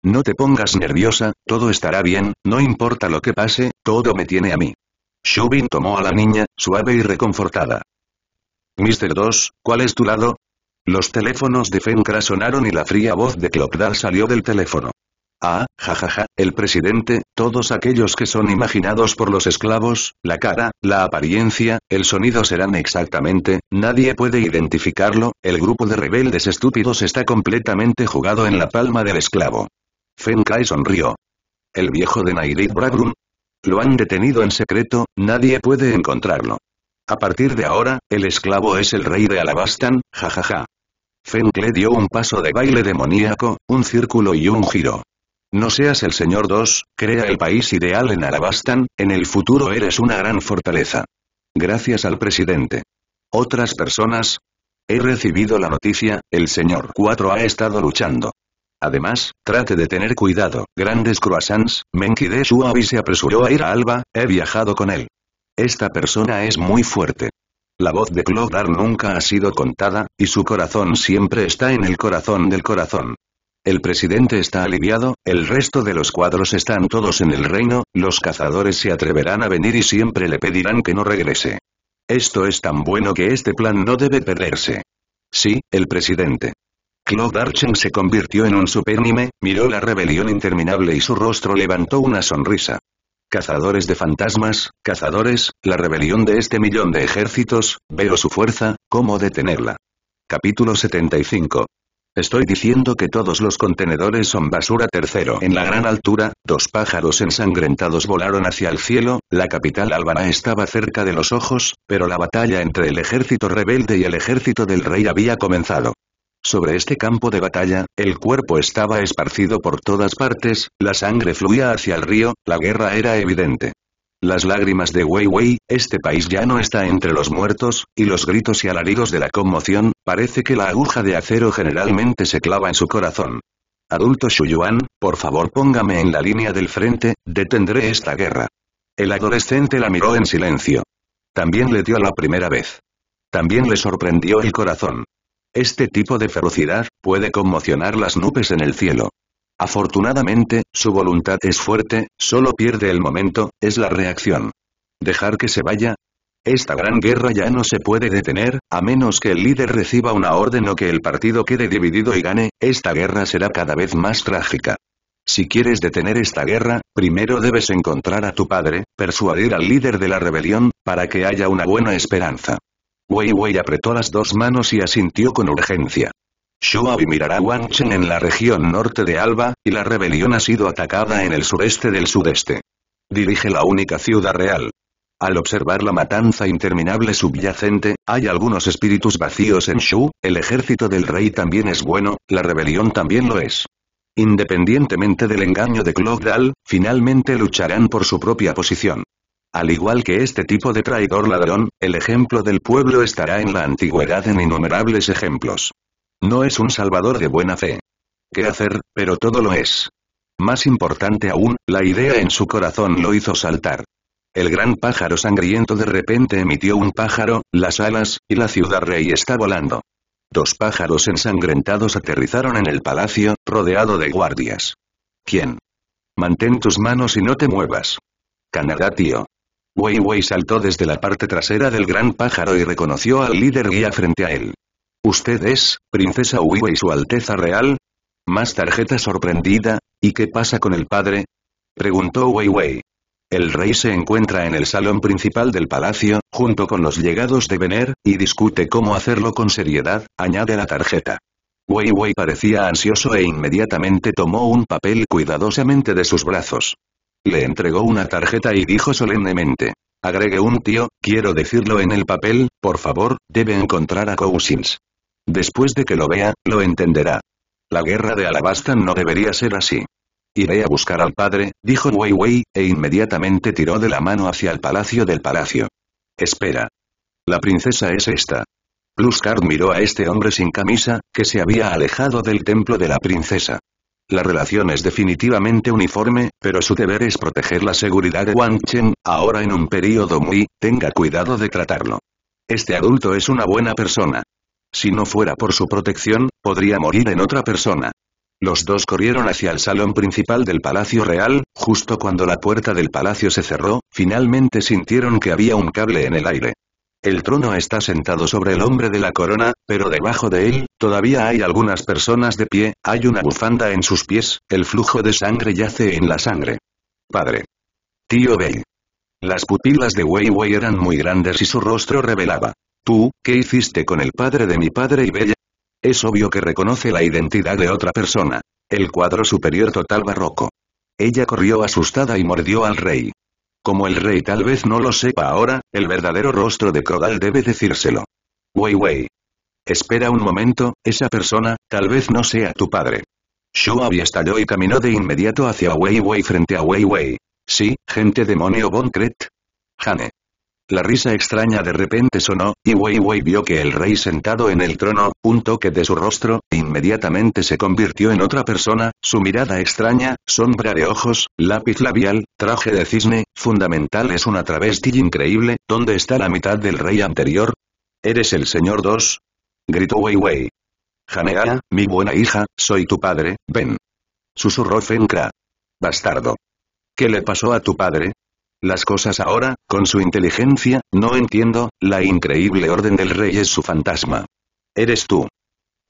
No te pongas nerviosa, todo estará bien, no importa lo que pase, todo me tiene a mí. Shubin tomó a la niña, suave y reconfortada. Mister 2, ¿cuál es tu lado? Los teléfonos de Fencra sonaron y la fría voz de Klopdal salió del teléfono. Ah, jajaja, el presidente, todos aquellos que son imaginados por los esclavos, la cara, la apariencia, el sonido serán exactamente, nadie puede identificarlo, el grupo de rebeldes estúpidos está completamente jugado en la palma del esclavo. Fenkai sonrió. El viejo de Nairid Bragrum. Lo han detenido en secreto, nadie puede encontrarlo. A partir de ahora, el esclavo es el rey de Alabastan, jajaja. le dio un paso de baile demoníaco, un círculo y un giro. No seas el señor 2, crea el país ideal en Alabastan, en el futuro eres una gran fortaleza. Gracias al presidente. Otras personas. He recibido la noticia, el señor 4 ha estado luchando. Además, trate de tener cuidado, grandes croissants, Menkide y se apresuró a ir a Alba, he viajado con él. Esta persona es muy fuerte. La voz de Clodar nunca ha sido contada, y su corazón siempre está en el corazón del corazón. El presidente está aliviado, el resto de los cuadros están todos en el reino, los cazadores se atreverán a venir y siempre le pedirán que no regrese. Esto es tan bueno que este plan no debe perderse. Sí, el presidente. Claude Archen se convirtió en un supernime, miró la rebelión interminable y su rostro levantó una sonrisa. Cazadores de fantasmas, cazadores, la rebelión de este millón de ejércitos, veo su fuerza, ¿cómo detenerla? Capítulo 75. Estoy diciendo que todos los contenedores son basura tercero. En la gran altura, dos pájaros ensangrentados volaron hacia el cielo, la capital albana estaba cerca de los ojos, pero la batalla entre el ejército rebelde y el ejército del rey había comenzado. Sobre este campo de batalla, el cuerpo estaba esparcido por todas partes, la sangre fluía hacia el río, la guerra era evidente. Las lágrimas de Wei Wei, este país ya no está entre los muertos, y los gritos y alaridos de la conmoción, parece que la aguja de acero generalmente se clava en su corazón. Adulto Shuyuan, por favor póngame en la línea del frente, detendré esta guerra. El adolescente la miró en silencio. También le dio la primera vez. También le sorprendió el corazón. Este tipo de ferocidad puede conmocionar las nubes en el cielo. Afortunadamente, su voluntad es fuerte, solo pierde el momento, es la reacción. ¿Dejar que se vaya? Esta gran guerra ya no se puede detener, a menos que el líder reciba una orden o que el partido quede dividido y gane, esta guerra será cada vez más trágica. Si quieres detener esta guerra, primero debes encontrar a tu padre, persuadir al líder de la rebelión, para que haya una buena esperanza. Wei Wei apretó las dos manos y asintió con urgencia. Shuabi mirará Chen en la región norte de Alba, y la rebelión ha sido atacada en el sureste del sudeste. Dirige la única ciudad real. Al observar la matanza interminable subyacente, hay algunos espíritus vacíos en Shu, el ejército del rey también es bueno, la rebelión también lo es. Independientemente del engaño de Clogdal, finalmente lucharán por su propia posición. Al igual que este tipo de traidor ladrón, el ejemplo del pueblo estará en la antigüedad en innumerables ejemplos. No es un salvador de buena fe. ¿Qué hacer? Pero todo lo es. Más importante aún, la idea en su corazón lo hizo saltar. El gran pájaro sangriento de repente emitió un pájaro, las alas, y la ciudad rey está volando. Dos pájaros ensangrentados aterrizaron en el palacio, rodeado de guardias. ¿Quién? Mantén tus manos y no te muevas. Canadá tío. Weiwei saltó desde la parte trasera del gran pájaro y reconoció al líder guía frente a él. ¿Usted es, princesa Huiwei, y su Alteza Real? Más tarjeta sorprendida, ¿y qué pasa con el padre? Preguntó Weiwei. El rey se encuentra en el salón principal del palacio, junto con los llegados de Vener, y discute cómo hacerlo con seriedad, añade la tarjeta. Wei parecía ansioso e inmediatamente tomó un papel cuidadosamente de sus brazos. Le entregó una tarjeta y dijo solemnemente. Agregue un tío, quiero decirlo en el papel, por favor, debe encontrar a Cousins. Después de que lo vea, lo entenderá. La guerra de Alabasta no debería ser así. Iré a buscar al padre, dijo Weiwei, e inmediatamente tiró de la mano hacia el palacio del palacio. Espera. La princesa es esta. Pluscard miró a este hombre sin camisa, que se había alejado del templo de la princesa. La relación es definitivamente uniforme, pero su deber es proteger la seguridad de Wang Chen, ahora en un período muy, tenga cuidado de tratarlo. Este adulto es una buena persona. Si no fuera por su protección, podría morir en otra persona. Los dos corrieron hacia el salón principal del Palacio Real, justo cuando la puerta del palacio se cerró, finalmente sintieron que había un cable en el aire. El trono está sentado sobre el hombre de la corona, pero debajo de él, todavía hay algunas personas de pie, hay una bufanda en sus pies, el flujo de sangre yace en la sangre. Padre. Tío Bey. Las pupilas de Wei Wei eran muy grandes y su rostro revelaba. Tú, ¿qué hiciste con el padre de mi padre y Bella? Es obvio que reconoce la identidad de otra persona. El cuadro superior total barroco. Ella corrió asustada y mordió al rey. Como el rey tal vez no lo sepa ahora, el verdadero rostro de Crodal debe decírselo. Wei Espera un momento, esa persona, tal vez no sea tu padre. Shuabi estalló y caminó de inmediato hacia Wei frente a Wei Sí, gente demonio boncret. Hane. La risa extraña de repente sonó, y Weiwei vio que el rey sentado en el trono, un toque de su rostro, inmediatamente se convirtió en otra persona, su mirada extraña, sombra de ojos, lápiz labial, traje de cisne, fundamental es una travesti increíble, ¿dónde está la mitad del rey anterior? ¿Eres el señor 2? Gritó Weiwei. Wei. mi buena hija, soy tu padre, ven. Susurró Fenkra. Bastardo. ¿Qué le pasó a tu padre? las cosas ahora, con su inteligencia, no entiendo, la increíble orden del rey es su fantasma. Eres tú.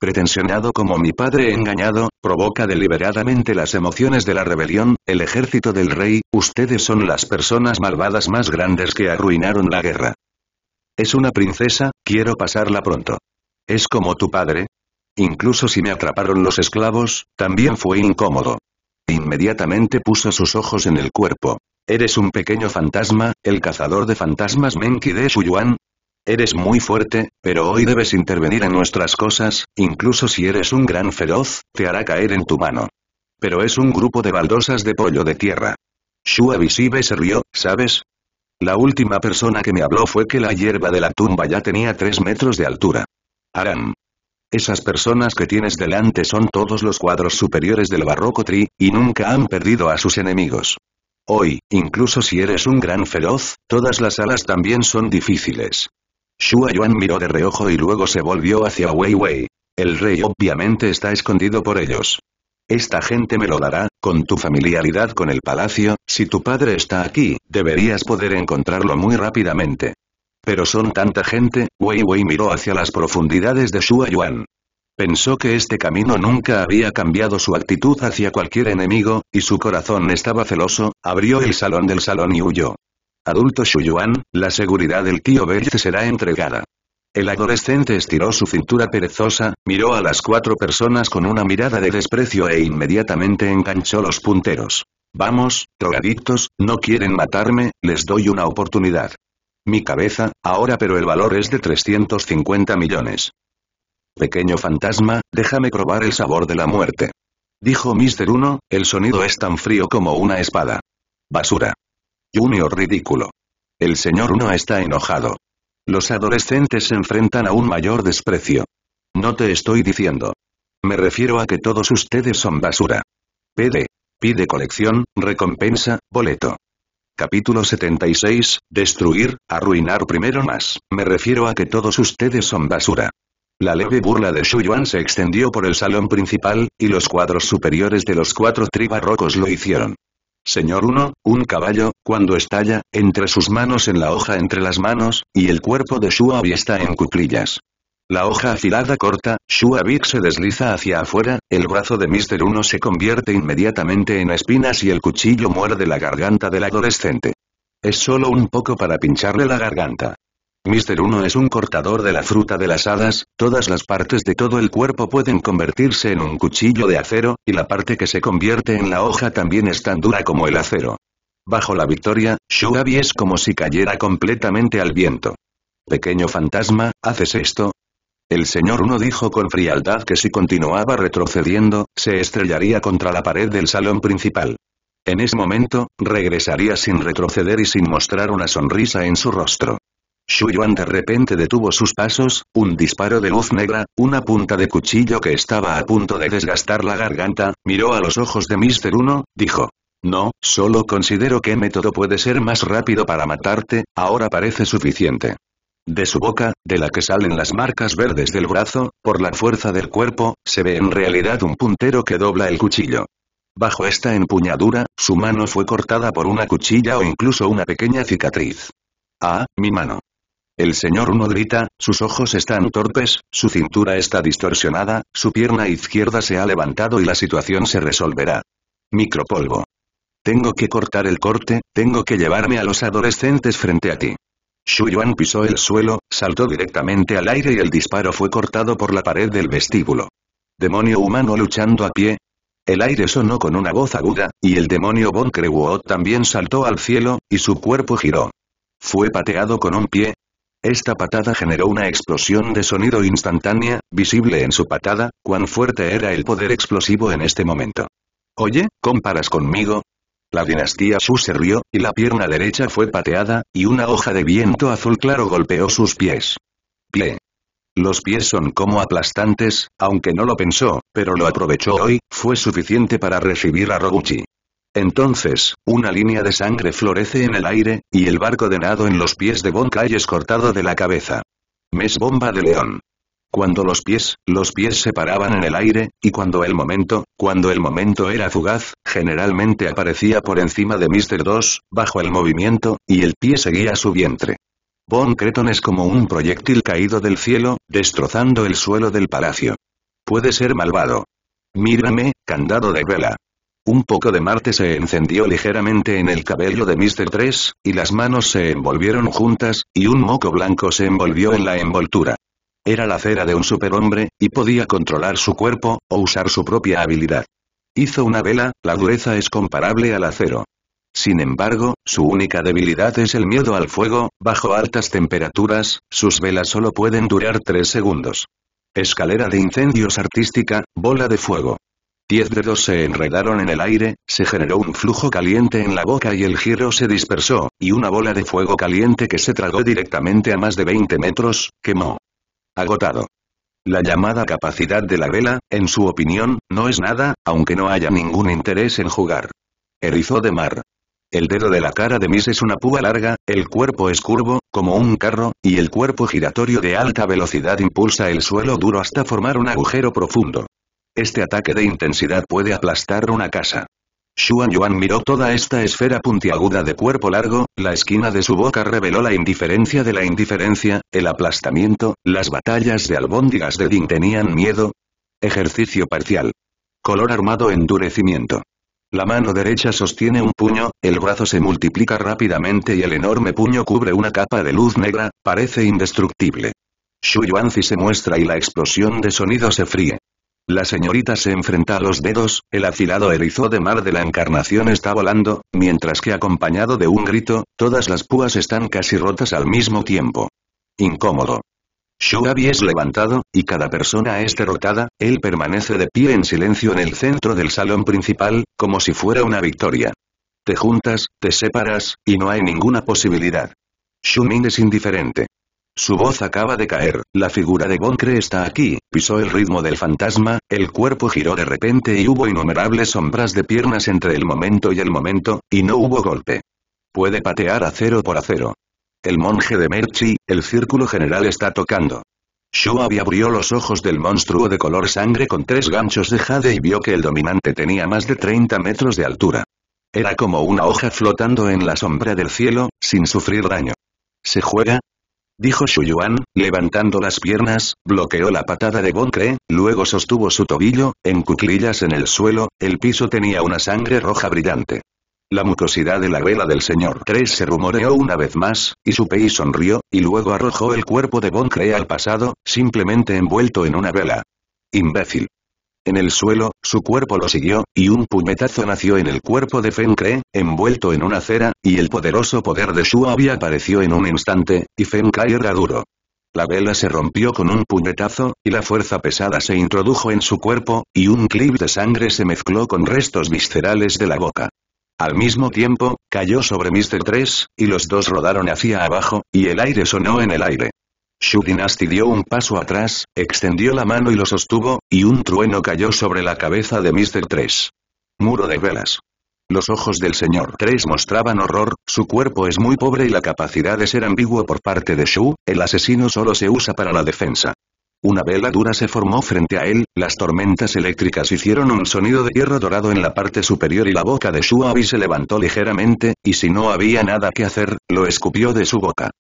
Pretensionado como mi padre engañado, provoca deliberadamente las emociones de la rebelión, el ejército del rey, ustedes son las personas malvadas más grandes que arruinaron la guerra. Es una princesa, quiero pasarla pronto. Es como tu padre. Incluso si me atraparon los esclavos, también fue incómodo. Inmediatamente puso sus ojos en el cuerpo. Eres un pequeño fantasma, el cazador de fantasmas Menki de Shuyuan. Eres muy fuerte, pero hoy debes intervenir en nuestras cosas, incluso si eres un gran feroz, te hará caer en tu mano. Pero es un grupo de baldosas de pollo de tierra. Shua se rió, ¿sabes? La última persona que me habló fue que la hierba de la tumba ya tenía tres metros de altura. Aram. Esas personas que tienes delante son todos los cuadros superiores del barroco tri, y nunca han perdido a sus enemigos. Hoy, incluso si eres un gran feroz, todas las alas también son difíciles. Shua Yuan miró de reojo y luego se volvió hacia Wei Wei. El rey obviamente está escondido por ellos. Esta gente me lo dará, con tu familiaridad con el palacio, si tu padre está aquí, deberías poder encontrarlo muy rápidamente. Pero son tanta gente, Wei Wei miró hacia las profundidades de Shua Yuan. Pensó que este camino nunca había cambiado su actitud hacia cualquier enemigo, y su corazón estaba celoso, abrió el salón del salón y huyó. Adulto Shuyuan, la seguridad del tío se será entregada. El adolescente estiró su cintura perezosa, miró a las cuatro personas con una mirada de desprecio e inmediatamente enganchó los punteros. Vamos, drogadictos, no quieren matarme, les doy una oportunidad. Mi cabeza, ahora pero el valor es de 350 millones pequeño fantasma, déjame probar el sabor de la muerte. Dijo Mr. Uno, el sonido es tan frío como una espada. Basura. Junior ridículo. El señor Uno está enojado. Los adolescentes se enfrentan a un mayor desprecio. No te estoy diciendo. Me refiero a que todos ustedes son basura. Pede. Pide colección, recompensa, boleto. Capítulo 76, Destruir, arruinar primero más, me refiero a que todos ustedes son basura. La leve burla de Shu Yuan se extendió por el salón principal, y los cuadros superiores de los cuatro tribarrocos lo hicieron. Señor Uno, un caballo, cuando estalla, entre sus manos en la hoja entre las manos, y el cuerpo de Shu Abi está en cuclillas. La hoja afilada corta, Shu Abi se desliza hacia afuera, el brazo de Mister Uno se convierte inmediatamente en espinas y el cuchillo muerde la garganta del adolescente. Es solo un poco para pincharle la garganta. Mister 1 es un cortador de la fruta de las hadas, todas las partes de todo el cuerpo pueden convertirse en un cuchillo de acero, y la parte que se convierte en la hoja también es tan dura como el acero. Bajo la victoria, Shuabi es como si cayera completamente al viento. Pequeño fantasma, ¿haces esto? El señor Uno dijo con frialdad que si continuaba retrocediendo, se estrellaría contra la pared del salón principal. En ese momento, regresaría sin retroceder y sin mostrar una sonrisa en su rostro. Shuyuan de repente detuvo sus pasos, un disparo de luz negra, una punta de cuchillo que estaba a punto de desgastar la garganta, miró a los ojos de Mr. Uno, dijo. No, solo considero que método puede ser más rápido para matarte, ahora parece suficiente. De su boca, de la que salen las marcas verdes del brazo, por la fuerza del cuerpo, se ve en realidad un puntero que dobla el cuchillo. Bajo esta empuñadura, su mano fue cortada por una cuchilla o incluso una pequeña cicatriz. Ah, mi mano. El señor Uno grita, sus ojos están torpes, su cintura está distorsionada, su pierna izquierda se ha levantado y la situación se resolverá. Micropolvo. Tengo que cortar el corte, tengo que llevarme a los adolescentes frente a ti. Xu Yuan pisó el suelo, saltó directamente al aire y el disparo fue cortado por la pared del vestíbulo. ¿Demonio humano luchando a pie? El aire sonó con una voz aguda, y el demonio Von también saltó al cielo, y su cuerpo giró. Fue pateado con un pie, esta patada generó una explosión de sonido instantánea, visible en su patada, cuán fuerte era el poder explosivo en este momento. Oye, ¿comparas conmigo? La dinastía Su se rió, y la pierna derecha fue pateada, y una hoja de viento azul claro golpeó sus pies. ¡Ple! Los pies son como aplastantes, aunque no lo pensó, pero lo aprovechó hoy, fue suficiente para recibir a Roguchi. Entonces, una línea de sangre florece en el aire, y el barco de nado en los pies de Bonkai es cortado de la cabeza. Mes bomba de león. Cuando los pies, los pies se paraban en el aire, y cuando el momento, cuando el momento era fugaz, generalmente aparecía por encima de Mr. 2, bajo el movimiento, y el pie seguía su vientre. Von Creton es como un proyectil caído del cielo, destrozando el suelo del palacio. Puede ser malvado. Mírame, candado de vela. Un poco de Marte se encendió ligeramente en el cabello de Mr. 3, y las manos se envolvieron juntas, y un moco blanco se envolvió en la envoltura. Era la cera de un superhombre, y podía controlar su cuerpo, o usar su propia habilidad. Hizo una vela, la dureza es comparable al acero. Sin embargo, su única debilidad es el miedo al fuego, bajo altas temperaturas, sus velas solo pueden durar tres segundos. Escalera de incendios artística, bola de fuego. Diez dedos se enredaron en el aire, se generó un flujo caliente en la boca y el giro se dispersó, y una bola de fuego caliente que se tragó directamente a más de 20 metros, quemó. Agotado. La llamada capacidad de la vela, en su opinión, no es nada, aunque no haya ningún interés en jugar. Erizó de mar. El dedo de la cara de Miss es una púa larga, el cuerpo es curvo, como un carro, y el cuerpo giratorio de alta velocidad impulsa el suelo duro hasta formar un agujero profundo. Este ataque de intensidad puede aplastar una casa. Xuan Yuan miró toda esta esfera puntiaguda de cuerpo largo, la esquina de su boca reveló la indiferencia de la indiferencia, el aplastamiento, las batallas de albóndigas de Ding tenían miedo. Ejercicio parcial. Color armado endurecimiento. La mano derecha sostiene un puño, el brazo se multiplica rápidamente y el enorme puño cubre una capa de luz negra, parece indestructible. Xu Yuanzi se muestra y la explosión de sonido se fríe. La señorita se enfrenta a los dedos, el afilado erizo de mar de la encarnación está volando, mientras que acompañado de un grito, todas las púas están casi rotas al mismo tiempo. Incómodo. Shuabi es levantado, y cada persona es derrotada, él permanece de pie en silencio en el centro del salón principal, como si fuera una victoria. Te juntas, te separas, y no hay ninguna posibilidad. Shumin es indiferente. Su voz acaba de caer, la figura de Boncre está aquí, pisó el ritmo del fantasma, el cuerpo giró de repente y hubo innumerables sombras de piernas entre el momento y el momento, y no hubo golpe. Puede patear a cero por acero. El monje de Merchi, el círculo general está tocando. Shuabi abrió los ojos del monstruo de color sangre con tres ganchos de jade y vio que el dominante tenía más de 30 metros de altura. Era como una hoja flotando en la sombra del cielo, sin sufrir daño. ¿Se juega? dijo Shuyuan, levantando las piernas, bloqueó la patada de Boncre, luego sostuvo su tobillo, en cuclillas en el suelo, el piso tenía una sangre roja brillante. La mucosidad de la vela del señor 3 se rumoreó una vez más, y su pei sonrió, y luego arrojó el cuerpo de Boncre al pasado, simplemente envuelto en una vela. Imbécil. En el suelo, su cuerpo lo siguió, y un puñetazo nació en el cuerpo de Fencre, envuelto en una cera, y el poderoso poder de había apareció en un instante, y Fencre era duro. La vela se rompió con un puñetazo, y la fuerza pesada se introdujo en su cuerpo, y un clip de sangre se mezcló con restos viscerales de la boca. Al mismo tiempo, cayó sobre Mr. 3, y los dos rodaron hacia abajo, y el aire sonó en el aire. Shu Dynasty dio un paso atrás, extendió la mano y lo sostuvo, y un trueno cayó sobre la cabeza de Mr. 3. Muro de velas. Los ojos del señor 3 mostraban horror, su cuerpo es muy pobre y la capacidad de ser ambiguo por parte de Shu, el asesino solo se usa para la defensa. Una vela dura se formó frente a él, las tormentas eléctricas hicieron un sonido de hierro dorado en la parte superior y la boca de Shu Avi se levantó ligeramente, y si no había nada que hacer, lo escupió de su boca.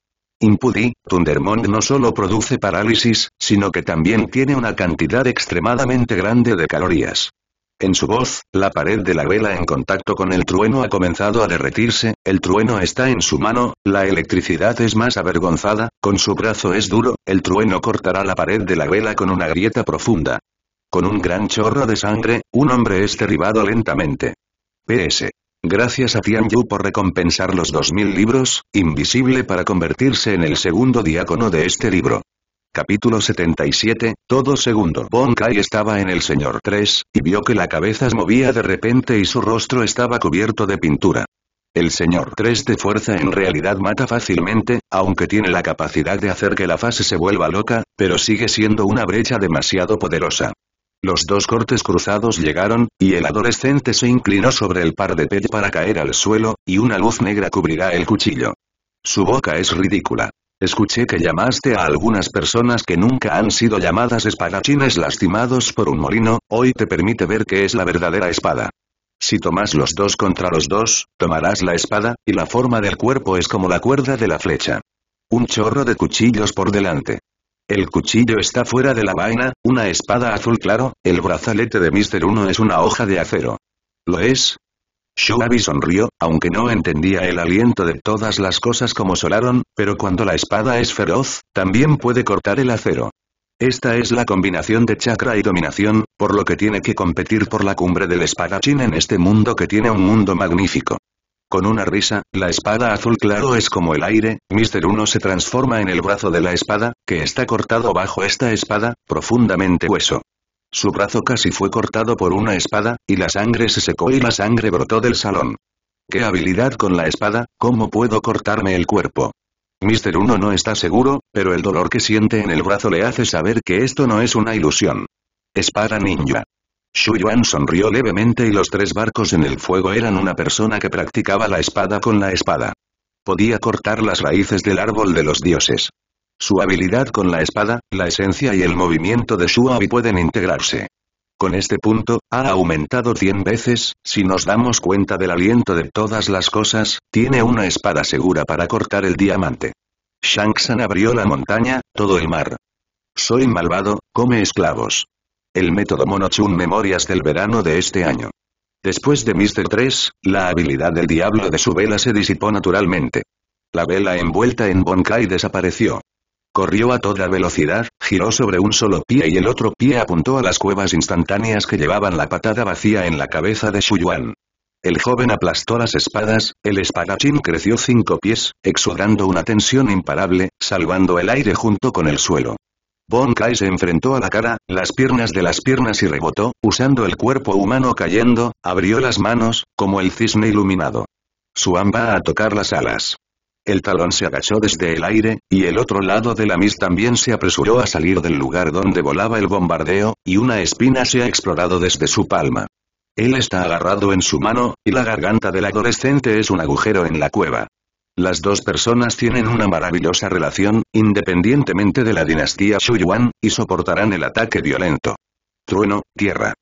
Impudi, Thundermond no solo produce parálisis, sino que también tiene una cantidad extremadamente grande de calorías. En su voz, la pared de la vela en contacto con el trueno ha comenzado a derretirse, el trueno está en su mano, la electricidad es más avergonzada, con su brazo es duro, el trueno cortará la pared de la vela con una grieta profunda. Con un gran chorro de sangre, un hombre es derribado lentamente. PS. Gracias a Tian Yu por recompensar los 2000 libros, invisible para convertirse en el segundo diácono de este libro. Capítulo 77, todo segundo. Bon Kai estaba en el señor 3, y vio que la cabeza se movía de repente y su rostro estaba cubierto de pintura. El señor 3 de fuerza en realidad mata fácilmente, aunque tiene la capacidad de hacer que la fase se vuelva loca, pero sigue siendo una brecha demasiado poderosa. Los dos cortes cruzados llegaron, y el adolescente se inclinó sobre el par de pelle para caer al suelo, y una luz negra cubrirá el cuchillo. Su boca es ridícula. Escuché que llamaste a algunas personas que nunca han sido llamadas espadachines lastimados por un molino, hoy te permite ver que es la verdadera espada. Si tomas los dos contra los dos, tomarás la espada, y la forma del cuerpo es como la cuerda de la flecha. Un chorro de cuchillos por delante. El cuchillo está fuera de la vaina, una espada azul claro, el brazalete de Mister 1 es una hoja de acero. ¿Lo es? Shuabi sonrió, aunque no entendía el aliento de todas las cosas como solaron, pero cuando la espada es feroz, también puede cortar el acero. Esta es la combinación de chakra y dominación, por lo que tiene que competir por la cumbre del espadachín en este mundo que tiene un mundo magnífico. Con una risa, la espada azul claro es como el aire, Mister Uno se transforma en el brazo de la espada, que está cortado bajo esta espada, profundamente hueso. Su brazo casi fue cortado por una espada, y la sangre se secó y la sangre brotó del salón. ¡Qué habilidad con la espada! ¿Cómo puedo cortarme el cuerpo? Mister Uno no está seguro, pero el dolor que siente en el brazo le hace saber que esto no es una ilusión. Espada ninja. Xu Yuan sonrió levemente y los tres barcos en el fuego eran una persona que practicaba la espada con la espada. Podía cortar las raíces del árbol de los dioses. Su habilidad con la espada, la esencia y el movimiento de Shu pueden integrarse. Con este punto, ha aumentado 100 veces, si nos damos cuenta del aliento de todas las cosas, tiene una espada segura para cortar el diamante. Shang San abrió la montaña, todo el mar. Soy malvado, come esclavos el método Monochun Memorias del verano de este año. Después de Mr. 3, la habilidad del diablo de su vela se disipó naturalmente. La vela envuelta en Bonkai desapareció. Corrió a toda velocidad, giró sobre un solo pie y el otro pie apuntó a las cuevas instantáneas que llevaban la patada vacía en la cabeza de Shuyuan. El joven aplastó las espadas, el espadachín creció cinco pies, exudando una tensión imparable, salvando el aire junto con el suelo. Bon Kai se enfrentó a la cara, las piernas de las piernas y rebotó, usando el cuerpo humano cayendo, abrió las manos, como el cisne iluminado. Suan va a tocar las alas. El talón se agachó desde el aire, y el otro lado de la mis también se apresuró a salir del lugar donde volaba el bombardeo, y una espina se ha explorado desde su palma. Él está agarrado en su mano, y la garganta del adolescente es un agujero en la cueva. Las dos personas tienen una maravillosa relación, independientemente de la dinastía Shuyuan, y soportarán el ataque violento. Trueno, tierra.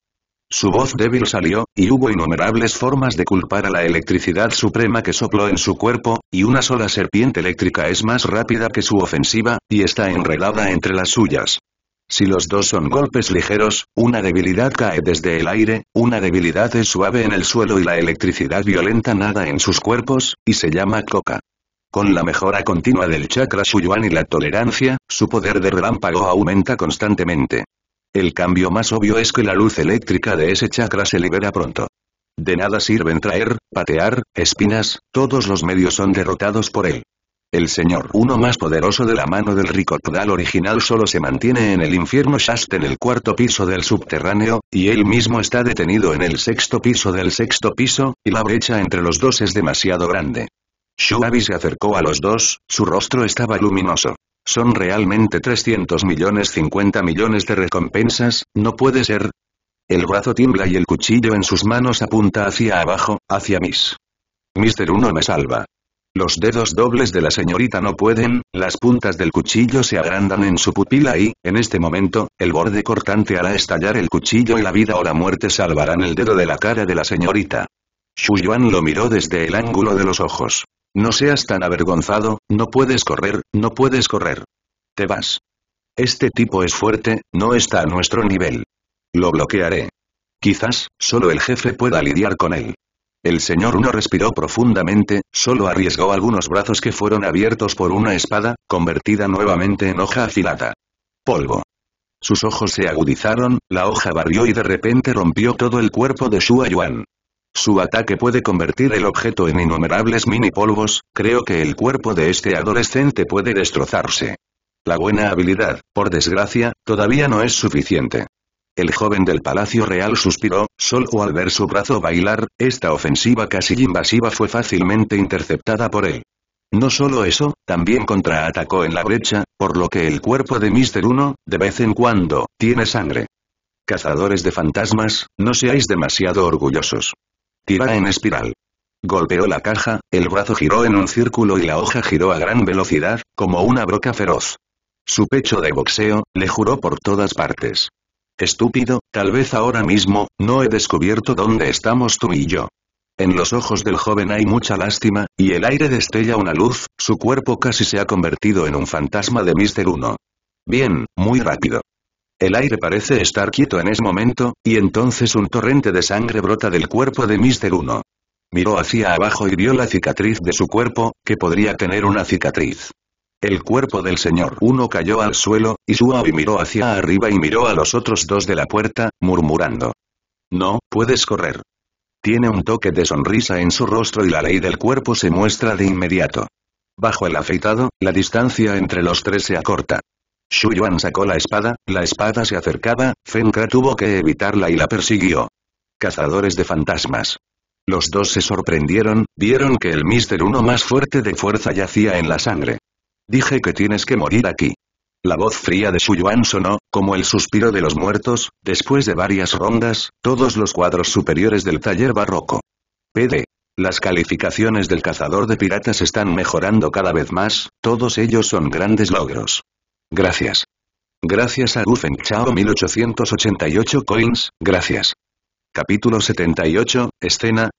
Su voz débil salió, y hubo innumerables formas de culpar a la electricidad suprema que sopló en su cuerpo, y una sola serpiente eléctrica es más rápida que su ofensiva, y está enredada entre las suyas. Si los dos son golpes ligeros, una debilidad cae desde el aire, una debilidad es suave en el suelo y la electricidad violenta nada en sus cuerpos, y se llama coca. Con la mejora continua del chakra Shuyuan y la tolerancia, su poder de relámpago aumenta constantemente. El cambio más obvio es que la luz eléctrica de ese chakra se libera pronto. De nada sirven traer, patear, espinas, todos los medios son derrotados por él. El señor uno más poderoso de la mano del rico original solo se mantiene en el infierno Shast en el cuarto piso del subterráneo, y él mismo está detenido en el sexto piso del sexto piso, y la brecha entre los dos es demasiado grande. Shuabi se acercó a los dos, su rostro estaba luminoso. Son realmente 300 millones 50 millones de recompensas, no puede ser. El brazo tiembla y el cuchillo en sus manos apunta hacia abajo, hacia Miss. Mister Uno me salva. Los dedos dobles de la señorita no pueden, las puntas del cuchillo se agrandan en su pupila y, en este momento, el borde cortante hará estallar el cuchillo y la vida o la muerte salvarán el dedo de la cara de la señorita. Xu Yuan lo miró desde el ángulo de los ojos. No seas tan avergonzado, no puedes correr, no puedes correr. Te vas. Este tipo es fuerte, no está a nuestro nivel. Lo bloquearé. Quizás, solo el jefe pueda lidiar con él. El señor Uno respiró profundamente, solo arriesgó algunos brazos que fueron abiertos por una espada, convertida nuevamente en hoja afilada. Polvo. Sus ojos se agudizaron, la hoja barrió y de repente rompió todo el cuerpo de Shu Yuan. Su ataque puede convertir el objeto en innumerables mini polvos, creo que el cuerpo de este adolescente puede destrozarse. La buena habilidad, por desgracia, todavía no es suficiente. El joven del Palacio Real suspiró, solo al ver su brazo bailar, esta ofensiva casi invasiva fue fácilmente interceptada por él. No solo eso, también contraatacó en la brecha, por lo que el cuerpo de Mister 1, de vez en cuando, tiene sangre. Cazadores de fantasmas, no seáis demasiado orgullosos. Tira en espiral. Golpeó la caja, el brazo giró en un círculo y la hoja giró a gran velocidad, como una broca feroz. Su pecho de boxeo, le juró por todas partes. Estúpido, tal vez ahora mismo, no he descubierto dónde estamos tú y yo. En los ojos del joven hay mucha lástima, y el aire destella una luz, su cuerpo casi se ha convertido en un fantasma de Mister 1. Bien, muy rápido. El aire parece estar quieto en ese momento, y entonces un torrente de sangre brota del cuerpo de Mister 1. Miró hacia abajo y vio la cicatriz de su cuerpo, que podría tener una cicatriz. El cuerpo del señor uno cayó al suelo, y y miró hacia arriba y miró a los otros dos de la puerta, murmurando. No, puedes correr. Tiene un toque de sonrisa en su rostro y la ley del cuerpo se muestra de inmediato. Bajo el afeitado, la distancia entre los tres se acorta. Xu Yuan sacó la espada, la espada se acercaba, Fenkra tuvo que evitarla y la persiguió. Cazadores de fantasmas. Los dos se sorprendieron, vieron que el Mister Uno más fuerte de fuerza yacía en la sangre. Dije que tienes que morir aquí. La voz fría de suyuan sonó, como el suspiro de los muertos, después de varias rondas, todos los cuadros superiores del taller barroco. PD. Las calificaciones del cazador de piratas están mejorando cada vez más, todos ellos son grandes logros. Gracias. Gracias a Feng Chao 1888 Coins, gracias. Capítulo 78, escena,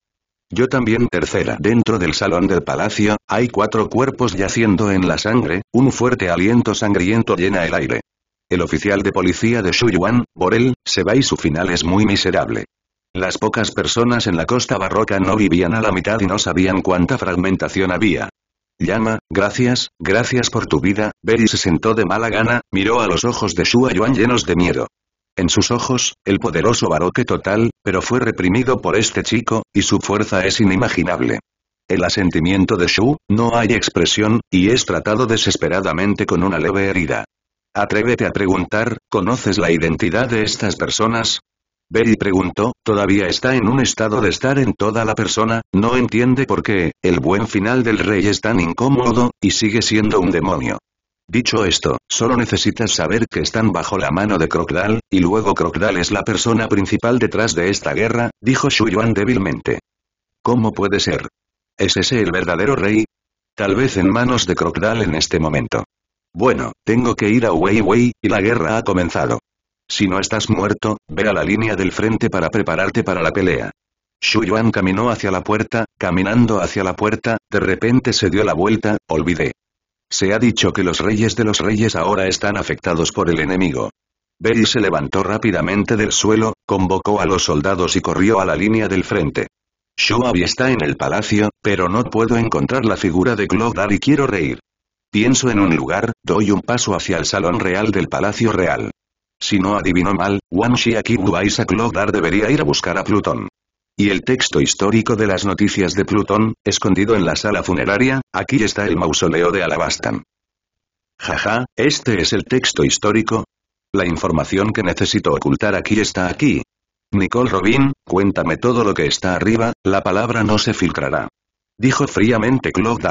yo también tercera. Dentro del salón del palacio, hay cuatro cuerpos yaciendo en la sangre, un fuerte aliento sangriento llena el aire. El oficial de policía de yuan Borel, se va y su final es muy miserable. Las pocas personas en la costa barroca no vivían a la mitad y no sabían cuánta fragmentación había. Llama, gracias, gracias por tu vida, Berry se sentó de mala gana, miró a los ojos de Shu Yuan llenos de miedo. En sus ojos, el poderoso baroque total, pero fue reprimido por este chico, y su fuerza es inimaginable. El asentimiento de Shu, no hay expresión, y es tratado desesperadamente con una leve herida. Atrévete a preguntar, ¿conoces la identidad de estas personas? Berry preguntó, todavía está en un estado de estar en toda la persona, no entiende por qué, el buen final del rey es tan incómodo, y sigue siendo un demonio. Dicho esto, solo necesitas saber que están bajo la mano de Crocdal, y luego Crocdal es la persona principal detrás de esta guerra, dijo Xu Yuan débilmente. ¿Cómo puede ser? ¿Es ese el verdadero rey? Tal vez en manos de Crocdal en este momento. Bueno, tengo que ir a Weiwei, y la guerra ha comenzado. Si no estás muerto, ve a la línea del frente para prepararte para la pelea. Xu Yuan caminó hacia la puerta, caminando hacia la puerta, de repente se dio la vuelta, olvidé. Se ha dicho que los reyes de los reyes ahora están afectados por el enemigo. Berry se levantó rápidamente del suelo, convocó a los soldados y corrió a la línea del frente. Shuabi está en el palacio, pero no puedo encontrar la figura de Glodar y quiero reír. Pienso en un lugar, doy un paso hacia el salón real del palacio real. Si no adivino mal, Wang Shiaki a Glodar debería ir a buscar a Plutón y el texto histórico de las noticias de Plutón, escondido en la sala funeraria, aquí está el mausoleo de Alabastan. Jaja, este es el texto histórico. La información que necesito ocultar aquí está aquí. Nicole Robin, cuéntame todo lo que está arriba, la palabra no se filtrará. Dijo fríamente Claude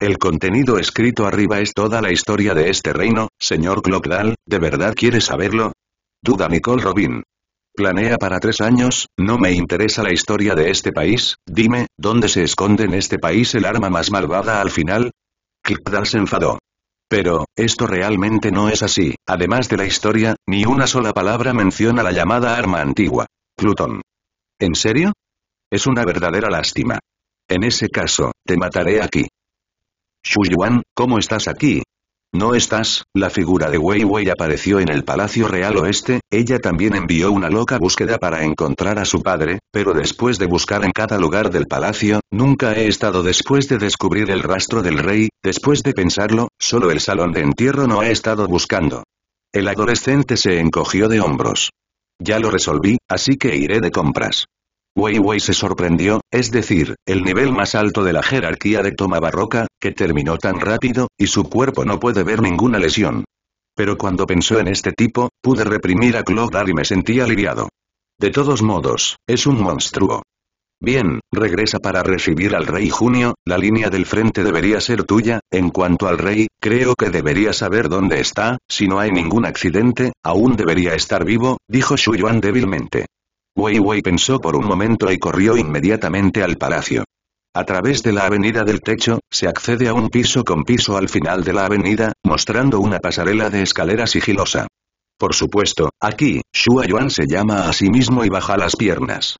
El contenido escrito arriba es toda la historia de este reino, señor Clockdal, ¿de verdad quiere saberlo? Duda Nicole Robin. Planea para tres años, no me interesa la historia de este país, dime, ¿dónde se esconde en este país el arma más malvada al final? Kikdal se enfadó. Pero, esto realmente no es así, además de la historia, ni una sola palabra menciona la llamada arma antigua. Plutón. ¿En serio? Es una verdadera lástima. En ese caso, te mataré aquí. Shuyuan, ¿cómo estás aquí? No estás, la figura de Wei Wei apareció en el Palacio Real Oeste, ella también envió una loca búsqueda para encontrar a su padre, pero después de buscar en cada lugar del palacio, nunca he estado después de descubrir el rastro del rey, después de pensarlo, solo el salón de entierro no ha estado buscando. El adolescente se encogió de hombros. Ya lo resolví, así que iré de compras. Wei Wei se sorprendió, es decir, el nivel más alto de la jerarquía de toma barroca, que terminó tan rápido, y su cuerpo no puede ver ninguna lesión. Pero cuando pensó en este tipo, pude reprimir a Clodar y me sentí aliviado. De todos modos, es un monstruo. Bien, regresa para recibir al rey Junio, la línea del frente debería ser tuya, en cuanto al rey, creo que debería saber dónde está, si no hay ningún accidente, aún debería estar vivo, dijo Shuyuan débilmente. Weiwei pensó por un momento y corrió inmediatamente al palacio. A través de la avenida del techo, se accede a un piso con piso al final de la avenida, mostrando una pasarela de escalera sigilosa. Por supuesto, aquí, Shua Yuan se llama a sí mismo y baja las piernas.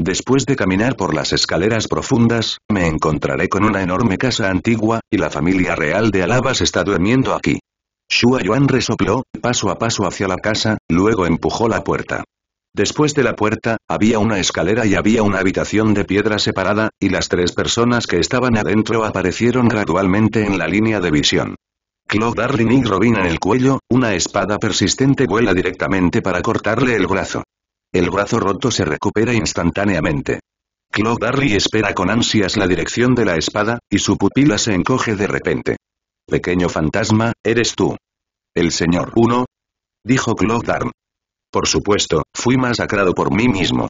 Después de caminar por las escaleras profundas, me encontraré con una enorme casa antigua, y la familia real de Alabas está durmiendo aquí. Shua Yuan resopló, paso a paso hacia la casa, luego empujó la puerta. Después de la puerta, había una escalera y había una habitación de piedra separada, y las tres personas que estaban adentro aparecieron gradualmente en la línea de visión. Claude Darling y Robin en el cuello, una espada persistente vuela directamente para cortarle el brazo. El brazo roto se recupera instantáneamente. Claude Darling espera con ansias la dirección de la espada, y su pupila se encoge de repente. Pequeño fantasma, eres tú. El señor 1. Dijo Claude Darling. Por supuesto, fui masacrado por mí mismo.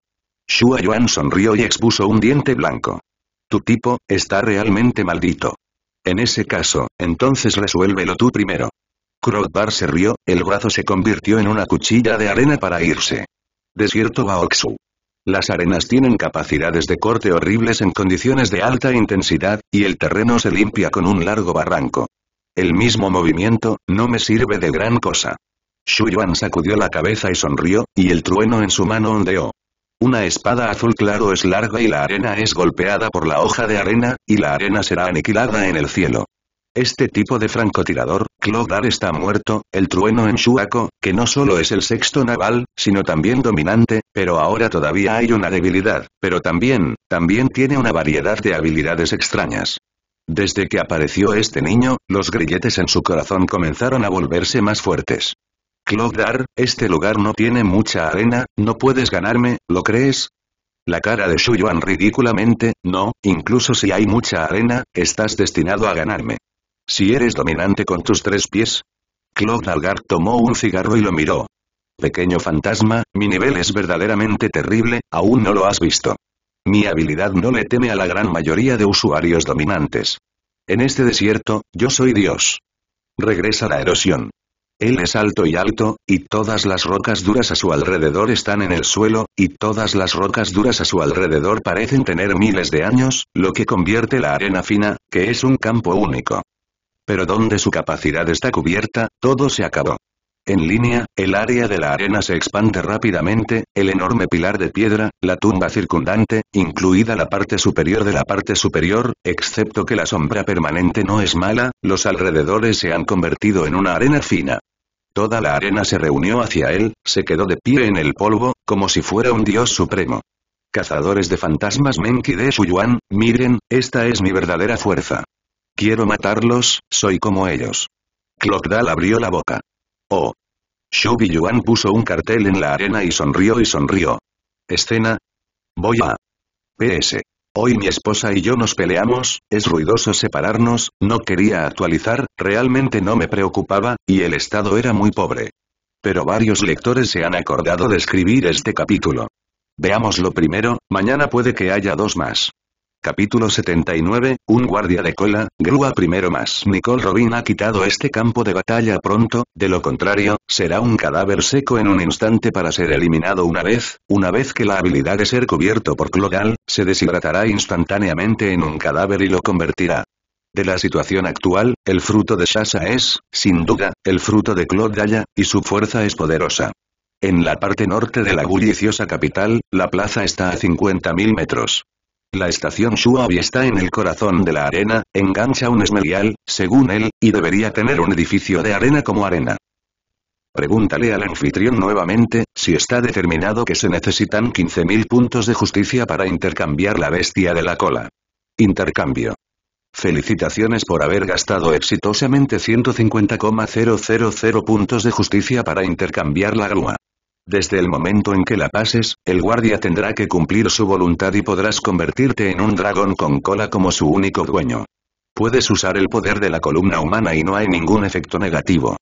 Shua Yuan sonrió y expuso un diente blanco. Tu tipo, está realmente maldito. En ese caso, entonces resuélvelo tú primero. Crowbar se rió, el brazo se convirtió en una cuchilla de arena para irse. Desierto Baoxu. Las arenas tienen capacidades de corte horribles en condiciones de alta intensidad, y el terreno se limpia con un largo barranco. El mismo movimiento, no me sirve de gran cosa. Shuyuan Yuan sacudió la cabeza y sonrió, y el trueno en su mano ondeó. Una espada azul claro es larga y la arena es golpeada por la hoja de arena, y la arena será aniquilada en el cielo. Este tipo de francotirador, Clodar está muerto, el trueno en Shuako, que no solo es el sexto naval, sino también dominante, pero ahora todavía hay una debilidad, pero también, también tiene una variedad de habilidades extrañas. Desde que apareció este niño, los grilletes en su corazón comenzaron a volverse más fuertes. Clodar, este lugar no tiene mucha arena, no puedes ganarme, ¿lo crees? La cara de Shuyuan ridículamente, no, incluso si hay mucha arena, estás destinado a ganarme. Si eres dominante con tus tres pies. Claude tomó un cigarro y lo miró. Pequeño fantasma, mi nivel es verdaderamente terrible, aún no lo has visto. Mi habilidad no le teme a la gran mayoría de usuarios dominantes. En este desierto, yo soy Dios. Regresa la erosión. Él es alto y alto, y todas las rocas duras a su alrededor están en el suelo, y todas las rocas duras a su alrededor parecen tener miles de años, lo que convierte la arena fina, que es un campo único. Pero donde su capacidad está cubierta, todo se acabó. En línea, el área de la arena se expande rápidamente, el enorme pilar de piedra, la tumba circundante, incluida la parte superior de la parte superior, excepto que la sombra permanente no es mala, los alrededores se han convertido en una arena fina. Toda la arena se reunió hacia él, se quedó de pie en el polvo, como si fuera un dios supremo. Cazadores de fantasmas Menki de Shuyuan, miren, esta es mi verdadera fuerza. Quiero matarlos, soy como ellos. Clockdal abrió la boca. Oh. Shu Yuan puso un cartel en la arena y sonrió y sonrió. Escena. Voy a. PS. Hoy mi esposa y yo nos peleamos, es ruidoso separarnos, no quería actualizar, realmente no me preocupaba, y el estado era muy pobre. Pero varios lectores se han acordado de escribir este capítulo. Veámoslo primero, mañana puede que haya dos más. Capítulo 79, un guardia de cola, grúa primero más Nicole Robin ha quitado este campo de batalla pronto, de lo contrario, será un cadáver seco en un instante para ser eliminado una vez, una vez que la habilidad de ser cubierto por Clodal, se deshidratará instantáneamente en un cadáver y lo convertirá. De la situación actual, el fruto de Shasa es, sin duda, el fruto de Clodalla, y su fuerza es poderosa. En la parte norte de la bulliciosa capital, la plaza está a 50.000 metros. La estación Shuobi está en el corazón de la arena, engancha un esmerial, según él, y debería tener un edificio de arena como arena. Pregúntale al anfitrión nuevamente, si está determinado que se necesitan 15.000 puntos de justicia para intercambiar la bestia de la cola. Intercambio. Felicitaciones por haber gastado exitosamente 150,000 puntos de justicia para intercambiar la grúa. Desde el momento en que la pases, el guardia tendrá que cumplir su voluntad y podrás convertirte en un dragón con cola como su único dueño. Puedes usar el poder de la columna humana y no hay ningún efecto negativo.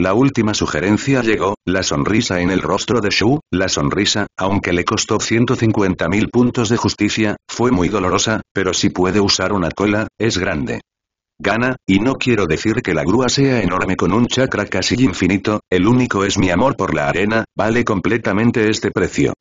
La última sugerencia llegó, la sonrisa en el rostro de Shu, la sonrisa, aunque le costó 150.000 puntos de justicia, fue muy dolorosa, pero si puede usar una cola, es grande. Gana, y no quiero decir que la grúa sea enorme con un chakra casi infinito, el único es mi amor por la arena, vale completamente este precio.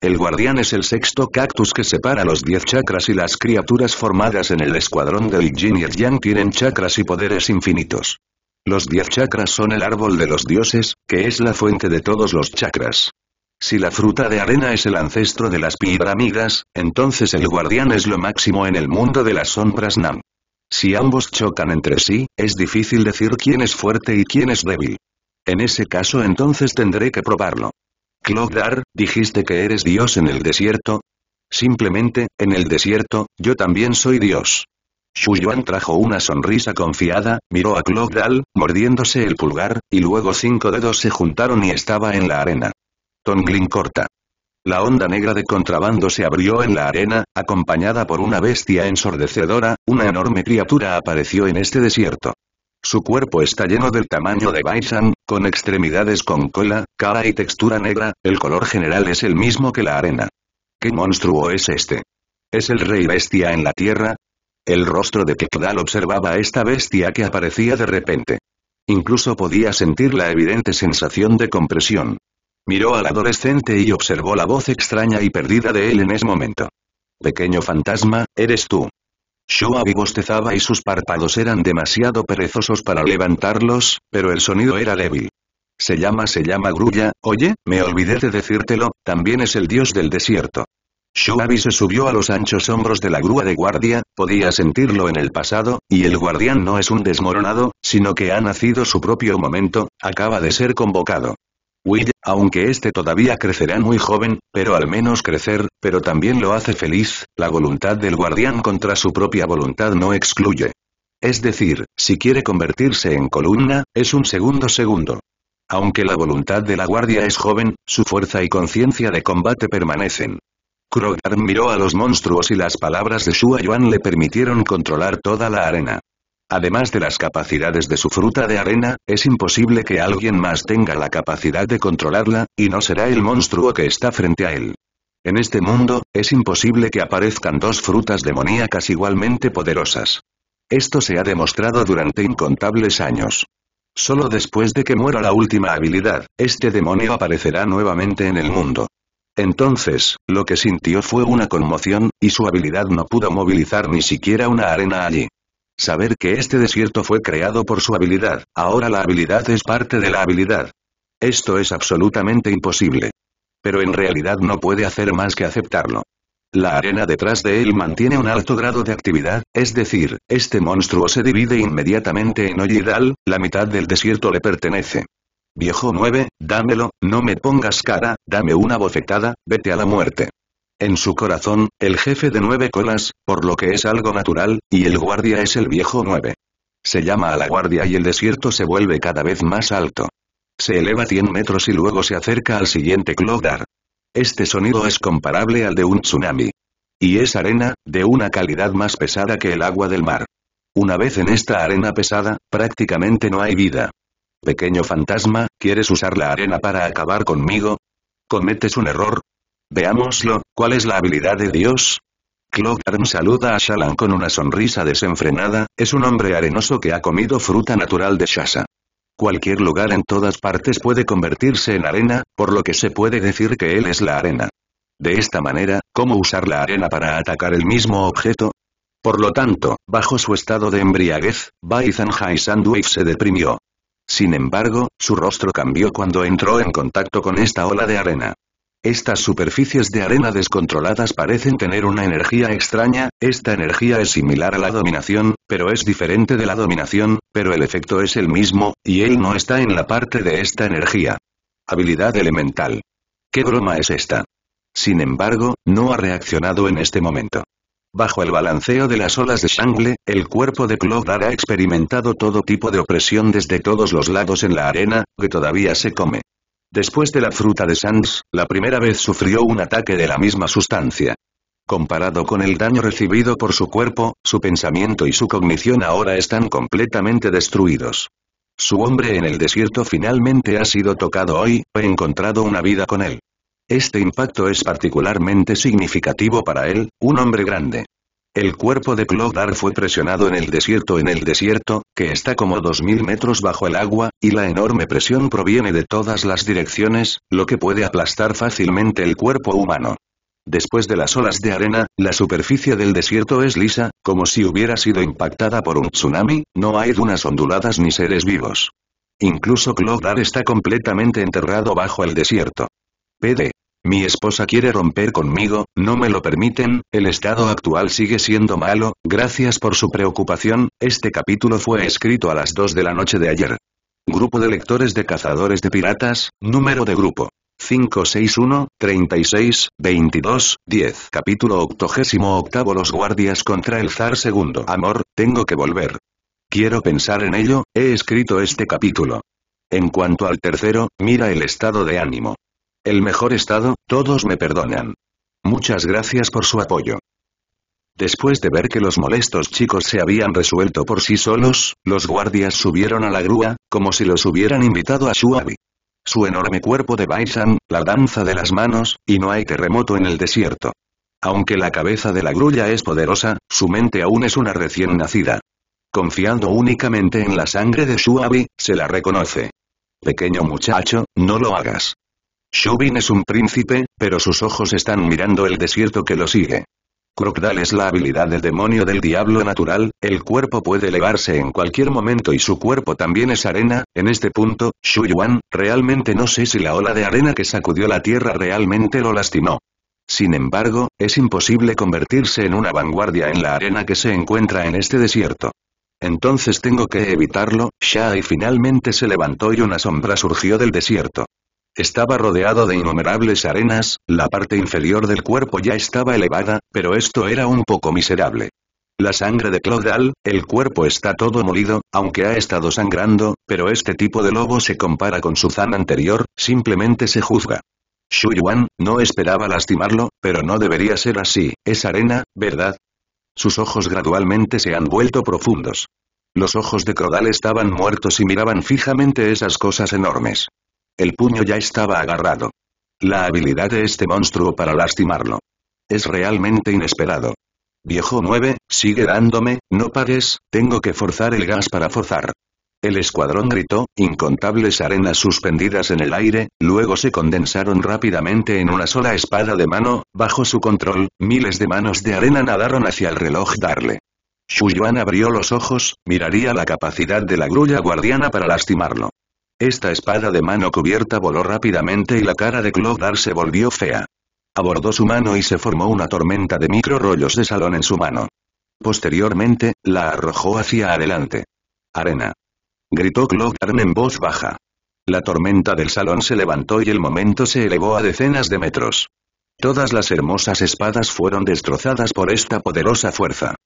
El guardián es el sexto cactus que separa los diez chakras y las criaturas formadas en el escuadrón del Jin y el Yang tienen chakras y poderes infinitos. Los diez chakras son el árbol de los dioses, que es la fuente de todos los chakras. Si la fruta de arena es el ancestro de las pirámides, entonces el guardián es lo máximo en el mundo de las sombras Nam. Si ambos chocan entre sí, es difícil decir quién es fuerte y quién es débil. En ese caso entonces tendré que probarlo. Clogdar, dijiste que eres Dios en el desierto. Simplemente, en el desierto, yo también soy Dios. Yuan trajo una sonrisa confiada, miró a Clodal, mordiéndose el pulgar, y luego cinco dedos se juntaron y estaba en la arena. Tonglin corta. La onda negra de contrabando se abrió en la arena, acompañada por una bestia ensordecedora, una enorme criatura apareció en este desierto. Su cuerpo está lleno del tamaño de Baisan, con extremidades con cola, cara y textura negra, el color general es el mismo que la arena. ¿Qué monstruo es este? ¿Es el rey bestia en la tierra? El rostro de Kekdal observaba a esta bestia que aparecía de repente. Incluso podía sentir la evidente sensación de compresión. Miró al adolescente y observó la voz extraña y perdida de él en ese momento. Pequeño fantasma, eres tú. shuabi bostezaba y sus párpados eran demasiado perezosos para levantarlos, pero el sonido era débil. Se llama se llama Grulla, oye, me olvidé de decírtelo, también es el dios del desierto. shuabi se subió a los anchos hombros de la grúa de guardia, podía sentirlo en el pasado, y el guardián no es un desmoronado, sino que ha nacido su propio momento, acaba de ser convocado. Will, aunque este todavía crecerá muy joven, pero al menos crecer, pero también lo hace feliz, la voluntad del guardián contra su propia voluntad no excluye. Es decir, si quiere convertirse en columna, es un segundo segundo. Aunque la voluntad de la guardia es joven, su fuerza y conciencia de combate permanecen. Krogar miró a los monstruos y las palabras de Shua Yuan le permitieron controlar toda la arena. Además de las capacidades de su fruta de arena, es imposible que alguien más tenga la capacidad de controlarla, y no será el monstruo que está frente a él. En este mundo, es imposible que aparezcan dos frutas demoníacas igualmente poderosas. Esto se ha demostrado durante incontables años. Solo después de que muera la última habilidad, este demonio aparecerá nuevamente en el mundo. Entonces, lo que sintió fue una conmoción, y su habilidad no pudo movilizar ni siquiera una arena allí. Saber que este desierto fue creado por su habilidad, ahora la habilidad es parte de la habilidad. Esto es absolutamente imposible. Pero en realidad no puede hacer más que aceptarlo. La arena detrás de él mantiene un alto grado de actividad, es decir, este monstruo se divide inmediatamente en ojidal. la mitad del desierto le pertenece. Viejo 9, dámelo, no me pongas cara, dame una bofetada, vete a la muerte. En su corazón, el jefe de nueve colas, por lo que es algo natural, y el guardia es el viejo nueve. Se llama a la guardia y el desierto se vuelve cada vez más alto. Se eleva 100 metros y luego se acerca al siguiente Clodar. Este sonido es comparable al de un tsunami. Y es arena, de una calidad más pesada que el agua del mar. Una vez en esta arena pesada, prácticamente no hay vida. Pequeño fantasma, ¿quieres usar la arena para acabar conmigo? Cometes un error, Veámoslo, ¿cuál es la habilidad de Dios? Clockworm saluda a Shalan con una sonrisa desenfrenada, es un hombre arenoso que ha comido fruta natural de Shasa. Cualquier lugar en todas partes puede convertirse en arena, por lo que se puede decir que él es la arena. De esta manera, ¿cómo usar la arena para atacar el mismo objeto? Por lo tanto, bajo su estado de embriaguez, Bai Hai se deprimió. Sin embargo, su rostro cambió cuando entró en contacto con esta ola de arena. Estas superficies de arena descontroladas parecen tener una energía extraña, esta energía es similar a la dominación, pero es diferente de la dominación, pero el efecto es el mismo, y él no está en la parte de esta energía. Habilidad elemental. ¿Qué broma es esta? Sin embargo, no ha reaccionado en este momento. Bajo el balanceo de las olas de Shangle, el cuerpo de Clodar ha experimentado todo tipo de opresión desde todos los lados en la arena, que todavía se come. Después de la fruta de Sands, la primera vez sufrió un ataque de la misma sustancia. Comparado con el daño recibido por su cuerpo, su pensamiento y su cognición ahora están completamente destruidos. Su hombre en el desierto finalmente ha sido tocado hoy, he encontrado una vida con él. Este impacto es particularmente significativo para él, un hombre grande. El cuerpo de Clodar fue presionado en el desierto en el desierto, que está como 2.000 metros bajo el agua, y la enorme presión proviene de todas las direcciones, lo que puede aplastar fácilmente el cuerpo humano. Después de las olas de arena, la superficie del desierto es lisa, como si hubiera sido impactada por un tsunami, no hay dunas onduladas ni seres vivos. Incluso Clodar está completamente enterrado bajo el desierto. PD. Mi esposa quiere romper conmigo, no me lo permiten, el estado actual sigue siendo malo, gracias por su preocupación, este capítulo fue escrito a las 2 de la noche de ayer. Grupo de lectores de cazadores de piratas, número de grupo. 561, 36, 22, 10. Capítulo 88 Los guardias contra el zar segundo. Amor, tengo que volver. Quiero pensar en ello, he escrito este capítulo. En cuanto al tercero, mira el estado de ánimo. El mejor estado, todos me perdonan. Muchas gracias por su apoyo. Después de ver que los molestos chicos se habían resuelto por sí solos, los guardias subieron a la grúa, como si los hubieran invitado a Shuabi. Su enorme cuerpo de Baisan, la danza de las manos, y no hay terremoto en el desierto. Aunque la cabeza de la grulla es poderosa, su mente aún es una recién nacida. Confiando únicamente en la sangre de Shuabi, se la reconoce. Pequeño muchacho, no lo hagas. Shubin es un príncipe, pero sus ojos están mirando el desierto que lo sigue. Crocdal es la habilidad del demonio del diablo natural, el cuerpo puede elevarse en cualquier momento y su cuerpo también es arena, en este punto, Shu Yuan, realmente no sé si la ola de arena que sacudió la tierra realmente lo lastimó. Sin embargo, es imposible convertirse en una vanguardia en la arena que se encuentra en este desierto. Entonces tengo que evitarlo, y finalmente se levantó y una sombra surgió del desierto. Estaba rodeado de innumerables arenas, la parte inferior del cuerpo ya estaba elevada, pero esto era un poco miserable. La sangre de Clodal, el cuerpo está todo molido, aunque ha estado sangrando, pero este tipo de lobo se compara con su Zan anterior, simplemente se juzga. Shu Yuan, no esperaba lastimarlo, pero no debería ser así, es arena, ¿verdad? Sus ojos gradualmente se han vuelto profundos. Los ojos de Crodal estaban muertos y miraban fijamente esas cosas enormes. El puño ya estaba agarrado. La habilidad de este monstruo para lastimarlo. Es realmente inesperado. Viejo 9, sigue dándome, no pares, tengo que forzar el gas para forzar. El escuadrón gritó, incontables arenas suspendidas en el aire, luego se condensaron rápidamente en una sola espada de mano, bajo su control, miles de manos de arena nadaron hacia el reloj Darle. Shuyuan abrió los ojos, miraría la capacidad de la grulla guardiana para lastimarlo. Esta espada de mano cubierta voló rápidamente y la cara de Clodar se volvió fea. Abordó su mano y se formó una tormenta de micro rollos de salón en su mano. Posteriormente, la arrojó hacia adelante. Arena. Gritó Clodarm en voz baja. La tormenta del salón se levantó y el momento se elevó a decenas de metros. Todas las hermosas espadas fueron destrozadas por esta poderosa fuerza.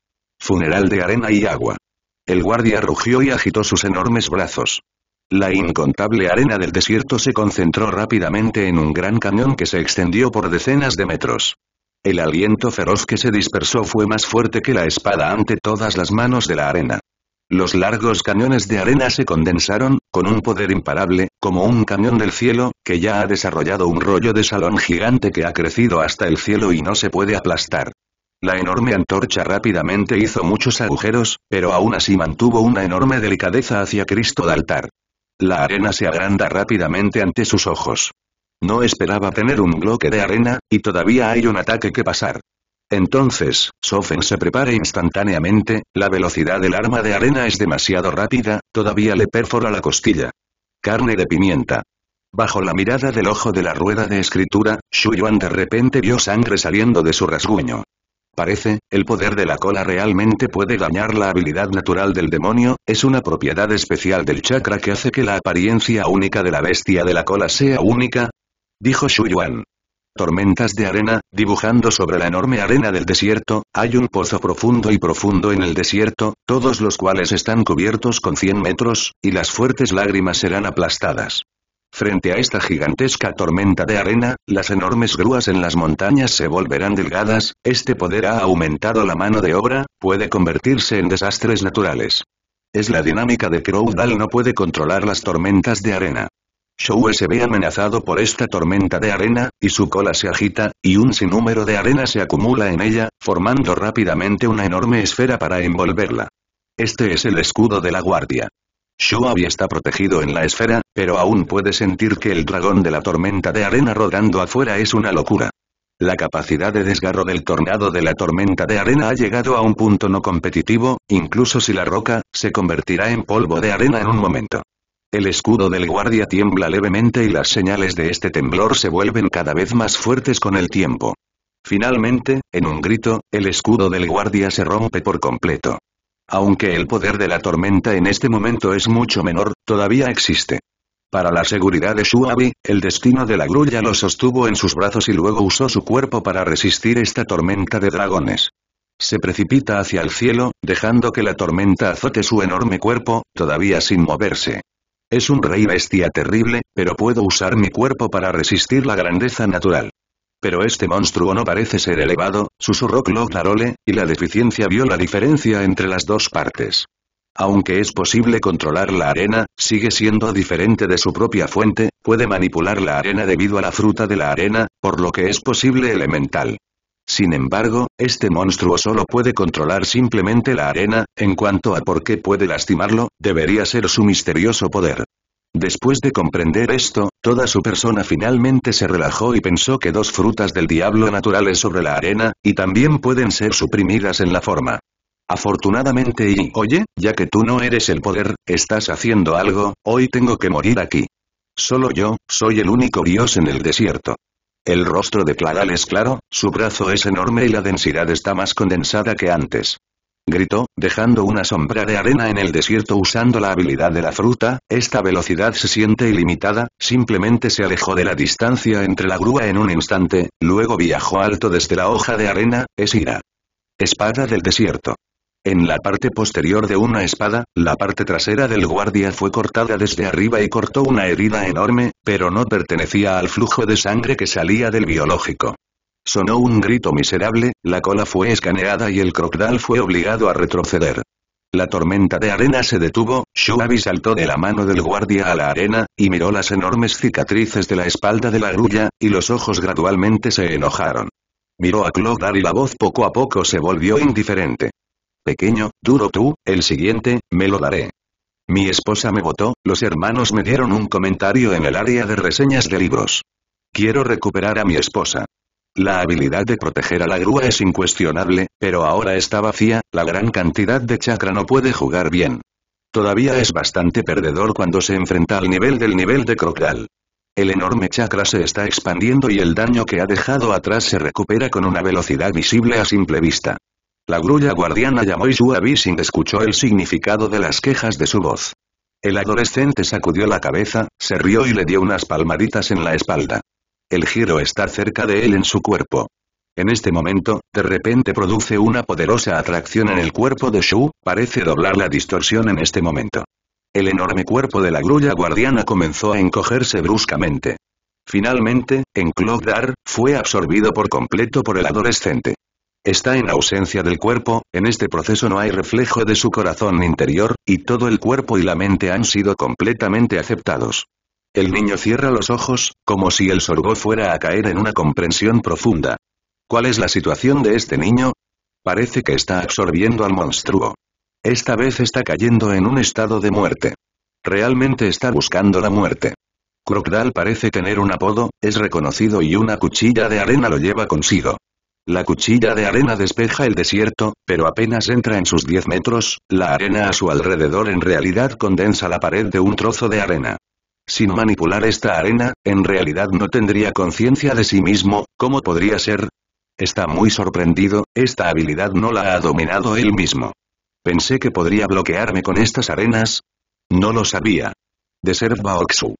Funeral de arena y agua. El guardia rugió y agitó sus enormes brazos. La incontable arena del desierto se concentró rápidamente en un gran cañón que se extendió por decenas de metros. El aliento feroz que se dispersó fue más fuerte que la espada ante todas las manos de la arena. Los largos cañones de arena se condensaron, con un poder imparable, como un cañón del cielo, que ya ha desarrollado un rollo de salón gigante que ha crecido hasta el cielo y no se puede aplastar. La enorme antorcha rápidamente hizo muchos agujeros, pero aún así mantuvo una enorme delicadeza hacia Cristo del altar. La arena se agranda rápidamente ante sus ojos. No esperaba tener un bloque de arena, y todavía hay un ataque que pasar. Entonces, Sofen se prepara instantáneamente, la velocidad del arma de arena es demasiado rápida, todavía le perfora la costilla. Carne de pimienta. Bajo la mirada del ojo de la rueda de escritura, Shuyuan de repente vio sangre saliendo de su rasguño. Parece, el poder de la cola realmente puede dañar la habilidad natural del demonio, es una propiedad especial del chakra que hace que la apariencia única de la bestia de la cola sea única. Dijo Shuyuan. Tormentas de arena, dibujando sobre la enorme arena del desierto, hay un pozo profundo y profundo en el desierto, todos los cuales están cubiertos con 100 metros, y las fuertes lágrimas serán aplastadas. Frente a esta gigantesca tormenta de arena, las enormes grúas en las montañas se volverán delgadas, este poder ha aumentado la mano de obra, puede convertirse en desastres naturales. Es la dinámica de Crowdal no puede controlar las tormentas de arena. Showe se ve amenazado por esta tormenta de arena, y su cola se agita, y un sinnúmero de arena se acumula en ella, formando rápidamente una enorme esfera para envolverla. Este es el escudo de la guardia. Shuabi está protegido en la esfera, pero aún puede sentir que el dragón de la tormenta de arena rodando afuera es una locura. La capacidad de desgarro del tornado de la tormenta de arena ha llegado a un punto no competitivo, incluso si la roca, se convertirá en polvo de arena en un momento. El escudo del guardia tiembla levemente y las señales de este temblor se vuelven cada vez más fuertes con el tiempo. Finalmente, en un grito, el escudo del guardia se rompe por completo. Aunque el poder de la tormenta en este momento es mucho menor, todavía existe. Para la seguridad de Shuabi, el destino de la grulla lo sostuvo en sus brazos y luego usó su cuerpo para resistir esta tormenta de dragones. Se precipita hacia el cielo, dejando que la tormenta azote su enorme cuerpo, todavía sin moverse. Es un rey bestia terrible, pero puedo usar mi cuerpo para resistir la grandeza natural pero este monstruo no parece ser elevado, susurró Cloglarole, y la deficiencia vio la diferencia entre las dos partes. Aunque es posible controlar la arena, sigue siendo diferente de su propia fuente, puede manipular la arena debido a la fruta de la arena, por lo que es posible elemental. Sin embargo, este monstruo solo puede controlar simplemente la arena, en cuanto a por qué puede lastimarlo, debería ser su misterioso poder. Después de comprender esto, toda su persona finalmente se relajó y pensó que dos frutas del diablo naturales sobre la arena, y también pueden ser suprimidas en la forma. Afortunadamente y, oye, ya que tú no eres el poder, estás haciendo algo, hoy tengo que morir aquí. Solo yo, soy el único dios en el desierto. El rostro de Claral es claro, su brazo es enorme y la densidad está más condensada que antes gritó, dejando una sombra de arena en el desierto usando la habilidad de la fruta, esta velocidad se siente ilimitada, simplemente se alejó de la distancia entre la grúa en un instante, luego viajó alto desde la hoja de arena, es ira. Espada del desierto. En la parte posterior de una espada, la parte trasera del guardia fue cortada desde arriba y cortó una herida enorme, pero no pertenecía al flujo de sangre que salía del biológico. Sonó un grito miserable, la cola fue escaneada y el crocodil fue obligado a retroceder. La tormenta de arena se detuvo, Shuabi saltó de la mano del guardia a la arena, y miró las enormes cicatrices de la espalda de la grulla, y los ojos gradualmente se enojaron. Miró a Clodar y la voz poco a poco se volvió indiferente. Pequeño, duro tú, el siguiente, me lo daré. Mi esposa me votó, los hermanos me dieron un comentario en el área de reseñas de libros. Quiero recuperar a mi esposa. La habilidad de proteger a la grúa es incuestionable, pero ahora está vacía, la gran cantidad de chakra no puede jugar bien. Todavía es bastante perdedor cuando se enfrenta al nivel del nivel de Crocal. El enorme chakra se está expandiendo y el daño que ha dejado atrás se recupera con una velocidad visible a simple vista. La grulla guardiana llamó y su sin escuchó el significado de las quejas de su voz. El adolescente sacudió la cabeza, se rió y le dio unas palmaditas en la espalda el giro está cerca de él en su cuerpo. En este momento, de repente produce una poderosa atracción en el cuerpo de Shu, parece doblar la distorsión en este momento. El enorme cuerpo de la grulla guardiana comenzó a encogerse bruscamente. Finalmente, en Clogdar, fue absorbido por completo por el adolescente. Está en ausencia del cuerpo, en este proceso no hay reflejo de su corazón interior, y todo el cuerpo y la mente han sido completamente aceptados. El niño cierra los ojos, como si el sorbó fuera a caer en una comprensión profunda. ¿Cuál es la situación de este niño? Parece que está absorbiendo al monstruo. Esta vez está cayendo en un estado de muerte. Realmente está buscando la muerte. Crocodile parece tener un apodo, es reconocido y una cuchilla de arena lo lleva consigo. La cuchilla de arena despeja el desierto, pero apenas entra en sus 10 metros, la arena a su alrededor en realidad condensa la pared de un trozo de arena. Sin manipular esta arena, en realidad no tendría conciencia de sí mismo, ¿cómo podría ser? Está muy sorprendido, esta habilidad no la ha dominado él mismo. Pensé que podría bloquearme con estas arenas. No lo sabía. De ser Baoxu.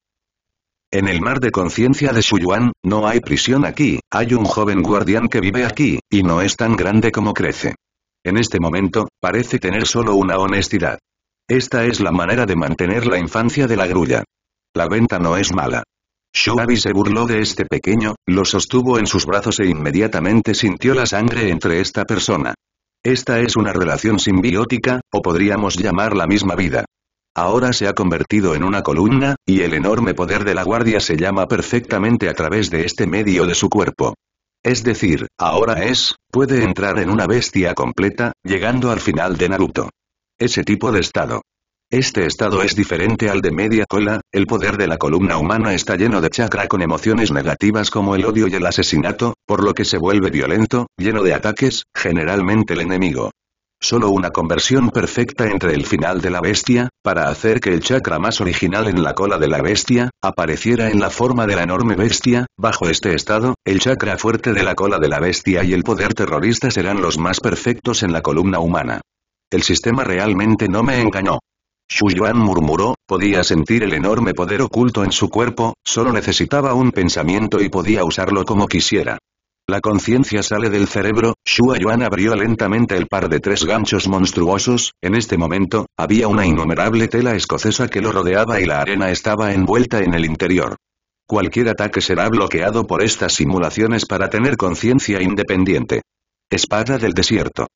En el mar de conciencia de Shuyuan, no hay prisión aquí, hay un joven guardián que vive aquí, y no es tan grande como crece. En este momento, parece tener solo una honestidad. Esta es la manera de mantener la infancia de la grulla. La venta no es mala. Shuabi se burló de este pequeño, lo sostuvo en sus brazos e inmediatamente sintió la sangre entre esta persona. Esta es una relación simbiótica, o podríamos llamar la misma vida. Ahora se ha convertido en una columna, y el enorme poder de la guardia se llama perfectamente a través de este medio de su cuerpo. Es decir, ahora es, puede entrar en una bestia completa, llegando al final de Naruto. Ese tipo de estado. Este estado es diferente al de media cola, el poder de la columna humana está lleno de chakra con emociones negativas como el odio y el asesinato, por lo que se vuelve violento, lleno de ataques, generalmente el enemigo. Solo una conversión perfecta entre el final de la bestia, para hacer que el chakra más original en la cola de la bestia, apareciera en la forma de la enorme bestia, bajo este estado, el chakra fuerte de la cola de la bestia y el poder terrorista serán los más perfectos en la columna humana. El sistema realmente no me engañó. Shu Yuan murmuró, podía sentir el enorme poder oculto en su cuerpo, solo necesitaba un pensamiento y podía usarlo como quisiera. La conciencia sale del cerebro, Shu Yuan abrió lentamente el par de tres ganchos monstruosos, en este momento, había una innumerable tela escocesa que lo rodeaba y la arena estaba envuelta en el interior. Cualquier ataque será bloqueado por estas simulaciones para tener conciencia independiente. Espada del desierto.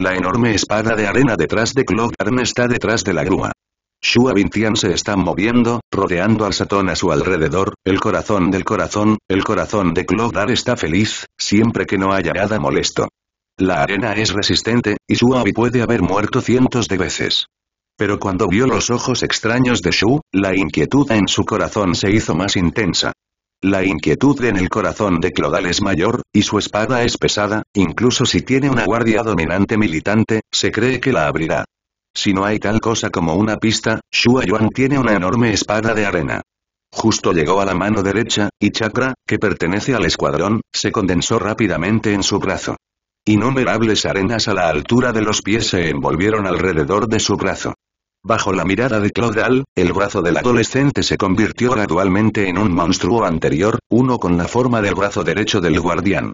La enorme espada de arena detrás de Arm está detrás de la grúa. Shua Vintian se está moviendo, rodeando al Satón a su alrededor, el corazón del corazón, el corazón de Clodar está feliz, siempre que no haya nada molesto. La arena es resistente, y Suavi puede haber muerto cientos de veces. Pero cuando vio los ojos extraños de Shu, la inquietud en su corazón se hizo más intensa. La inquietud en el corazón de Clodal es mayor, y su espada es pesada, incluso si tiene una guardia dominante militante, se cree que la abrirá. Si no hay tal cosa como una pista, Shua Yuan tiene una enorme espada de arena. Justo llegó a la mano derecha, y Chakra, que pertenece al escuadrón, se condensó rápidamente en su brazo. Innumerables arenas a la altura de los pies se envolvieron alrededor de su brazo. Bajo la mirada de Claudal, el brazo del adolescente se convirtió gradualmente en un monstruo anterior, uno con la forma del brazo derecho del guardián.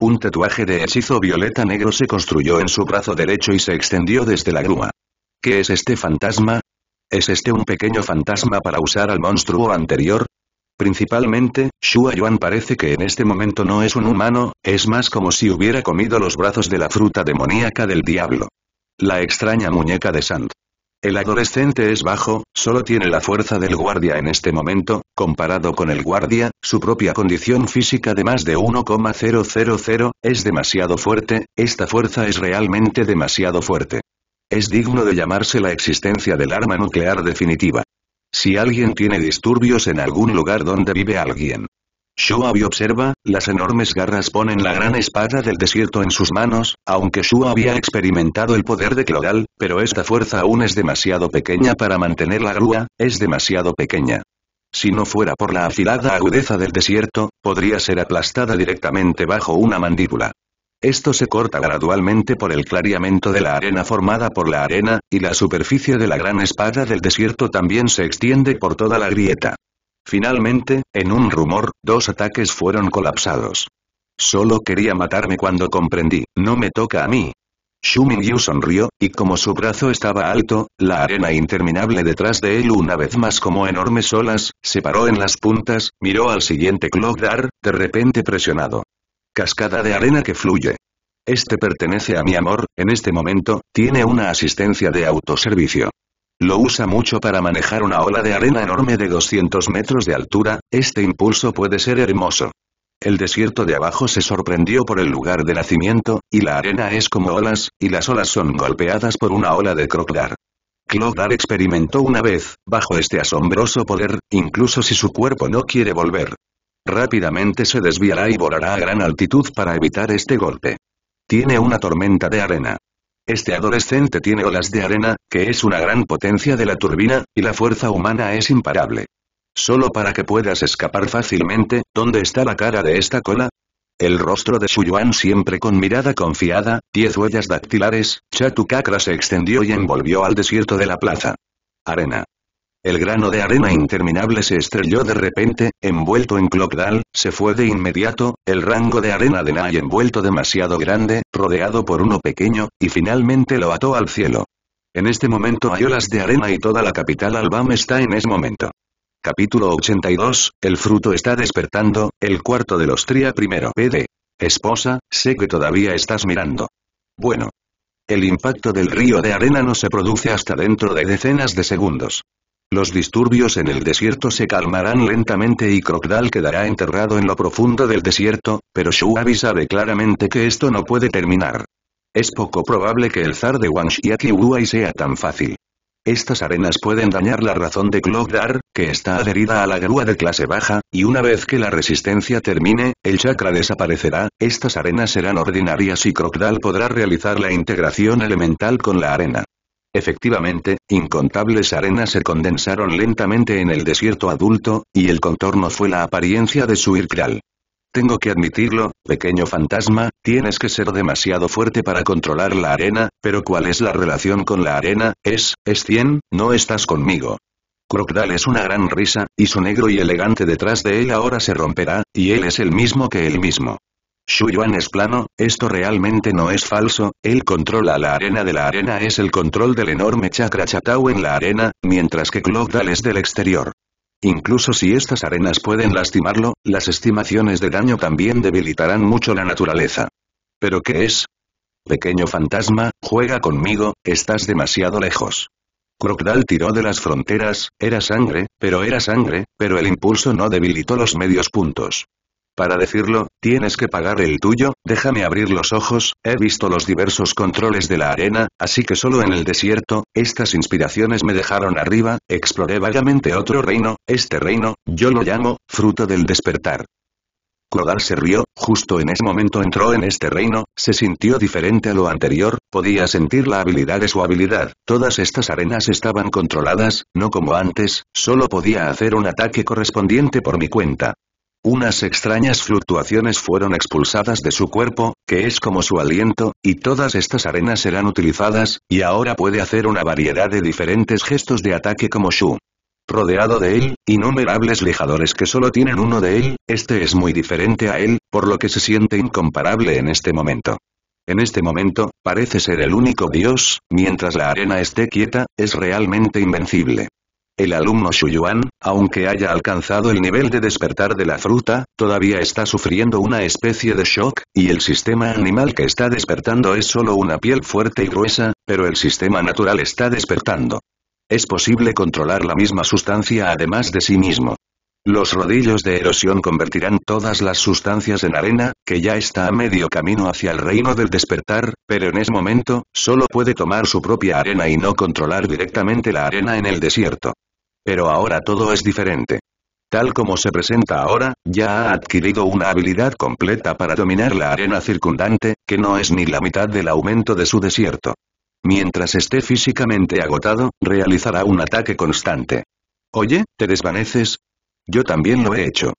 Un tatuaje de hechizo violeta negro se construyó en su brazo derecho y se extendió desde la grúa. ¿Qué es este fantasma? ¿Es este un pequeño fantasma para usar al monstruo anterior? Principalmente, Shua Yuan parece que en este momento no es un humano, es más como si hubiera comido los brazos de la fruta demoníaca del diablo. La extraña muñeca de Sand. El adolescente es bajo, solo tiene la fuerza del guardia en este momento, comparado con el guardia, su propia condición física de más de 1,000, es demasiado fuerte, esta fuerza es realmente demasiado fuerte. Es digno de llamarse la existencia del arma nuclear definitiva. Si alguien tiene disturbios en algún lugar donde vive alguien. Shuabi observa, las enormes garras ponen la gran espada del desierto en sus manos, aunque shu había experimentado el poder de Cloral, pero esta fuerza aún es demasiado pequeña para mantener la grúa, es demasiado pequeña. Si no fuera por la afilada agudeza del desierto, podría ser aplastada directamente bajo una mandíbula. Esto se corta gradualmente por el clareamiento de la arena formada por la arena, y la superficie de la gran espada del desierto también se extiende por toda la grieta. Finalmente, en un rumor, dos ataques fueron colapsados. Solo quería matarme cuando comprendí, no me toca a mí. Xu Yu sonrió, y como su brazo estaba alto, la arena interminable detrás de él una vez más como enormes olas, se paró en las puntas, miró al siguiente Clogdar, de repente presionado. Cascada de arena que fluye. Este pertenece a mi amor, en este momento, tiene una asistencia de autoservicio. Lo usa mucho para manejar una ola de arena enorme de 200 metros de altura, este impulso puede ser hermoso. El desierto de abajo se sorprendió por el lugar de nacimiento, y la arena es como olas, y las olas son golpeadas por una ola de crocodar. Clodar experimentó una vez, bajo este asombroso poder, incluso si su cuerpo no quiere volver. Rápidamente se desviará y volará a gran altitud para evitar este golpe. Tiene una tormenta de arena. Este adolescente tiene olas de arena, que es una gran potencia de la turbina, y la fuerza humana es imparable. Solo para que puedas escapar fácilmente, ¿dónde está la cara de esta cola? El rostro de Shuyuan siempre con mirada confiada, diez huellas dactilares, Chatukakra se extendió y envolvió al desierto de la plaza. Arena. El grano de arena interminable se estrelló de repente, envuelto en Clockdal, se fue de inmediato, el rango de arena de Nai envuelto demasiado grande, rodeado por uno pequeño, y finalmente lo ató al cielo. En este momento hay olas de arena y toda la capital Albam está en ese momento. Capítulo 82, El fruto está despertando, el cuarto de los Tria primero. PD. Esposa, sé que todavía estás mirando. Bueno. El impacto del río de arena no se produce hasta dentro de decenas de segundos. Los disturbios en el desierto se calmarán lentamente y Crocdal quedará enterrado en lo profundo del desierto, pero Shuabi sabe claramente que esto no puede terminar. Es poco probable que el zar de Wanshiaki Wuai sea tan fácil. Estas arenas pueden dañar la razón de Clogdar, que está adherida a la grúa de clase baja, y una vez que la resistencia termine, el chakra desaparecerá, estas arenas serán ordinarias y Crocdal podrá realizar la integración elemental con la arena. Efectivamente, incontables arenas se condensaron lentamente en el desierto adulto, y el contorno fue la apariencia de su Irkral. Tengo que admitirlo, pequeño fantasma, tienes que ser demasiado fuerte para controlar la arena, pero ¿cuál es la relación con la arena? Es, es 100, no estás conmigo. Crocdal es una gran risa, y su negro y elegante detrás de él ahora se romperá, y él es el mismo que él mismo. Shu es plano, esto realmente no es falso, él controla la arena de la arena es el control del enorme chakra chatau en la arena, mientras que Clogdal es del exterior. Incluso si estas arenas pueden lastimarlo, las estimaciones de daño también debilitarán mucho la naturaleza. ¿Pero qué es? Pequeño fantasma, juega conmigo, estás demasiado lejos. Crocdal tiró de las fronteras, era sangre, pero era sangre, pero el impulso no debilitó los medios puntos. Para decirlo, tienes que pagar el tuyo, déjame abrir los ojos, he visto los diversos controles de la arena, así que solo en el desierto, estas inspiraciones me dejaron arriba, exploré vagamente otro reino, este reino, yo lo llamo, fruto del despertar. Clodar se rió, justo en ese momento entró en este reino, se sintió diferente a lo anterior, podía sentir la habilidad de su habilidad, todas estas arenas estaban controladas, no como antes, solo podía hacer un ataque correspondiente por mi cuenta. Unas extrañas fluctuaciones fueron expulsadas de su cuerpo, que es como su aliento, y todas estas arenas serán utilizadas, y ahora puede hacer una variedad de diferentes gestos de ataque como Shu. Rodeado de él, innumerables lijadores que solo tienen uno de él, este es muy diferente a él, por lo que se siente incomparable en este momento. En este momento, parece ser el único dios, mientras la arena esté quieta, es realmente invencible. El alumno Shuyuan, aunque haya alcanzado el nivel de despertar de la fruta, todavía está sufriendo una especie de shock, y el sistema animal que está despertando es solo una piel fuerte y gruesa, pero el sistema natural está despertando. Es posible controlar la misma sustancia además de sí mismo. Los rodillos de erosión convertirán todas las sustancias en arena, que ya está a medio camino hacia el reino del despertar, pero en ese momento, solo puede tomar su propia arena y no controlar directamente la arena en el desierto. Pero ahora todo es diferente. Tal como se presenta ahora, ya ha adquirido una habilidad completa para dominar la arena circundante, que no es ni la mitad del aumento de su desierto. Mientras esté físicamente agotado, realizará un ataque constante. Oye, ¿te desvaneces? Yo también lo he hecho.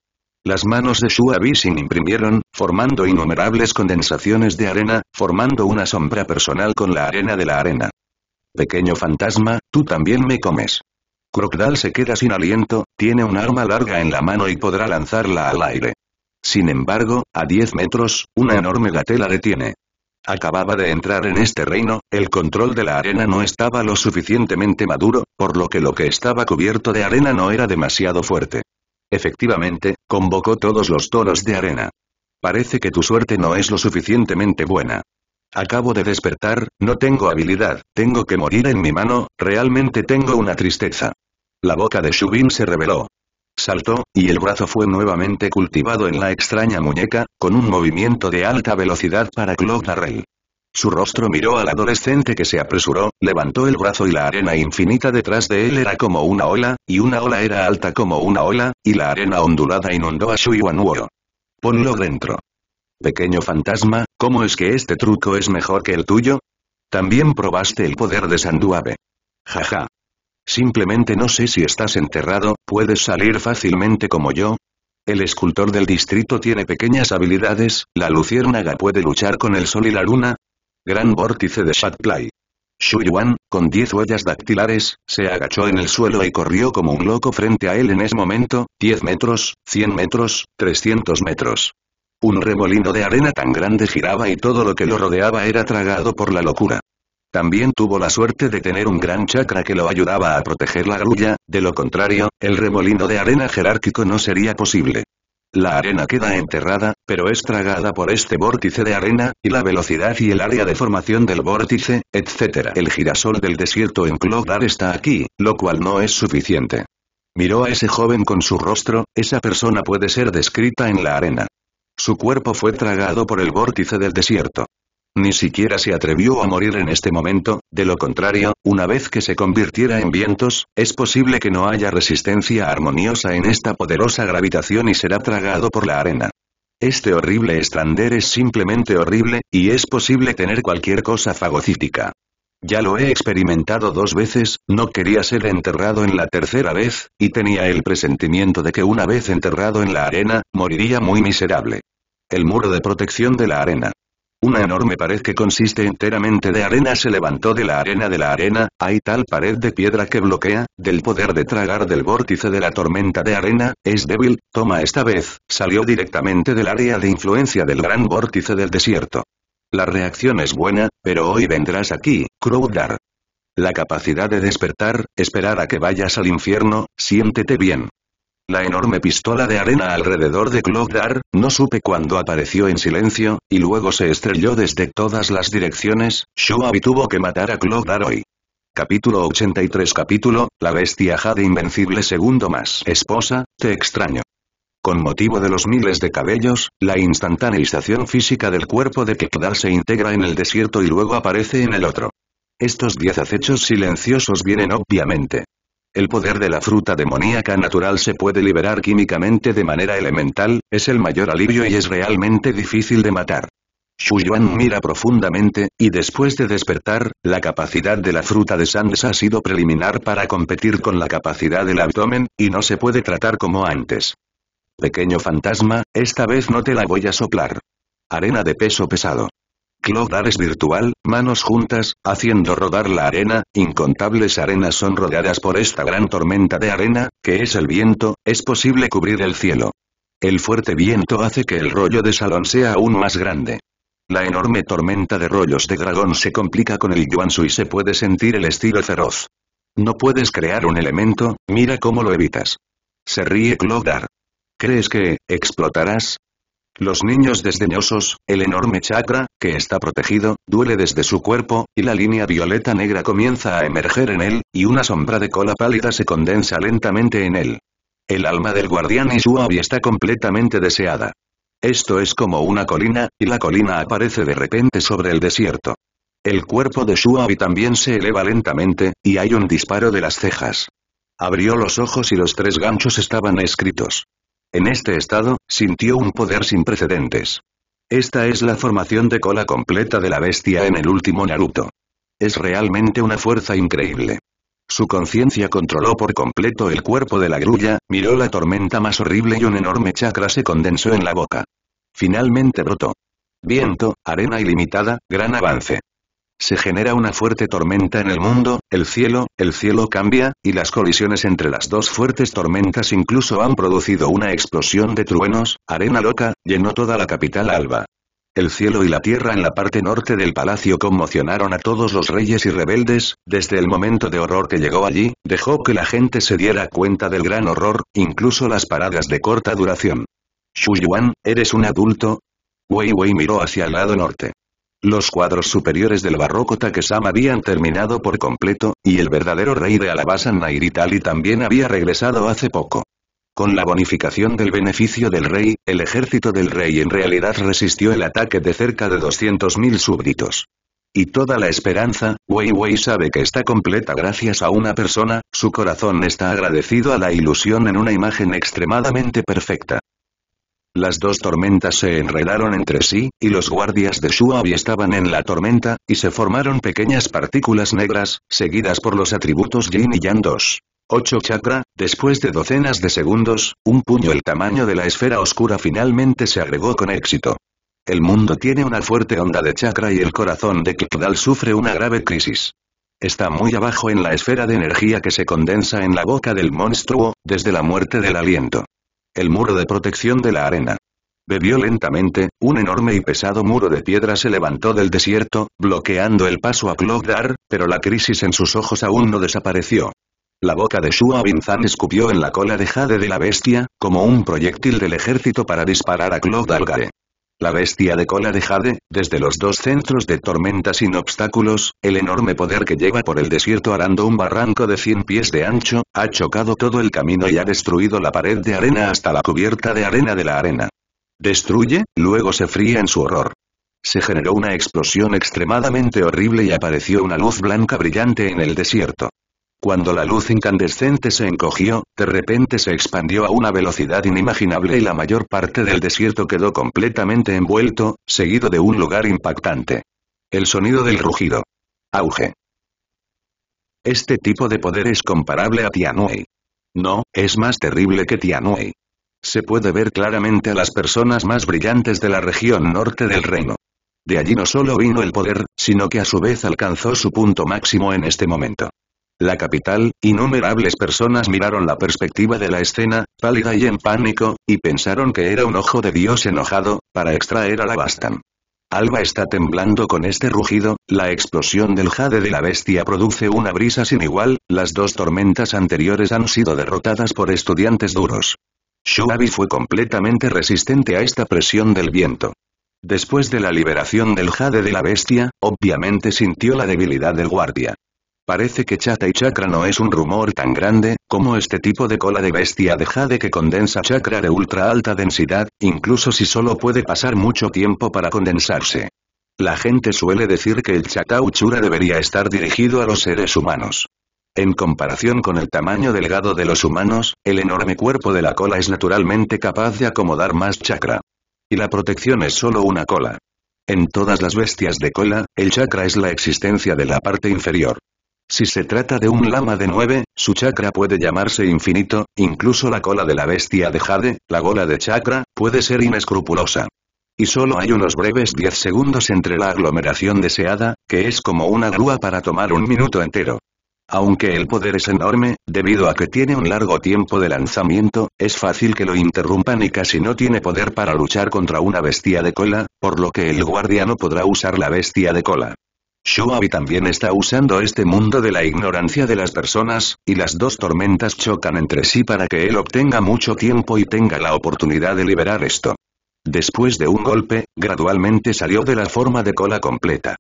Las manos de Shua sin imprimieron, formando innumerables condensaciones de arena, formando una sombra personal con la arena de la arena. Pequeño fantasma, tú también me comes. Grogdal se queda sin aliento, tiene un arma larga en la mano y podrá lanzarla al aire. Sin embargo, a 10 metros, una enorme gatela detiene. Acababa de entrar en este reino, el control de la arena no estaba lo suficientemente maduro, por lo que lo que estaba cubierto de arena no era demasiado fuerte. Efectivamente, convocó todos los toros de arena. Parece que tu suerte no es lo suficientemente buena. Acabo de despertar, no tengo habilidad, tengo que morir en mi mano, realmente tengo una tristeza. La boca de Shubin se reveló. Saltó, y el brazo fue nuevamente cultivado en la extraña muñeca, con un movimiento de alta velocidad para Claude Darrell. Su rostro miró al adolescente que se apresuró, levantó el brazo y la arena infinita detrás de él era como una ola, y una ola era alta como una ola, y la arena ondulada inundó a Shui Wanuo. Ponlo dentro. Pequeño fantasma, ¿cómo es que este truco es mejor que el tuyo? También probaste el poder de Sanduave. Jaja. Simplemente no sé si estás enterrado, puedes salir fácilmente como yo. El escultor del distrito tiene pequeñas habilidades, la luciérnaga puede luchar con el sol y la luna. Gran vórtice de Shatplay. play con 10 huellas dactilares, se agachó en el suelo y corrió como un loco frente a él en ese momento, 10 metros, 100 metros, 300 metros. Un remolino de arena tan grande giraba y todo lo que lo rodeaba era tragado por la locura. También tuvo la suerte de tener un gran chakra que lo ayudaba a proteger la grulla, de lo contrario, el remolino de arena jerárquico no sería posible. La arena queda enterrada, pero es tragada por este vórtice de arena, y la velocidad y el área de formación del vórtice, etc. El girasol del desierto en Clodar está aquí, lo cual no es suficiente. Miró a ese joven con su rostro, esa persona puede ser descrita en la arena. Su cuerpo fue tragado por el vórtice del desierto. Ni siquiera se atrevió a morir en este momento, de lo contrario, una vez que se convirtiera en vientos, es posible que no haya resistencia armoniosa en esta poderosa gravitación y será tragado por la arena. Este horrible estrander es simplemente horrible, y es posible tener cualquier cosa fagocítica. Ya lo he experimentado dos veces, no quería ser enterrado en la tercera vez, y tenía el presentimiento de que una vez enterrado en la arena, moriría muy miserable. El muro de protección de la arena. Una enorme pared que consiste enteramente de arena se levantó de la arena de la arena, hay tal pared de piedra que bloquea, del poder de tragar del vórtice de la tormenta de arena, es débil, toma esta vez, salió directamente del área de influencia del gran vórtice del desierto. La reacción es buena, pero hoy vendrás aquí, Crowdar. La capacidad de despertar, esperar a que vayas al infierno, siéntete bien. La enorme pistola de arena alrededor de Clogdar, no supe cuándo apareció en silencio, y luego se estrelló desde todas las direcciones, Shuabi tuvo que matar a Clogdar hoy. Capítulo 83 Capítulo, La bestia Jade Invencible Segundo más Esposa, te extraño. Con motivo de los miles de cabellos, la instantaneización física del cuerpo de Kekdar se integra en el desierto y luego aparece en el otro. Estos diez acechos silenciosos vienen obviamente el poder de la fruta demoníaca natural se puede liberar químicamente de manera elemental, es el mayor alivio y es realmente difícil de matar. Yuan mira profundamente, y después de despertar, la capacidad de la fruta de Sandes ha sido preliminar para competir con la capacidad del abdomen, y no se puede tratar como antes. Pequeño fantasma, esta vez no te la voy a soplar. Arena de peso pesado. Cloud es virtual, manos juntas, haciendo rodar la arena, incontables arenas son rodeadas por esta gran tormenta de arena, que es el viento, es posible cubrir el cielo. El fuerte viento hace que el rollo de salón sea aún más grande. La enorme tormenta de rollos de dragón se complica con el Yuansu y se puede sentir el estilo feroz. No puedes crear un elemento, mira cómo lo evitas. Se ríe Clodar. ¿Crees que, explotarás? Los niños desdeñosos, el enorme chakra, que está protegido, duele desde su cuerpo, y la línea violeta negra comienza a emerger en él, y una sombra de cola pálida se condensa lentamente en él. El alma del guardián y está completamente deseada. Esto es como una colina, y la colina aparece de repente sobre el desierto. El cuerpo de Shuabi también se eleva lentamente, y hay un disparo de las cejas. Abrió los ojos y los tres ganchos estaban escritos. En este estado, sintió un poder sin precedentes. Esta es la formación de cola completa de la bestia en el último Naruto. Es realmente una fuerza increíble. Su conciencia controló por completo el cuerpo de la grulla, miró la tormenta más horrible y un enorme chakra se condensó en la boca. Finalmente brotó. Viento, arena ilimitada, gran avance. Se genera una fuerte tormenta en el mundo, el cielo, el cielo cambia, y las colisiones entre las dos fuertes tormentas incluso han producido una explosión de truenos, arena loca, llenó toda la capital alba. El cielo y la tierra en la parte norte del palacio conmocionaron a todos los reyes y rebeldes, desde el momento de horror que llegó allí, dejó que la gente se diera cuenta del gran horror, incluso las paradas de corta duración. Shu Yuan, ¿eres un adulto? Wei Wei miró hacia el lado norte. Los cuadros superiores del barroco Takesam habían terminado por completo, y el verdadero rey de Alabasan Nairitali también había regresado hace poco. Con la bonificación del beneficio del rey, el ejército del rey en realidad resistió el ataque de cerca de 200.000 súbditos. Y toda la esperanza, Weiwei sabe que está completa gracias a una persona, su corazón está agradecido a la ilusión en una imagen extremadamente perfecta. Las dos tormentas se enredaron entre sí, y los guardias de Shuabi estaban en la tormenta, y se formaron pequeñas partículas negras, seguidas por los atributos Yin y Yang 2. 8 chakra, después de docenas de segundos, un puño el tamaño de la esfera oscura finalmente se agregó con éxito. El mundo tiene una fuerte onda de chakra y el corazón de Kikdal sufre una grave crisis. Está muy abajo en la esfera de energía que se condensa en la boca del monstruo, desde la muerte del aliento el muro de protección de la arena. Bebió lentamente, un enorme y pesado muro de piedra se levantó del desierto, bloqueando el paso a Clogdar, pero la crisis en sus ojos aún no desapareció. La boca de Shua escupió en la cola de Jade de la bestia, como un proyectil del ejército para disparar a Clogdalgare. La bestia de cola de Jade, desde los dos centros de tormenta sin obstáculos, el enorme poder que lleva por el desierto arando un barranco de 100 pies de ancho, ha chocado todo el camino y ha destruido la pared de arena hasta la cubierta de arena de la arena. Destruye, luego se fría en su horror. Se generó una explosión extremadamente horrible y apareció una luz blanca brillante en el desierto. Cuando la luz incandescente se encogió, de repente se expandió a una velocidad inimaginable y la mayor parte del desierto quedó completamente envuelto, seguido de un lugar impactante. El sonido del rugido. Auge. Este tipo de poder es comparable a Tianwei. No, es más terrible que Tianwei. Se puede ver claramente a las personas más brillantes de la región norte del reino. De allí no solo vino el poder, sino que a su vez alcanzó su punto máximo en este momento la capital, innumerables personas miraron la perspectiva de la escena, pálida y en pánico, y pensaron que era un ojo de Dios enojado, para extraer a la Bastan. Alba está temblando con este rugido, la explosión del jade de la bestia produce una brisa sin igual, las dos tormentas anteriores han sido derrotadas por estudiantes duros. Shuabi fue completamente resistente a esta presión del viento. Después de la liberación del jade de la bestia, obviamente sintió la debilidad del guardia. Parece que chata y chakra no es un rumor tan grande, como este tipo de cola de bestia deja de que condensa chakra de ultra alta densidad, incluso si solo puede pasar mucho tiempo para condensarse. La gente suele decir que el chata uchura debería estar dirigido a los seres humanos. En comparación con el tamaño delgado de los humanos, el enorme cuerpo de la cola es naturalmente capaz de acomodar más chakra. Y la protección es solo una cola. En todas las bestias de cola, el chakra es la existencia de la parte inferior. Si se trata de un lama de 9, su chakra puede llamarse infinito, incluso la cola de la bestia de Jade, la gola de chakra, puede ser inescrupulosa. Y solo hay unos breves 10 segundos entre la aglomeración deseada, que es como una grúa para tomar un minuto entero. Aunque el poder es enorme, debido a que tiene un largo tiempo de lanzamiento, es fácil que lo interrumpan y casi no tiene poder para luchar contra una bestia de cola, por lo que el guardia no podrá usar la bestia de cola. Shuabi también está usando este mundo de la ignorancia de las personas, y las dos tormentas chocan entre sí para que él obtenga mucho tiempo y tenga la oportunidad de liberar esto. Después de un golpe, gradualmente salió de la forma de cola completa.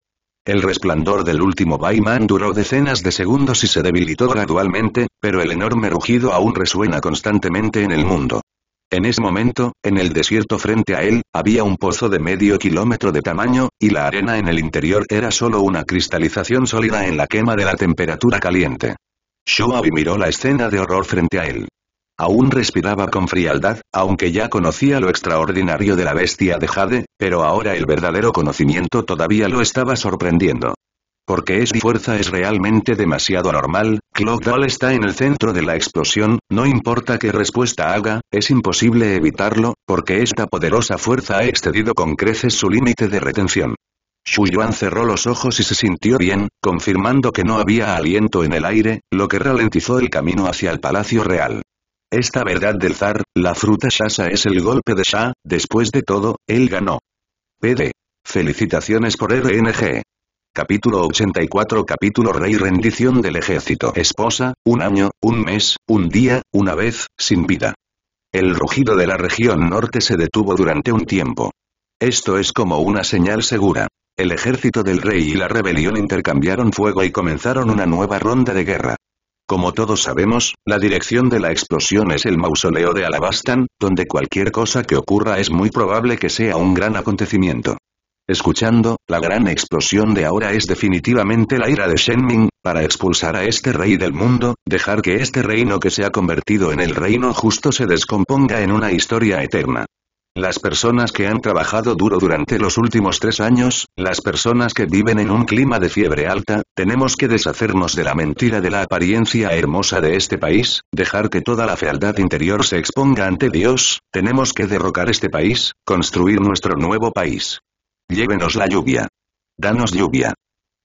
El resplandor del último Baiman duró decenas de segundos y se debilitó gradualmente, pero el enorme rugido aún resuena constantemente en el mundo. En ese momento, en el desierto frente a él, había un pozo de medio kilómetro de tamaño, y la arena en el interior era solo una cristalización sólida en la quema de la temperatura caliente. Shoabi miró la escena de horror frente a él. Aún respiraba con frialdad, aunque ya conocía lo extraordinario de la bestia de Jade, pero ahora el verdadero conocimiento todavía lo estaba sorprendiendo. Porque es fuerza es realmente demasiado anormal, Clockdoll está en el centro de la explosión, no importa qué respuesta haga, es imposible evitarlo, porque esta poderosa fuerza ha excedido con creces su límite de retención. Yuan cerró los ojos y se sintió bien, confirmando que no había aliento en el aire, lo que ralentizó el camino hacia el Palacio Real. Esta verdad del zar, la fruta Shasa es el golpe de Sha, después de todo, él ganó. PD. Felicitaciones por RNG. Capítulo 84 Capítulo Rey Rendición del Ejército Esposa, un año, un mes, un día, una vez, sin vida. El rugido de la región norte se detuvo durante un tiempo. Esto es como una señal segura. El ejército del rey y la rebelión intercambiaron fuego y comenzaron una nueva ronda de guerra. Como todos sabemos, la dirección de la explosión es el mausoleo de Alabastan, donde cualquier cosa que ocurra es muy probable que sea un gran acontecimiento. Escuchando, la gran explosión de ahora es definitivamente la ira de Shenming, para expulsar a este rey del mundo, dejar que este reino que se ha convertido en el reino justo se descomponga en una historia eterna. Las personas que han trabajado duro durante los últimos tres años, las personas que viven en un clima de fiebre alta, tenemos que deshacernos de la mentira de la apariencia hermosa de este país, dejar que toda la fealdad interior se exponga ante Dios, tenemos que derrocar este país, construir nuestro nuevo país. Llévenos la lluvia. Danos lluvia.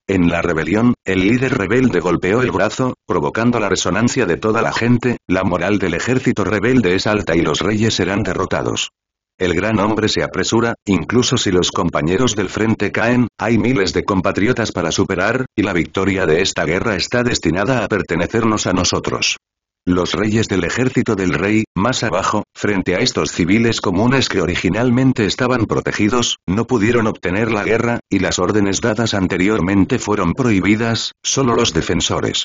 En la rebelión, el líder rebelde golpeó el brazo, provocando la resonancia de toda la gente, la moral del ejército rebelde es alta y los reyes serán derrotados. El gran hombre se apresura, incluso si los compañeros del frente caen, hay miles de compatriotas para superar, y la victoria de esta guerra está destinada a pertenecernos a nosotros. Los reyes del ejército del rey, más abajo, Frente a estos civiles comunes que originalmente estaban protegidos, no pudieron obtener la guerra, y las órdenes dadas anteriormente fueron prohibidas, solo los defensores.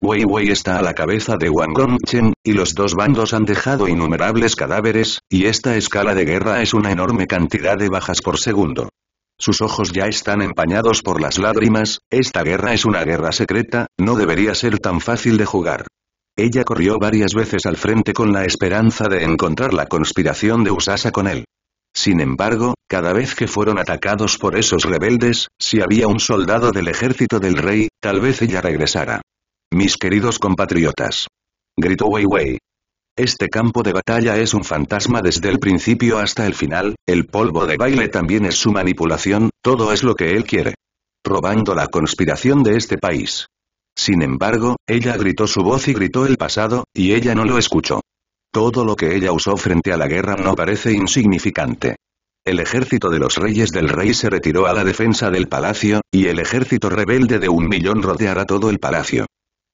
Wei Wei está a la cabeza de Wang Gongchen, y los dos bandos han dejado innumerables cadáveres, y esta escala de guerra es una enorme cantidad de bajas por segundo. Sus ojos ya están empañados por las lágrimas, esta guerra es una guerra secreta, no debería ser tan fácil de jugar. Ella corrió varias veces al frente con la esperanza de encontrar la conspiración de Usasa con él. Sin embargo, cada vez que fueron atacados por esos rebeldes, si había un soldado del ejército del rey, tal vez ella regresara. Mis queridos compatriotas. Gritó Weiwei. Este campo de batalla es un fantasma desde el principio hasta el final, el polvo de baile también es su manipulación, todo es lo que él quiere. Robando la conspiración de este país. Sin embargo, ella gritó su voz y gritó el pasado, y ella no lo escuchó. Todo lo que ella usó frente a la guerra no parece insignificante. El ejército de los reyes del rey se retiró a la defensa del palacio, y el ejército rebelde de un millón rodeará todo el palacio.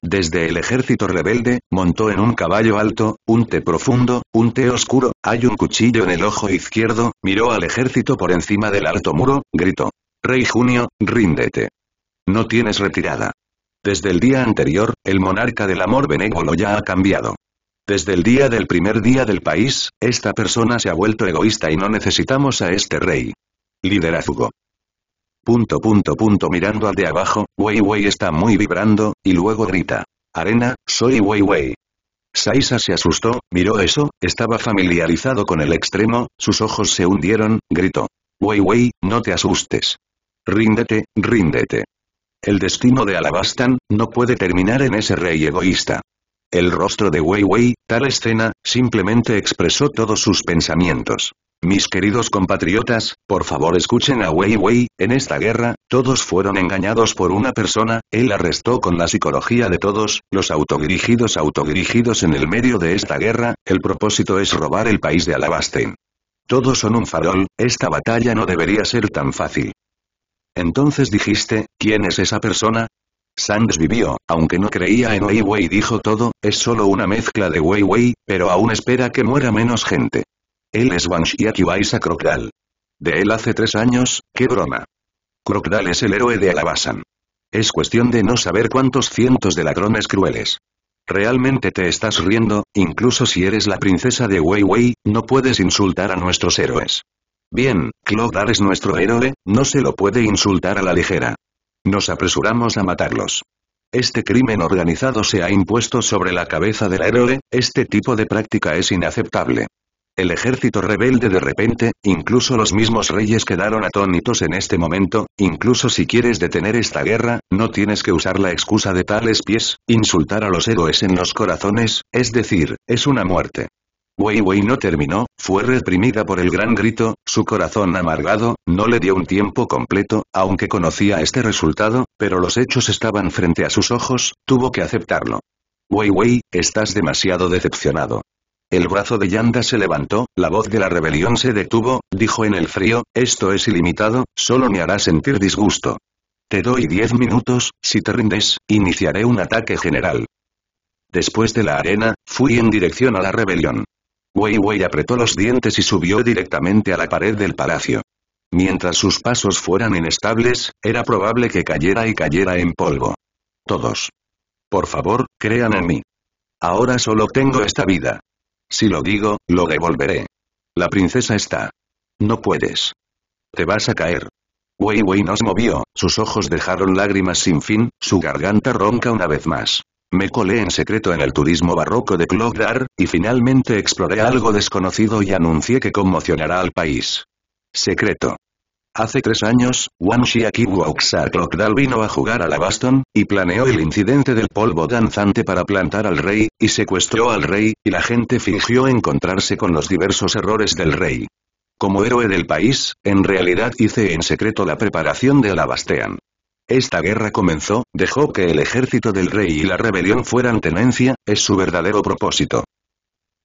Desde el ejército rebelde, montó en un caballo alto, un té profundo, un té oscuro, hay un cuchillo en el ojo izquierdo, miró al ejército por encima del alto muro, gritó. Rey Junio, ríndete. No tienes retirada. Desde el día anterior, el monarca del amor benévolo ya ha cambiado. Desde el día del primer día del país, esta persona se ha vuelto egoísta y no necesitamos a este rey. Liderazgo. Punto punto punto mirando al de abajo, Wei Wei está muy vibrando, y luego grita. Arena, soy Wei Wei. Saisa se asustó, miró eso, estaba familiarizado con el extremo, sus ojos se hundieron, gritó. Wei no te asustes. Ríndete, ríndete. El destino de Alabastan, no puede terminar en ese rey egoísta. El rostro de Weiwei, tal escena, simplemente expresó todos sus pensamientos. Mis queridos compatriotas, por favor escuchen a Weiwei, en esta guerra, todos fueron engañados por una persona, él arrestó con la psicología de todos, los autodirigidos autodirigidos en el medio de esta guerra, el propósito es robar el país de Alabastan. Todos son un farol, esta batalla no debería ser tan fácil. Entonces dijiste, ¿quién es esa persona? Sands vivió, aunque no creía en Weiwei. dijo todo, es solo una mezcla de Weiwei, pero aún espera que muera menos gente. Él es Wang a Crocodile. De él hace tres años, qué broma. Crocdal es el héroe de Alabasan. Es cuestión de no saber cuántos cientos de ladrones crueles. Realmente te estás riendo, incluso si eres la princesa de Weiwei, no puedes insultar a nuestros héroes. Bien, Clodar es nuestro héroe, no se lo puede insultar a la ligera. Nos apresuramos a matarlos. Este crimen organizado se ha impuesto sobre la cabeza del héroe, este tipo de práctica es inaceptable. El ejército rebelde de repente, incluso los mismos reyes quedaron atónitos en este momento, incluso si quieres detener esta guerra, no tienes que usar la excusa de tales pies, insultar a los héroes en los corazones, es decir, es una muerte. Weiwei no terminó, fue reprimida por el gran grito, su corazón amargado, no le dio un tiempo completo, aunque conocía este resultado, pero los hechos estaban frente a sus ojos, tuvo que aceptarlo. Weiwei, estás demasiado decepcionado. El brazo de Yanda se levantó, la voz de la rebelión se detuvo, dijo en el frío, esto es ilimitado, solo me hará sentir disgusto. Te doy diez minutos, si te rindes, iniciaré un ataque general. Después de la arena, fui en dirección a la rebelión. Weiwei apretó los dientes y subió directamente a la pared del palacio. Mientras sus pasos fueran inestables, era probable que cayera y cayera en polvo. Todos. Por favor, crean en mí. Ahora solo tengo esta vida. Si lo digo, lo devolveré. La princesa está. No puedes. Te vas a caer. Weiwei no se movió, sus ojos dejaron lágrimas sin fin, su garganta ronca una vez más. Me colé en secreto en el turismo barroco de Clogdar, y finalmente exploré algo desconocido y anuncié que conmocionará al país. Secreto. Hace tres años, Wauxar Clogdal vino a jugar a la Baston, y planeó el incidente del polvo danzante para plantar al rey, y secuestró al rey, y la gente fingió encontrarse con los diversos errores del rey. Como héroe del país, en realidad hice en secreto la preparación de la Bastean. Esta guerra comenzó, dejó que el ejército del rey y la rebelión fueran tenencia, es su verdadero propósito.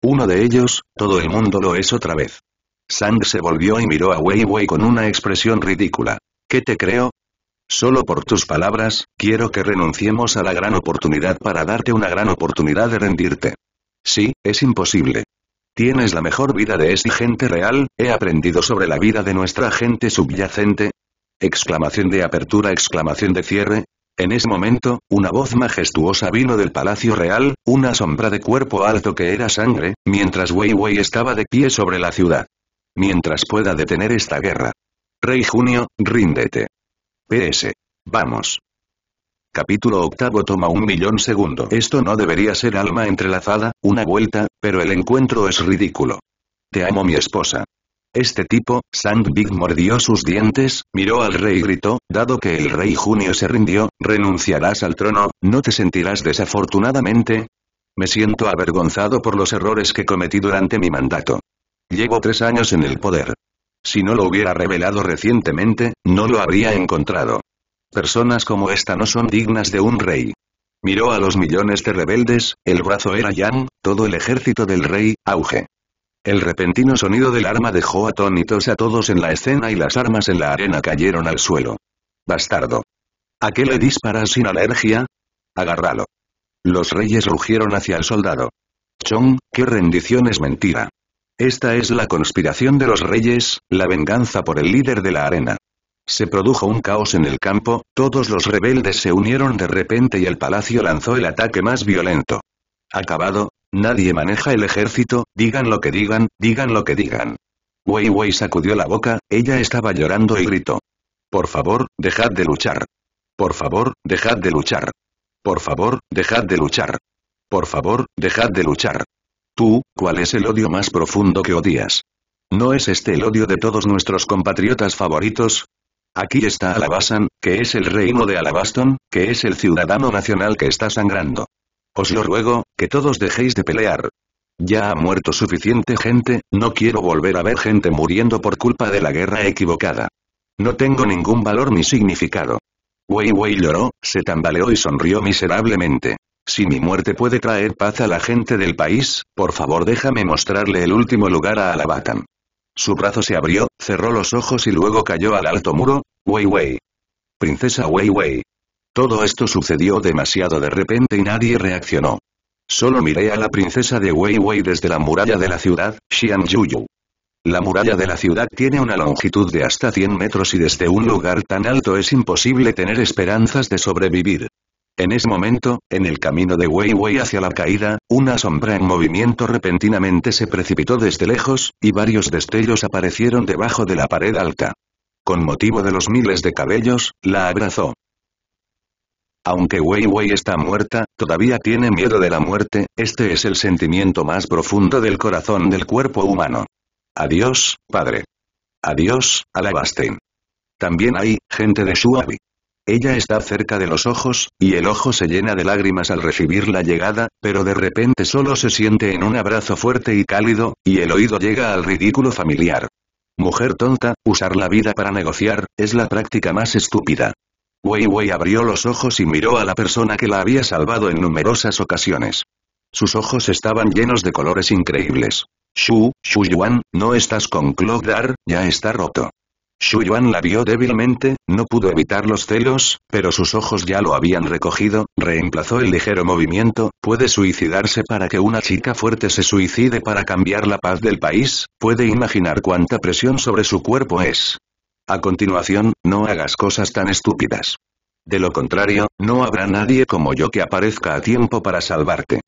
Uno de ellos, todo el mundo lo es otra vez. Sang se volvió y miró a Weiwei con una expresión ridícula. ¿Qué te creo? Solo por tus palabras, quiero que renunciemos a la gran oportunidad para darte una gran oportunidad de rendirte. Sí, es imposible. Tienes la mejor vida de esta gente real, he aprendido sobre la vida de nuestra gente subyacente, Exclamación de apertura, exclamación de cierre. En ese momento, una voz majestuosa vino del palacio real, una sombra de cuerpo alto que era sangre, mientras Weiwei estaba de pie sobre la ciudad. Mientras pueda detener esta guerra. Rey Junio, ríndete. PS. Vamos. Capítulo octavo toma un millón segundo. Esto no debería ser alma entrelazada, una vuelta, pero el encuentro es ridículo. Te amo mi esposa. Este tipo, Big, mordió sus dientes, miró al rey y gritó, dado que el rey Junio se rindió, renunciarás al trono, ¿no te sentirás desafortunadamente? Me siento avergonzado por los errores que cometí durante mi mandato. Llevo tres años en el poder. Si no lo hubiera revelado recientemente, no lo habría encontrado. Personas como esta no son dignas de un rey. Miró a los millones de rebeldes, el brazo era Yang, todo el ejército del rey, auge. El repentino sonido del arma dejó atónitos a todos en la escena y las armas en la arena cayeron al suelo. Bastardo. ¿A qué le disparas sin alergia? Agárralo. Los reyes rugieron hacia el soldado. Chong, qué rendición es mentira. Esta es la conspiración de los reyes, la venganza por el líder de la arena. Se produjo un caos en el campo, todos los rebeldes se unieron de repente y el palacio lanzó el ataque más violento. Acabado, Nadie maneja el ejército, digan lo que digan, digan lo que digan. Weiwei sacudió la boca, ella estaba llorando y gritó. Por favor, dejad de luchar. Por favor, dejad de luchar. Por favor, dejad de luchar. Por favor, dejad de luchar. Tú, ¿cuál es el odio más profundo que odias? ¿No es este el odio de todos nuestros compatriotas favoritos? Aquí está Alabasan, que es el reino de Alabaston, que es el ciudadano nacional que está sangrando. Os lo ruego, que todos dejéis de pelear. Ya ha muerto suficiente gente, no quiero volver a ver gente muriendo por culpa de la guerra equivocada. No tengo ningún valor ni significado. Weiwei lloró, se tambaleó y sonrió miserablemente. Si mi muerte puede traer paz a la gente del país, por favor déjame mostrarle el último lugar a Alabatan. Su brazo se abrió, cerró los ojos y luego cayó al alto muro. Weiwei, Princesa Weiwei. Todo esto sucedió demasiado de repente y nadie reaccionó. Solo miré a la princesa de Weiwei desde la muralla de la ciudad, Yu. La muralla de la ciudad tiene una longitud de hasta 100 metros y desde un lugar tan alto es imposible tener esperanzas de sobrevivir. En ese momento, en el camino de Weiwei hacia la caída, una sombra en movimiento repentinamente se precipitó desde lejos, y varios destellos aparecieron debajo de la pared alta. Con motivo de los miles de cabellos, la abrazó. Aunque Weiwei está muerta, todavía tiene miedo de la muerte, este es el sentimiento más profundo del corazón del cuerpo humano. Adiós, padre. Adiós, Alabastin. También hay, gente de Shuabi. Ella está cerca de los ojos, y el ojo se llena de lágrimas al recibir la llegada, pero de repente solo se siente en un abrazo fuerte y cálido, y el oído llega al ridículo familiar. Mujer tonta, usar la vida para negociar, es la práctica más estúpida. Wei Wei abrió los ojos y miró a la persona que la había salvado en numerosas ocasiones. Sus ojos estaban llenos de colores increíbles. Shu, Shu Yuan, no estás con Dar, ya está roto. Shu Yuan la vio débilmente, no pudo evitar los celos, pero sus ojos ya lo habían recogido, reemplazó el ligero movimiento, puede suicidarse para que una chica fuerte se suicide para cambiar la paz del país, puede imaginar cuánta presión sobre su cuerpo es. A continuación, no hagas cosas tan estúpidas. De lo contrario, no habrá nadie como yo que aparezca a tiempo para salvarte.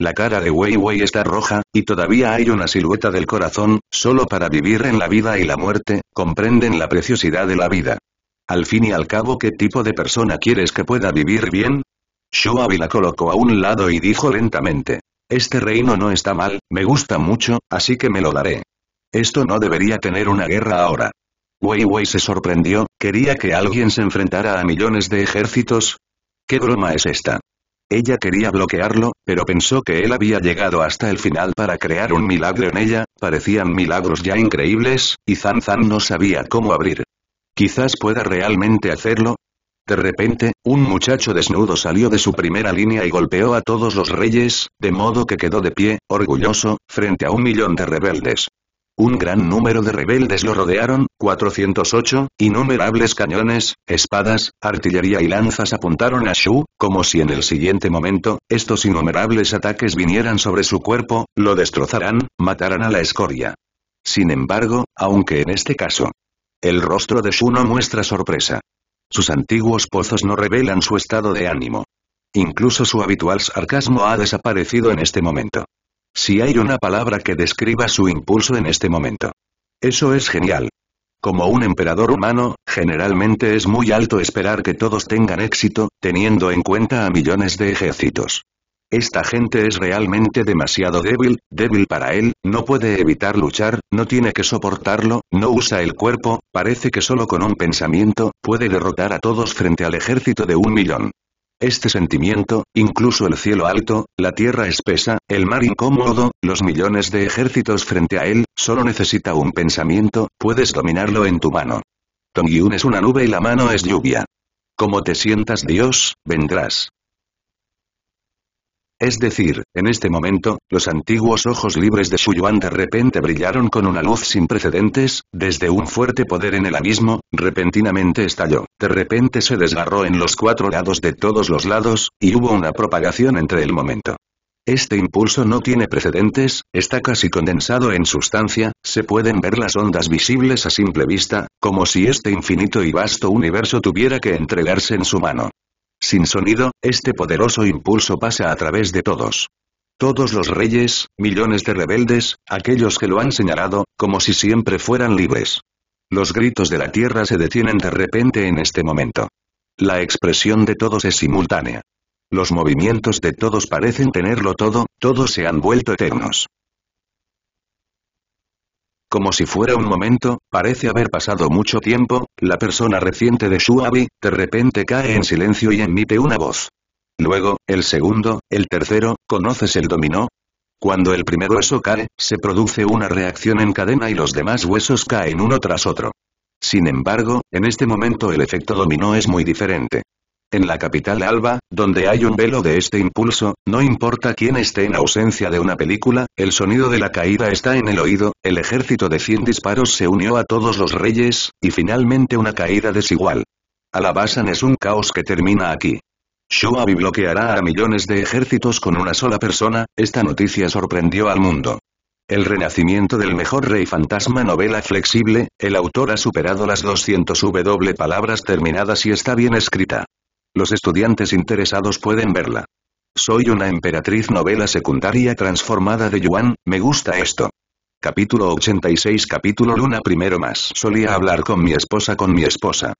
La cara de Wei está roja, y todavía hay una silueta del corazón, solo para vivir en la vida y la muerte, comprenden la preciosidad de la vida. Al fin y al cabo, ¿qué tipo de persona quieres que pueda vivir bien? Shuabi la colocó a un lado y dijo lentamente. Este reino no está mal, me gusta mucho, así que me lo daré. Esto no debería tener una guerra ahora. Weiwei se sorprendió, ¿quería que alguien se enfrentara a millones de ejércitos? ¿Qué broma es esta? Ella quería bloquearlo, pero pensó que él había llegado hasta el final para crear un milagro en ella, parecían milagros ya increíbles, y Zan Zan no sabía cómo abrir. Quizás pueda realmente hacerlo, de repente, un muchacho desnudo salió de su primera línea y golpeó a todos los reyes, de modo que quedó de pie, orgulloso, frente a un millón de rebeldes. Un gran número de rebeldes lo rodearon, 408, innumerables cañones, espadas, artillería y lanzas apuntaron a Shu, como si en el siguiente momento, estos innumerables ataques vinieran sobre su cuerpo, lo destrozarán, matarán a la escoria. Sin embargo, aunque en este caso, el rostro de Shu no muestra sorpresa. Sus antiguos pozos no revelan su estado de ánimo. Incluso su habitual sarcasmo ha desaparecido en este momento. Si hay una palabra que describa su impulso en este momento. Eso es genial. Como un emperador humano, generalmente es muy alto esperar que todos tengan éxito, teniendo en cuenta a millones de ejércitos. Esta gente es realmente demasiado débil, débil para él, no puede evitar luchar, no tiene que soportarlo, no usa el cuerpo, parece que solo con un pensamiento, puede derrotar a todos frente al ejército de un millón. Este sentimiento, incluso el cielo alto, la tierra espesa, el mar incómodo, los millones de ejércitos frente a él, solo necesita un pensamiento, puedes dominarlo en tu mano. Tongyun es una nube y la mano es lluvia. Como te sientas Dios, vendrás. Es decir, en este momento, los antiguos ojos libres de Shuyuan de repente brillaron con una luz sin precedentes, desde un fuerte poder en el abismo, repentinamente estalló, de repente se desgarró en los cuatro lados de todos los lados, y hubo una propagación entre el momento. Este impulso no tiene precedentes, está casi condensado en sustancia, se pueden ver las ondas visibles a simple vista, como si este infinito y vasto universo tuviera que entregarse en su mano. Sin sonido, este poderoso impulso pasa a través de todos. Todos los reyes, millones de rebeldes, aquellos que lo han señalado, como si siempre fueran libres. Los gritos de la tierra se detienen de repente en este momento. La expresión de todos es simultánea. Los movimientos de todos parecen tenerlo todo, todos se han vuelto eternos. Como si fuera un momento, parece haber pasado mucho tiempo, la persona reciente de Shuabi, de repente cae en silencio y emite una voz. Luego, el segundo, el tercero, ¿conoces el dominó? Cuando el primer hueso cae, se produce una reacción en cadena y los demás huesos caen uno tras otro. Sin embargo, en este momento el efecto dominó es muy diferente. En la capital Alba, donde hay un velo de este impulso, no importa quién esté en ausencia de una película, el sonido de la caída está en el oído, el ejército de 100 disparos se unió a todos los reyes, y finalmente una caída desigual. Alabasan es un caos que termina aquí. Shuabi bloqueará a millones de ejércitos con una sola persona, esta noticia sorprendió al mundo. El renacimiento del mejor rey fantasma novela flexible, el autor ha superado las 200 W palabras terminadas y está bien escrita. Los estudiantes interesados pueden verla. Soy una emperatriz novela secundaria transformada de Yuan, me gusta esto. Capítulo 86 Capítulo Luna Primero más Solía hablar con mi esposa con mi esposa.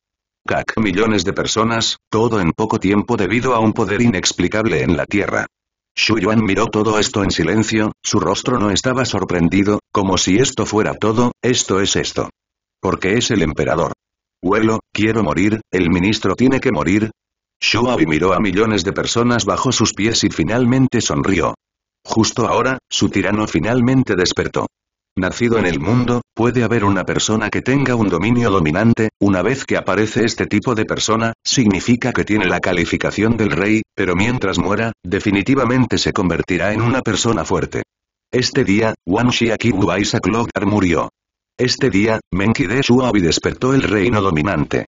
Cac millones de personas, todo en poco tiempo debido a un poder inexplicable en la Tierra. Xu Yuan miró todo esto en silencio, su rostro no estaba sorprendido, como si esto fuera todo, esto es esto. Porque es el emperador. Huelo, quiero morir, el ministro tiene que morir, Shuabi miró a millones de personas bajo sus pies y finalmente sonrió. Justo ahora, su tirano finalmente despertó. Nacido en el mundo, puede haber una persona que tenga un dominio dominante, una vez que aparece este tipo de persona, significa que tiene la calificación del rey, pero mientras muera, definitivamente se convertirá en una persona fuerte. Este día, Wang murió. Este día, de Shuabi despertó el reino dominante.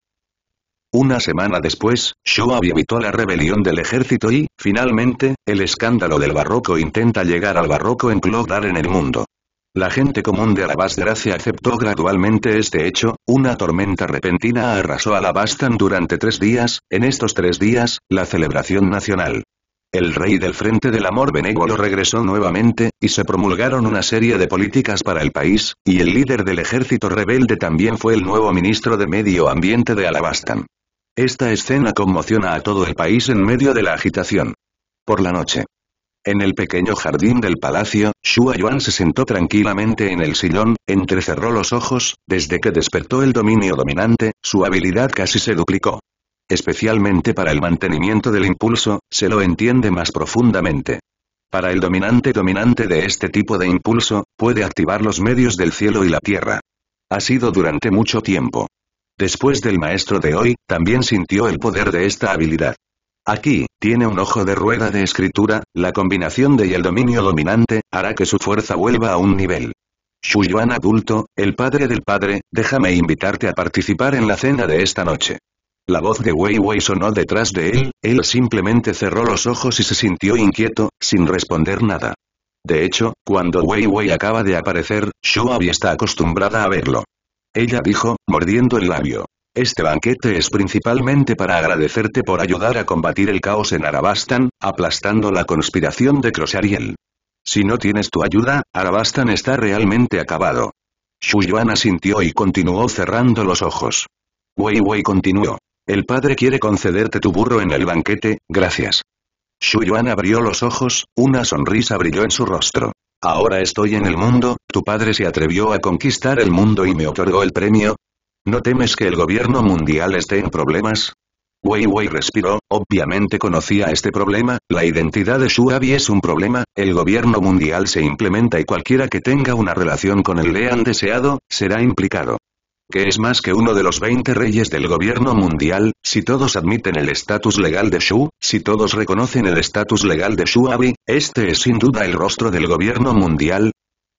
Una semana después, Shoah evitó la rebelión del ejército y, finalmente, el escándalo del barroco intenta llegar al barroco en enclodar en el mundo. La gente común de Alabasterace aceptó gradualmente este hecho, una tormenta repentina arrasó Alabastan durante tres días, en estos tres días, la celebración nacional. El rey del Frente del Amor Benévolo regresó nuevamente, y se promulgaron una serie de políticas para el país, y el líder del ejército rebelde también fue el nuevo ministro de Medio Ambiente de Alabastan. Esta escena conmociona a todo el país en medio de la agitación. Por la noche. En el pequeño jardín del palacio, Shua Yuan se sentó tranquilamente en el sillón, entrecerró los ojos, desde que despertó el dominio dominante, su habilidad casi se duplicó. Especialmente para el mantenimiento del impulso, se lo entiende más profundamente. Para el dominante dominante de este tipo de impulso, puede activar los medios del cielo y la tierra. Ha sido durante mucho tiempo Después del maestro de hoy, también sintió el poder de esta habilidad. Aquí, tiene un ojo de rueda de escritura, la combinación de y el dominio dominante, hará que su fuerza vuelva a un nivel. Yuan adulto, el padre del padre, déjame invitarte a participar en la cena de esta noche. La voz de Wei Wei sonó detrás de él, él simplemente cerró los ojos y se sintió inquieto, sin responder nada. De hecho, cuando Wei Wei acaba de aparecer, Shuabi está acostumbrada a verlo. Ella dijo, mordiendo el labio. Este banquete es principalmente para agradecerte por ayudar a combatir el caos en Arabastan, aplastando la conspiración de Crossariel. Si no tienes tu ayuda, Arabastan está realmente acabado. Shuyuan asintió y continuó cerrando los ojos. Weiwei continuó. El padre quiere concederte tu burro en el banquete, gracias. Shuyuan abrió los ojos, una sonrisa brilló en su rostro. Ahora estoy en el mundo, tu padre se atrevió a conquistar el mundo y me otorgó el premio. ¿No temes que el gobierno mundial esté en problemas? Weiwei respiró, obviamente conocía este problema, la identidad de Shuabi es un problema, el gobierno mundial se implementa y cualquiera que tenga una relación con el Lean deseado, será implicado que es más que uno de los 20 reyes del gobierno mundial, si todos admiten el estatus legal de Shu, si todos reconocen el estatus legal de Shu Abi, este es sin duda el rostro del gobierno mundial.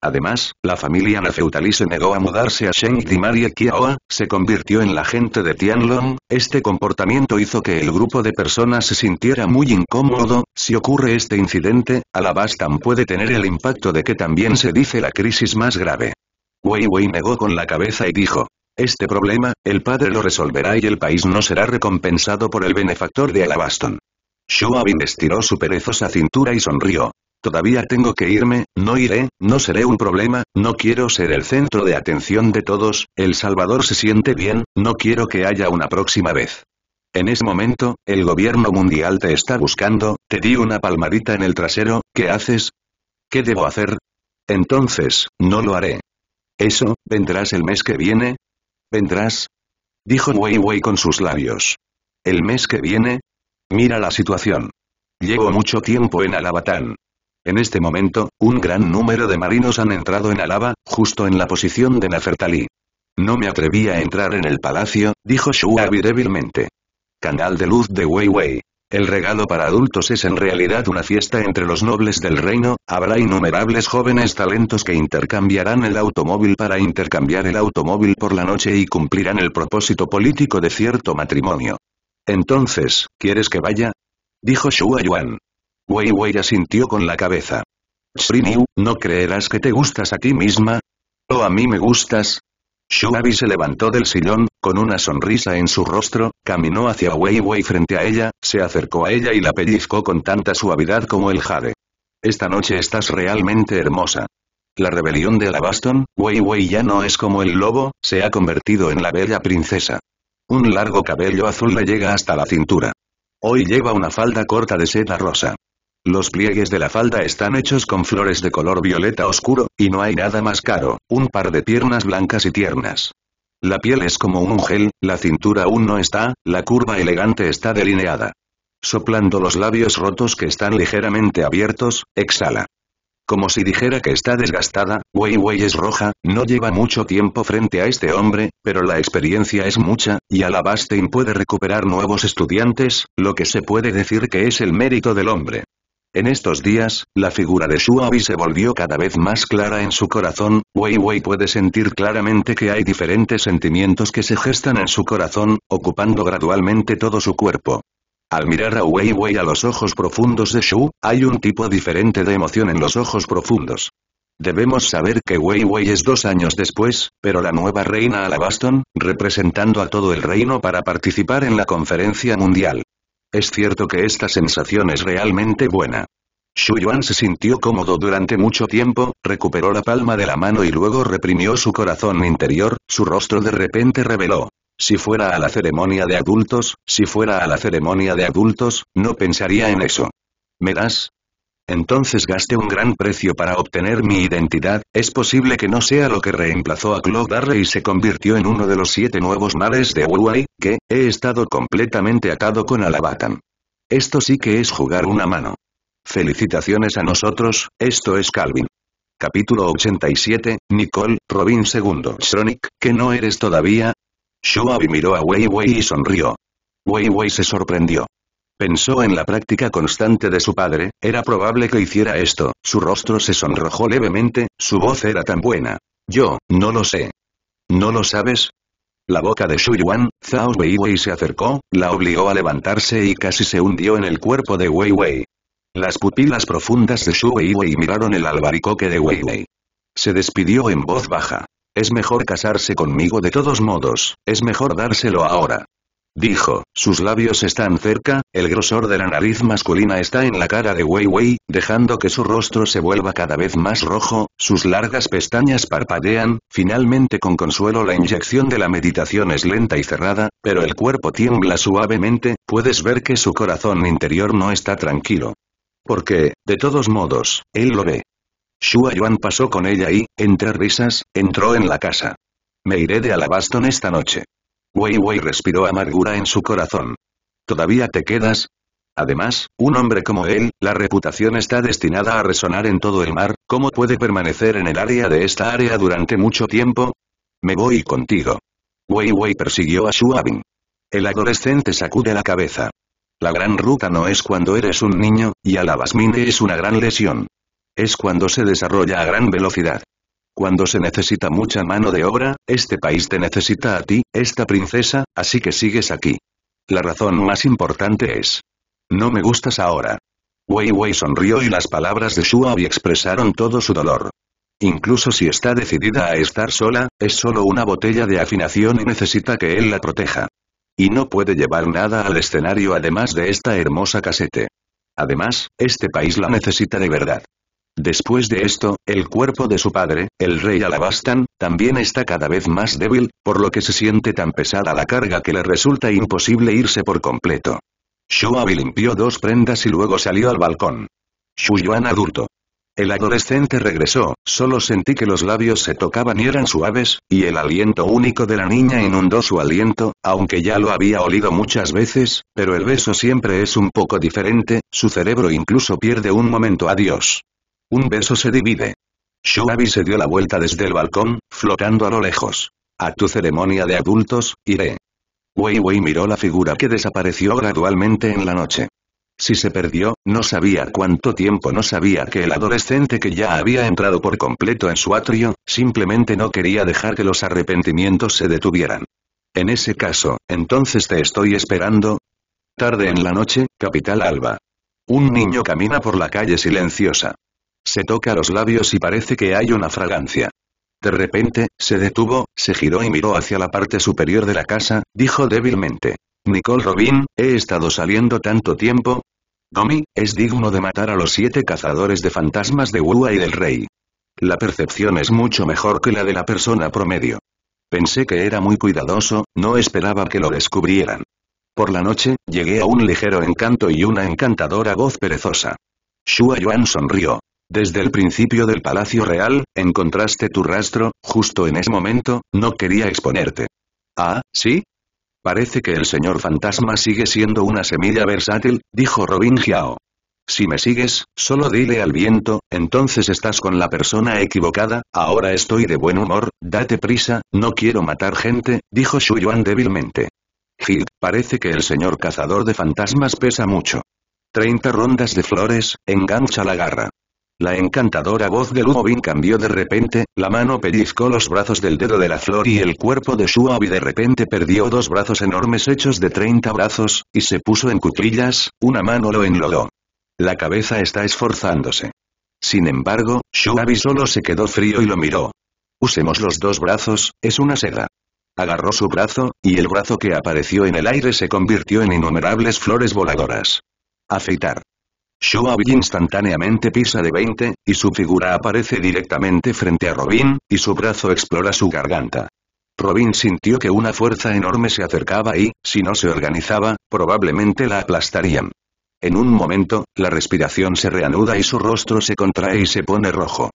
Además, la familia Nafeutali se negó a mudarse a Shengdi Maria Kiaoa, se convirtió en la gente de Tianlong, este comportamiento hizo que el grupo de personas se sintiera muy incómodo, si ocurre este incidente, Alabastan puede tener el impacto de que también se dice la crisis más grave. Weiwei negó con la cabeza y dijo, este problema, el padre lo resolverá y el país no será recompensado por el benefactor de Alabaston. Shuabin estiró su perezosa cintura y sonrió. Todavía tengo que irme, no iré, no seré un problema, no quiero ser el centro de atención de todos, El Salvador se siente bien, no quiero que haya una próxima vez. En ese momento, el gobierno mundial te está buscando, te di una palmadita en el trasero, ¿qué haces? ¿Qué debo hacer? Entonces, no lo haré. Eso, vendrás el mes que viene, ¿Vendrás? Dijo Weiwei con sus labios. ¿El mes que viene? Mira la situación. Llevo mucho tiempo en Alabatán. En este momento, un gran número de marinos han entrado en Alaba, justo en la posición de Nafertali. No me atreví a entrar en el palacio, dijo Shuabi débilmente. Canal de luz de Weiwei. El regalo para adultos es en realidad una fiesta entre los nobles del reino, habrá innumerables jóvenes talentos que intercambiarán el automóvil para intercambiar el automóvil por la noche y cumplirán el propósito político de cierto matrimonio. Entonces, ¿quieres que vaya? Dijo Shua Yuan. Wei asintió con la cabeza. Shriniu, ¿no creerás que te gustas a ti misma? ¿O oh, a mí me gustas? Shuabi se levantó del sillón, con una sonrisa en su rostro, caminó hacia Weiwei frente a ella, se acercó a ella y la pellizcó con tanta suavidad como el jade. Esta noche estás realmente hermosa. La rebelión de la Weiwei ya no es como el lobo, se ha convertido en la bella princesa. Un largo cabello azul le llega hasta la cintura. Hoy lleva una falda corta de seda rosa. Los pliegues de la falda están hechos con flores de color violeta oscuro, y no hay nada más caro, un par de piernas blancas y tiernas. La piel es como un gel, la cintura aún no está, la curva elegante está delineada. Soplando los labios rotos que están ligeramente abiertos, exhala. Como si dijera que está desgastada, Wei Wei es roja, no lleva mucho tiempo frente a este hombre, pero la experiencia es mucha, y Alabastein puede recuperar nuevos estudiantes, lo que se puede decir que es el mérito del hombre. En estos días, la figura de Shuabi se volvió cada vez más clara en su corazón, Weiwei puede sentir claramente que hay diferentes sentimientos que se gestan en su corazón, ocupando gradualmente todo su cuerpo. Al mirar a Weiwei a los ojos profundos de Shu, hay un tipo diferente de emoción en los ojos profundos. Debemos saber que Weiwei es dos años después, pero la nueva reina Alabaston, representando a todo el reino para participar en la conferencia mundial. Es cierto que esta sensación es realmente buena. Xu Yuan se sintió cómodo durante mucho tiempo, recuperó la palma de la mano y luego reprimió su corazón interior, su rostro de repente reveló. Si fuera a la ceremonia de adultos, si fuera a la ceremonia de adultos, no pensaría en eso. ¿Me das? Entonces gasté un gran precio para obtener mi identidad, es posible que no sea lo que reemplazó a Claude y se convirtió en uno de los siete nuevos males de Uruguay, que, he estado completamente atado con Alabatan. Esto sí que es jugar una mano. Felicitaciones a nosotros, esto es Calvin. Capítulo 87, Nicole, Robin II. Sonic, ¿que no eres todavía? Shuabi miró a Weiwei y sonrió. Weiwei se sorprendió. Pensó en la práctica constante de su padre, era probable que hiciera esto, su rostro se sonrojó levemente, su voz era tan buena. Yo, no lo sé. ¿No lo sabes? La boca de Shu Yuan, Zhao Weiwei se acercó, la obligó a levantarse y casi se hundió en el cuerpo de Weiwei. Las pupilas profundas de Shu Weiwei miraron el albaricoque de Weiwei. Se despidió en voz baja. Es mejor casarse conmigo de todos modos, es mejor dárselo ahora. Dijo, sus labios están cerca, el grosor de la nariz masculina está en la cara de Weiwei, dejando que su rostro se vuelva cada vez más rojo, sus largas pestañas parpadean, finalmente con consuelo la inyección de la meditación es lenta y cerrada, pero el cuerpo tiembla suavemente, puedes ver que su corazón interior no está tranquilo. Porque, de todos modos, él lo ve. Shua Yuan pasó con ella y, entre risas, entró en la casa. Me iré de Alabaston esta noche. Wei respiró amargura en su corazón. ¿Todavía te quedas? Además, un hombre como él, la reputación está destinada a resonar en todo el mar, ¿cómo puede permanecer en el área de esta área durante mucho tiempo? Me voy contigo. Wei persiguió a Shuabin. El adolescente sacude la cabeza. La gran ruta no es cuando eres un niño, y a la basmine es una gran lesión. Es cuando se desarrolla a gran velocidad. Cuando se necesita mucha mano de obra, este país te necesita a ti, esta princesa, así que sigues aquí. La razón más importante es. No me gustas ahora. Weiwei sonrió y las palabras de Shuabi expresaron todo su dolor. Incluso si está decidida a estar sola, es solo una botella de afinación y necesita que él la proteja. Y no puede llevar nada al escenario además de esta hermosa casete. Además, este país la necesita de verdad. Después de esto, el cuerpo de su padre, el rey Alabastan, también está cada vez más débil, por lo que se siente tan pesada la carga que le resulta imposible irse por completo. Shuabi limpió dos prendas y luego salió al balcón. Shuyuan adulto. El adolescente regresó, solo sentí que los labios se tocaban y eran suaves, y el aliento único de la niña inundó su aliento, aunque ya lo había olido muchas veces, pero el beso siempre es un poco diferente, su cerebro incluso pierde un momento adiós. Un beso se divide. Shuabi se dio la vuelta desde el balcón, flotando a lo lejos. A tu ceremonia de adultos, iré. Weiwei miró la figura que desapareció gradualmente en la noche. Si se perdió, no sabía cuánto tiempo no sabía que el adolescente que ya había entrado por completo en su atrio, simplemente no quería dejar que los arrepentimientos se detuvieran. En ese caso, entonces te estoy esperando. Tarde en la noche, capital alba. Un niño camina por la calle silenciosa. Se toca los labios y parece que hay una fragancia. De repente, se detuvo, se giró y miró hacia la parte superior de la casa, dijo débilmente. Nicole Robin, he estado saliendo tanto tiempo. Domi, es digno de matar a los siete cazadores de fantasmas de Wua y del rey. La percepción es mucho mejor que la de la persona promedio. Pensé que era muy cuidadoso, no esperaba que lo descubrieran. Por la noche, llegué a un ligero encanto y una encantadora voz perezosa. Shua Yuan sonrió. Desde el principio del Palacio Real, encontraste tu rastro, justo en ese momento, no quería exponerte. Ah, ¿sí? Parece que el señor fantasma sigue siendo una semilla versátil, dijo Robin Hiao. Si me sigues, solo dile al viento, entonces estás con la persona equivocada, ahora estoy de buen humor, date prisa, no quiero matar gente, dijo Xu Yuan débilmente. Gil, parece que el señor cazador de fantasmas pesa mucho. Treinta rondas de flores, engancha la garra. La encantadora voz de Lumovin cambió de repente, la mano pellizcó los brazos del dedo de la flor y el cuerpo de Shuabi de repente perdió dos brazos enormes hechos de 30 brazos, y se puso en cuclillas, una mano lo enlodó. La cabeza está esforzándose. Sin embargo, Shuabi solo se quedó frío y lo miró. Usemos los dos brazos, es una seda. Agarró su brazo, y el brazo que apareció en el aire se convirtió en innumerables flores voladoras. Afeitar instantáneamente pisa de 20, y su figura aparece directamente frente a Robin, y su brazo explora su garganta. Robin sintió que una fuerza enorme se acercaba y, si no se organizaba, probablemente la aplastarían. En un momento, la respiración se reanuda y su rostro se contrae y se pone rojo.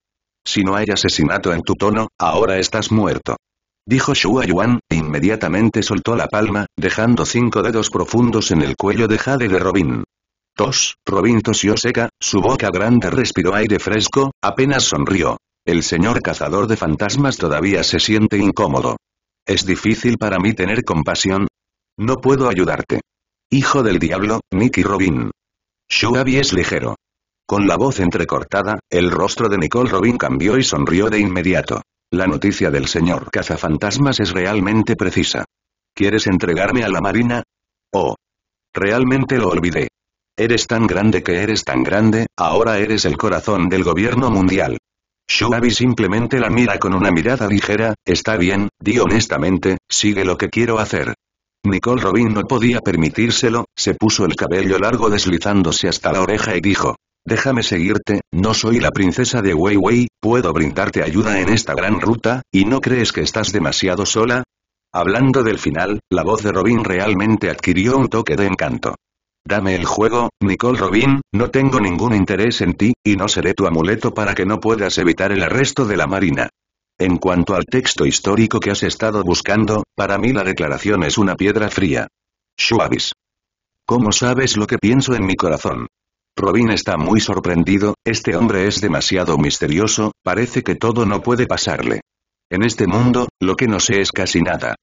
Si no hay asesinato en tu tono, ahora estás muerto. Dijo Shua Yuan, e inmediatamente soltó la palma, dejando cinco dedos profundos en el cuello de Jade de Robin. Tos, Robin tosió seca, su boca grande respiró aire fresco, apenas sonrió. El señor cazador de fantasmas todavía se siente incómodo. Es difícil para mí tener compasión. No puedo ayudarte. Hijo del diablo, Nicky Robin. Shuabi es ligero. Con la voz entrecortada, el rostro de Nicole Robin cambió y sonrió de inmediato. La noticia del señor cazafantasmas es realmente precisa. ¿Quieres entregarme a la marina? Oh. Realmente lo olvidé. Eres tan grande que eres tan grande, ahora eres el corazón del gobierno mundial. Shuabi simplemente la mira con una mirada ligera, está bien, di honestamente, sigue lo que quiero hacer. Nicole Robin no podía permitírselo, se puso el cabello largo deslizándose hasta la oreja y dijo. Déjame seguirte, no soy la princesa de Weiwei, puedo brindarte ayuda en esta gran ruta, ¿y no crees que estás demasiado sola? Hablando del final, la voz de Robin realmente adquirió un toque de encanto. Dame el juego, Nicole Robin, no tengo ningún interés en ti, y no seré tu amuleto para que no puedas evitar el arresto de la Marina. En cuanto al texto histórico que has estado buscando, para mí la declaración es una piedra fría. Schwabis. ¿Cómo sabes lo que pienso en mi corazón? Robin está muy sorprendido, este hombre es demasiado misterioso, parece que todo no puede pasarle. En este mundo, lo que no sé es casi nada.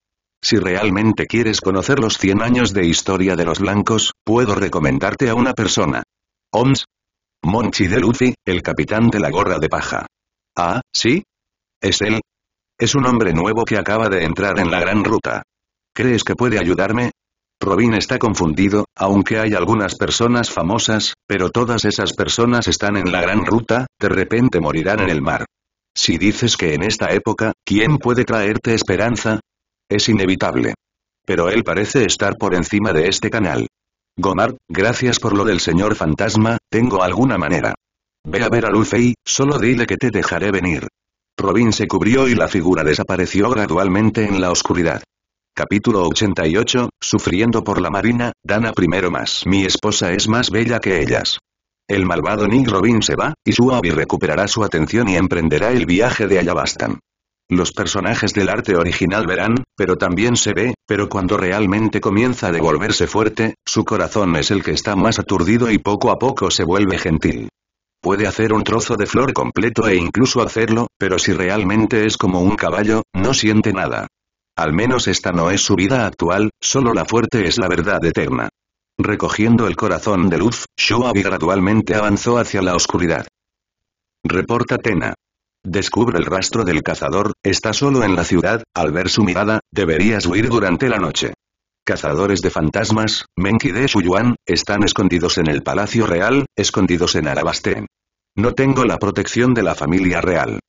Si realmente quieres conocer los 100 años de historia de los blancos, puedo recomendarte a una persona. ¿Oms? Monchi de Luffy, el capitán de la gorra de paja. Ah, ¿sí? Es él. Es un hombre nuevo que acaba de entrar en la gran ruta. ¿Crees que puede ayudarme? Robin está confundido, aunque hay algunas personas famosas, pero todas esas personas están en la gran ruta, de repente morirán en el mar. Si dices que en esta época, ¿quién puede traerte esperanza? es inevitable. Pero él parece estar por encima de este canal. Gomar, gracias por lo del señor fantasma, tengo alguna manera. Ve a ver a Luffy, solo dile que te dejaré venir. Robin se cubrió y la figura desapareció gradualmente en la oscuridad. Capítulo 88, Sufriendo por la Marina, Dana primero más. Mi esposa es más bella que ellas. El malvado Nick Robin se va, y Suavi recuperará su atención y emprenderá el viaje de Ayabastan. Los personajes del arte original verán, pero también se ve, pero cuando realmente comienza a devolverse fuerte, su corazón es el que está más aturdido y poco a poco se vuelve gentil. Puede hacer un trozo de flor completo e incluso hacerlo, pero si realmente es como un caballo, no siente nada. Al menos esta no es su vida actual, solo la fuerte es la verdad eterna. Recogiendo el corazón de luz, Shoabi gradualmente avanzó hacia la oscuridad. Reporta Tena. Descubre el rastro del cazador, está solo en la ciudad, al ver su mirada, deberías huir durante la noche. Cazadores de fantasmas, Menki de Yuan están escondidos en el Palacio Real, escondidos en Arabastén. No tengo la protección de la familia real.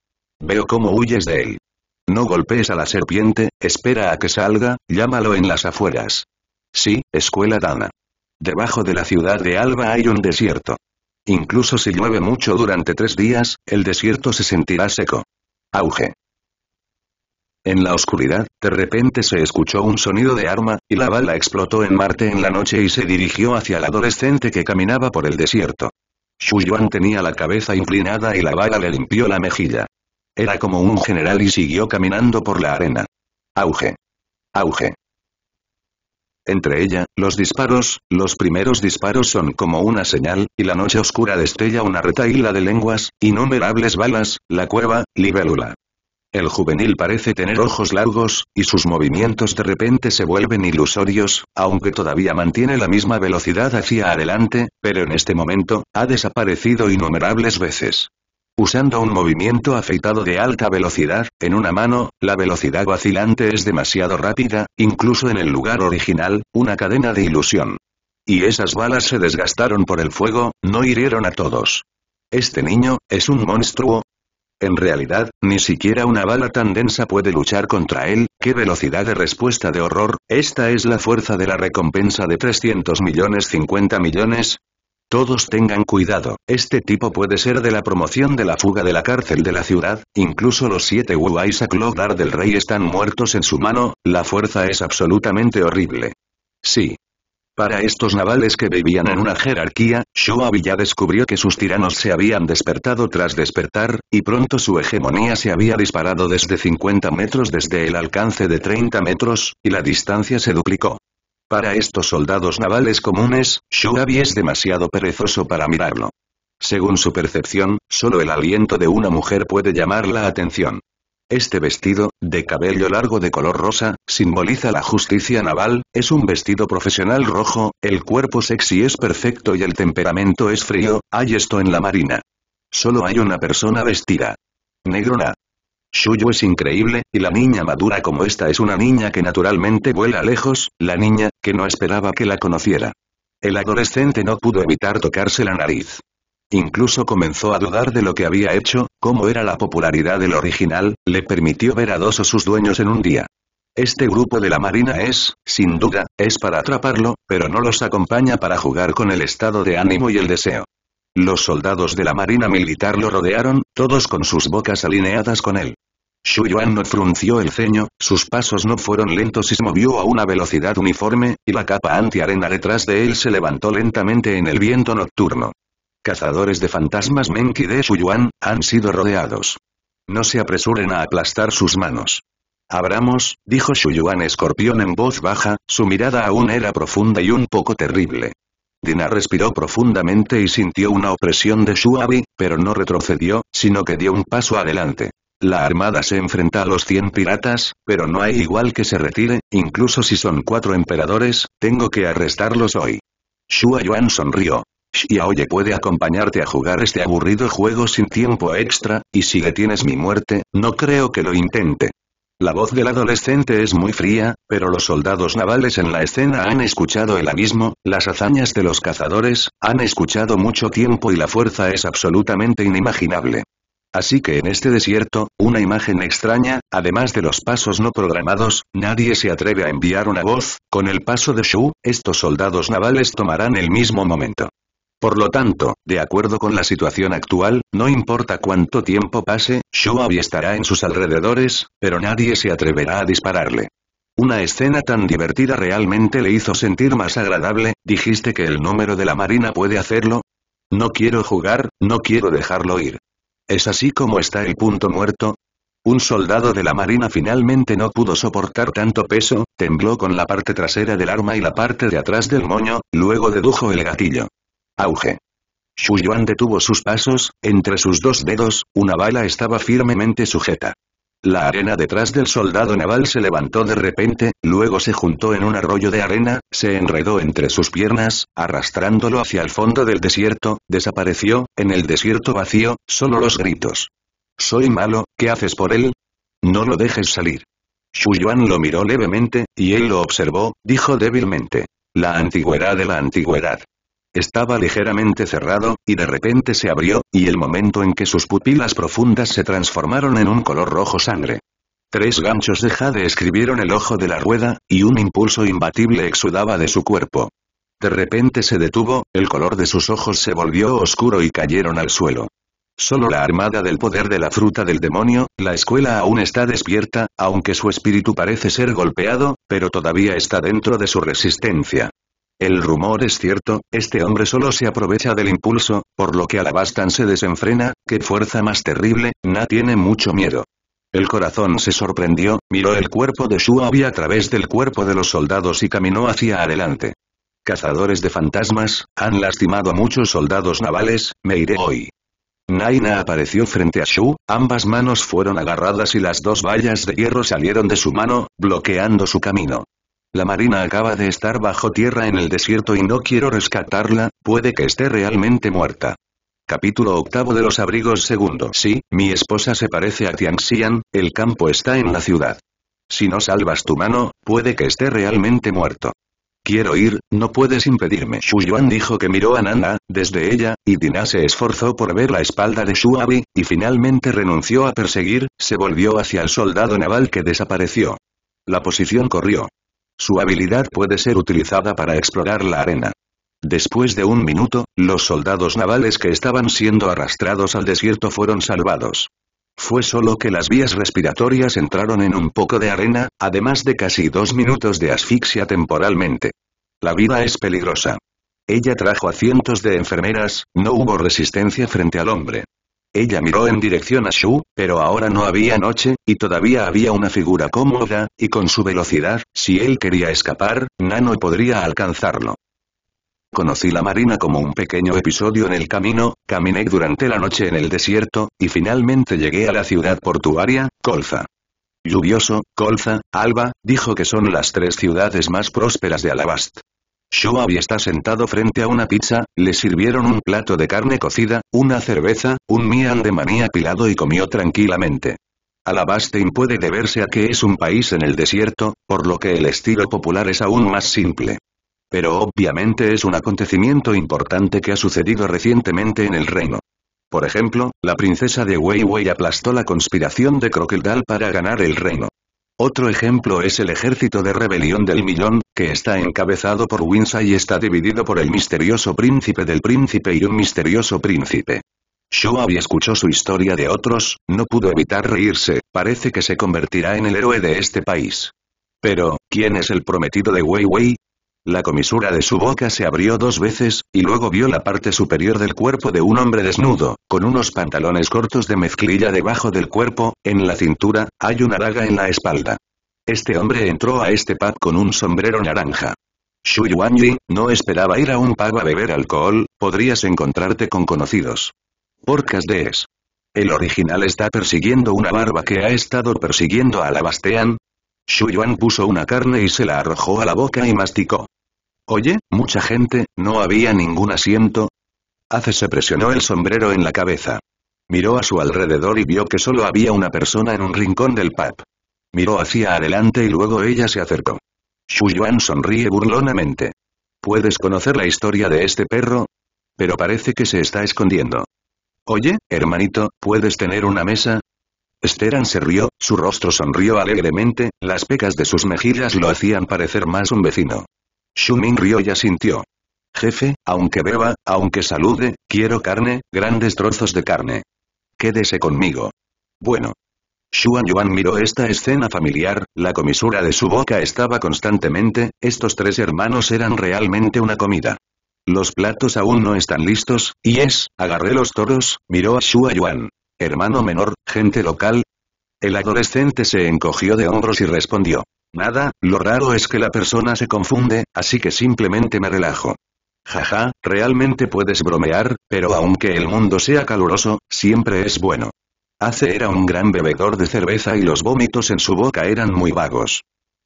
Veo cómo huyes de él. No golpees a la serpiente, espera a que salga, llámalo en las afueras. Sí, escuela dana. Debajo de la ciudad de Alba hay un desierto. Incluso si llueve mucho durante tres días, el desierto se sentirá seco. Auge. En la oscuridad, de repente se escuchó un sonido de arma, y la bala explotó en Marte en la noche y se dirigió hacia el adolescente que caminaba por el desierto. Xu Yuan tenía la cabeza inclinada y la bala le limpió la mejilla. Era como un general y siguió caminando por la arena. Auge. Auge. Entre ella, los disparos, los primeros disparos son como una señal, y la noche oscura destella una retahíla de lenguas, innumerables balas, la cueva, libélula. El juvenil parece tener ojos largos, y sus movimientos de repente se vuelven ilusorios, aunque todavía mantiene la misma velocidad hacia adelante, pero en este momento, ha desaparecido innumerables veces. Usando un movimiento afeitado de alta velocidad, en una mano, la velocidad vacilante es demasiado rápida, incluso en el lugar original, una cadena de ilusión. Y esas balas se desgastaron por el fuego, no hirieron a todos. Este niño, es un monstruo. En realidad, ni siquiera una bala tan densa puede luchar contra él, qué velocidad de respuesta de horror, esta es la fuerza de la recompensa de 300 millones 50 millones, todos tengan cuidado, este tipo puede ser de la promoción de la fuga de la cárcel de la ciudad, incluso los siete Wu Isaac del rey están muertos en su mano, la fuerza es absolutamente horrible. Sí. Para estos navales que vivían en una jerarquía, Shoabi ya descubrió que sus tiranos se habían despertado tras despertar, y pronto su hegemonía se había disparado desde 50 metros desde el alcance de 30 metros, y la distancia se duplicó. Para estos soldados navales comunes, Shuabi es demasiado perezoso para mirarlo. Según su percepción, solo el aliento de una mujer puede llamar la atención. Este vestido, de cabello largo de color rosa, simboliza la justicia naval, es un vestido profesional rojo, el cuerpo sexy es perfecto y el temperamento es frío, hay esto en la marina. Solo hay una persona vestida. Negrona. Shuyu es increíble, y la niña madura como esta es una niña que naturalmente vuela lejos, la niña, que no esperaba que la conociera. El adolescente no pudo evitar tocarse la nariz. Incluso comenzó a dudar de lo que había hecho, cómo era la popularidad del original, le permitió ver a dos o sus dueños en un día. Este grupo de la marina es, sin duda, es para atraparlo, pero no los acompaña para jugar con el estado de ánimo y el deseo. Los soldados de la marina militar lo rodearon, todos con sus bocas alineadas con él. Shuyuan Yuan no frunció el ceño, sus pasos no fueron lentos y se movió a una velocidad uniforme, y la capa antiarena detrás de él se levantó lentamente en el viento nocturno. Cazadores de fantasmas Menki de Shuyuan Yuan, han sido rodeados. No se apresuren a aplastar sus manos. Abramos, dijo Shuyuan Yuan escorpión en voz baja, su mirada aún era profunda y un poco terrible. Dina respiró profundamente y sintió una opresión de Shuabi, pero no retrocedió, sino que dio un paso adelante. La armada se enfrenta a los 100 piratas, pero no hay igual que se retire, incluso si son cuatro emperadores, tengo que arrestarlos hoy. Shua Yuan sonrió. Xiaoye puede acompañarte a jugar este aburrido juego sin tiempo extra, y si detienes mi muerte, no creo que lo intente. La voz del adolescente es muy fría, pero los soldados navales en la escena han escuchado el abismo, las hazañas de los cazadores, han escuchado mucho tiempo y la fuerza es absolutamente inimaginable. Así que en este desierto, una imagen extraña, además de los pasos no programados, nadie se atreve a enviar una voz, con el paso de Shu, estos soldados navales tomarán el mismo momento. Por lo tanto, de acuerdo con la situación actual, no importa cuánto tiempo pase, Shoabi estará en sus alrededores, pero nadie se atreverá a dispararle. Una escena tan divertida realmente le hizo sentir más agradable, dijiste que el número de la marina puede hacerlo. No quiero jugar, no quiero dejarlo ir. ¿Es así como está el punto muerto? Un soldado de la marina finalmente no pudo soportar tanto peso, tembló con la parte trasera del arma y la parte de atrás del moño, luego dedujo el gatillo. Auge. Yuan detuvo sus pasos, entre sus dos dedos, una bala estaba firmemente sujeta. La arena detrás del soldado naval se levantó de repente, luego se juntó en un arroyo de arena, se enredó entre sus piernas, arrastrándolo hacia el fondo del desierto, desapareció, en el desierto vacío, solo los gritos. Soy malo, ¿qué haces por él? No lo dejes salir. Yuan lo miró levemente, y él lo observó, dijo débilmente. La antigüedad de la antigüedad. Estaba ligeramente cerrado, y de repente se abrió, y el momento en que sus pupilas profundas se transformaron en un color rojo sangre. Tres ganchos de jade escribieron el ojo de la rueda, y un impulso imbatible exudaba de su cuerpo. De repente se detuvo, el color de sus ojos se volvió oscuro y cayeron al suelo. Solo la armada del poder de la fruta del demonio, la escuela aún está despierta, aunque su espíritu parece ser golpeado, pero todavía está dentro de su resistencia. El rumor es cierto, este hombre solo se aprovecha del impulso, por lo que Alabastan se desenfrena, qué fuerza más terrible, Na tiene mucho miedo. El corazón se sorprendió, miró el cuerpo de Shu a través del cuerpo de los soldados y caminó hacia adelante. Cazadores de fantasmas, han lastimado a muchos soldados navales, me iré hoy. Naina apareció frente a Shu, ambas manos fueron agarradas y las dos vallas de hierro salieron de su mano, bloqueando su camino. La Marina acaba de estar bajo tierra en el desierto y no quiero rescatarla, puede que esté realmente muerta. Capítulo octavo de los abrigos segundo. Sí, mi esposa se parece a Tianxian, el campo está en la ciudad. Si no salvas tu mano, puede que esté realmente muerto. Quiero ir, no puedes impedirme. Xu Yuan dijo que miró a Nana, desde ella, y Dina se esforzó por ver la espalda de Xu Abi, y finalmente renunció a perseguir, se volvió hacia el soldado naval que desapareció. La posición corrió. Su habilidad puede ser utilizada para explorar la arena. Después de un minuto, los soldados navales que estaban siendo arrastrados al desierto fueron salvados. Fue solo que las vías respiratorias entraron en un poco de arena, además de casi dos minutos de asfixia temporalmente. La vida es peligrosa. Ella trajo a cientos de enfermeras, no hubo resistencia frente al hombre. Ella miró en dirección a Shu, pero ahora no había noche, y todavía había una figura cómoda, y con su velocidad, si él quería escapar, Nano podría alcanzarlo. Conocí la marina como un pequeño episodio en el camino, caminé durante la noche en el desierto, y finalmente llegué a la ciudad portuaria, Colza. Lluvioso, Colza, Alba, dijo que son las tres ciudades más prósperas de Alabast. Shuavi está sentado frente a una pizza, le sirvieron un plato de carne cocida, una cerveza, un mian de maní apilado y comió tranquilamente. Alabastein puede deberse a que es un país en el desierto, por lo que el estilo popular es aún más simple. Pero obviamente es un acontecimiento importante que ha sucedido recientemente en el reino. Por ejemplo, la princesa de Weiwei aplastó la conspiración de Crocodile para ganar el reino. Otro ejemplo es el Ejército de Rebelión del Millón, que está encabezado por Winsa y está dividido por el misterioso príncipe del príncipe y un misterioso príncipe. había escuchó su historia de otros, no pudo evitar reírse, parece que se convertirá en el héroe de este país. Pero, ¿quién es el prometido de Weiwei? La comisura de su boca se abrió dos veces, y luego vio la parte superior del cuerpo de un hombre desnudo, con unos pantalones cortos de mezclilla debajo del cuerpo, en la cintura, hay una daga en la espalda. Este hombre entró a este pub con un sombrero naranja. Shu Li, no esperaba ir a un pub a beber alcohol, podrías encontrarte con conocidos. Porcas de es. El original está persiguiendo una barba que ha estado persiguiendo a la Bastian. Shu Yuan puso una carne y se la arrojó a la boca y masticó. Oye, mucha gente, ¿no había ningún asiento? Hace se presionó el sombrero en la cabeza. Miró a su alrededor y vio que solo había una persona en un rincón del pub. Miró hacia adelante y luego ella se acercó. Xu Yuan sonríe burlonamente. ¿Puedes conocer la historia de este perro? Pero parece que se está escondiendo. Oye, hermanito, ¿puedes tener una mesa? Steran se rió, su rostro sonrió alegremente, las pecas de sus mejillas lo hacían parecer más un vecino. Shumin rió y asintió. Jefe, aunque beba, aunque salude, quiero carne, grandes trozos de carne. Quédese conmigo. Bueno. Xuan Yuan miró esta escena familiar, la comisura de su boca estaba constantemente, estos tres hermanos eran realmente una comida. Los platos aún no están listos, y es, agarré los toros, miró a Xuan Yuan. Hermano menor, gente local. El adolescente se encogió de hombros y respondió. Nada, lo raro es que la persona se confunde, así que simplemente me relajo. Jaja, realmente puedes bromear, pero aunque el mundo sea caluroso, siempre es bueno. Hace era un gran bebedor de cerveza y los vómitos en su boca eran muy vagos.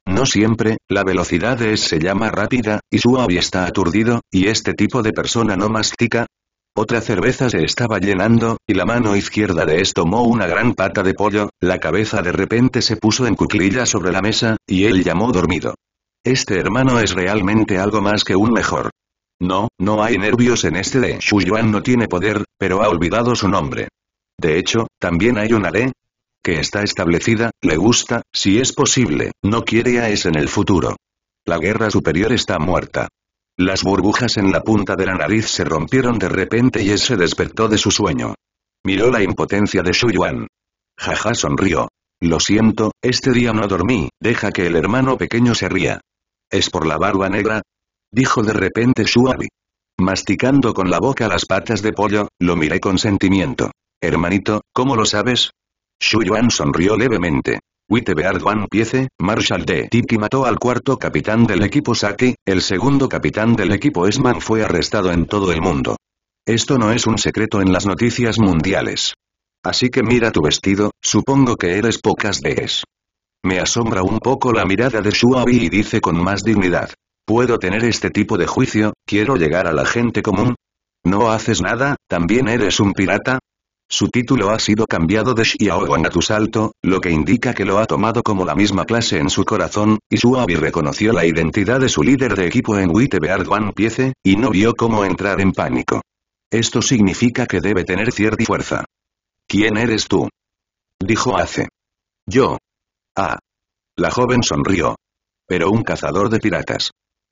No siempre, la velocidad es se llama rápida, y su avi está aturdido, y este tipo de persona no mastica, otra cerveza se estaba llenando, y la mano izquierda de es tomó una gran pata de pollo, la cabeza de repente se puso en cuclilla sobre la mesa, y él llamó dormido. Este hermano es realmente algo más que un mejor. No, no hay nervios en este de Yuan no tiene poder, pero ha olvidado su nombre. De hecho, también hay una ley que está establecida, le gusta, si es posible, no quiere a es en el futuro. La guerra superior está muerta. Las burbujas en la punta de la nariz se rompieron de repente y él se despertó de su sueño. Miró la impotencia de Shu Yuan. Jaja sonrió. Lo siento, este día no dormí, deja que el hermano pequeño se ría. ¿Es por la barba negra? Dijo de repente Shuabi. Masticando con la boca las patas de pollo, lo miré con sentimiento. Hermanito, ¿cómo lo sabes? Shu Yuan sonrió levemente. Witte One Piece, Marshall D. Tiki mató al cuarto capitán del equipo Saki, el segundo capitán del equipo Esman fue arrestado en todo el mundo. Esto no es un secreto en las noticias mundiales. Así que mira tu vestido, supongo que eres pocas es. Me asombra un poco la mirada de Shuabi y dice con más dignidad. ¿Puedo tener este tipo de juicio? ¿Quiero llegar a la gente común? ¿No haces nada? ¿También eres un pirata? Su título ha sido cambiado de Xiao a Tu Salto, lo que indica que lo ha tomado como la misma clase en su corazón, y Suabi reconoció la identidad de su líder de equipo en Wittebeard One Piece, y no vio cómo entrar en pánico. Esto significa que debe tener cierta fuerza. ¿Quién eres tú? Dijo Ace. Yo. Ah. La joven sonrió. Pero un cazador de piratas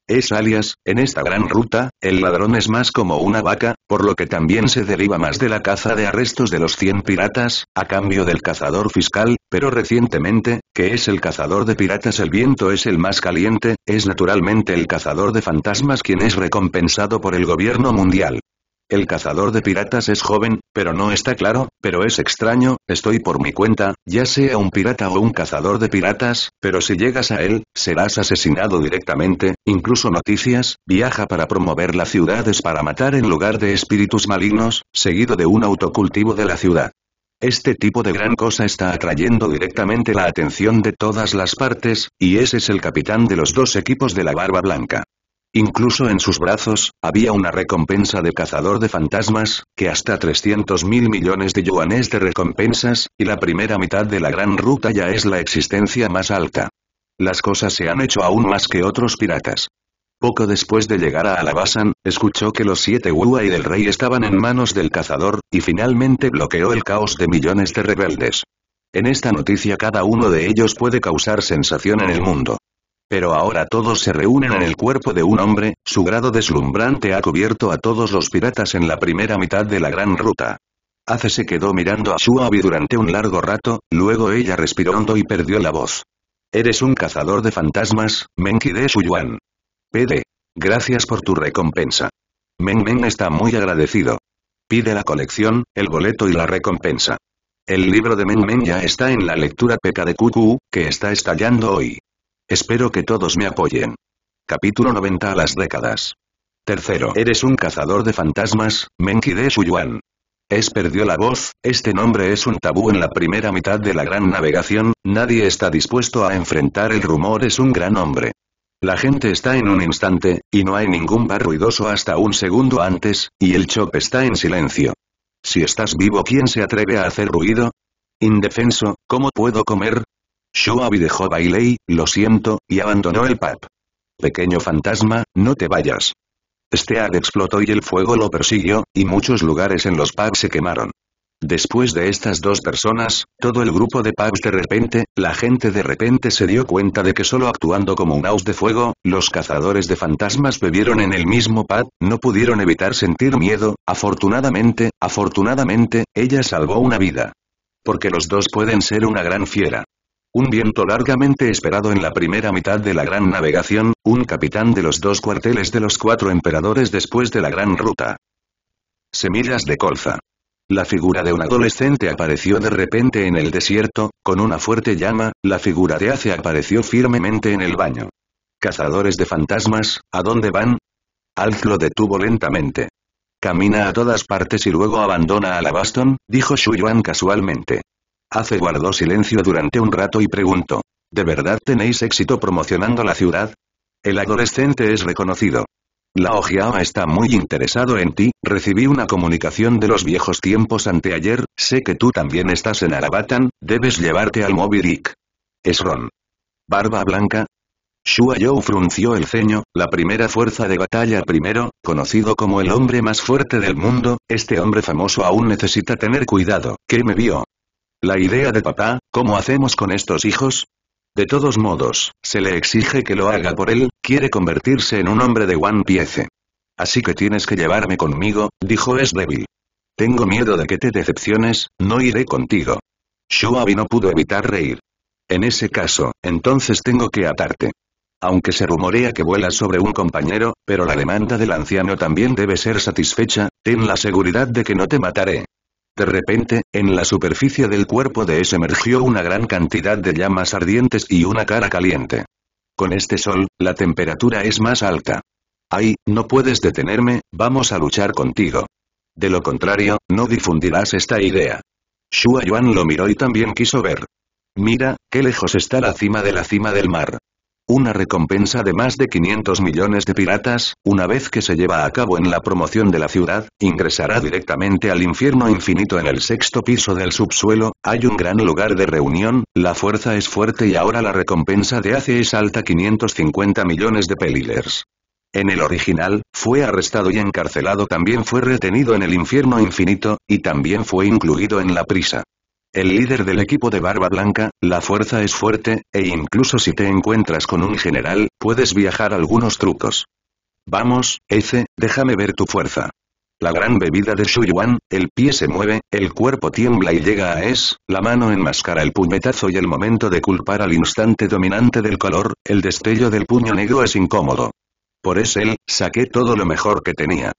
es alias, en esta gran ruta, el ladrón es más como una vaca, por lo que también se deriva más de la caza de arrestos de los 100 piratas, a cambio del cazador fiscal, pero recientemente, que es el cazador de piratas el viento es el más caliente, es naturalmente el cazador de fantasmas quien es recompensado por el gobierno mundial. El cazador de piratas es joven, pero no está claro, pero es extraño, estoy por mi cuenta, ya sea un pirata o un cazador de piratas, pero si llegas a él, serás asesinado directamente, incluso noticias, viaja para promover las ciudades para matar en lugar de espíritus malignos, seguido de un autocultivo de la ciudad. Este tipo de gran cosa está atrayendo directamente la atención de todas las partes, y ese es el capitán de los dos equipos de la Barba Blanca. Incluso en sus brazos, había una recompensa de cazador de fantasmas, que hasta 300 mil millones de yuanes de recompensas, y la primera mitad de la gran ruta ya es la existencia más alta. Las cosas se han hecho aún más que otros piratas. Poco después de llegar a Alabasan, escuchó que los siete Wua y del rey estaban en manos del cazador, y finalmente bloqueó el caos de millones de rebeldes. En esta noticia cada uno de ellos puede causar sensación en el mundo. Pero ahora todos se reúnen en el cuerpo de un hombre, su grado deslumbrante ha cubierto a todos los piratas en la primera mitad de la gran ruta. Ace se quedó mirando a Shuabi durante un largo rato, luego ella respiró hondo y perdió la voz. Eres un cazador de fantasmas, Menkide Suyuan. Pede. Gracias por tu recompensa. Menmen está muy agradecido. Pide la colección, el boleto y la recompensa. El libro de Men ya está en la lectura peca de Cucú, que está estallando hoy. Espero que todos me apoyen. Capítulo 90 a las décadas. Tercero. Eres un cazador de fantasmas, Menkide Shuyuan. Es perdió la voz, este nombre es un tabú en la primera mitad de la gran navegación, nadie está dispuesto a enfrentar el rumor es un gran hombre. La gente está en un instante, y no hay ningún bar ruidoso hasta un segundo antes, y el chop está en silencio. Si estás vivo ¿quién se atreve a hacer ruido? Indefenso, ¿cómo puedo comer? Shuabi dejó Bailey, lo siento, y abandonó el pub. Pequeño fantasma, no te vayas. Este ad explotó y el fuego lo persiguió, y muchos lugares en los pubs se quemaron. Después de estas dos personas, todo el grupo de pubs de repente, la gente de repente se dio cuenta de que solo actuando como un house de fuego, los cazadores de fantasmas bebieron en el mismo pub, no pudieron evitar sentir miedo, afortunadamente, afortunadamente, ella salvó una vida. Porque los dos pueden ser una gran fiera. Un viento largamente esperado en la primera mitad de la Gran Navegación, un capitán de los dos cuarteles de los cuatro emperadores después de la Gran Ruta. Semillas de colza. La figura de un adolescente apareció de repente en el desierto, con una fuerte llama, la figura de Ace apareció firmemente en el baño. Cazadores de fantasmas, ¿a dónde van? Alz lo detuvo lentamente. Camina a todas partes y luego abandona a la bastón, dijo Shuyuan casualmente. Hace guardó silencio durante un rato y preguntó. ¿De verdad tenéis éxito promocionando la ciudad? El adolescente es reconocido. La ojiawa está muy interesado en ti, recibí una comunicación de los viejos tiempos anteayer, sé que tú también estás en Arabatan. debes llevarte al Moby Dick. Ron. Barba blanca. Shua You frunció el ceño, la primera fuerza de batalla primero, conocido como el hombre más fuerte del mundo, este hombre famoso aún necesita tener cuidado, que me vio, la idea de papá, ¿cómo hacemos con estos hijos? De todos modos, se le exige que lo haga por él, quiere convertirse en un hombre de One Piece. Así que tienes que llevarme conmigo, dijo débil. Tengo miedo de que te decepciones, no iré contigo. Shuabi no pudo evitar reír. En ese caso, entonces tengo que atarte. Aunque se rumorea que vuela sobre un compañero, pero la demanda del anciano también debe ser satisfecha, ten la seguridad de que no te mataré. De repente, en la superficie del cuerpo de S emergió una gran cantidad de llamas ardientes y una cara caliente. Con este sol, la temperatura es más alta. Ay, no puedes detenerme, vamos a luchar contigo. De lo contrario, no difundirás esta idea. Shua Yuan lo miró y también quiso ver. Mira, qué lejos está la cima de la cima del mar. Una recompensa de más de 500 millones de piratas, una vez que se lleva a cabo en la promoción de la ciudad, ingresará directamente al infierno infinito en el sexto piso del subsuelo, hay un gran lugar de reunión, la fuerza es fuerte y ahora la recompensa de hace es alta 550 millones de pelilers. En el original, fue arrestado y encarcelado también fue retenido en el infierno infinito, y también fue incluido en la prisa el líder del equipo de Barba Blanca, la fuerza es fuerte, e incluso si te encuentras con un general, puedes viajar algunos trucos. Vamos, Eze, déjame ver tu fuerza. La gran bebida de Yuan, el pie se mueve, el cuerpo tiembla y llega a Es, la mano enmascara el puñetazo y el momento de culpar al instante dominante del color, el destello del puño negro es incómodo. Por eso él, saqué todo lo mejor que tenía.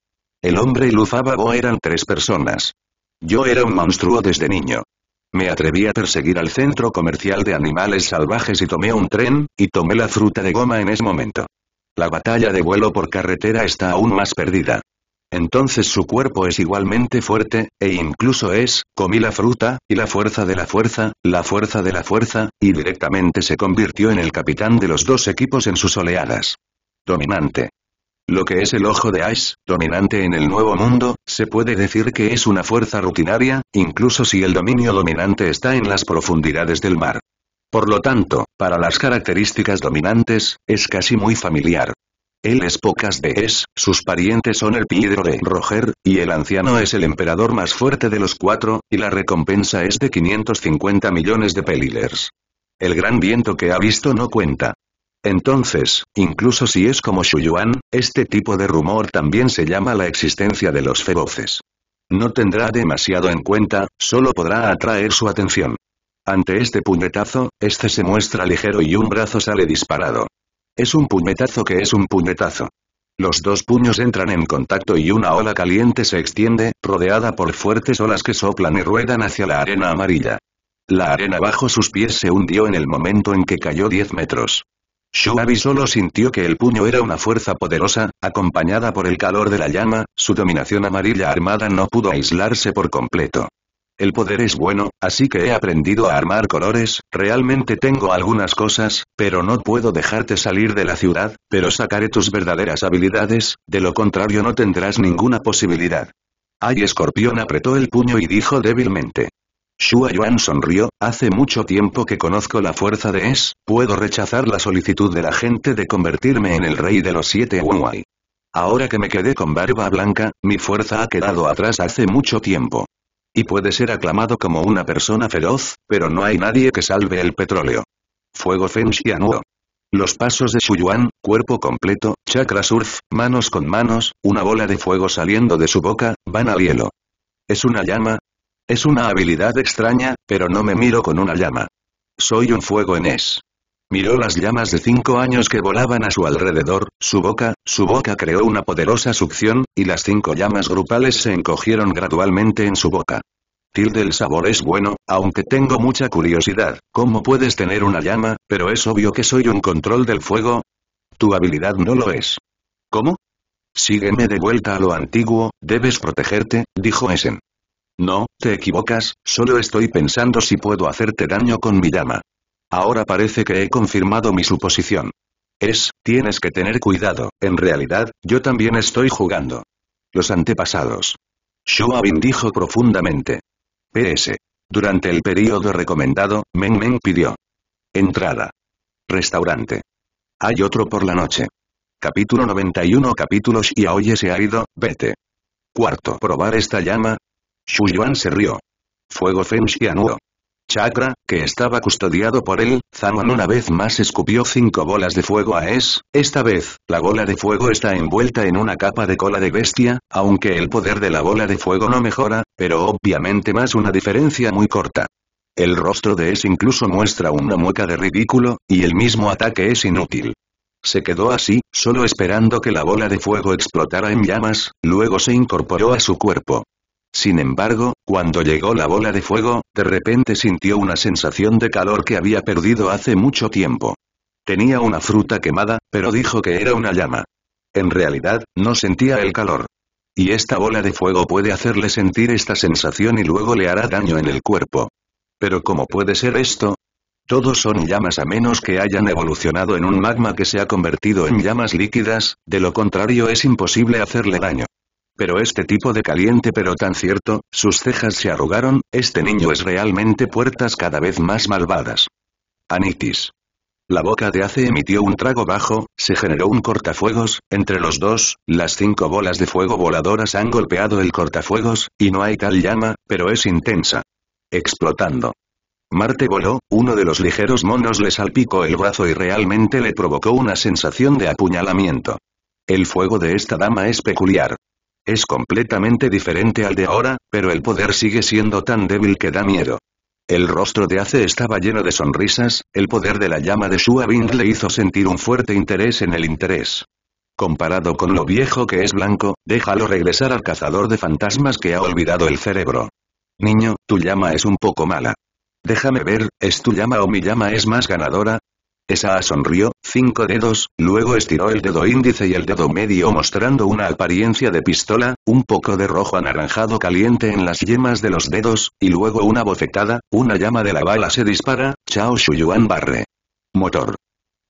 El hombre y eran tres personas. Yo era un monstruo desde niño. Me atreví a perseguir al centro comercial de animales salvajes y tomé un tren, y tomé la fruta de goma en ese momento. La batalla de vuelo por carretera está aún más perdida. Entonces su cuerpo es igualmente fuerte, e incluso es, comí la fruta, y la fuerza de la fuerza, la fuerza de la fuerza, y directamente se convirtió en el capitán de los dos equipos en sus oleadas. Dominante. Lo que es el ojo de Ash, dominante en el Nuevo Mundo, se puede decir que es una fuerza rutinaria, incluso si el dominio dominante está en las profundidades del mar. Por lo tanto, para las características dominantes, es casi muy familiar. Él es pocas de es, sus parientes son el Piedro de Roger, y el anciano es el emperador más fuerte de los cuatro, y la recompensa es de 550 millones de pelilers. El gran viento que ha visto no cuenta. Entonces, incluso si es como Shuyuan, este tipo de rumor también se llama la existencia de los feroces. No tendrá demasiado en cuenta, solo podrá atraer su atención. Ante este puñetazo, este se muestra ligero y un brazo sale disparado. Es un puñetazo que es un puñetazo. Los dos puños entran en contacto y una ola caliente se extiende, rodeada por fuertes olas que soplan y ruedan hacia la arena amarilla. La arena bajo sus pies se hundió en el momento en que cayó 10 metros. Shuabi solo sintió que el puño era una fuerza poderosa, acompañada por el calor de la llama, su dominación amarilla armada no pudo aislarse por completo. El poder es bueno, así que he aprendido a armar colores, realmente tengo algunas cosas, pero no puedo dejarte salir de la ciudad, pero sacaré tus verdaderas habilidades, de lo contrario no tendrás ninguna posibilidad. Ay escorpión apretó el puño y dijo débilmente. Shuayuan sonrió, hace mucho tiempo que conozco la fuerza de Es, puedo rechazar la solicitud de la gente de convertirme en el rey de los siete Wuai. Ahora que me quedé con barba blanca, mi fuerza ha quedado atrás hace mucho tiempo. Y puede ser aclamado como una persona feroz, pero no hay nadie que salve el petróleo. Fuego Feng Los pasos de Shuyuan, cuerpo completo, chakra surf, manos con manos, una bola de fuego saliendo de su boca, van al hielo. Es una llama, es una habilidad extraña, pero no me miro con una llama. Soy un fuego en es. Miró las llamas de cinco años que volaban a su alrededor, su boca, su boca creó una poderosa succión, y las cinco llamas grupales se encogieron gradualmente en su boca. Tilde el sabor es bueno, aunque tengo mucha curiosidad, ¿cómo puedes tener una llama, pero es obvio que soy un control del fuego? Tu habilidad no lo es. ¿Cómo? Sígueme de vuelta a lo antiguo, debes protegerte, dijo Essen. No, te equivocas, solo estoy pensando si puedo hacerte daño con mi llama. Ahora parece que he confirmado mi suposición. Es, tienes que tener cuidado, en realidad, yo también estoy jugando. Los antepasados. Shuabin dijo profundamente. PS. Durante el periodo recomendado, Meng Meng pidió. Entrada. Restaurante. Hay otro por la noche. Capítulo 91 Capítulos y hoy se ha ido, vete. Cuarto. Probar esta llama, Yuan se rió. Fuego Feng Xianuo. Chakra, que estaba custodiado por él, Zaman una vez más escupió cinco bolas de fuego a Es, esta vez, la bola de fuego está envuelta en una capa de cola de bestia, aunque el poder de la bola de fuego no mejora, pero obviamente más una diferencia muy corta. El rostro de Es incluso muestra una mueca de ridículo, y el mismo ataque es inútil. Se quedó así, solo esperando que la bola de fuego explotara en llamas, luego se incorporó a su cuerpo. Sin embargo, cuando llegó la bola de fuego, de repente sintió una sensación de calor que había perdido hace mucho tiempo. Tenía una fruta quemada, pero dijo que era una llama. En realidad, no sentía el calor. Y esta bola de fuego puede hacerle sentir esta sensación y luego le hará daño en el cuerpo. Pero ¿cómo puede ser esto? Todos son llamas a menos que hayan evolucionado en un magma que se ha convertido en llamas líquidas, de lo contrario es imposible hacerle daño pero este tipo de caliente pero tan cierto, sus cejas se arrugaron, este niño es realmente puertas cada vez más malvadas. Anitis. La boca de Ace emitió un trago bajo, se generó un cortafuegos, entre los dos, las cinco bolas de fuego voladoras han golpeado el cortafuegos, y no hay tal llama, pero es intensa. Explotando. Marte voló, uno de los ligeros monos le salpicó el brazo y realmente le provocó una sensación de apuñalamiento. El fuego de esta dama es peculiar. Es completamente diferente al de ahora, pero el poder sigue siendo tan débil que da miedo. El rostro de Ace estaba lleno de sonrisas, el poder de la llama de Shua Bing le hizo sentir un fuerte interés en el interés. Comparado con lo viejo que es blanco, déjalo regresar al cazador de fantasmas que ha olvidado el cerebro. Niño, tu llama es un poco mala. Déjame ver, ¿es tu llama o mi llama es más ganadora? Esa sonrió, cinco dedos, luego estiró el dedo índice y el dedo medio mostrando una apariencia de pistola, un poco de rojo anaranjado caliente en las yemas de los dedos, y luego una bofetada, una llama de la bala se dispara, Chao Shuyuan barre. Motor.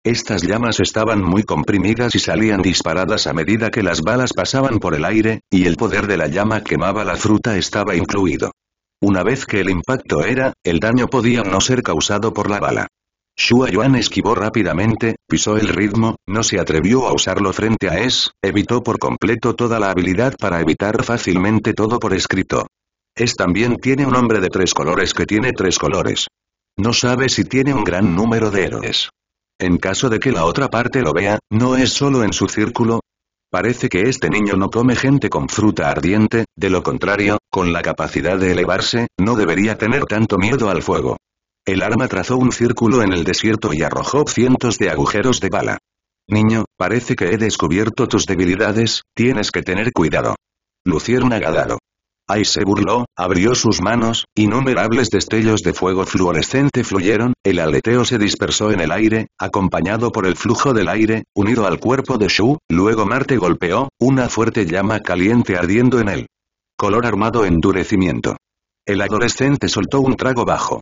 Estas llamas estaban muy comprimidas y salían disparadas a medida que las balas pasaban por el aire, y el poder de la llama quemaba la fruta estaba incluido. Una vez que el impacto era, el daño podía no ser causado por la bala. Shua Yuan esquivó rápidamente, pisó el ritmo, no se atrevió a usarlo frente a Es, evitó por completo toda la habilidad para evitar fácilmente todo por escrito. Es también tiene un hombre de tres colores que tiene tres colores. No sabe si tiene un gran número de héroes. En caso de que la otra parte lo vea, no es solo en su círculo. Parece que este niño no come gente con fruta ardiente, de lo contrario, con la capacidad de elevarse, no debería tener tanto miedo al fuego. El arma trazó un círculo en el desierto y arrojó cientos de agujeros de bala. Niño, parece que he descubierto tus debilidades, tienes que tener cuidado. Lucieron agadado. Ay se burló, abrió sus manos, innumerables destellos de fuego fluorescente fluyeron, el aleteo se dispersó en el aire, acompañado por el flujo del aire, unido al cuerpo de Shu, luego Marte golpeó, una fuerte llama caliente ardiendo en él. Color armado endurecimiento. El adolescente soltó un trago bajo.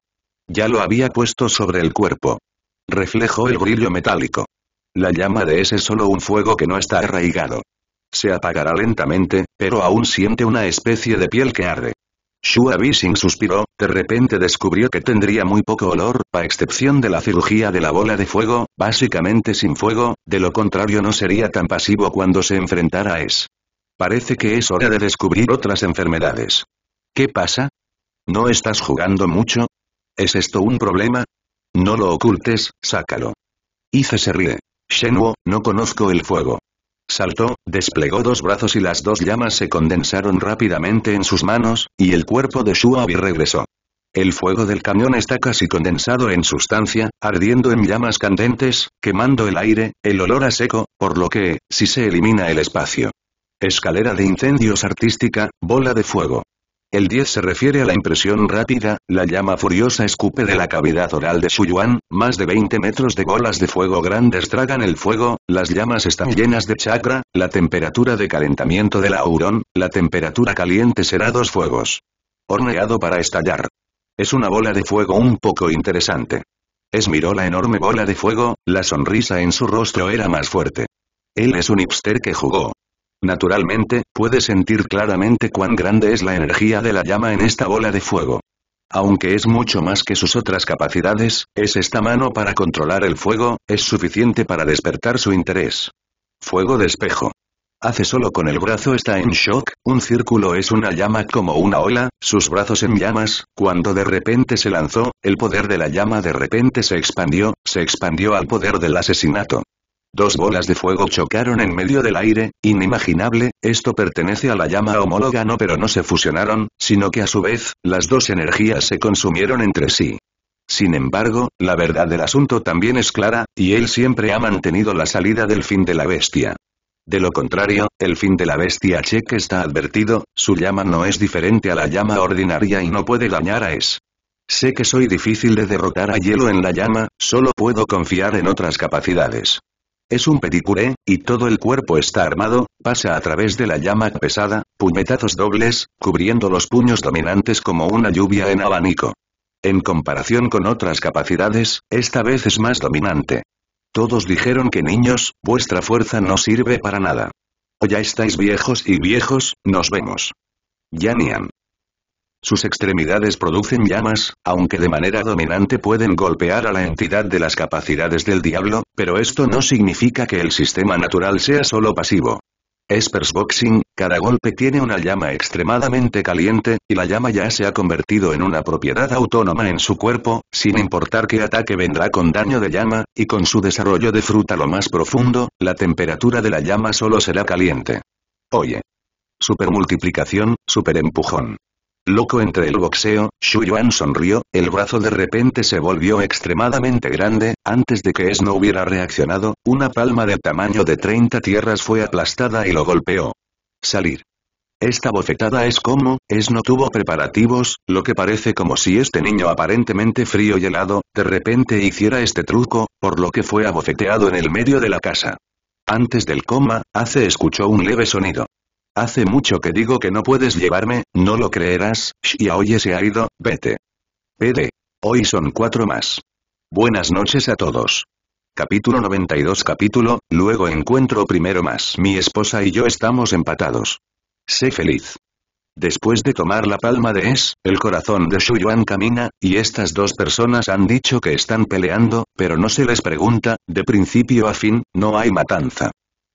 Ya lo había puesto sobre el cuerpo. Reflejó el brillo metálico. La llama de ese es solo un fuego que no está arraigado. Se apagará lentamente, pero aún siente una especie de piel que arde. Shua sin suspiró, de repente descubrió que tendría muy poco olor, a excepción de la cirugía de la bola de fuego, básicamente sin fuego, de lo contrario no sería tan pasivo cuando se enfrentara a Es. Parece que es hora de descubrir otras enfermedades. ¿Qué pasa? ¿No estás jugando mucho? ¿Es esto un problema? No lo ocultes, sácalo. Hice se ríe. Shenwo, no conozco el fuego. Saltó, desplegó dos brazos y las dos llamas se condensaron rápidamente en sus manos, y el cuerpo de Shuabi regresó. El fuego del cañón está casi condensado en sustancia, ardiendo en llamas candentes, quemando el aire, el olor a seco, por lo que, si se elimina el espacio. Escalera de incendios artística, bola de fuego. El 10 se refiere a la impresión rápida, la llama furiosa escupe de la cavidad oral de Shuyuan, más de 20 metros de bolas de fuego grandes tragan el fuego, las llamas están llenas de chakra, la temperatura de calentamiento del aurón, la temperatura caliente será dos fuegos. Horneado para estallar. Es una bola de fuego un poco interesante. Es miró la enorme bola de fuego, la sonrisa en su rostro era más fuerte. Él es un hipster que jugó, Naturalmente, puede sentir claramente cuán grande es la energía de la llama en esta bola de fuego. Aunque es mucho más que sus otras capacidades, es esta mano para controlar el fuego, es suficiente para despertar su interés. Fuego de espejo. Hace solo con el brazo está en shock, un círculo es una llama como una ola, sus brazos en llamas, cuando de repente se lanzó, el poder de la llama de repente se expandió, se expandió al poder del asesinato. Dos bolas de fuego chocaron en medio del aire, inimaginable, esto pertenece a la llama homóloga no pero no se fusionaron, sino que a su vez, las dos energías se consumieron entre sí. Sin embargo, la verdad del asunto también es clara, y él siempre ha mantenido la salida del fin de la bestia. De lo contrario, el fin de la bestia cheque está advertido, su llama no es diferente a la llama ordinaria y no puede dañar a Es. Sé que soy difícil de derrotar a hielo en la llama, solo puedo confiar en otras capacidades. Es un pedicure, y todo el cuerpo está armado, pasa a través de la llama pesada, puñetazos dobles, cubriendo los puños dominantes como una lluvia en abanico. En comparación con otras capacidades, esta vez es más dominante. Todos dijeron que niños, vuestra fuerza no sirve para nada. O ya estáis viejos y viejos, nos vemos. Yanian. Sus extremidades producen llamas, aunque de manera dominante pueden golpear a la entidad de las capacidades del diablo, pero esto no significa que el sistema natural sea solo pasivo. Espers Boxing, cada golpe tiene una llama extremadamente caliente, y la llama ya se ha convertido en una propiedad autónoma en su cuerpo, sin importar qué ataque vendrá con daño de llama, y con su desarrollo de fruta lo más profundo, la temperatura de la llama solo será caliente. Oye. Supermultiplicación, superempujón. Loco entre el boxeo, Shu Yuan sonrió, el brazo de repente se volvió extremadamente grande, antes de que no hubiera reaccionado, una palma del tamaño de 30 tierras fue aplastada y lo golpeó. Salir. Esta bofetada es como, es no tuvo preparativos, lo que parece como si este niño aparentemente frío y helado, de repente hiciera este truco, por lo que fue abofeteado en el medio de la casa. Antes del coma, Ace escuchó un leve sonido. Hace mucho que digo que no puedes llevarme, no lo creerás, oye se ha ido, vete. Pede. Hoy son cuatro más. Buenas noches a todos. Capítulo 92 Capítulo, luego encuentro primero más. Mi esposa y yo estamos empatados. Sé feliz. Después de tomar la palma de Es, el corazón de Shuyuan camina, y estas dos personas han dicho que están peleando, pero no se les pregunta, de principio a fin, no hay matanza.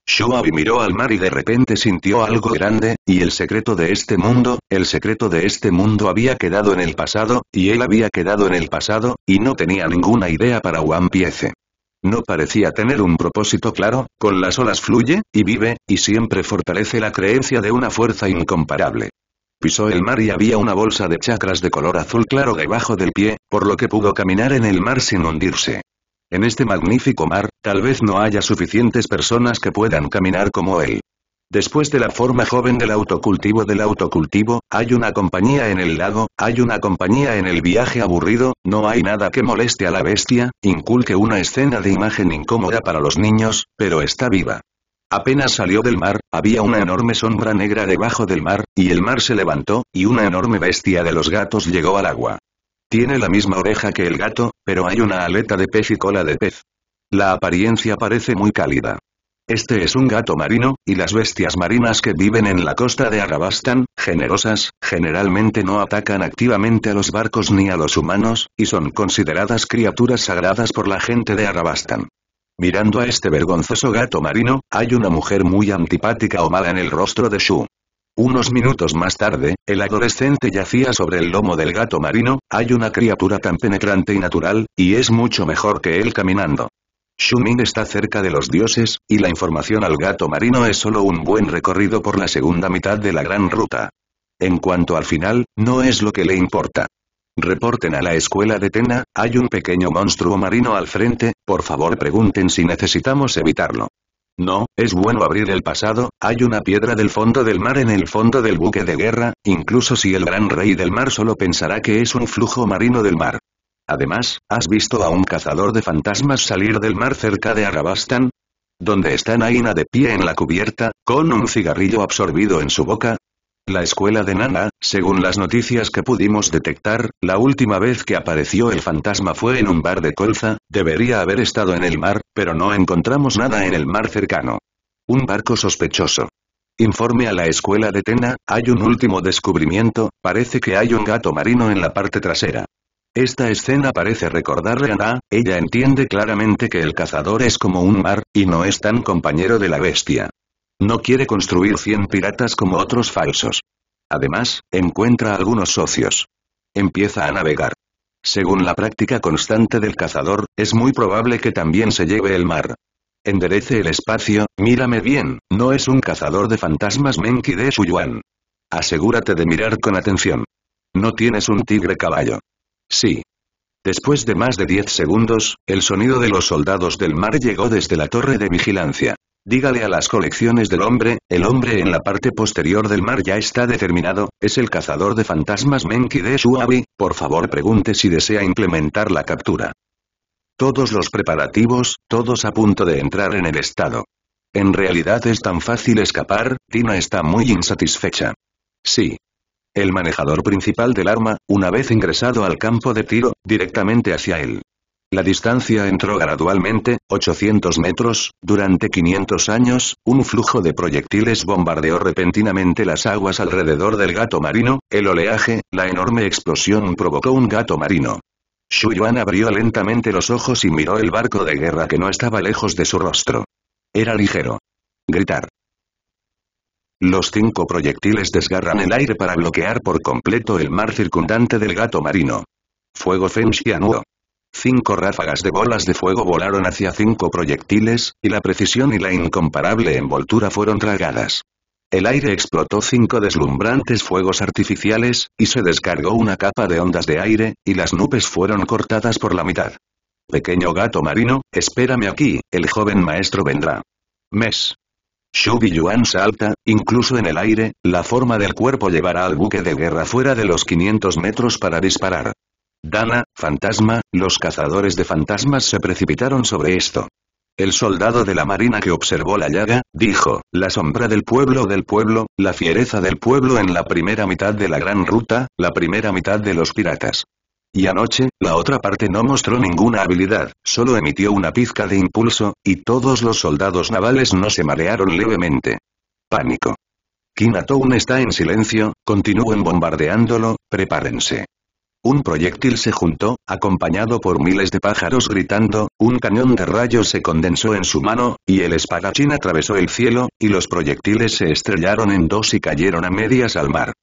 Shuabi miró al mar y de repente sintió algo grande, y el secreto de este mundo, el secreto de este mundo había quedado en el pasado, y él había quedado en el pasado, y no tenía ninguna idea para One Piece. No parecía tener un propósito claro, con las olas fluye, y vive, y siempre fortalece la creencia de una fuerza incomparable. Pisó el mar y había una bolsa de chakras de color azul claro debajo del pie, por lo que pudo caminar en el mar sin hundirse. En este magnífico mar, tal vez no haya suficientes personas que puedan caminar como él. Después de la forma joven del autocultivo del autocultivo, hay una compañía en el lago, hay una compañía en el viaje aburrido, no hay nada que moleste a la bestia, inculque una escena de imagen incómoda para los niños, pero está viva. Apenas salió del mar, había una enorme sombra negra debajo del mar, y el mar se levantó, y una enorme bestia de los gatos llegó al agua. Tiene la misma oreja que el gato, pero hay una aleta de pez y cola de pez. La apariencia parece muy cálida. Este es un gato marino, y las bestias marinas que viven en la costa de Arabastan, generosas, generalmente no atacan activamente a los barcos ni a los humanos, y son consideradas criaturas sagradas por la gente de Arabastan. Mirando a este vergonzoso gato marino, hay una mujer muy antipática o mala en el rostro de Shu. Unos minutos más tarde, el adolescente yacía sobre el lomo del gato marino, hay una criatura tan penetrante y natural, y es mucho mejor que él caminando. Shumin está cerca de los dioses, y la información al gato marino es solo un buen recorrido por la segunda mitad de la gran ruta. En cuanto al final, no es lo que le importa. Reporten a la escuela de Tena, hay un pequeño monstruo marino al frente, por favor pregunten si necesitamos evitarlo. No, es bueno abrir el pasado, hay una piedra del fondo del mar en el fondo del buque de guerra, incluso si el gran rey del mar solo pensará que es un flujo marino del mar. Además, ¿has visto a un cazador de fantasmas salir del mar cerca de Arabastan? Donde está Naina de pie en la cubierta, con un cigarrillo absorbido en su boca, la escuela de Nana, según las noticias que pudimos detectar, la última vez que apareció el fantasma fue en un bar de Colza, debería haber estado en el mar, pero no encontramos nada en el mar cercano. Un barco sospechoso. Informe a la escuela de Tena, hay un último descubrimiento, parece que hay un gato marino en la parte trasera. Esta escena parece recordarle a Nana, ella entiende claramente que el cazador es como un mar, y no es tan compañero de la bestia. No quiere construir 100 piratas como otros falsos. Además, encuentra algunos socios. Empieza a navegar. Según la práctica constante del cazador, es muy probable que también se lleve el mar. Enderece el espacio, mírame bien, no es un cazador de fantasmas Menki de Shuyuan. Asegúrate de mirar con atención. No tienes un tigre caballo. Sí. Después de más de 10 segundos, el sonido de los soldados del mar llegó desde la torre de vigilancia. Dígale a las colecciones del hombre, el hombre en la parte posterior del mar ya está determinado, es el cazador de fantasmas Menki de Suabi, por favor pregunte si desea implementar la captura. Todos los preparativos, todos a punto de entrar en el estado. En realidad es tan fácil escapar, Tina está muy insatisfecha. Sí. El manejador principal del arma, una vez ingresado al campo de tiro, directamente hacia él. La distancia entró gradualmente, 800 metros, durante 500 años, un flujo de proyectiles bombardeó repentinamente las aguas alrededor del gato marino, el oleaje, la enorme explosión provocó un gato marino. Xu Yuan abrió lentamente los ojos y miró el barco de guerra que no estaba lejos de su rostro. Era ligero. Gritar. Los cinco proyectiles desgarran el aire para bloquear por completo el mar circundante del gato marino. Fuego Feng Xianuo. Cinco ráfagas de bolas de fuego volaron hacia cinco proyectiles, y la precisión y la incomparable envoltura fueron tragadas. El aire explotó cinco deslumbrantes fuegos artificiales, y se descargó una capa de ondas de aire, y las nubes fueron cortadas por la mitad. Pequeño gato marino, espérame aquí, el joven maestro vendrá. Mes. Shubi Yuan salta, incluso en el aire, la forma del cuerpo llevará al buque de guerra fuera de los 500 metros para disparar. Dana, fantasma, los cazadores de fantasmas se precipitaron sobre esto. El soldado de la marina que observó la llaga, dijo, la sombra del pueblo del pueblo, la fiereza del pueblo en la primera mitad de la gran ruta, la primera mitad de los piratas. Y anoche, la otra parte no mostró ninguna habilidad, solo emitió una pizca de impulso, y todos los soldados navales no se marearon levemente. Pánico. Kinatown está en silencio, continúen bombardeándolo, prepárense. Un proyectil se juntó, acompañado por miles de pájaros gritando, un cañón de rayos se condensó en su mano, y el espadachín atravesó el cielo, y los proyectiles se estrellaron en dos y cayeron a medias al mar.